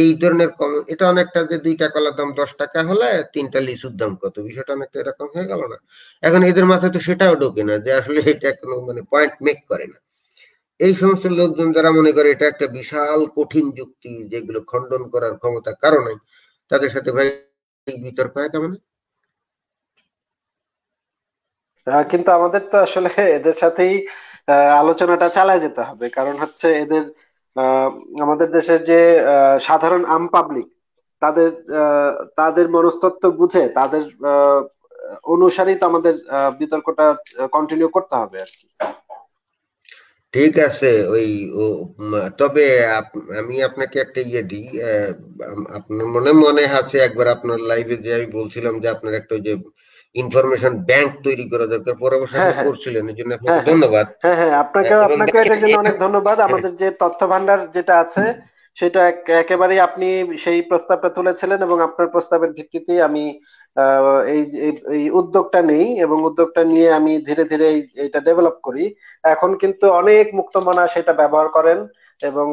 এই ধরনের কম এটা অনেকটা যে দুই টাকার দাম দশ টাকা হলে তিনটা লিচুর দাম কত বিষয়টা অনেকটা এরকম হয়ে গেল না এখন এদের মাথায় তো সেটাও ঢোকে না যে আসলে এটা কোনো মানে পয়েন্ট মেক করে না এই সমস্ত লোকজন যারা মনে করে এটা একটা বিশাল কঠিন যুক্তি যেগুলো খণ্ডন করার ক্ষমতা কারণে তাদের সাথে ভাই বিতর্ক হয় কেমন কিন্তু আমাদের তো আসলে এদের সাথেই আলোচনাটা চালায় যেতে হবে কারণ হচ্ছে এদের আমাদের দেশের যে সাধারণ আম পাবলিক তাদের তাদের মনস্তত্ব বুঝে তাদের অনুসারেই তো আমাদের বিতর্কটা কন্টিনিউ করতে হবে আর কি ঠিক আছে ওই তবে আমি আপনাকে একটা ইয়ে দিই আপনার মনে মনে আছে একবার আপনার লাইভে যে আমি বলছিলাম যে আপনার একটা ওই যে ইনফরমেশন ব্যাংক তৈরি করা দরকার পরামর্শ হ্যাঁ, হ্যাঁ। করছিলেন এজন্য আপনাকে হ্যাঁ, ধন্যবাদ হ্যাঁ হ্যাঁ আপনাকে আপনাকে এটার জন্য অনেক ধন্যবাদ আমাদের যে তথ্য ভান্ডার যেটা আছে সেটা একেবারেই আপনি সেই প্রস্তাবটা তুলেছিলেন এবং আপনার প্রস্তাবের ভিত্তিতে আমি এই এই উদ্যোগটা নেই এবং উদ্যোগটা নিয়ে আমি ধীরে ধীরে এটা ডেভেলপ করি এখন কিন্তু অনেক মুক্তমনা সেটা ব্যবহার করেন এবং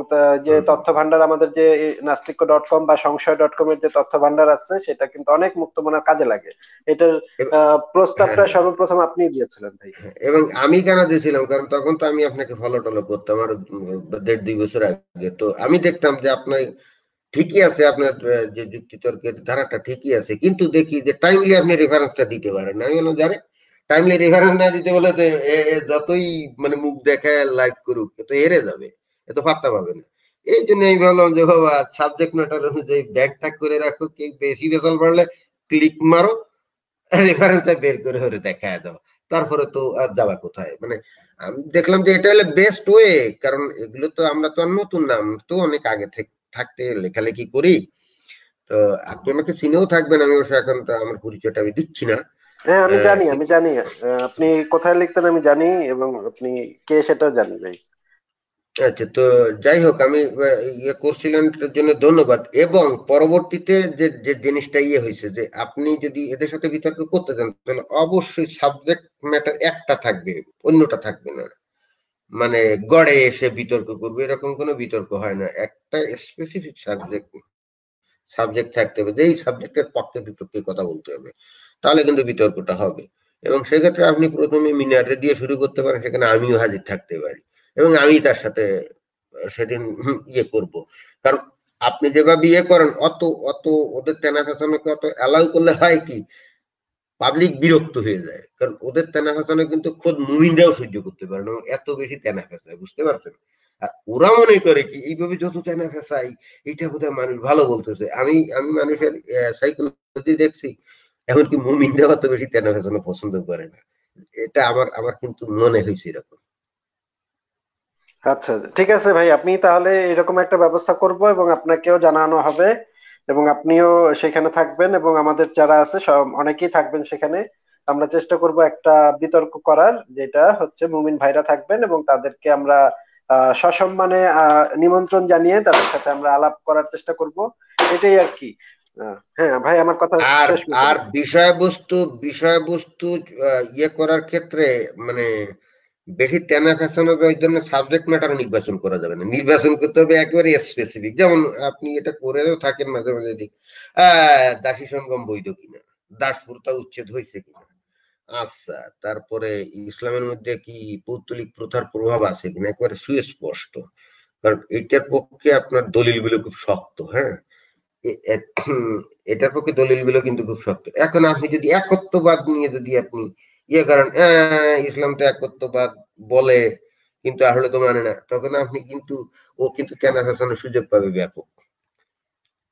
যে তথ্য ভান্ডার আমাদের যে নাস্তিক্য ডট কম বা সংশয় ডট কম এর যে তথ্য ভান্ডার আছে সেটা কিন্তু অনেক মুক্ত মনার কাজে লাগে এটার প্রস্তাবটা সর্বপ্রথম আপনি দিয়েছিলেন ভাই এবং আমি কেন দিয়েছিলাম কারণ তখন তো আমি আপনাকে ফলো টলো করতাম আর দেড় দুই বছর আগে তো আমি দেখতাম যে আপনার ঠিকই আছে আপনার যে যুক্তি তর্কের ধারাটা ঠিকই আছে কিন্তু দেখি যে টাইমলি আপনি রেফারেন্সটা দিতে পারেন আমি জানে টাইমলি রেফারেন্স না দিতে বলে তো যতই মানে মুখ দেখায় লাইক করুক তো হেরে যাবে এত ফাত্তা পাবে না এই জন্য আমি ভাবলাম যে বাবা সাবজেক্ট ম্যাটার অনুযায়ী ব্যাগ ঠাক করে রাখো কি বেশি রেজাল্ট বাড়লে ক্লিক মারো রেফারেন্সটা বের করে হলে দেখা দাও তারপরে তো আর যাওয়া কোথায় মানে আমি দেখলাম যে এটা হলে বেস্ট ওয়ে কারণ এগুলো তো আমরা তো আর নতুন নাম তো অনেক আগে থাকতে লেখালেখি করি তো আপনি আমাকে চিনেও থাকবেন আমি অবশ্য এখন তো আমার পরিচয়টা আমি দিচ্ছি না হ্যাঁ আমি জানি আমি জানি আপনি কোথায় লিখতেন আমি জানি এবং আপনি কে সেটাও জানি ভাই আচ্ছা তো যাই হোক আমি ইয়ে করছিলাম জন্য ধন্যবাদ এবং পরবর্তীতে যে যে জিনিসটা ইয়ে হয়েছে যে আপনি যদি এদের সাথে বিতর্ক করতে চান তাহলে অবশ্যই সাবজেক্ট ম্যাটার একটা থাকবে অন্যটা থাকবে না মানে গড়ে এসে বিতর্ক করবে এরকম কোনো বিতর্ক হয় না একটা স্পেসিফিক সাবজেক্ট সাবজেক্ট থাকতে হবে যে এই সাবজেক্টের পক্ষে বিপক্ষে কথা বলতে হবে তাহলে কিন্তু বিতর্কটা হবে এবং সেক্ষেত্রে আপনি প্রথমে মিনারে দিয়ে শুরু করতে পারেন সেখানে আমিও হাজির থাকতে পারি এবং আমি তার সাথে সেদিন ইয়ে করব কারণ আপনি যেভাবে ইয়ে করেন অত অত ওদের তেনা ফেসানোকে অত অ্যালাউ করলে হয় কি পাবলিক বিরক্ত হয়ে যায় কারণ ওদের তেনা ফেসানো কিন্তু খোদ মুমিনরাও সহ্য করতে পারে না এত বেশি তেনা ফেসায় বুঝতে পারছেন আর ওরা মনে করে কি এইভাবে যত তেনা ফেসাই এটা বোধ হয় মানুষ ভালো বলতেছে আমি আমি মানুষের সাইকোলজি দেখছি এমনকি মুমিনরাও অত বেশি তেনা ফেসানো পছন্দ করে না এটা আমার আমার কিন্তু মনে হয়েছে এরকম আচ্ছা ঠিক আছে ভাই আপনি তাহলে এরকম একটা ব্যবস্থা করব এবং আপনাকেও জানানো হবে এবং আপনিও সেখানে থাকবেন এবং আমাদের যারা আছে সব অনেকেই থাকবেন সেখানে আমরা চেষ্টা করব একটা বিতর্ক করার যেটা হচ্ছে মুমিন ভাইরা থাকবেন এবং তাদেরকে আমরা সসম্মানে নিমন্ত্রণ জানিয়ে তাদের সাথে আমরা আলাপ করার চেষ্টা করব এটাই আর কি হ্যাঁ ভাই আমার কথা আর আর বিষয়বস্তু বিষয়বস্তু ইয়ে করার ক্ষেত্রে মানে বেশি তেনা ফ্যাশন হবে ওই জন্য সাবজেক্ট ম্যাটার নির্বাচন করা যাবে না নির্বাচন করতে হবে একেবারে স্পেসিফিক যেমন আপনি এটা করেও থাকেন মাঝে মাঝে দিক দাসী সঙ্গম বৈধ কিনা দাসপ্রথা উচ্ছেদ হয়েছে কিনা আচ্ছা তারপরে ইসলামের মধ্যে কি পৌত্তলিক প্রথার প্রভাব আছে কিনা একেবারে সুস্পষ্ট কারণ এটার পক্ষে আপনার দলিলগুলো খুব শক্ত হ্যাঁ এটার পক্ষে দলিলগুলো কিন্তু খুব শক্ত এখন আপনি যদি একত্ববাদ নিয়ে যদি আপনি ইয়ে কারণ হ্যাঁ, ইসলাম তো একত্ববাদ বলে কিন্তু আসলে তো মানে না তখন আপনি কিন্তু ও কিন্তু তেনা ফেসানোর সুযোগ পাবে ব্যাপক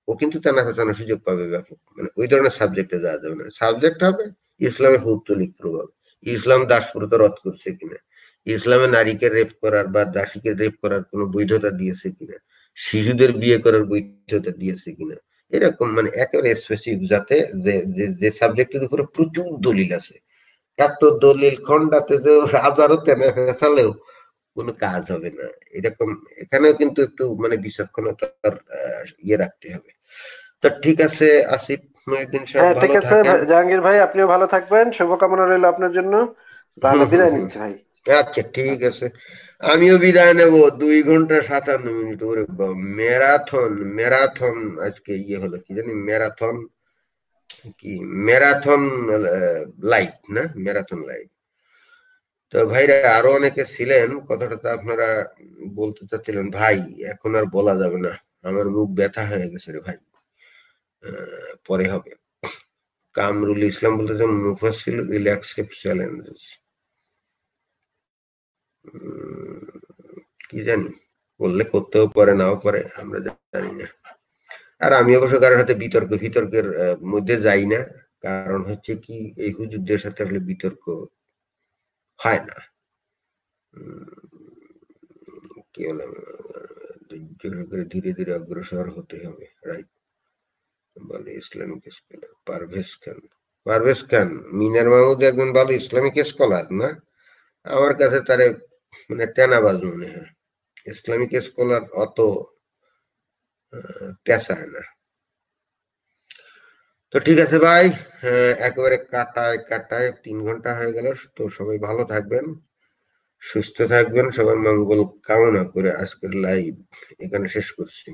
ও কিন্তু তেনা ফেসানোর সুযোগ পাবে ব্যাপক মানে ওই ধরনের সাবজেক্টে যাওয়া যাবে না সাবজেক্ট হবে ইসলামে ভৌতলিক প্রভাব ইসলাম দাসপ্রতা রদ করছে কিনা ইসলামে নারীকে রেপ করার বা দাসীকে রেপ করার কোনো বৈধতা দিয়েছে কিনা শিশুদের বিয়ে করার বৈধতা দিয়েছে কিনা এরকম মানে একেবারে স্পেসিফিক যাতে যে যে সাবজেক্টের উপরে প্রচুর দলিল আছে এত দলিল খন্ডাতে যে হাজারো টেনে ফেসালেও কোনো কাজ হবে না এরকম এখানেও কিন্তু একটু মানে বিচক্ষণতার ইয়ে রাখতে হবে তো ঠিক আছে আসিফ মহিউদ্দিন সাহেব হ্যাঁ ঠিক আছে জাহাঙ্গীর ভাই আপনিও ভালো থাকবেন শুভকামনা রইল আপনার জন্য তাহলে বিদায় নিচ্ছি ভাই আচ্ছা ঠিক আছে আমিও বিদায় নেব দুই ঘন্টা সাতান্ন মিনিট ওরে ম্যারাথন ম্যারাথন আজকে ইয়ে হলো কি জানি ম্যারাথন কি ম্যারাথন লাইভ uh, না ম্যারাথন লাইট তো ভাইরা আরো অনেকে ছিলেন কথাটা তো আপনারা বলতে চাচ্ছিলেন ভাই এখন আর বলা যাবে না আমার মুখ ব্যথা হয়ে গেছে রে ভাই পরে হবে কামরুল ইসলাম বলতেছে মুফাসিল উইল অ্যাকসেপ্ট চ্যালেঞ্জেস কি জানি বললে করতেও পারে নাও পারে আমরা জানি না আর আমি অবশ্য কারোর সাথে বিতর্ক বিতর্কের মধ্যে যাই না কারণ হচ্ছে কি এই হুজুরদের সাথে আসলে বিতর্ক হয় না কি বললাম করে ধীরে ধীরে অগ্রসর হতে হবে রাইট বলে ইসলামিক স্কলার পারভেজ খান পারভেজ খান মিনার মাহমুদ একজন ভালো ইসলামিক স্কলার না আমার কাছে তারে মানে তেনাবাজ মনে হয় ইসলামিক স্কলার অত ক্যাসায়না তো ঠিক আছে ভাই একেবারে কাটায় কাটায় তিন ঘন্টা হয়ে গেল তো সবাই ভালো থাকবেন সুস্থ থাকবেন সবার মঙ্গল কামনা করে আজকের লাইভ এখানে শেষ করছি